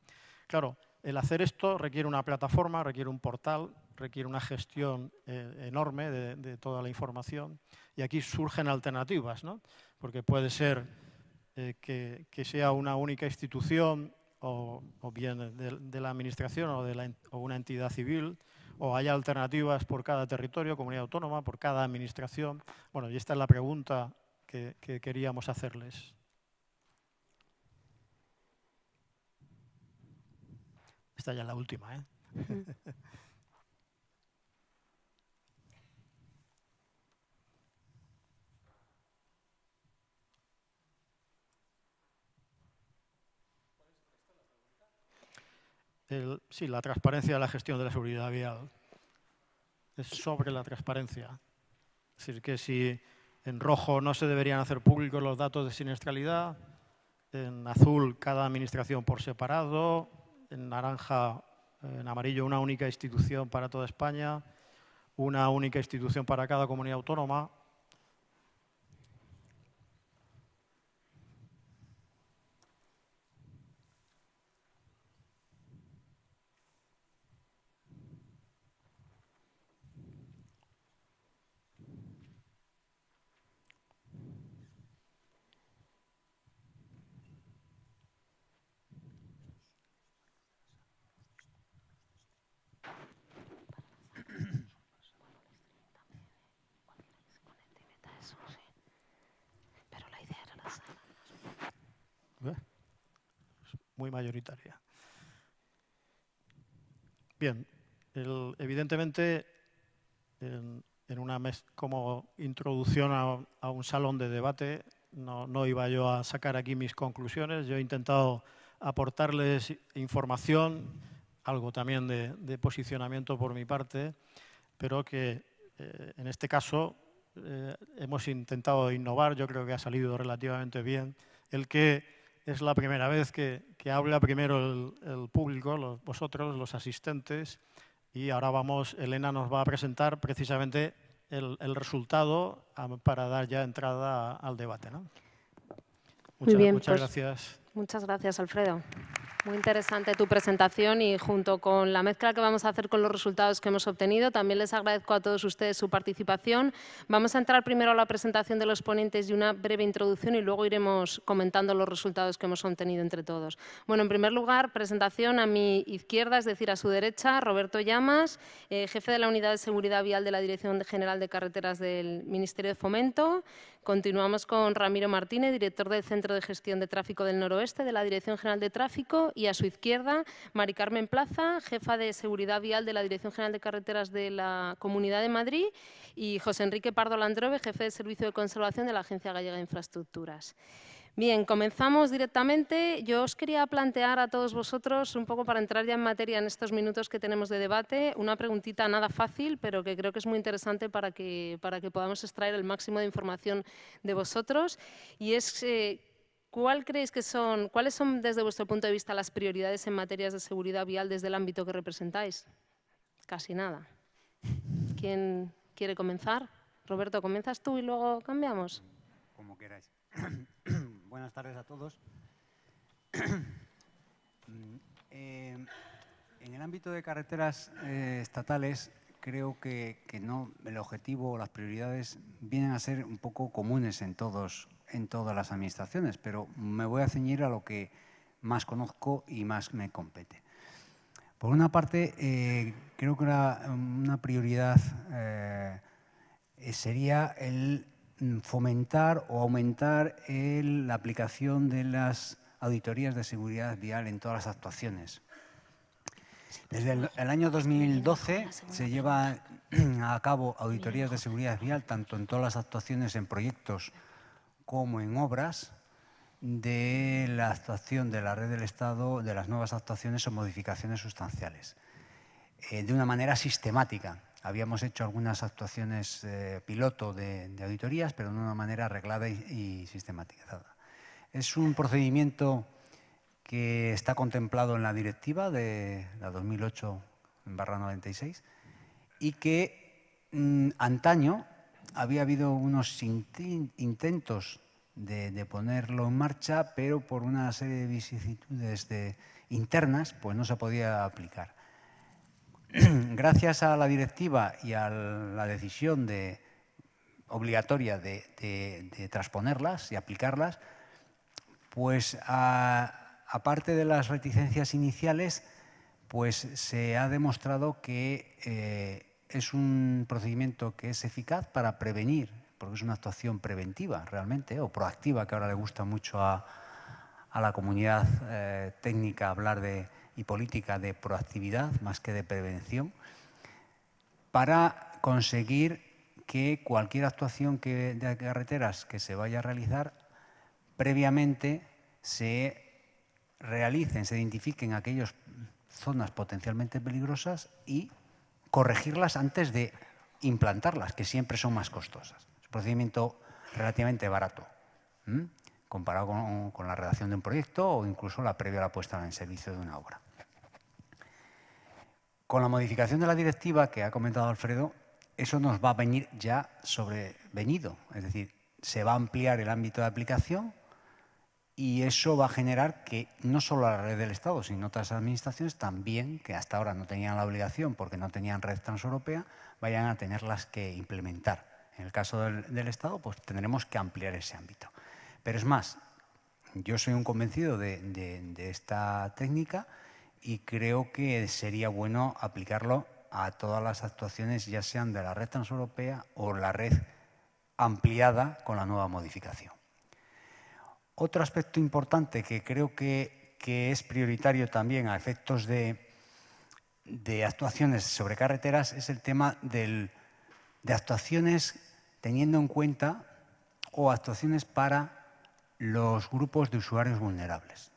Claro, el hacer esto requiere una plataforma, requiere un portal, requiere una gestión eh, enorme de, toda la información y aquí surgen alternativas, ¿no? porque puede ser eh, que, sea una única institución o, bien de, la administración o de una entidad civil, o hay alternativas por cada territorio, comunidad autónoma, por cada administración. Bueno, y esta es la pregunta que, que queríamos hacerles. Esta ya es la última, ¿eh? Mm. *laughs* sí, la transparencia de la gestión de la seguridad vial. Es sobre la transparencia. Es decir, que si en rojo no se deberían hacer públicos los datos de siniestralidad, en azul cada administración por separado, en naranja, en amarillo una única institución para toda España, una única institución para cada comunidad autónoma, mayoritaria. Bien, evidentemente, en, una como introducción a, un salón de debate, no, iba yo a sacar aquí mis conclusiones. Yo he intentado aportarles información, algo también de, posicionamiento por mi parte, pero que eh, en este caso eh, hemos intentado innovar, yo creo que ha salido relativamente bien, el que es la primera vez que, habla primero el, público, vosotros, los asistentes, y ahora vamos, Elena nos va a presentar precisamente el, resultado para dar ya entrada al debate. Muchas, Muy bien, muchas pues gracias. Muchas gracias, Alfredo. Muy interesante tu presentación y junto con la mezcla que vamos a hacer con los resultados que hemos obtenido, también les agradezco a todos ustedes su participación. Vamos a entrar primero a la presentación de los ponentes y una breve introducción y luego iremos comentando los resultados que hemos obtenido entre todos. Bueno, en primer lugar, presentación a mi izquierda, es decir, a su derecha, Roberto Llamas, eh, jefe de la Unidad de Seguridad Vial de la Dirección General de Carreteras del Ministerio de Fomento, Continuamos con Ramiro Martínez, director del Centro de Gestión de Tráfico del Noroeste de la Dirección General de Tráfico y a su izquierda Mari Carmen Plaza, jefa de Seguridad Vial de la Dirección General de Carreteras de la Comunidad de Madrid y José Enrique Pardo Landrove, jefe de Servicio de Conservación de la Agencia Gallega de Infraestructuras. Bien, comenzamos directamente. Yo os quería plantear a todos vosotros, un poco para entrar ya en materia en estos minutos que tenemos de debate, una preguntita nada fácil, pero que creo que es muy interesante para que, para que podamos extraer el máximo de información de vosotros. Y es, eh, ¿Cuál creéis que son, ¿Cuáles son desde vuestro punto de vista las prioridades en materia de seguridad vial desde el ámbito que representáis? Casi nada. ¿Quién quiere comenzar? Roberto, ¿comienzas tú y luego cambiamos? Como queráis buenas tardes a todos. *clears throat* Mm, eh, en el ámbito de carreteras eh, estatales, creo que, no, el objetivo o las prioridades vienen a ser un poco comunes en, todos, en todas las administraciones, pero me voy a ceñir a lo que más conozco y más me compete. Por una parte, eh, creo que una prioridad sería el Mm, fomentar o aumentar la aplicación de las auditorías de seguridad vial en todas las actuaciones. Desde el, año 2012 se lleva mm, a cabo auditorías de seguridad vial tanto en todas las actuaciones en proyectos como en obras de la actuación de la red del Estado de las nuevas actuaciones o modificaciones sustanciales eh, de una manera sistemática. Habíamos hecho algunas actuaciones eh, piloto de, auditorías, pero de una manera arreglada y, sistematizada. Es un procedimiento que está contemplado en la directiva de la 2008-96 y que mm, antaño había habido unos intentos de, ponerlo en marcha, pero por una serie de vicisitudes internas pues no se podía aplicar. *clears throat* gracias a la directiva y a la decisión de, obligatoria de, transponerlas y aplicarlas, pues aparte de las reticencias iniciales, pues se ha demostrado que eh, es un procedimiento que es eficaz para prevenir, porque es una actuación preventiva realmente, o proactiva, que ahora le gusta mucho a, la comunidad eh, técnica hablar de, y política de proactividad más que de prevención para conseguir que cualquier actuación de carreteras que se vaya a realizar previamente se realicen, se identifiquen aquellas zonas potencialmente peligrosas y corregirlas antes de implantarlas, que siempre son más costosas. Es un procedimiento relativamente barato comparado con, la redacción de un proyecto o incluso la previa a la puesta en servicio de una obra. Con la modificación de la directiva que ha comentado Alfredo, eso nos va a venir ya sobrevenido, es decir, se va a ampliar el ámbito de aplicación y eso va a generar que no solo la red del Estado, sino otras administraciones también, que hasta ahora no tenían la obligación porque no tenían red transeuropea, vayan a tenerlas que implementar. En el caso del Estado, pues tendremos que ampliar ese ámbito. Pero es más, yo soy un convencido de, esta técnica y creo que sería bueno aplicarlo a todas las actuaciones, ya sean de la red transeuropea o la red ampliada con la nueva modificación. Otro aspecto importante que creo que, es prioritario también a efectos de, actuaciones sobre carreteras es el tema de actuaciones teniendo en cuenta o actuaciones para los grupos de usuarios vulnerables.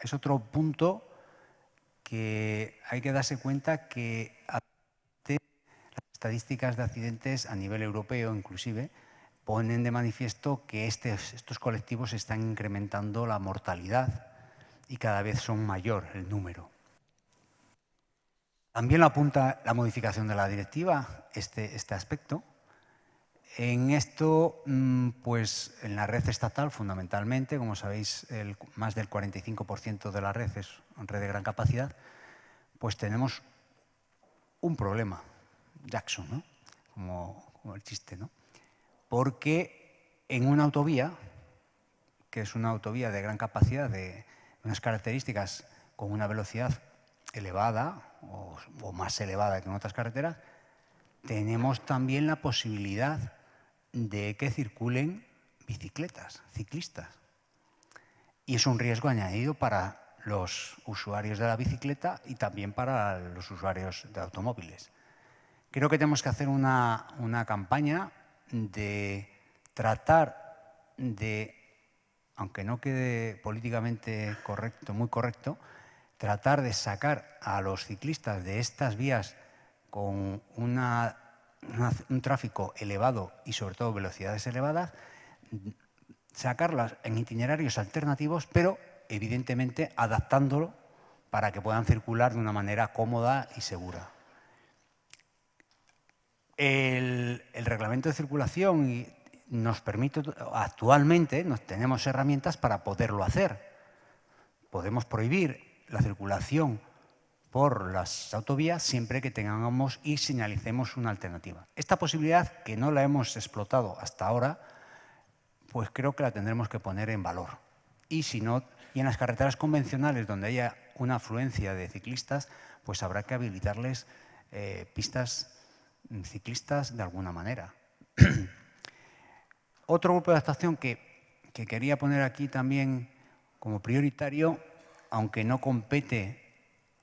Es otro punto que hay que darse cuenta que las estadísticas de accidentes a nivel europeo inclusive ponen de manifiesto que este, estos colectivos están incrementando la mortalidad y cada vez son mayor el número. También apunta la modificación de la directiva, este, este aspecto, en esto, mm, pues en la red estatal fundamentalmente, como sabéis, más del 45% de la red es red de gran capacidad, pues tenemos un problema, Jackson, ¿no? como, el chiste, ¿no? porque en una autovía, que es una autovía de gran capacidad, de unas características con una velocidad elevada o más elevada que en otras carreteras, tenemos también la posibilidad de que circulen bicicletas, ciclistas. Y es un riesgo añadido para los usuarios de la bicicleta y también para los usuarios de automóviles. Creo que tenemos que hacer una, una campaña de tratar de, aunque no quede políticamente correcto, muy correcto, tratar de sacar a los ciclistas de estas vías con un tráfico elevado y sobre todo velocidades elevadas, sacarlas en itinerarios alternativos, pero evidentemente adaptándolo para que puedan circular de una manera cómoda y segura. El, reglamento de circulación nos permite, actualmente nos tenemos herramientas para poderlo hacer. Podemos prohibir la circulación por las autovías siempre que tengamos y señalicemos una alternativa. Esta posibilidad, que no la hemos explotado hasta ahora, pues creo que la tendremos que poner en valor. Y si no, en las carreteras convencionales donde haya una afluencia de ciclistas, pues habrá que habilitarles eh, pistas mm, ciclistas de alguna manera. *clears throat* Otro grupo de adaptación que, que quería poner aquí también como prioritario, aunque no compete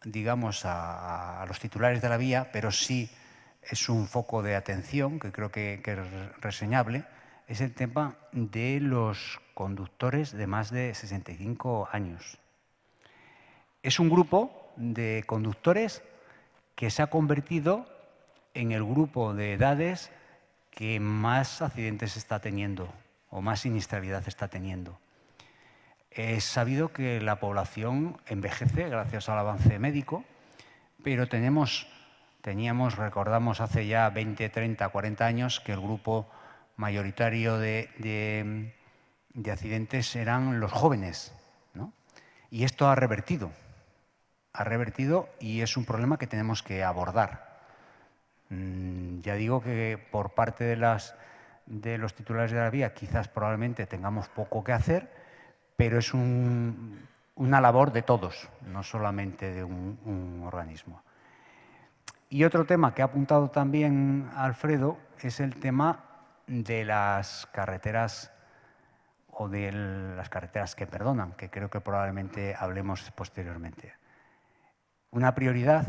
digamos, a, los titulares de la vía, pero sí es un foco de atención que creo que, es reseñable, es el tema de los conductores de más de 65 años. Es un grupo de conductores que se ha convertido en el grupo de edades que más accidentes está teniendo o más siniestralidad está teniendo. Es sabido que la población envejece gracias al avance médico, pero tenemos, teníamos, recordamos hace ya 20, 30, 40 años que el grupo mayoritario de, accidentes eran los jóvenes. ¿no? Y esto ha revertido, ha revertido y es un problema que tenemos que abordar. Mm, ya digo que por parte de, de los titulares de la vía quizás probablemente tengamos poco que hacer, pero es una labor de todos, no solamente de un, un, organismo. Y otro tema que ha apuntado también Alfredo es el tema de las carreteras o de las carreteras que perdonan, que creo que probablemente hablemos posteriormente. Una prioridad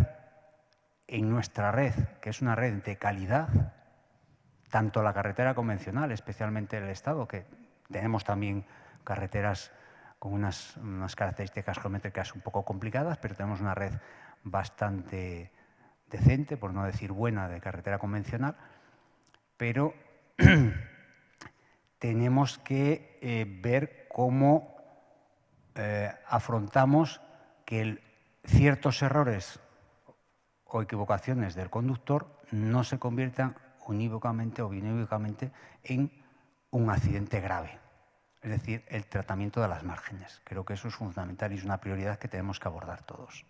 en nuestra red, que es una red de calidad, tanto la carretera convencional, especialmente el Estado, que tenemos también carreteras con unas, características geométricas un poco complicadas, pero tenemos una red bastante decente, por no decir buena, de carretera convencional, pero *clears throat* tenemos que eh, ver cómo eh, afrontamos que ciertos errores o equivocaciones del conductor no se conviertan unívocamente o binívocamente en un accidente grave es decir, el tratamiento de las márgenes. Creo que eso es fundamental y es una prioridad que tenemos que abordar todos.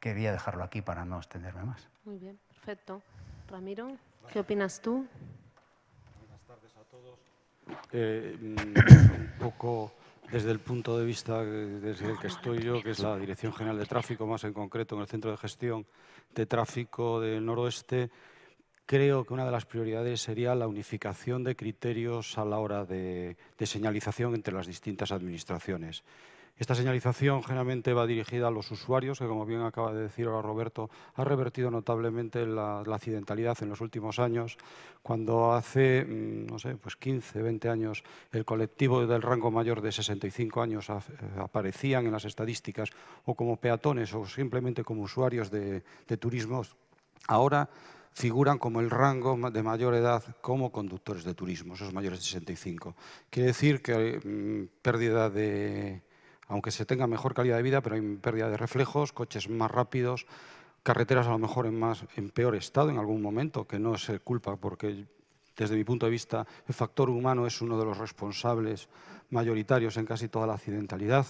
quería dejarlo aquí para no extenderme más. Muy bien, perfecto. Ramiro, ¿qué opinas tú? Buenas tardes a todos. Eh, *coughs* un poco desde el punto de vista desde el que estoy yo, que es la Dirección General de Tráfico, más en concreto en el Centro de Gestión de Tráfico del Noroeste, creo que una de las prioridades sería la unificación de criterios a la hora de, señalización entre las distintas administraciones. Esta señalización generalmente va dirigida a los usuarios, que como bien acaba de decir ahora Roberto, ha revertido notablemente la, accidentalidad en los últimos años. Cuando hace, mm, no sé, pues 15, 20 años, el colectivo del rango mayor de 65 años eh, aparecían en las estadísticas o como peatones o simplemente como usuarios de, de turismos, ahora figuran como el rango de mayor edad como conductores de turismo, esos mayores de 65. Quiere decir que hay mm, pérdida de, aunque se tenga mejor calidad de vida, pero hay pérdida de reflejos, coches más rápidos, carreteras a lo mejor en, más, en peor estado en algún momento, que no es culpa porque desde mi punto de vista el factor humano es uno de los responsables mayoritarios en casi toda la accidentalidad.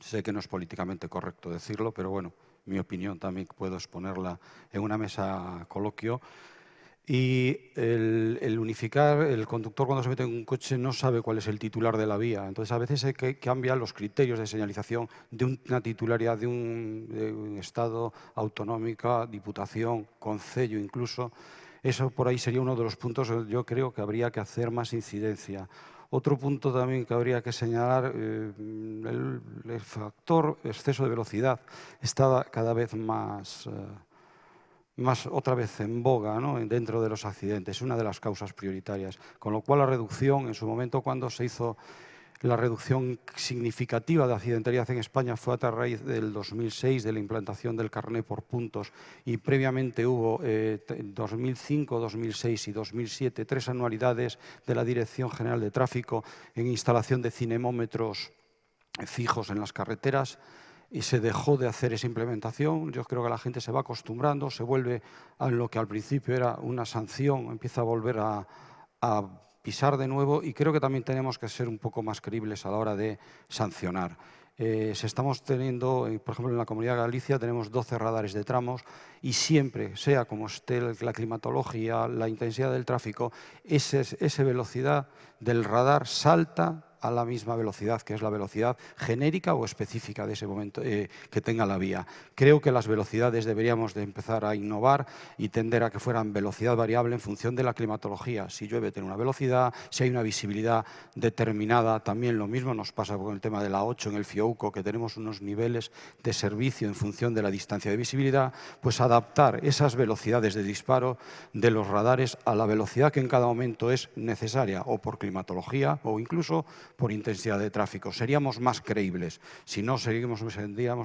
Sé que no es políticamente correcto decirlo, pero bueno mi opinión también puedo exponerla en una mesa coloquio. Y el, unificar, el conductor cuando se mete en un coche no sabe cuál es el titular de la vía. Entonces a veces se que, cambian los criterios de señalización de una titularidad de un, Estado, autonómica, diputación, concello incluso. Eso por ahí sería uno de los puntos yo creo que habría que hacer más incidencia. Otro punto también que habría que señalar, eh, el, factor exceso de velocidad está cada vez más, eh, más otra vez en boga dentro de los accidentes, es una de las causas prioritarias, con lo cual la reducción en su momento cuando se hizo la reducción significativa de accidentalidad en España fue a raíz del 2006 de la implantación del carné por puntos y previamente hubo eh, 2005, 2006 y 2007 tres anualidades de la Dirección General de Tráfico en instalación de cinemómetros fijos en las carreteras y se dejó de hacer esa implementación. Yo creo que la gente se va acostumbrando, se vuelve a lo que al principio era una sanción, empieza a volver a pisar de nuevo y creo que también tenemos que ser un poco más creíbles a la hora de sancionar. Eh, si estamos teniendo, eh, por ejemplo, en la Comunidad de Galicia tenemos 12 radares de tramos y siempre, sea como esté la climatología, la intensidad del tráfico, esa velocidad del radar salta a la misma velocidad, que es la velocidad genérica o específica de ese momento eh, que tenga la vía. Creo que las velocidades deberíamos de empezar a innovar y tender a que fueran velocidad variable en función de la climatología. Si llueve, tiene una velocidad, si hay una visibilidad determinada, también lo mismo nos pasa con el tema de la 8 en el FIOUCO, que tenemos unos niveles de servicio en función de la distancia de visibilidad, pues adaptar esas velocidades de disparo de los radares a la velocidad que en cada momento es necesaria, o por climatología, o incluso por intensidad de tráfico. Seríamos más creíbles. Si no, seguimos,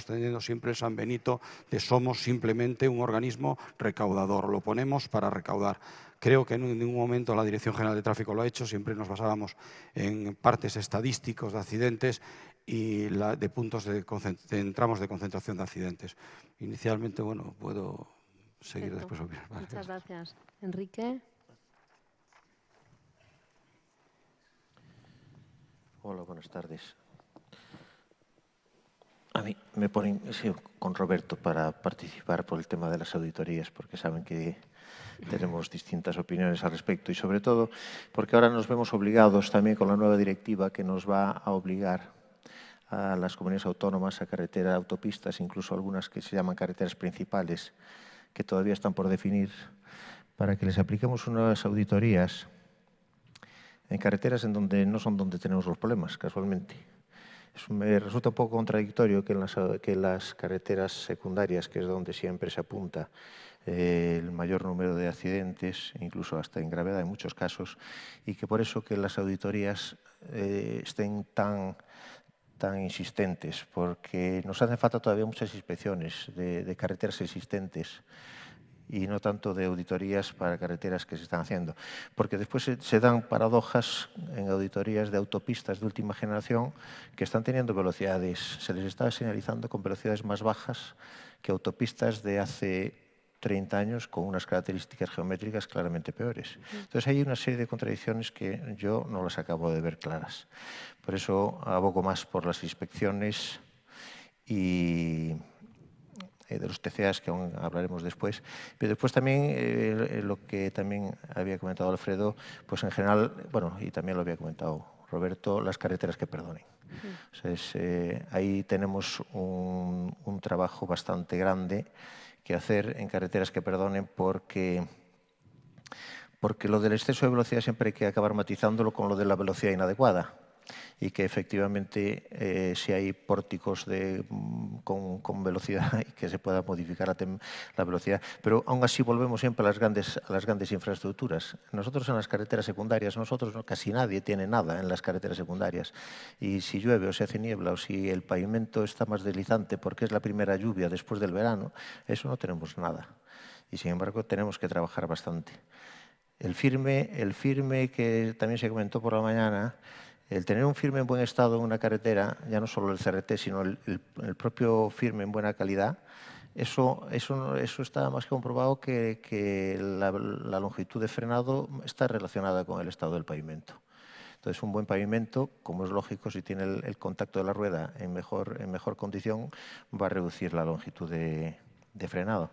teniendo siempre el San Benito de somos simplemente un organismo recaudador. Lo ponemos para recaudar. Creo que en ningún momento la Dirección General de Tráfico lo ha hecho, siempre nos basábamos en partes estadísticos de accidentes y de puntos de, tramos de concentración de accidentes. Inicialmente, bueno, puedo seguir después. Muchas gracias. Enrique. Hola, buenas tardes. A mí me ponen con Roberto para participar por el tema de las auditorías, porque saben que tenemos distintas opiniones al respecto y sobre todo porque ahora nos vemos obligados también con la nueva directiva que nos va a obligar a las comunidades autónomas a carreteras, autopistas, incluso algunas que se llaman carreteras principales, que todavía están por definir, para que les apliquemos unas auditorías en carreteras en donde no son donde tenemos los problemas, casualmente. me resulta un poco contradictorio que en las, que las carreteras secundarias, que es donde siempre se apunta eh, el mayor número de accidentes, incluso hasta en gravedad en muchos casos, y que por eso que las auditorías eh, estén tan, tan insistentes, porque nos hacen falta todavía muchas inspecciones de, de carreteras existentes y no tanto de auditorías para carreteras que se están haciendo. Porque después se, dan paradojas en auditorías de autopistas de última generación que están teniendo velocidades, se les está señalizando con velocidades más bajas que autopistas de hace 30 años con unas características geométricas claramente peores. Entonces hay una serie de contradicciones que yo no las acabo de ver claras. Por eso abogo más por las inspecciones y eh, de los TCAs, que aún hablaremos después. Pero después también, eh, lo que también había comentado Alfredo, pues en general, bueno, y también lo había comentado Roberto, las carreteras que perdonen. Eh, ahí tenemos un, trabajo bastante grande que hacer en carreteras que perdonen porque, porque lo del exceso de velocidad siempre hay que acabar matizándolo con lo de la velocidad inadecuada y que efectivamente eh, si hay pórticos mm, con, con, velocidad *laughs* y que se pueda modificar la, la, velocidad. Pero aún así volvemos siempre a las, grandes, las grandes infraestructuras. Nosotros en las carreteras secundarias, nosotros casi nadie tiene nada en las carreteras secundarias. Y si llueve o se hace niebla o si el pavimento está más deslizante porque es la primera lluvia después del verano, eso no tenemos nada. Y sin embargo tenemos que trabajar bastante. El firme, el firme que también se comentó por la mañana, el tener un firme en buen estado en una carretera, ya no solo el CRT, sino el, propio firme en buena calidad, eso, eso, está más que comprobado que, la, longitud de frenado está relacionada con el estado del pavimento. Entonces, un buen pavimento, como es lógico, si tiene el, contacto de la rueda en mejor, en mejor condición, va a reducir la longitud de frenado.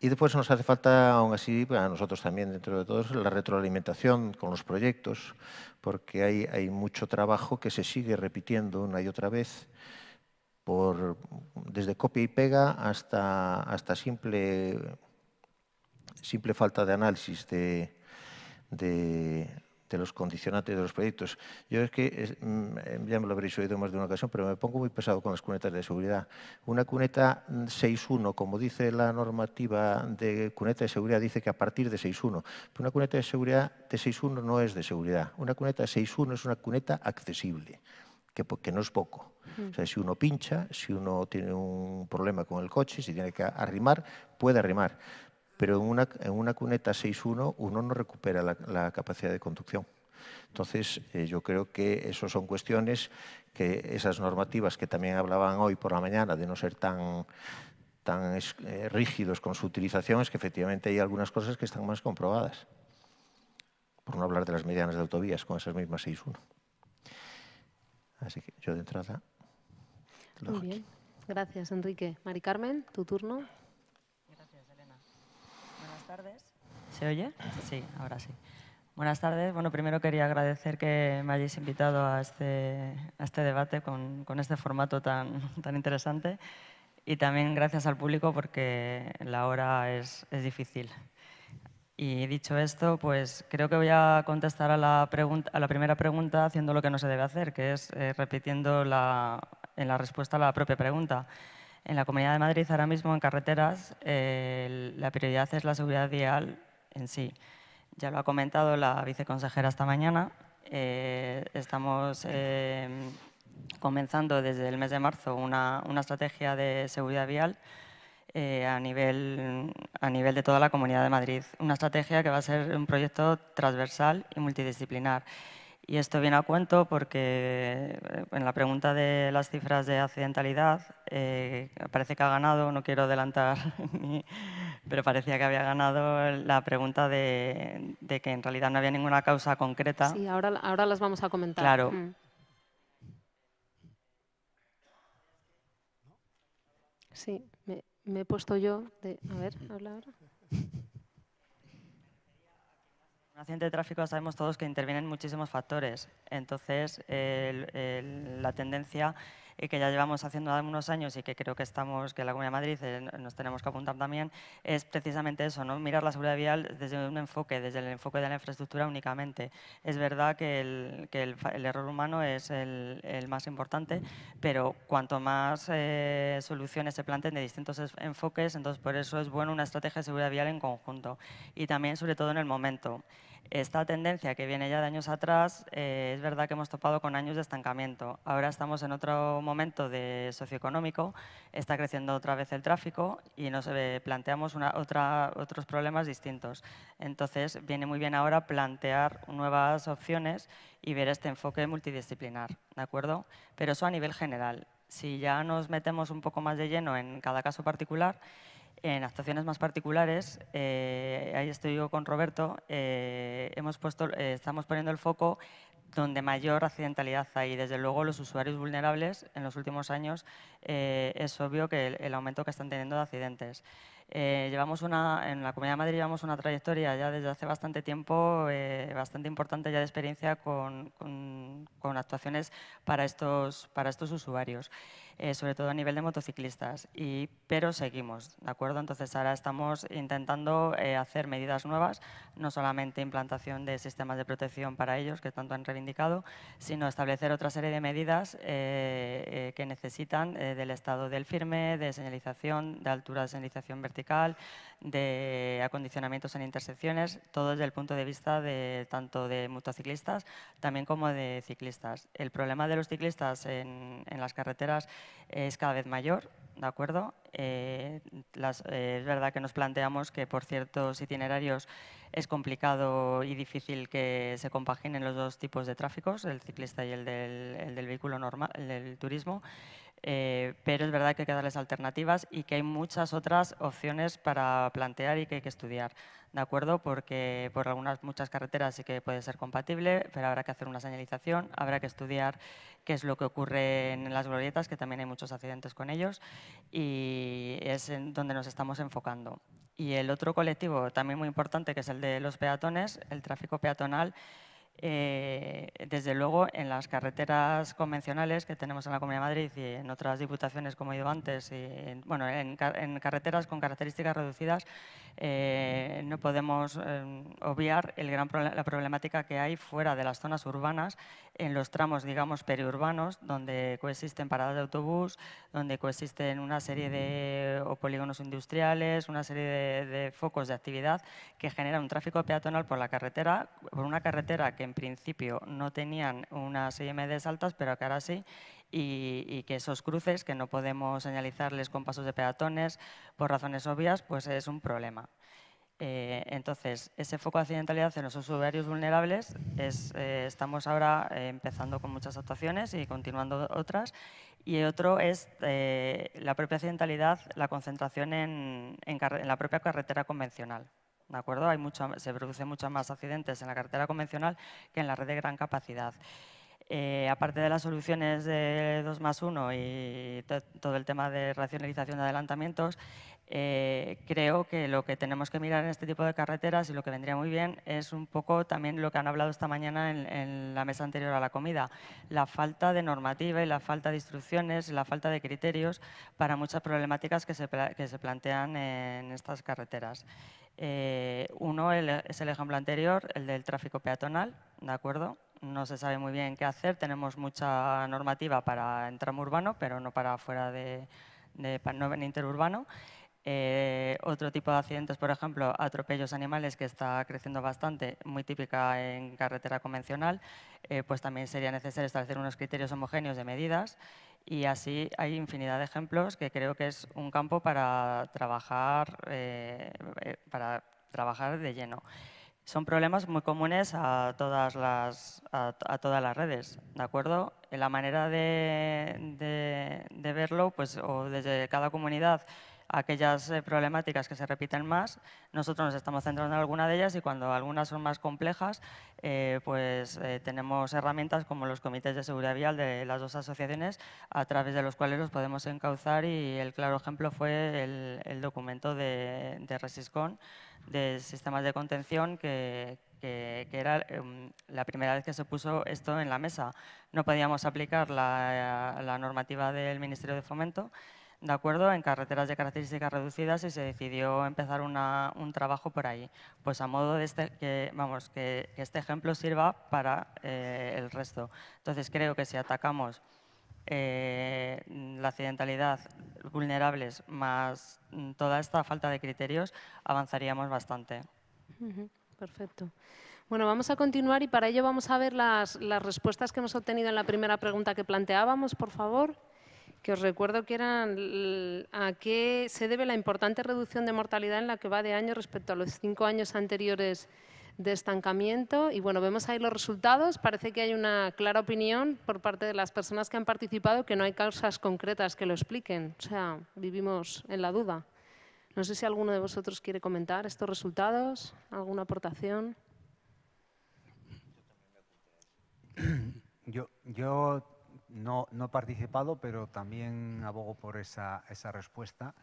Y después nos hace falta, aún así, a nosotros también dentro de todos, la retroalimentación con los proyectos, porque hay, mucho trabajo que se sigue repitiendo una y otra vez, por, desde copia y pega hasta, hasta simple, simple falta de análisis de de los condicionantes de los proyectos. Yo es que, mm, ya me lo habréis oído más de una ocasión, pero me pongo muy pesado con las cunetas de seguridad. Una cuneta 6.1, como dice la normativa de cuneta de seguridad, dice que a partir de 6.1. Pero una cuneta de seguridad de 6.1 no es de seguridad. Una cuneta 6.1 es una cuneta accesible, que, que no es poco. Mm. O sea, si uno pincha, si uno tiene un problema con el coche, si tiene que arrimar, puede arrimar pero en una, en una cuneta 6.1 uno no recupera la, capacidad de conducción. Entonces, eh, yo creo que esas son cuestiones que esas normativas que también hablaban hoy por la mañana de no ser tan, tan eh, rígidos con su utilización, es que efectivamente hay algunas cosas que están más comprobadas. Por no hablar de las medianas de autovías con esas mismas 6.1. Así que yo de entrada. Muy bien. Gracias, Enrique. Mari Carmen, tu turno tardes. ¿Se oye? Sí, ahora sí. Buenas tardes. Bueno, primero quería agradecer que me hayáis invitado a este, a este debate con, este formato tan, tan interesante y también gracias al público porque la hora es, difícil. Y dicho esto, pues creo que voy a contestar a la, pregunta, a la primera pregunta haciendo lo que no se debe hacer, que es eh, repitiendo en la respuesta a la propia pregunta. En la Comunidad de Madrid ahora mismo en carreteras la prioridad es la seguridad vial en sí. Ya lo ha comentado la viceconsejera esta mañana. Eh, estamos eh, comenzando desde el mes de marzo una, estrategia de seguridad vial eh, a nivel de toda la Comunidad de Madrid. Una estrategia que va a ser un proyecto transversal y multidisciplinar. Y esto viene a cuento porque eh, en la pregunta de las cifras de accidentalidad eh, parece que ha ganado, no quiero adelantar, *laughs* pero parecía que había ganado la pregunta de, que en realidad no había ninguna causa concreta. Sí, ahora, ahora las vamos a comentar. Claro. Mm. Sí, me, me, he puesto yo de... A ver, habla ahora un accidente de tráfico sabemos todos que intervienen muchísimos factores. Entonces, la tendencia que ya llevamos haciendo algunos años y que creo que estamos, que la Comunidad de Madrid eh, nos tenemos que apuntar también, es precisamente eso, ¿no? mirar la seguridad vial desde un enfoque, desde el enfoque de la infraestructura únicamente. Es verdad que el, error humano es el, más importante, pero cuanto más eh, soluciones se planteen de distintos enfoques, entonces por eso es bueno una estrategia de seguridad vial en conjunto y también sobre todo en el momento. Esta tendencia que viene ya de años atrás, eh, es verdad que hemos topado con años de estancamiento. Ahora estamos en otro momento de socioeconómico, está creciendo otra vez el tráfico y nos eh, planteamos otros problemas distintos. Entonces, viene muy bien ahora plantear nuevas opciones y ver este enfoque multidisciplinar, ¿de acuerdo? Pero eso a nivel general. Si ya nos metemos un poco más de lleno en cada caso particular, en actuaciones más particulares, eh, ahí estoy yo con Roberto, eh, hemos puesto, eh, estamos poniendo el foco donde mayor accidentalidad hay. Desde luego, los usuarios vulnerables en los últimos años es obvio que el, aumento que están teniendo de accidentes. llevamos una, en la Comunidad de Madrid llevamos una trayectoria ya desde hace bastante tiempo, bastante importante ya de experiencia con, con actuaciones para estos, para estos usuarios. Eh, sobre todo a nivel de motociclistas, y, pero seguimos, ¿de acuerdo? Entonces ahora estamos intentando eh, hacer medidas nuevas, no solamente implantación de sistemas de protección para ellos, que tanto han reivindicado, sino establecer otra serie de medidas eh, que necesitan del estado del firme, de señalización, de altura de señalización vertical, de acondicionamientos en intersecciones, todo desde el punto de vista de tanto de motociclistas también como de ciclistas. El problema de los ciclistas en las carreteras es cada vez mayor, ¿de acuerdo? Eh, eh, es verdad que nos planteamos que por ciertos itinerarios es complicado y difícil que se compaginen los dos tipos de tráficos, el ciclista y el del, el del vehículo normal, el del turismo, eh, pero es verdad que hay que darles alternativas y que hay muchas otras opciones para plantear y que hay que estudiar, ¿de acuerdo? Porque por algunas muchas carreteras sí que puede ser compatible, pero habrá que hacer una señalización, habrá que estudiar qué es lo que ocurre en las glorietas, que también hay muchos accidentes con ellos, y es en donde nos estamos enfocando. Y el otro colectivo, también muy importante, que es el de los peatones, el tráfico peatonal, eh, desde luego, en las carreteras convencionales que tenemos en la Comunidad de Madrid y en otras diputaciones, como he ido antes, bueno, en, carreteras con características reducidas, eh, no podemos em, obviar el gran la problemática que hay fuera de las zonas urbanas, en los tramos, digamos, periurbanos, donde coexisten paradas de autobús, donde coexisten una serie de polígonos industriales, una serie de, focos de actividad que generan un tráfico peatonal por la carretera, por una carretera que en principio no tenían unas IMDs altas, pero que ahora sí, y, que esos cruces, que no podemos señalizarles con pasos de peatones por razones obvias, pues es un problema. Eh, entonces, ese foco de accidentalidad en los usuarios vulnerables, eh, estamos ahora eh, empezando con muchas actuaciones y continuando otras. Y otro es la propia accidentalidad, la concentración en la propia carretera convencional. ¿de acuerdo? Hay mucha, se producen muchos más accidentes en la carretera convencional que en la red de gran capacidad. Eh, aparte de las soluciones de 2 más 1 y todo el tema de racionalización de adelantamientos, eh, creo que lo que tenemos que mirar en este tipo de carreteras y lo que vendría muy bien es un poco también lo que han hablado esta mañana en, la mesa anterior a la comida, la falta de normativa y la falta de instrucciones, la falta de criterios para muchas problemáticas que se, que se plantean en estas carreteras. Eh, uno es el ejemplo anterior, el del tráfico peatonal, ¿de acuerdo? no se sabe muy bien qué hacer. Tenemos mucha normativa para el urbano, pero no para fuera de, de no interurbano. Eh, otro tipo de accidentes, por ejemplo, atropellos animales, que está creciendo bastante, muy típica en carretera convencional, eh, pues también sería necesario establecer unos criterios homogéneos de medidas y así hay infinidad de ejemplos que creo que es un campo para trabajar, eh, para trabajar de lleno. Son problemas muy comunes a todas las, a, todas las redes, ¿de acuerdo? En La manera de, de verlo, pues, o desde cada comunidad aquellas eh, problemáticas que se repiten más, nosotros nos estamos centrando en alguna de ellas y cuando algunas son más complejas, eh, pues eh, tenemos herramientas como los comités de seguridad vial de las dos asociaciones a través de los cuales los podemos encauzar y el claro ejemplo fue el, documento de, de Resiscon de sistemas de contención que, era em, la primera vez que se puso esto en la mesa. No podíamos aplicar la normativa del Ministerio de Fomento ¿de acuerdo? En carreteras de características reducidas y se decidió empezar un trabajo por ahí. Pues a modo de este, que, vamos, que, este ejemplo sirva para eh, el resto. Entonces creo que si atacamos eh, la accidentalidad, vulnerables, más mm, toda esta falta de criterios, avanzaríamos bastante. Perfecto. Bueno, vamos a continuar y para ello vamos a ver las, las respuestas que hemos obtenido en la primera pregunta que planteábamos, por favor que os recuerdo que eran a qué se debe la importante reducción de mortalidad en la que va de año respecto a los cinco años anteriores de estancamiento. Y bueno, vemos ahí los resultados. Parece que hay una clara opinión por parte de las personas que han participado que no hay causas concretas que lo expliquen. O sea, vivimos en la duda. No sé si alguno de vosotros quiere comentar estos resultados, alguna aportación. Yo, yo no, he participado, pero también abogo por esa, respuesta.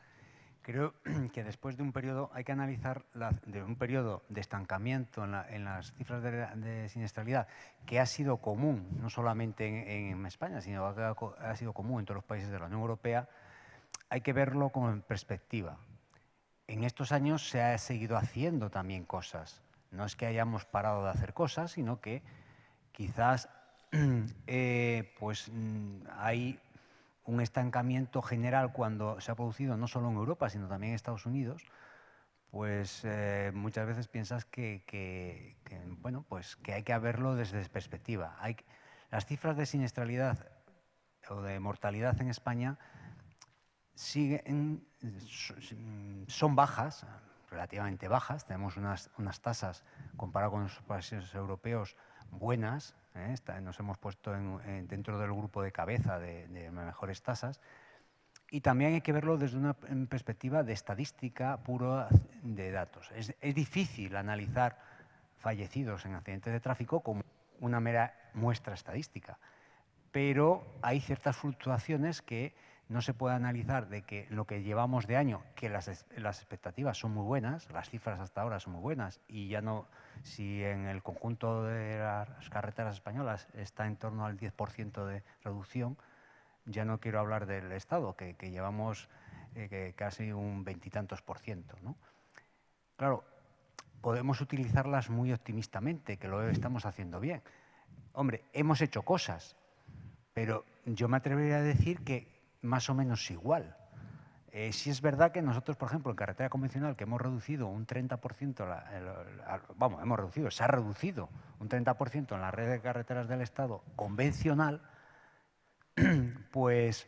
Creo *clears throat* que después de un periodo hay que analizar de un periodo de estancamiento en, las cifras de, siniestralidad que ha sido común, no solamente en, España, sino que ha, sido común en todos los países de la Unión Europea, hay que verlo con perspectiva. En estos años se ha seguido haciendo también cosas. No es que hayamos parado de hacer cosas, sino que quizás *clears throat* Eh, pues mm, hay un estancamiento general cuando se ha producido no solo en Europa, sino también en Estados Unidos, pues eh, muchas veces piensas que, bueno, pues que hay que verlo desde perspectiva. Hay, las cifras de siniestralidad o de mortalidad en España siguen, mm, son bajas, relativamente bajas. Tenemos unas, tasas, comparado con los países europeos, buenas, ¿eh? nos hemos puesto dentro del grupo de cabeza de, mejores tasas, y también hay que verlo desde una perspectiva de estadística pura de datos. es difícil analizar fallecidos en accidentes de tráfico como una mera muestra estadística, pero hay ciertas fluctuaciones que no se puede analizar de que lo que llevamos de año, que las, expectativas son muy buenas, las cifras hasta ahora son muy buenas, y ya no, si en el conjunto de las carreteras españolas está en torno al 10% de reducción, ya no quiero hablar del Estado, que, llevamos eh, casi un veintitantos por ciento. Claro, podemos utilizarlas muy optimistamente, que lo estamos haciendo bien. Hombre, hemos hecho cosas, pero yo me atrevería a decir que más o menos igual. Eh, si es verdad que nosotros, por ejemplo, en carretera convencional, que hemos reducido un 30%, vamos, hemos reducido, se ha reducido un 30% en la red de carreteras del Estado convencional, *clears throat* pues,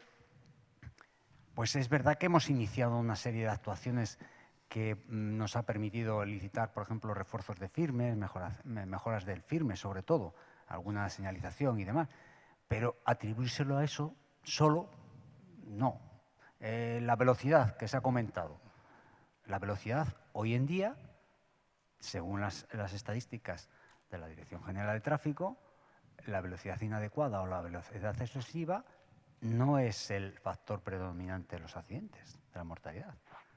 pues es verdad que hemos iniciado una serie de actuaciones que mm, nos ha permitido licitar, por ejemplo, refuerzos de firmes, mejoras, mejoras del firme sobre todo, alguna señalización y demás, pero atribuírselo a eso solo no. Eh, la velocidad que se ha comentado. La velocidad hoy en día, según las, las estadísticas de la Dirección General de Tráfico, la velocidad inadecuada o la velocidad excesiva no es el factor predominante de los accidentes, de la mortalidad.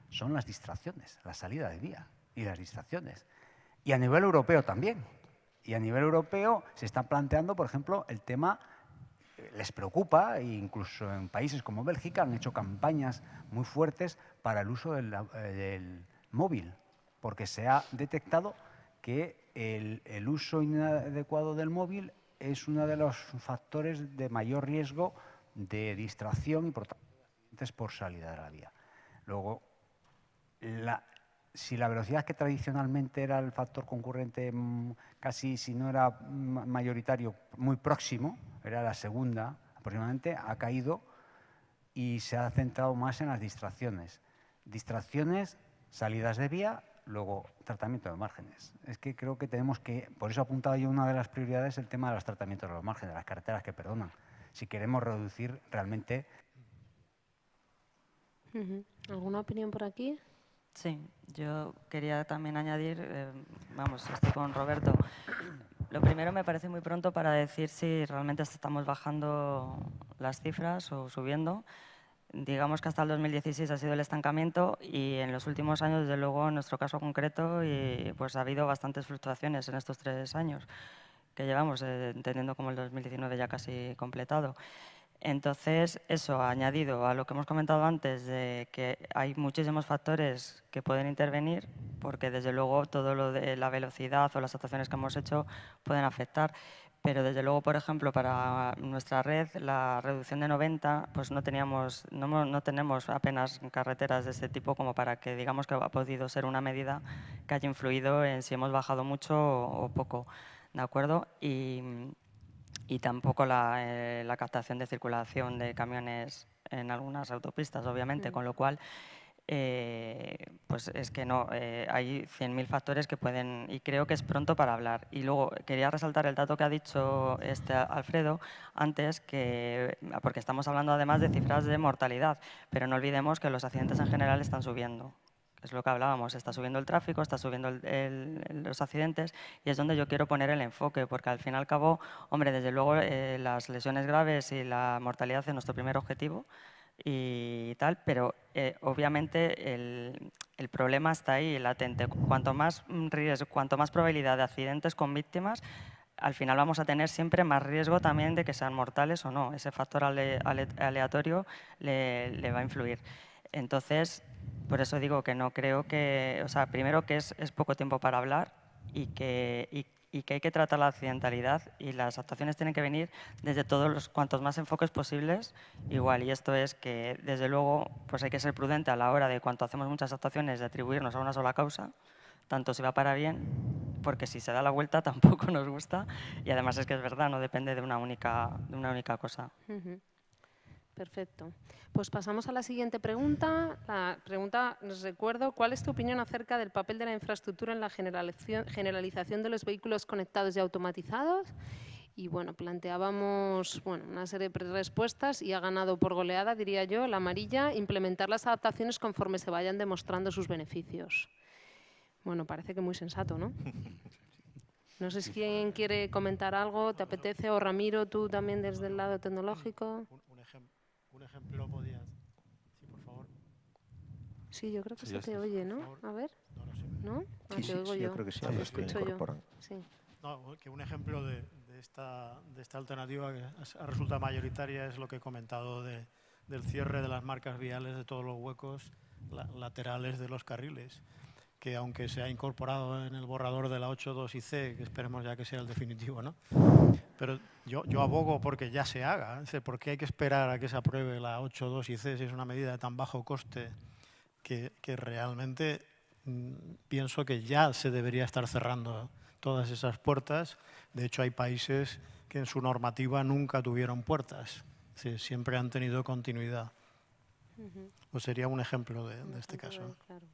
Son las distracciones, la salida de vía y las distracciones. Y a nivel europeo también. Y a nivel europeo se está planteando, por ejemplo, el tema les preocupa e incluso en países como Bélgica han hecho campañas muy fuertes para el uso del, eh, móvil, porque se ha detectado que el, uso inadecuado del móvil es uno de los factores de mayor riesgo de distracción y por tanto por salida de la vía. Luego, la, si la velocidad que tradicionalmente era el factor concurrente mm, casi, si no era mm, mayoritario, muy próximo, era la segunda aproximadamente, ha caído y se ha centrado más en las distracciones. Distracciones, salidas de vía, luego tratamiento de márgenes. Es que creo que tenemos que, por eso he apuntado yo una de las prioridades, el tema de los tratamientos de los márgenes, de las carreteras que perdonan, si queremos reducir realmente. ¿Alguna opinión por aquí? Sí, yo quería también añadir, eh, vamos, estoy con Roberto. Lo primero me parece muy pronto para decir si realmente estamos bajando las cifras o subiendo. Digamos que hasta el 2016 ha sido el estancamiento y en los últimos años, desde luego, en nuestro caso concreto, y, pues ha habido bastantes fluctuaciones en estos tres años que llevamos, eh, entendiendo como el 2019 ya casi completado. Entonces, eso, ha añadido a lo que hemos comentado antes, de que hay muchísimos factores que pueden intervenir, porque desde luego todo lo de la velocidad o las actuaciones que hemos hecho pueden afectar. Pero desde luego, por ejemplo, para nuestra red, la reducción de 90, pues no, teníamos, no, tenemos apenas carreteras de ese tipo como para que digamos que ha podido ser una medida que haya influido en si hemos bajado mucho o poco. ¿De acuerdo? Y, y tampoco eh, la, captación de circulación de camiones en algunas autopistas, obviamente, con lo cual, eh, pues es que no, eh, hay 100.000 factores que pueden, y creo que es pronto para hablar. Y luego quería resaltar el dato que ha dicho este Alfredo antes, que, porque estamos hablando además de cifras de mortalidad, pero no olvidemos que los accidentes en general están subiendo es lo que hablábamos, está subiendo el tráfico, está subiendo los accidentes y es donde yo quiero poner el enfoque, porque al fin y al cabo, hombre, desde luego eh, las lesiones graves y la mortalidad es nuestro primer objetivo y tal, pero eh, obviamente el, problema está ahí, latente. Cuanto más mm, riesgo, cuanto más probabilidad de accidentes con víctimas, al final vamos a tener siempre más riesgo también de que sean mortales o no. Ese factor aleatorio le va a influir. Entonces, por eso digo que no creo que, o sea, primero que es, poco tiempo para hablar y que, hay que tratar la accidentalidad y las actuaciones tienen que venir desde todos los cuantos más enfoques posibles igual y esto es que desde luego pues hay que ser prudente a la hora de cuando hacemos muchas actuaciones de atribuirnos a una sola causa tanto si va para bien porque si se da la vuelta *laughs* tampoco nos gusta y además es que es verdad no depende de una única de una única cosa Perfecto. Pues pasamos a la siguiente pregunta. La pregunta, les recuerdo, ¿cuál es tu opinión acerca del papel de la infraestructura en la generalización de los vehículos conectados y automatizados? Y bueno, planteábamos bueno, una serie de respuestas y ha ganado por goleada, diría yo, la amarilla, implementar las adaptaciones conforme se vayan demostrando sus beneficios. Bueno, parece que muy sensato, ¿no? *laughs* No sé si alguien quiere comentar algo, ¿te apetece? O Ramiro, tú también desde el lado tecnológico. Un ejemplo podías. Sí, por favor. Sí, yo creo que se oye, ¿no? A ver. No, no, ah, sí, sí, yo. creo que sí, lo ah, pues yo. Sí. que un ejemplo de, esta, de esta alternativa que resulta mayoritaria es lo que he comentado del cierre de las marcas viales de todos los huecos laterales de los carriles que aunque se ha incorporado en el borrador de la 8.2 y C, que esperemos ya que sea el definitivo, ¿no? Pero yo, abogo porque ya se haga. ¿eh? porque ¿Por qué hay que esperar a que se apruebe la 8.2 y C si es una medida de tan bajo coste que, realmente mm, pienso que ya se debería estar cerrando todas esas puertas? De hecho, hay países que en su normativa nunca tuvieron puertas, siempre han tenido continuidad. Pues sería un ejemplo de, este caso. Claro.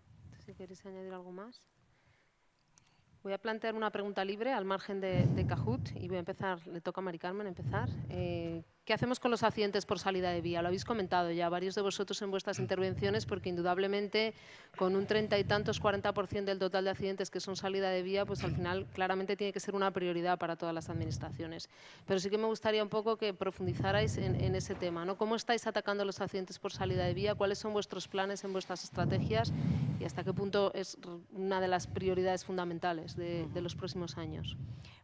¿Quieres añadir algo más? Voy a plantear una pregunta libre al margen de, Cajut y voy a empezar, le toca a Mari Carmen empezar. Eh, ¿Qué hacemos con los accidentes por salida de vía? Lo habéis comentado ya varios de vosotros en vuestras intervenciones, porque indudablemente con un treinta y tantos, 40% del total de accidentes que son salida de vía, pues al final claramente tiene que ser una prioridad para todas las administraciones. Pero sí que me gustaría un poco que profundizarais en, ese tema. ¿no? ¿Cómo estáis atacando los accidentes por salida de vía? ¿Cuáles son vuestros planes en vuestras estrategias? ¿Y hasta qué punto es una de las prioridades fundamentales de, de los próximos años?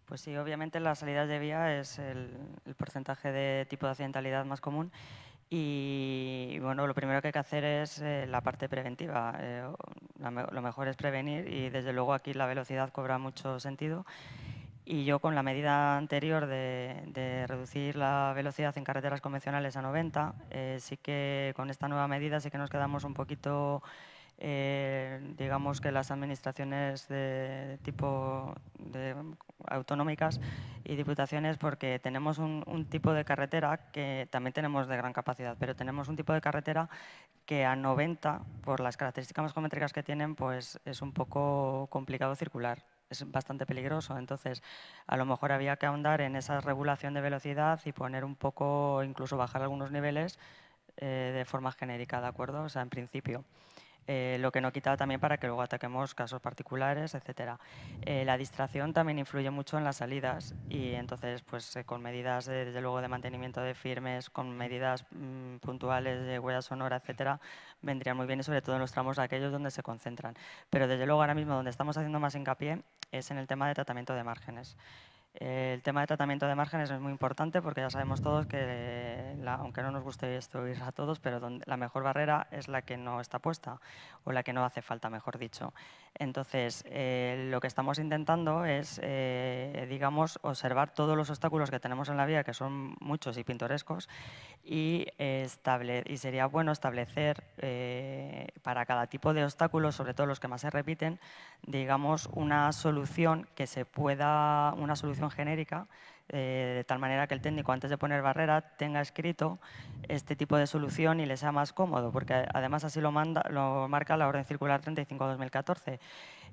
Pues sí, obviamente las salidas de vía es el, porcentaje de tipo de accidentalidad más común y bueno, lo primero que hay que hacer es eh, la parte preventiva. Eh, lo mejor es prevenir y desde luego aquí la velocidad cobra mucho sentido. Y yo con la medida anterior de, reducir la velocidad en carreteras convencionales a 90, eh, sí que con esta nueva medida sí que nos quedamos un poquito eh, digamos que las administraciones de tipo autonómicas y diputaciones porque tenemos un, tipo de carretera que también tenemos de gran capacidad, pero tenemos un tipo de carretera que a 90, por las características más geométricas que tienen, pues es un poco complicado circular. Es bastante peligroso, entonces a lo mejor había que ahondar en esa regulación de velocidad y poner un poco, incluso bajar algunos niveles eh, de forma genérica, ¿de acuerdo? O sea, en principio. Eh, lo que no quita también para que luego ataquemos casos particulares, etc. Eh, la distracción también influye mucho en las salidas y entonces pues eh, con medidas desde luego de mantenimiento de firmes, con medidas mm, puntuales de huella sonora, etc., vendrían muy bien y sobre todo en los tramos aquellos donde se concentran. Pero desde luego ahora mismo donde estamos haciendo más hincapié es en el tema de tratamiento de márgenes. El tema de tratamiento de márgenes es muy importante porque ya sabemos todos que, aunque no nos guste esto a todos, pero la mejor barrera es la que no está puesta o la que no hace falta, mejor dicho. Entonces, eh, lo que estamos intentando es, eh, digamos, observar todos los obstáculos que tenemos en la vía, que son muchos y pintorescos, y, eh, estable, y sería bueno establecer para cada tipo de obstáculos, sobre todo los que más se repiten, digamos, una solución que se pueda, una solución genérica, eh, de tal manera que el técnico antes de poner barrera tenga escrito este tipo de solución y le sea más cómodo, porque además así lo, manda, lo marca la Orden Circular 35-2014.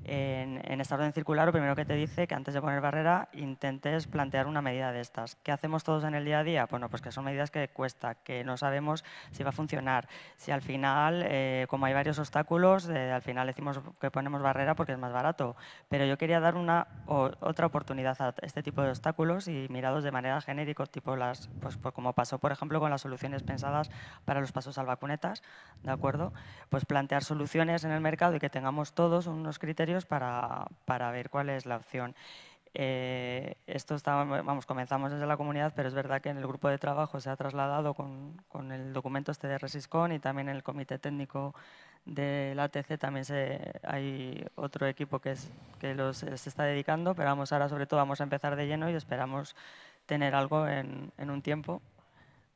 En, esta orden circular, lo primero que te dice que antes de poner barrera intentes plantear una medida de estas. ¿Qué hacemos todos en el día a día? Bueno, pues que son medidas que cuesta, que no sabemos si va a funcionar, si al final, eh, como hay varios obstáculos, eh, al final decimos que ponemos barrera porque es más barato. Pero yo quería dar una otra oportunidad a este tipo de obstáculos y mirados de manera genérica, tipo las, pues, pues como pasó, por ejemplo, con las soluciones pensadas para los pasos al vacunetas, ¿de acuerdo? Pues plantear soluciones en el mercado y que tengamos todos unos criterios para, ver cuál es la opción. Eh, esto está, vamos, comenzamos desde la comunidad, pero es verdad que en el grupo de trabajo se ha trasladado con, el documento este de Resiscon y también en el comité técnico de la ATC también hay otro equipo que, los, se está dedicando, pero vamos ahora sobre todo vamos a empezar de lleno y esperamos tener algo en un tiempo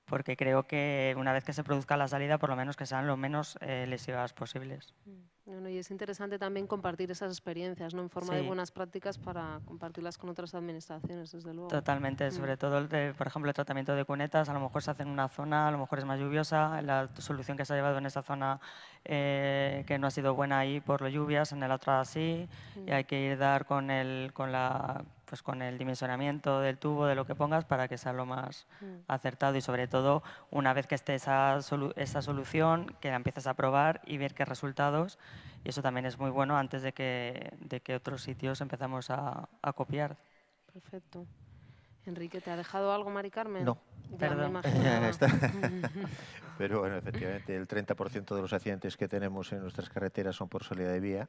porque creo que una vez que se produzca la salida, por lo menos que sean lo menos eh, lesivas posibles. Mm. y es interesante también compartir esas experiencias, ¿no? En forma de buenas prácticas para compartirlas con otras administraciones, desde luego. Totalmente, mm. sobre todo, el de, por ejemplo, el tratamiento de cunetas, a lo mejor se hace en una zona, a lo mejor es más lluviosa, la solución que se ha llevado en esa zona eh, que no ha sido buena ahí por las lluvias, en el otra sí, y mm. hay que ir dar con, el, con la pues con el dimensionamiento del tubo, de lo que pongas, para que sea lo más mm. acertado y sobre todo una vez que esté esa, solución, que la empieces a probar y ver qué resultados. Y eso también es muy bueno antes de que, de que otros sitios empezamos a, copiar. Perfecto. Enrique, ¿te ha dejado algo, Mari Carmen? No. Perdón. *laughs* *laughs* Pero bueno, efectivamente, el 30% de los accidentes que tenemos en nuestras carreteras son por salida de vía.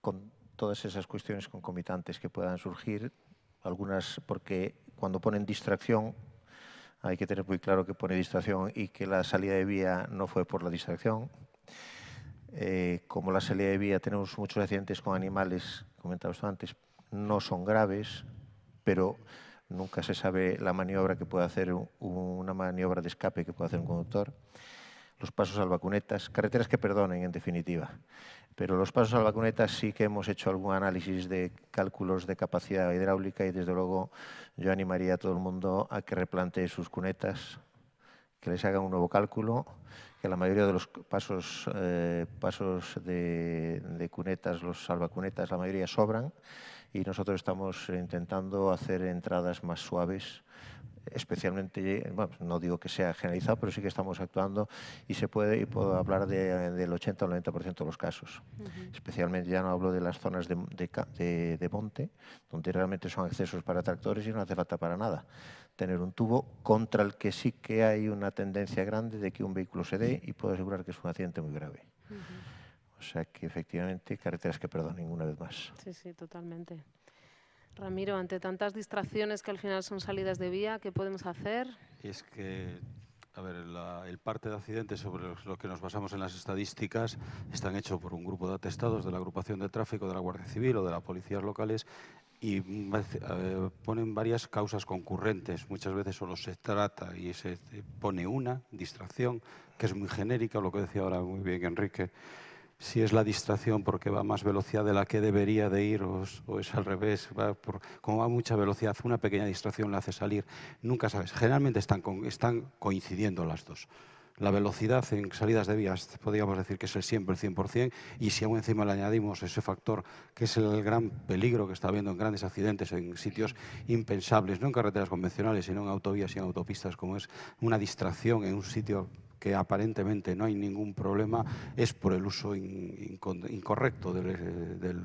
Con todas esas cuestiones concomitantes que puedan surgir, algunas porque cuando ponen distracción hay que tener muy claro que pone distracción y que la salida de vía no fue por la distracción. Eh, como la salida de vía tenemos muchos accidentes con animales, esto antes, no son graves, pero nunca se sabe la maniobra que puede hacer, una maniobra de escape que puede hacer un conductor, los pasos al vacunetas, carreteras que perdonen en definitiva. Pero los pasos al sí que hemos hecho algún análisis de cálculos de capacidad hidráulica y desde luego yo animaría a todo el mundo a que replantee sus cunetas, que les haga un nuevo cálculo, que la mayoría de los pasos, eh, pasos de, de, cunetas, los salvacunetas, la mayoría sobran y nosotros estamos intentando hacer entradas más suaves especialmente, pues no digo que sea generalizado, pero sí que estamos actuando y se puede, y puedo hablar del 80 o 90% de los casos. Especialmente ya no hablo de las zonas de, de, monte, donde realmente son accesos para tractores y no hace falta para nada tener un tubo contra el que sí que hay una tendencia grande de que un vehículo se dé y puedo asegurar que es un accidente muy grave. O sea que efectivamente carreteras que perdón ninguna vez más. Sí, sí, totalmente. Ramiro, ante tantas distracciones que al final son salidas de vía, ¿qué podemos hacer? Es que a ver, el parte de accidentes sobre lo que nos basamos en las estadísticas están hechos por un grupo de atestados de la agrupación de tráfico de la Guardia Civil o de las policías locales y eh, ponen varias causas concurrentes. Muchas veces solo se trata y se pone una, distracción, que es muy genérica, lo que decía ahora muy bien Enrique si es la distracción porque va a más velocidad de la que debería de ir o, es, al revés, va por, como va a mucha velocidad, una pequeña distracción la hace salir, nunca sabes. Generalmente están, con, coincidiendo las dos. La velocidad en salidas de vías, podríamos decir que es el siempre el 100%, y si aún encima le añadimos ese factor, que es el gran peligro que está habiendo en grandes accidentes, en sitios impensables, no en carreteras convencionales, sino en autovías y en autopistas, como es una distracción en un sitio que aparentemente no hay ningún problema, es por el uso incorrecto eh, del,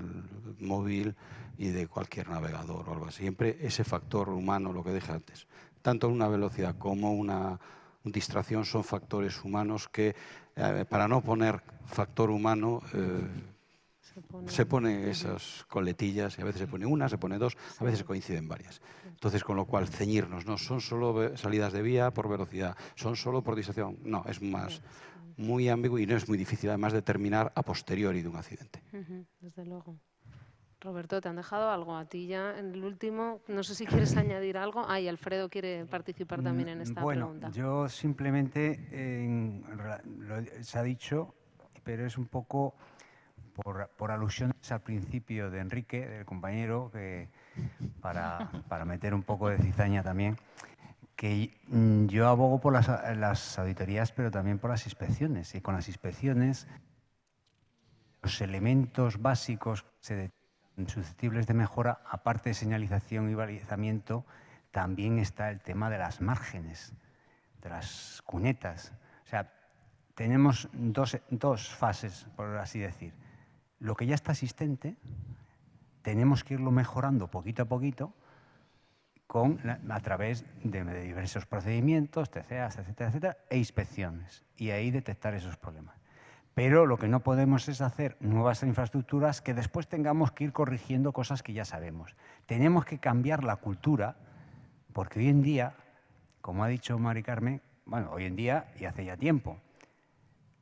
móvil y de cualquier navegador o algo así. Siempre ese factor humano, lo que dije antes, tanto una velocidad como una distracción son factores humanos que, eh, para no poner factor humano, se, eh, ponen se pone esas coletillas y a veces se pone una, se pone dos, a veces coinciden varias. Entonces, con lo cual, mm. ceñirnos, no son solo salidas de vía por velocidad, son solo por distracción. No, es más muy ambiguo y no es muy difícil además determinar a posteriori de un accidente. desde luego. Roberto, te han dejado algo a ti ya en el último. No sé si quieres *laughs* añadir algo. Ay, ah, Alfredo quiere participar también en esta bueno, Yo simplemente se ha dicho, pero es un poco por, por, alusiones al principio de Enrique, del compañero, que para, para meter un poco de cizaña también, que yo abogo por las, auditorías, pero también por las inspecciones. Y con las inspecciones, los elementos básicos susceptibles de mejora, aparte de señalización y balizamiento, también está el tema de las márgenes, de las cunetas. O sea, tenemos dos, dos fases, por así decir. Lo que ya está existente, tenemos que irlo mejorando poquito a poquito con, a través de, diversos procedimientos, TCAs, etcétera, etcétera, e inspecciones, y ahí detectar esos problemas. Pero lo que no podemos es hacer nuevas infraestructuras que después tengamos que ir corrigiendo cosas que ya sabemos. Tenemos que cambiar la cultura, porque hoy en día, como ha dicho Mari Carmen, bueno, hoy en día y hace ya tiempo,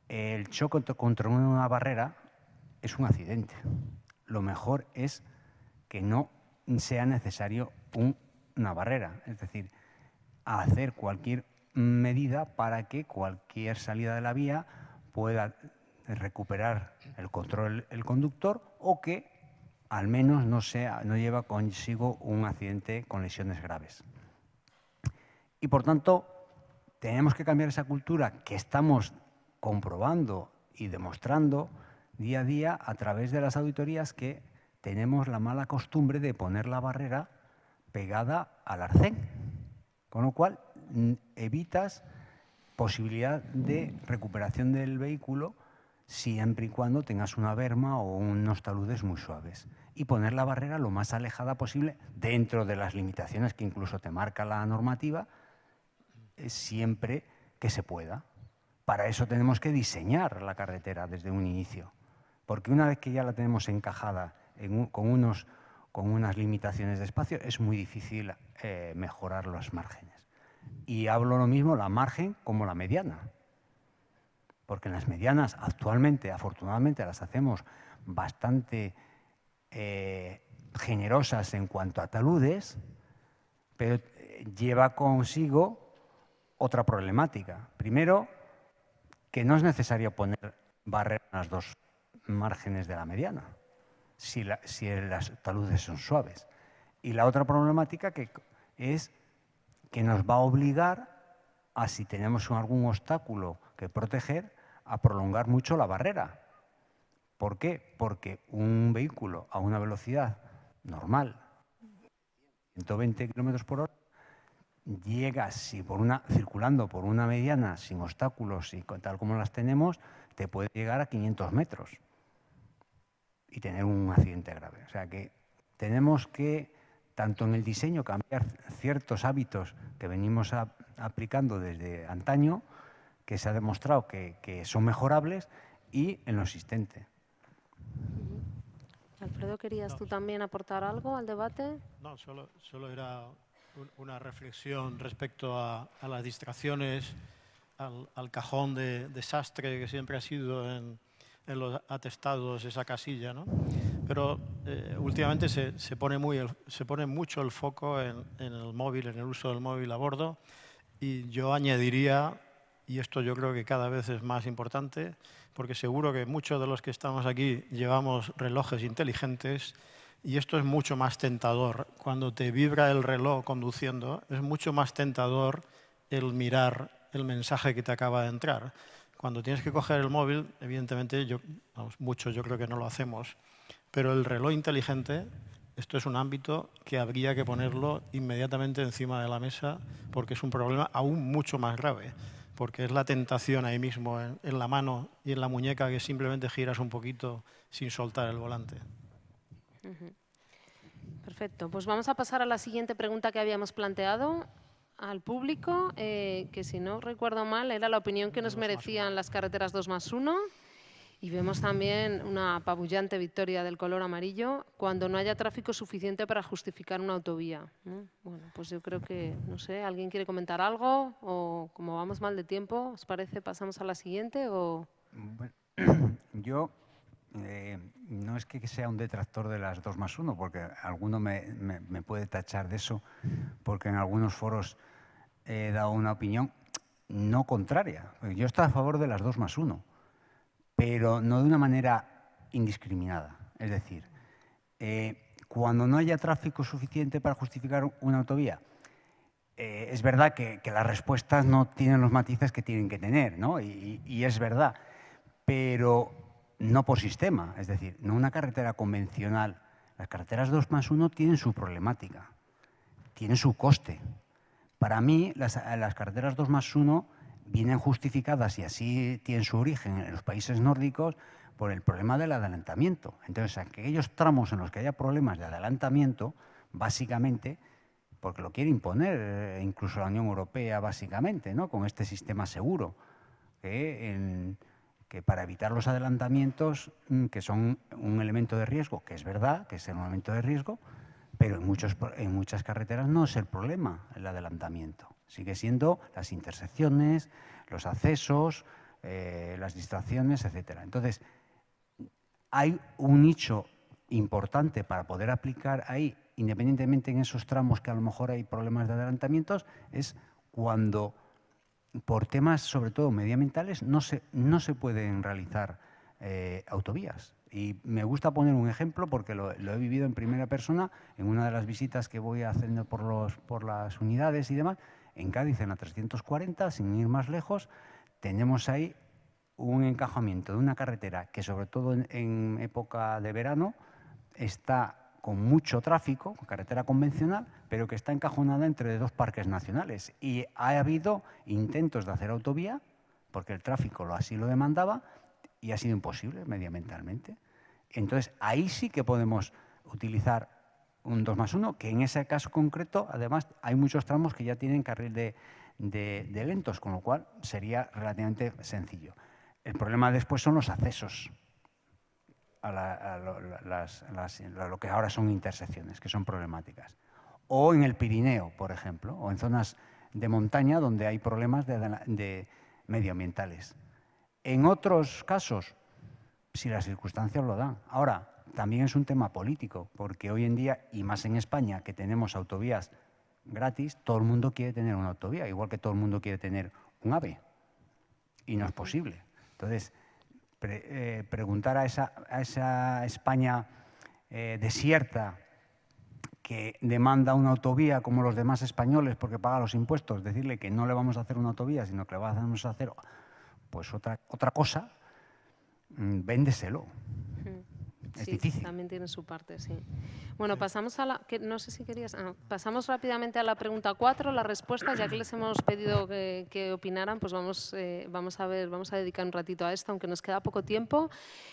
el choque contra una barrera es un accidente lo mejor es que no sea necesario una barrera, es decir, hacer cualquier medida para que cualquier salida de la vía pueda recuperar el control del conductor o que al menos no, sea, no lleva consigo un accidente con lesiones graves. Y por tanto, tenemos que cambiar esa cultura que estamos comprobando y demostrando día a día a través de las auditorías que tenemos la mala costumbre de poner la barrera pegada al arcén, con lo cual evitas posibilidad de recuperación del vehículo siempre y cuando tengas una berma o unos taludes muy suaves. Y poner la barrera lo más alejada posible, dentro de las limitaciones que incluso te marca la normativa, eh, siempre que se pueda. Para eso tenemos que diseñar la carretera desde un inicio. Porque una vez que ya la tenemos encajada con, unas limitaciones de espacio, es muy difícil eh, mejorar los márgenes. Y hablo lo mismo la margen como la mediana. Porque las medianas actualmente, afortunadamente, las hacemos bastante eh, generosas en cuanto a taludes, pero eh, lleva consigo otra problemática. Primero, que no es necesario poner barreras en las dos márgenes de la mediana, si, si las taludes son suaves. Y la otra problemática que es que nos va a obligar a, si tenemos algún obstáculo que proteger, a prolongar mucho la barrera. ¿Por qué? Porque un vehículo a una velocidad normal, 120 km por hora, llega, si por una, circulando por una mediana sin obstáculos y tal como las tenemos, te puede llegar a 500 metros y tener un accidente grave. O sea que tenemos que, tanto en el diseño, cambiar ciertos hábitos que venimos aplicando desde antaño, que se ha demostrado que, que son mejorables, y en lo existente. Alfredo, ¿querías tú también aportar algo al debate? No, solo, solo era una reflexión respecto a, las distracciones, al, al cajón de desastre que siempre ha sido en, en los atestados esa casilla, ¿no? Pero eh, últimamente se, pone muy se pone mucho el foco en, el móvil, en el uso del móvil a bordo, y yo añadiría, y esto yo creo que cada vez es más importante, porque seguro que muchos de los que estamos aquí llevamos relojes inteligentes, y esto es mucho más tentador. Cuando te vibra el reloj conduciendo, es mucho más tentador el mirar el mensaje que te acaba de entrar cuando tienes que coger el móvil, evidentemente, yo, yo creo que no lo hacemos, pero el reloj inteligente, esto es un ámbito que habría que ponerlo inmediatamente encima de la mesa porque es un problema aún mucho más grave, porque es la tentación ahí mismo, en la mano y en la muñeca, que simplemente giras un poquito sin soltar el volante. Perfecto, pues vamos a pasar a la siguiente pregunta que habíamos planteado al público, eh, que si no recuerdo mal era la opinión que nos merecían las carreteras 2 más 1. Y vemos también una apabullante victoria del color amarillo cuando no haya tráfico suficiente para justificar una autovía. Bueno, pues yo creo que, no sé, ¿alguien quiere comentar algo? O como vamos mal de tiempo, ¿os parece pasamos a la siguiente? O... *clears throat* yo eh, no es que sea un detractor de las 2 más 1, porque alguno me puede tachar de eso, porque en algunos foros he dado una opinión no contraria. Yo estaba a favor de las dos más uno, pero no de una manera indiscriminada. Es decir, eh, cuando no haya tráfico suficiente para justificar una autovía, eh, es verdad que, las respuestas no tienen los matices que tienen que tener, ¿no? y, y es verdad, pero no por sistema. Es decir, no una carretera convencional. Las carreteras 2 más 1 tienen su problemática, tienen su coste. Para mí, las, las carreteras 2 más 1 vienen justificadas, y así tienen su origen en los países nórdicos, por el problema del adelantamiento. Entonces, aquellos tramos en los que haya problemas de adelantamiento, básicamente, porque lo quiere imponer eh, incluso la Unión Europea, básicamente, ¿no? con este sistema seguro, que, que para evitar los adelantamientos, mm, que son un elemento de riesgo, que es verdad que es un elemento de riesgo, pero en, muchos, en muchas carreteras no es el problema el adelantamiento. Sigue siendo las intersecciones, los accesos, eh, las distracciones, etcétera. Entonces, hay un nicho importante para poder aplicar ahí, independientemente en esos tramos que a lo mejor hay problemas de adelantamientos, es cuando por temas sobre todo medioambientales no se, no se pueden realizar eh, autovías. Y me gusta poner un ejemplo porque lo, he vivido en primera persona en una de las visitas que voy haciendo por, los, por las unidades y demás. En Cádiz, en la 340, sin ir más lejos, tenemos ahí un encajamiento de una carretera que, sobre todo en, época de verano, está con mucho tráfico, carretera convencional, pero que está encajonada entre dos parques nacionales. Y ha habido intentos de hacer autovía, porque el tráfico así lo demandaba, y ha sido imposible medioambientalmente. Entonces, ahí sí que podemos utilizar un 2 más 1, que en ese caso concreto, además, hay muchos tramos que ya tienen carril de, de, lentos, con lo cual sería relativamente sencillo. El problema después son los accesos a, lo, lo que ahora son intersecciones, que son problemáticas. O en el Pirineo, por ejemplo, o en zonas de montaña donde hay problemas de medioambientales. En otros casos, si las circunstancias lo dan. Ahora, también es un tema político, porque hoy en día, y más en España, que tenemos autovías gratis, todo el mundo quiere tener una autovía, igual que todo el mundo quiere tener un AVE. Y no es posible. Entonces, eh, preguntar a esa, España eh, desierta que demanda una autovía como los demás españoles porque paga los impuestos, decirle que no le vamos a hacer una autovía, sino que le vamos a hacer pues otra, otra cosa, mm, véndeselo. Hmm. sí, también tiene su parte, sí. Bueno, pasamos a la... Que, no sé si querías... Ah, pasamos rápidamente a la pregunta 4, la respuesta, ya que les hemos pedido que, opinaran, pues vamos, eh, vamos a ver, vamos a dedicar un ratito a esto, aunque nos queda poco tiempo.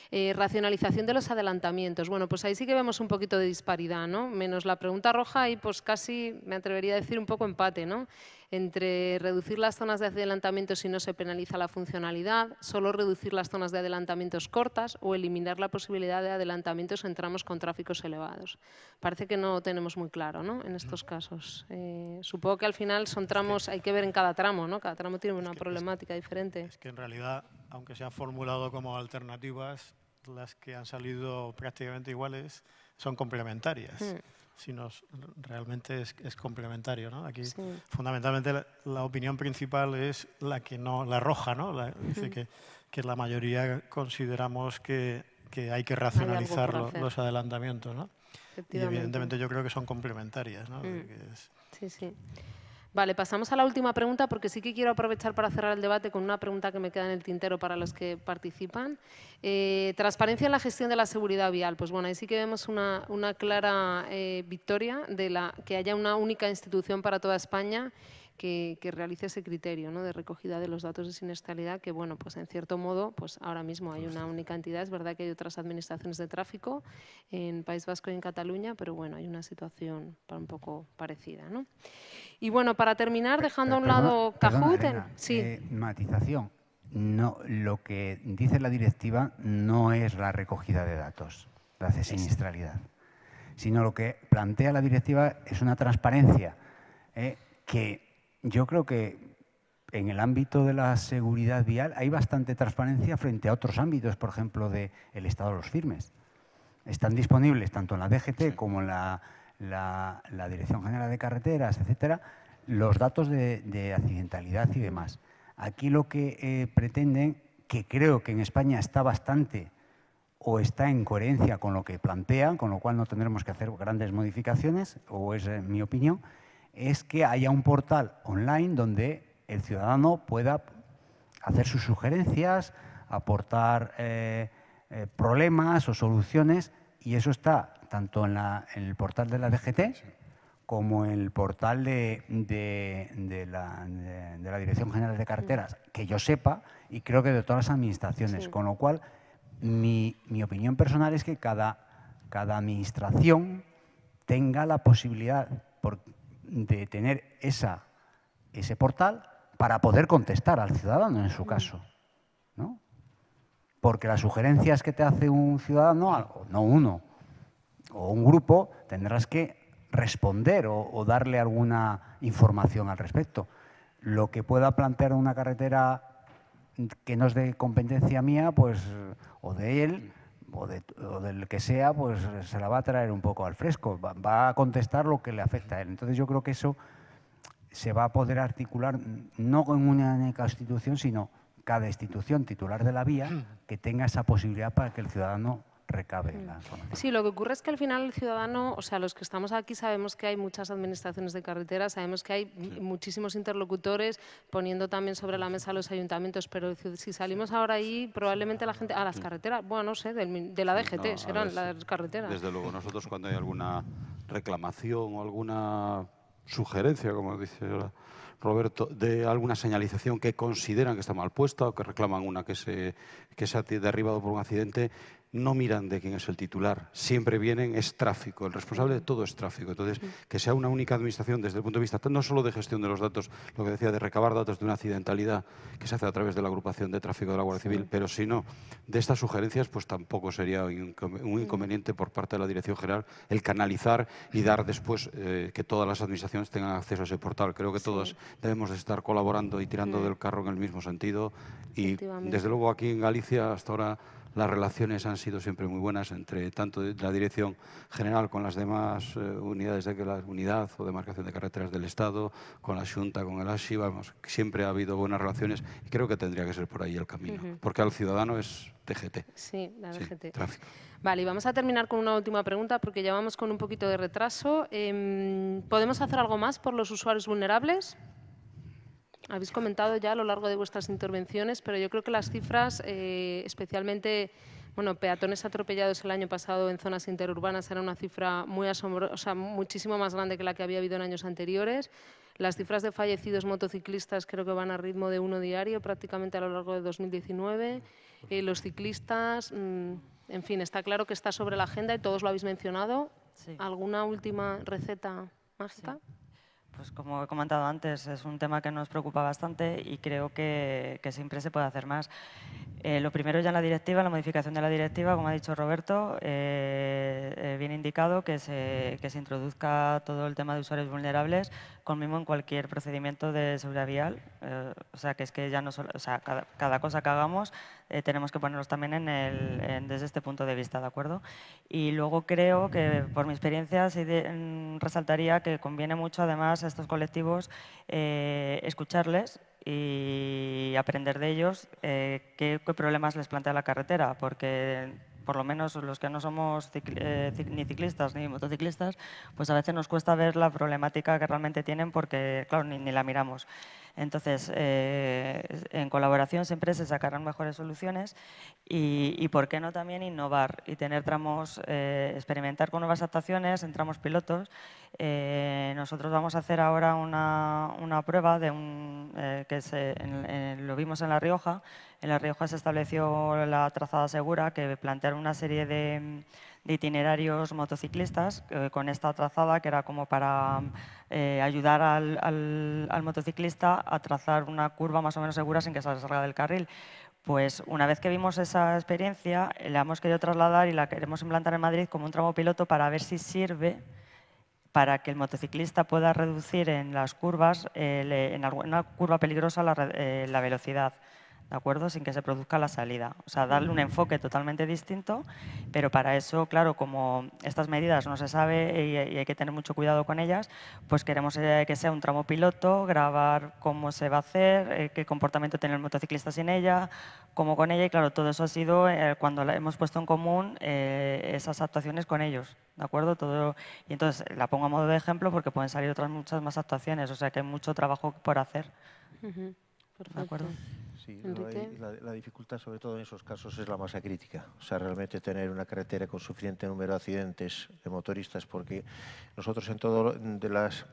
Eh, racionalización de los adelantamientos. Bueno, pues ahí sí que vemos un poquito de disparidad, ¿no? Menos la pregunta roja y pues casi, me atrevería a decir, un poco empate, ¿no? entre reducir las zonas de adelantamiento si no se penaliza la funcionalidad, solo reducir las zonas de adelantamientos cortas o eliminar la posibilidad de adelantamientos en tramos con tráficos elevados. Parece que no tenemos muy claro ¿no? en estos casos. Eh, supongo que al final son tramos, hay que ver en cada tramo, ¿no? cada tramo tiene una problemática diferente. Es que en realidad, aunque se han formulado como alternativas, las que han salido prácticamente iguales son complementarias. Hmm si realmente es, complementario. ¿no? Aquí, fundamentalmente, la, opinión principal es la que no, la roja, ¿no? dice que, la mayoría consideramos que, hay que racionalizar los adelantamientos. ¿no? Y evidentemente yo creo que son complementarias. ¿no? Mm. Sí, sí. Vale, pasamos a la última pregunta porque sí que quiero aprovechar para cerrar el debate con una pregunta que me queda en el tintero para los que participan. Eh, transparencia en la gestión de la seguridad vial. Pues bueno, ahí sí que vemos una, clara eh, victoria de la, que haya una única institución para toda España que, realice ese criterio ¿no? de recogida de los datos de siniestralidad, que bueno, pues en cierto modo, pues ahora mismo hay una única entidad, es verdad que hay otras administraciones de tráfico en País Vasco y en Cataluña, pero bueno, hay una situación un poco parecida. ¿no? Y bueno, para terminar, dejando a un lado perdona, sí. Eh, matización, no, lo que dice la directiva no es la recogida de datos, la de siniestralidad, sino lo que plantea la directiva es una transparencia eh, que yo creo que en el ámbito de la seguridad vial hay bastante transparencia frente a otros ámbitos, por ejemplo, del estado de los firmes. Están disponibles tanto en la DGT como en la, Dirección General de Carreteras, etcétera, los datos de, accidentalidad y demás. Aquí lo que eh, pretenden, que creo que en España está bastante o está en coherencia con lo que plantean, con lo cual no tendremos que hacer grandes modificaciones, o es mi opinión, es que haya un portal online donde el ciudadano pueda hacer sus sugerencias, aportar eh, eh, problemas o soluciones, y eso está tanto en, el portal de la DGT como en el portal de, la, Dirección General de Carreteras, que yo sepa, y creo que de todas las administraciones, con lo cual mi, mi, opinión personal es que cada, cada administración tenga la posibilidad, de tener esa, ese portal para poder contestar al ciudadano en su mm. caso. ¿no? Porque las sugerencias que te hace un ciudadano, no uno, o un grupo, tendrás que responder o, o darle alguna información al respecto. Lo que pueda plantear una carretera que no es de competencia mía, pues, o de él, o, del que sea, pues se la va a traer un poco al fresco, va, a contestar lo que le afecta a él. Entonces yo creo que eso se va a poder articular no con una única institución, sino cada institución titular de la vía hmm. que tenga esa posibilidad para que el ciudadano recabe mm. la Sí, lo que ocurre es que al final el ciudadano, o sea, los que estamos aquí sabemos que hay muchas administraciones de carretera, sabemos que hay muchísimos interlocutores poniendo también sobre la mesa los ayuntamientos, pero si salimos ahora ahí, probablemente la gente, a las carreteras, bueno, no sé, de la DGT, serán las carreteras. Desde luego, nosotros cuando hay alguna reclamación o alguna sugerencia, como dice Roberto, de alguna señalización que consideran que está mal puesta o que reclaman una que se, que se ha derribado por un accidente, no miran de quién es el titular, siempre vienen, es tráfico, el responsable de todo es tráfico. Entonces, que sea una única administración desde el punto de vista no solo de gestión de los datos, lo que decía de recabar datos de una accidentalidad que se hace a través de la agrupación de tráfico de la Guardia Civil, pero sino de estas sugerencias, pues tampoco sería un inconveniente por parte de la Dirección General el canalizar y dar después eh, que todas las administraciones tengan acceso a ese portal. Creo que todas debemos de estar colaborando y tirando del carro en el mismo sentido y desde luego aquí en Galicia hasta ahora las relaciones han sido siempre muy buenas entre tanto la Dirección General con las demás eh, unidades de la unidad o demarcación de carreteras del Estado, con la Junta, con el ASI, vamos, siempre ha habido buenas relaciones y creo que tendría que ser por ahí el camino, porque al ciudadano es TGT. Sí, la DGT. Vale, y vamos a terminar con una última pregunta porque ya vamos con un poquito de retraso. Em, ¿Podemos hacer algo más por los usuarios vulnerables? Habéis comentado ya a lo largo de vuestras intervenciones, pero yo creo que las cifras, eh, especialmente bueno, peatones atropellados el año pasado en zonas interurbanas era una cifra muy asombrosa, muchísimo más grande que la que había habido en años anteriores. Las cifras de fallecidos motociclistas creo que van a ritmo de uno diario prácticamente a lo largo de 2019. Eh, los ciclistas, mm, en fin, está claro que está sobre la agenda y todos lo habéis mencionado. ¿Alguna última receta mágica? pues como he comentado antes, es un tema que nos preocupa bastante y creo que, siempre se puede hacer más. Eh, lo primero ya en la directiva, la modificación de la directiva, como ha dicho Roberto, eh, viene eh, indicado que se, que se introduzca todo el tema de usuarios vulnerables con mismo en cualquier procedimiento de seguridad vial. Eh, o sea, que es que ya no solo, sea, cada cosa que hagamos eh, tenemos que ponerlos también desde este punto de vista, ¿de acuerdo? Y luego creo que, por mi experiencia, sí mm, resaltaría que conviene mucho, además, a estos colectivos eh, escucharles y aprender de ellos eh, qué, problemas les plantea la carretera, porque por lo menos los que no somos ni ciclistas ni motociclistas, pues a veces nos cuesta ver la problemática que realmente tienen porque, claro, ni la miramos. Entonces, eh, en colaboración siempre se sacarán mejores soluciones y, ¿por qué no también innovar y tener tramos, eh, experimentar con nuevas adaptaciones en tramos pilotos? Eh, nosotros vamos a hacer ahora una, prueba de un, que lo vimos en La Rioja. En La Rioja se estableció la trazada segura que plantearon una serie de de itinerarios motociclistas eh, con esta trazada que era como para eh, ayudar al, motociclista a trazar una curva más o menos segura sin que se salga del carril. Pues una vez que vimos esa experiencia, la hemos querido trasladar y la queremos implantar en Madrid como un tramo piloto para ver si sirve para que el motociclista pueda reducir en las curvas, eh, en alguna curva peligrosa, la velocidad. ¿de acuerdo? Sin que se produzca la salida. O sea, darle un enfoque totalmente distinto, pero para eso, claro, como estas medidas no se sabe y, hay que tener mucho cuidado con ellas, pues queremos eh, que sea un tramo piloto, grabar cómo se va a hacer, eh, qué comportamiento tiene el motociclista sin ella, cómo con ella, y claro, todo eso ha sido eh, cuando hemos puesto en común esas actuaciones con ellos. ¿De acuerdo? Todo, y entonces la pongo a modo de ejemplo porque pueden salir otras muchas más actuaciones, o sea que hay mucho trabajo por hacer acuerdo? la, dificultad sobre todo en esos casos es la masa crítica. O sea, realmente tener una carretera con suficiente número de accidentes de motoristas, porque nosotros en todo de las...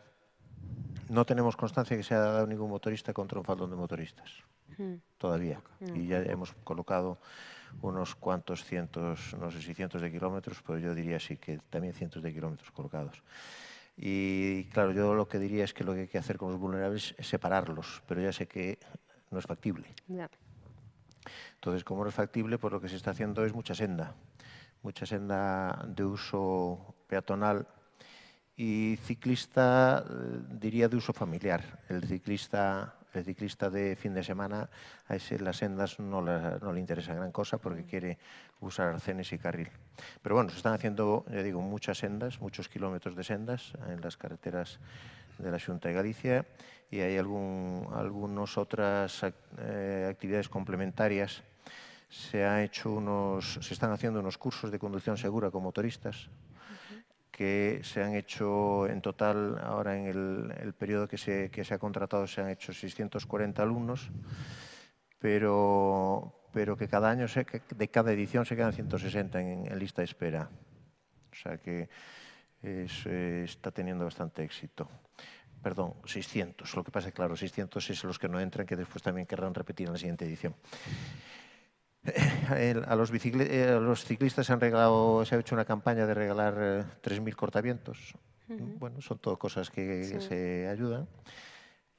No tenemos constancia de que se haya dado ningún motorista contra un faldón de motoristas. Hmm. Todavía. Y ya hemos colocado unos cuantos cientos, no sé si cientos de kilómetros, pero yo diría sí que también cientos de kilómetros colocados. Y claro, yo lo que diría es que lo que hay que hacer con los vulnerables es separarlos, pero ya sé que no es factible. Entonces, como no es factible, pues lo que se está haciendo es mucha senda, mucha senda de uso peatonal y ciclista, eh, diría, de uso familiar. El ciclista el ciclista de fin de semana, a ese las sendas no, le interesa gran cosa porque quiere usar arcenes y carril. Pero bueno, se están haciendo, ya digo, muchas sendas, muchos kilómetros de sendas en las carreteras de la Junta de Galicia y hay algunas otras eh, actividades complementarias se, ha hecho unos, se están haciendo unos cursos de conducción segura con motoristas que se han hecho en total, ahora en el, periodo que se, que se, ha contratado se han hecho 640 alumnos, pero, pero que cada año, se, de cada edición se quedan 160 en, lista de espera. O sea que está teniendo bastante éxito perdón, 600. Lo que pasa es claro, 600 es los que no entran, que después también querrán repetir en la siguiente edición. Eh, eh, a los, ciclistas se, han se ha hecho una campaña de regalar 3.000 eh, cortavientos. Bueno, son todo cosas que se ayudan.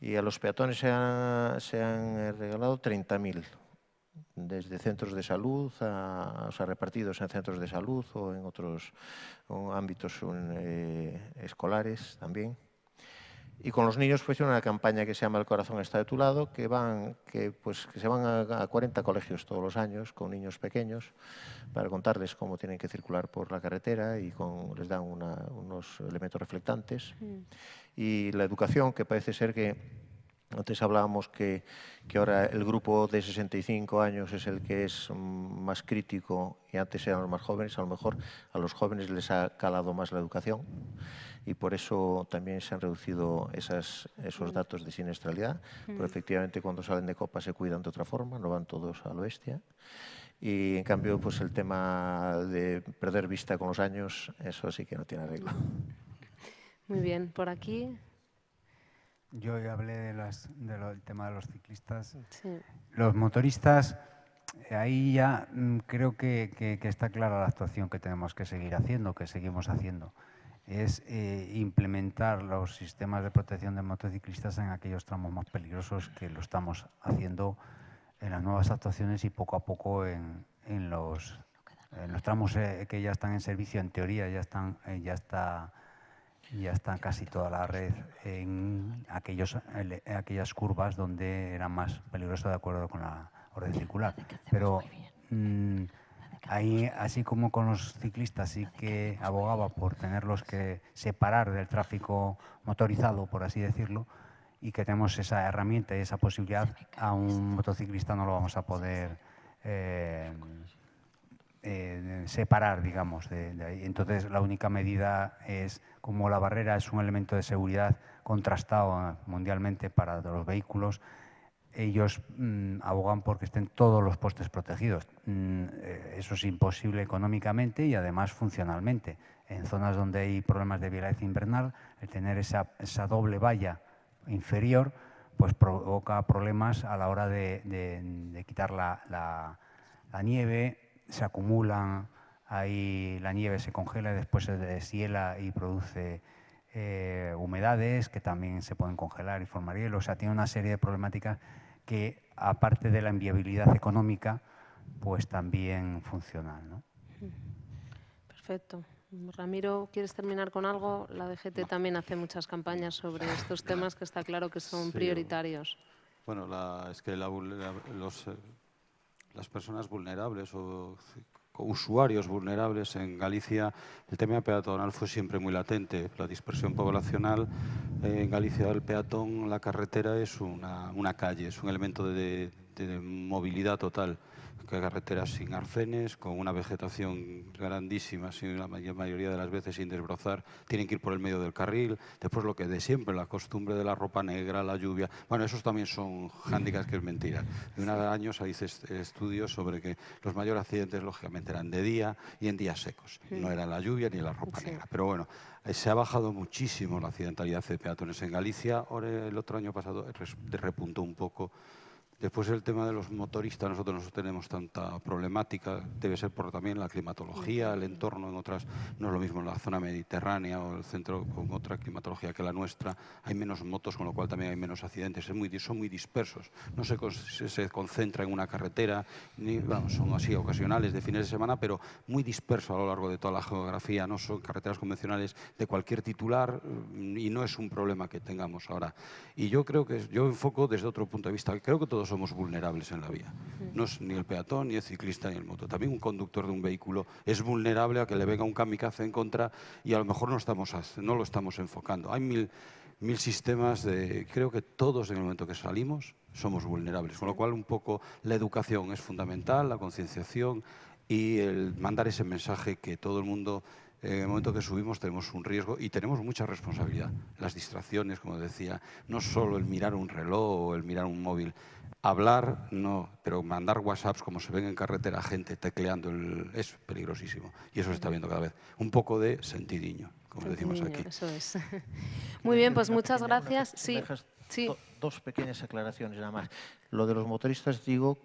Y a los peatones se, han regalado 30.000, desde centros de salud, o sea, repartidos en centros de salud o en otros ámbitos escolares también. Y con los niños pues una campaña que se llama El corazón está de tu lado, que, van, que, pues, que se van a, 40 colegios todos los años con niños pequeños para contarles cómo tienen que circular por la carretera y con, les dan una, unos elementos reflectantes. Mm. Y la educación, que parece ser que antes hablábamos que, que ahora el grupo de 65 años es el que es más crítico y antes eran los más jóvenes, a lo mejor a los jóvenes les ha calado más la educación y por eso también se han reducido esas, esos datos de siniestralidad, pero efectivamente cuando salen de copa se cuidan de otra forma, no van todos al oeste. Y en cambio, pues el tema de perder vista con los años, eso sí que no tiene arreglo. Muy bien, por aquí. Yo ya hablé del tema de los ciclistas. Los motoristas, eh, ahí ya mm, creo que, está clara la actuación que tenemos que seguir haciendo, que seguimos haciendo es eh, implementar los sistemas de protección de motociclistas en aquellos tramos más peligrosos que lo estamos haciendo en las nuevas actuaciones y poco a poco en, en los, en los tramos eh, que ya están en servicio, en teoría ya están, eh, ya está, ya está casi toda la red en aquellos, aquellas curvas donde era más peligroso de acuerdo con la orden circular. Pero Ahí, así como con los ciclistas, sí que abogaba por tenerlos que separar del tráfico motorizado, por así decirlo, y que tenemos esa herramienta y esa posibilidad, a un motociclista no lo vamos a poder em, eh, separar, digamos. de Entonces, la única medida es, como la barrera es un elemento de seguridad contrastado ah, mundialmente para los vehículos, ellos mm, abogan porque estén todos los postes protegidos. Mm, eh, eso es imposible económicamente y además funcionalmente. En zonas donde hay problemas de violencia invernal, el tener esa, esa doble valla inferior pues provoca problemas a la hora de, quitar la, nieve, se acumulan, ahí la nieve se congela y después se deshiela y produce eh, humedades que también se pueden congelar y formar hielo. O sea, tiene una serie de problemáticas que, aparte de la inviabilidad económica, pues también funcional. ¿no? Perfecto. Ramiro, ¿quieres terminar con algo? La DGT también hace muchas campañas sobre estos *laughs* temas que está claro que son prioritarios. Bueno, es que eh, las personas vulnerables o usuarios vulnerables en Galicia, el tema peatonal fue siempre muy latente. La dispersión poblacional eh, en Galicia, del peatón, la carretera es una, calle, es un elemento de movilidad total carreteras sin arcenes, con una vegetación grandísima, sin la mayoría de las veces sin desbrozar, tienen que ir por el medio del carril, después lo que de siempre, la costumbre de la ropa negra, la lluvia, bueno, esos también son hándicaps que es mentira. De año se hay estudios sobre que los mayores accidentes, lógicamente, eran de día y en días secos, no era la lluvia ni la ropa negra, pero bueno, eh, se ha bajado muchísimo la accidentalidad de peatones en Galicia, ahora el otro año pasado repuntó un poco Después el tema de los motoristas, nosotros no tenemos tanta problemática, debe ser por también la climatología, el entorno en otras, no es lo mismo en la zona mediterránea o el centro con otra climatología que la nuestra, hay menos motos, con lo cual también hay menos accidentes, son muy dispersos, no se, se concentra en una carretera, son así ocasionales de fines de semana, pero muy dispersos a lo largo de toda la geografía, no son carreteras convencionales de cualquier titular mm, y no es un problema que tengamos ahora. Y yo creo que, yo enfoco desde otro punto de vista, creo que todos somos vulnerables en la vía. No es ni el peatón, ni el ciclista, ni el moto. También un conductor de un vehículo es vulnerable a que le venga un kamikaze en contra y a lo mejor no, estamos, no lo estamos enfocando. Hay mil, mil sistemas de... Creo que todos en el momento que salimos somos vulnerables, con lo cual un poco la educación es fundamental, la concienciación y el mandar ese mensaje que todo el mundo en el momento que subimos tenemos un riesgo y tenemos mucha responsabilidad. Las distracciones, como decía, no solo el mirar un reloj o el mirar un móvil. Hablar, no, pero mandar WhatsApps como se ven en carretera gente tecleando es peligrosísimo. Y eso se está viendo cada vez. Un poco de sentidiño, como decimos aquí. Eso es. *laughs* Muy bien, pues muchas gracias. Sí, sí. Dos pequeñas aclaraciones nada más. Lo de los motoristas digo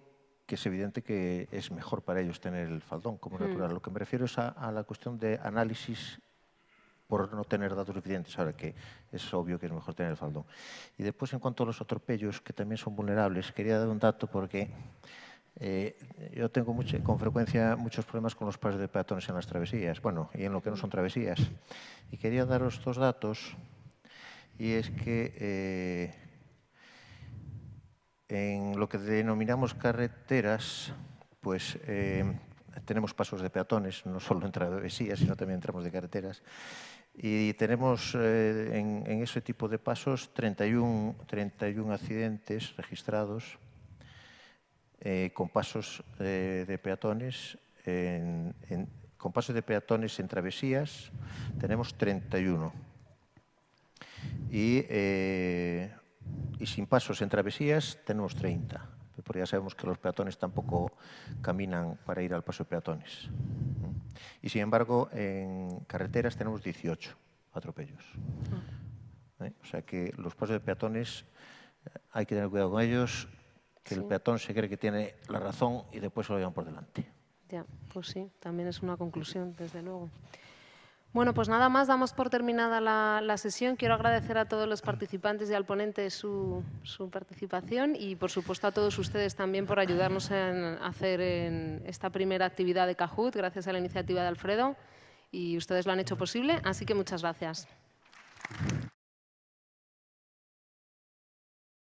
que es evidente que es mejor para ellos tener el faldón como hmm. natural. Lo que me refiero es a, la cuestión de análisis por no tener datos evidentes, ahora que es obvio que es mejor tener el faldón. Y después, en cuanto a los atropellos, que también son vulnerables, quería dar un dato porque eh, yo tengo con frecuencia muchos problemas con los pares de peatones en las travesías, bueno, y en lo que no son travesías. Y quería daros dos datos, y es que... Eh, en lo que denominamos carreteras, pues eh, tenemos pasos de peatones, no solo en de sino también entramos de carreteras. Y tenemos eh, en, ese tipo de pasos 31, 31 accidentes registrados eh, con pasos de peatones en, con pasos de peatones en travesías tenemos 31. Y y sin pasos en travesías tenemos 30, porque ya sabemos que los peatones tampoco caminan para ir al paso de peatones. Y sin embargo, en carreteras tenemos 18 atropellos. Mm. ¿Eh? O sea que los pasos de peatones eh, hay que tener cuidado con ellos, que el peatón se cree que tiene la razón y después se lo llevan por delante. Ya, pues sí, también es una conclusión, desde luego. Bueno, pues nada más, damos por terminada la, sesión. Quiero agradecer a todos los participantes y al ponente su, participación y, por supuesto, a todos ustedes también por ayudarnos a hacer esta primera actividad de Cajut, gracias a la iniciativa de Alfredo. Y ustedes lo han hecho posible, así que muchas gracias.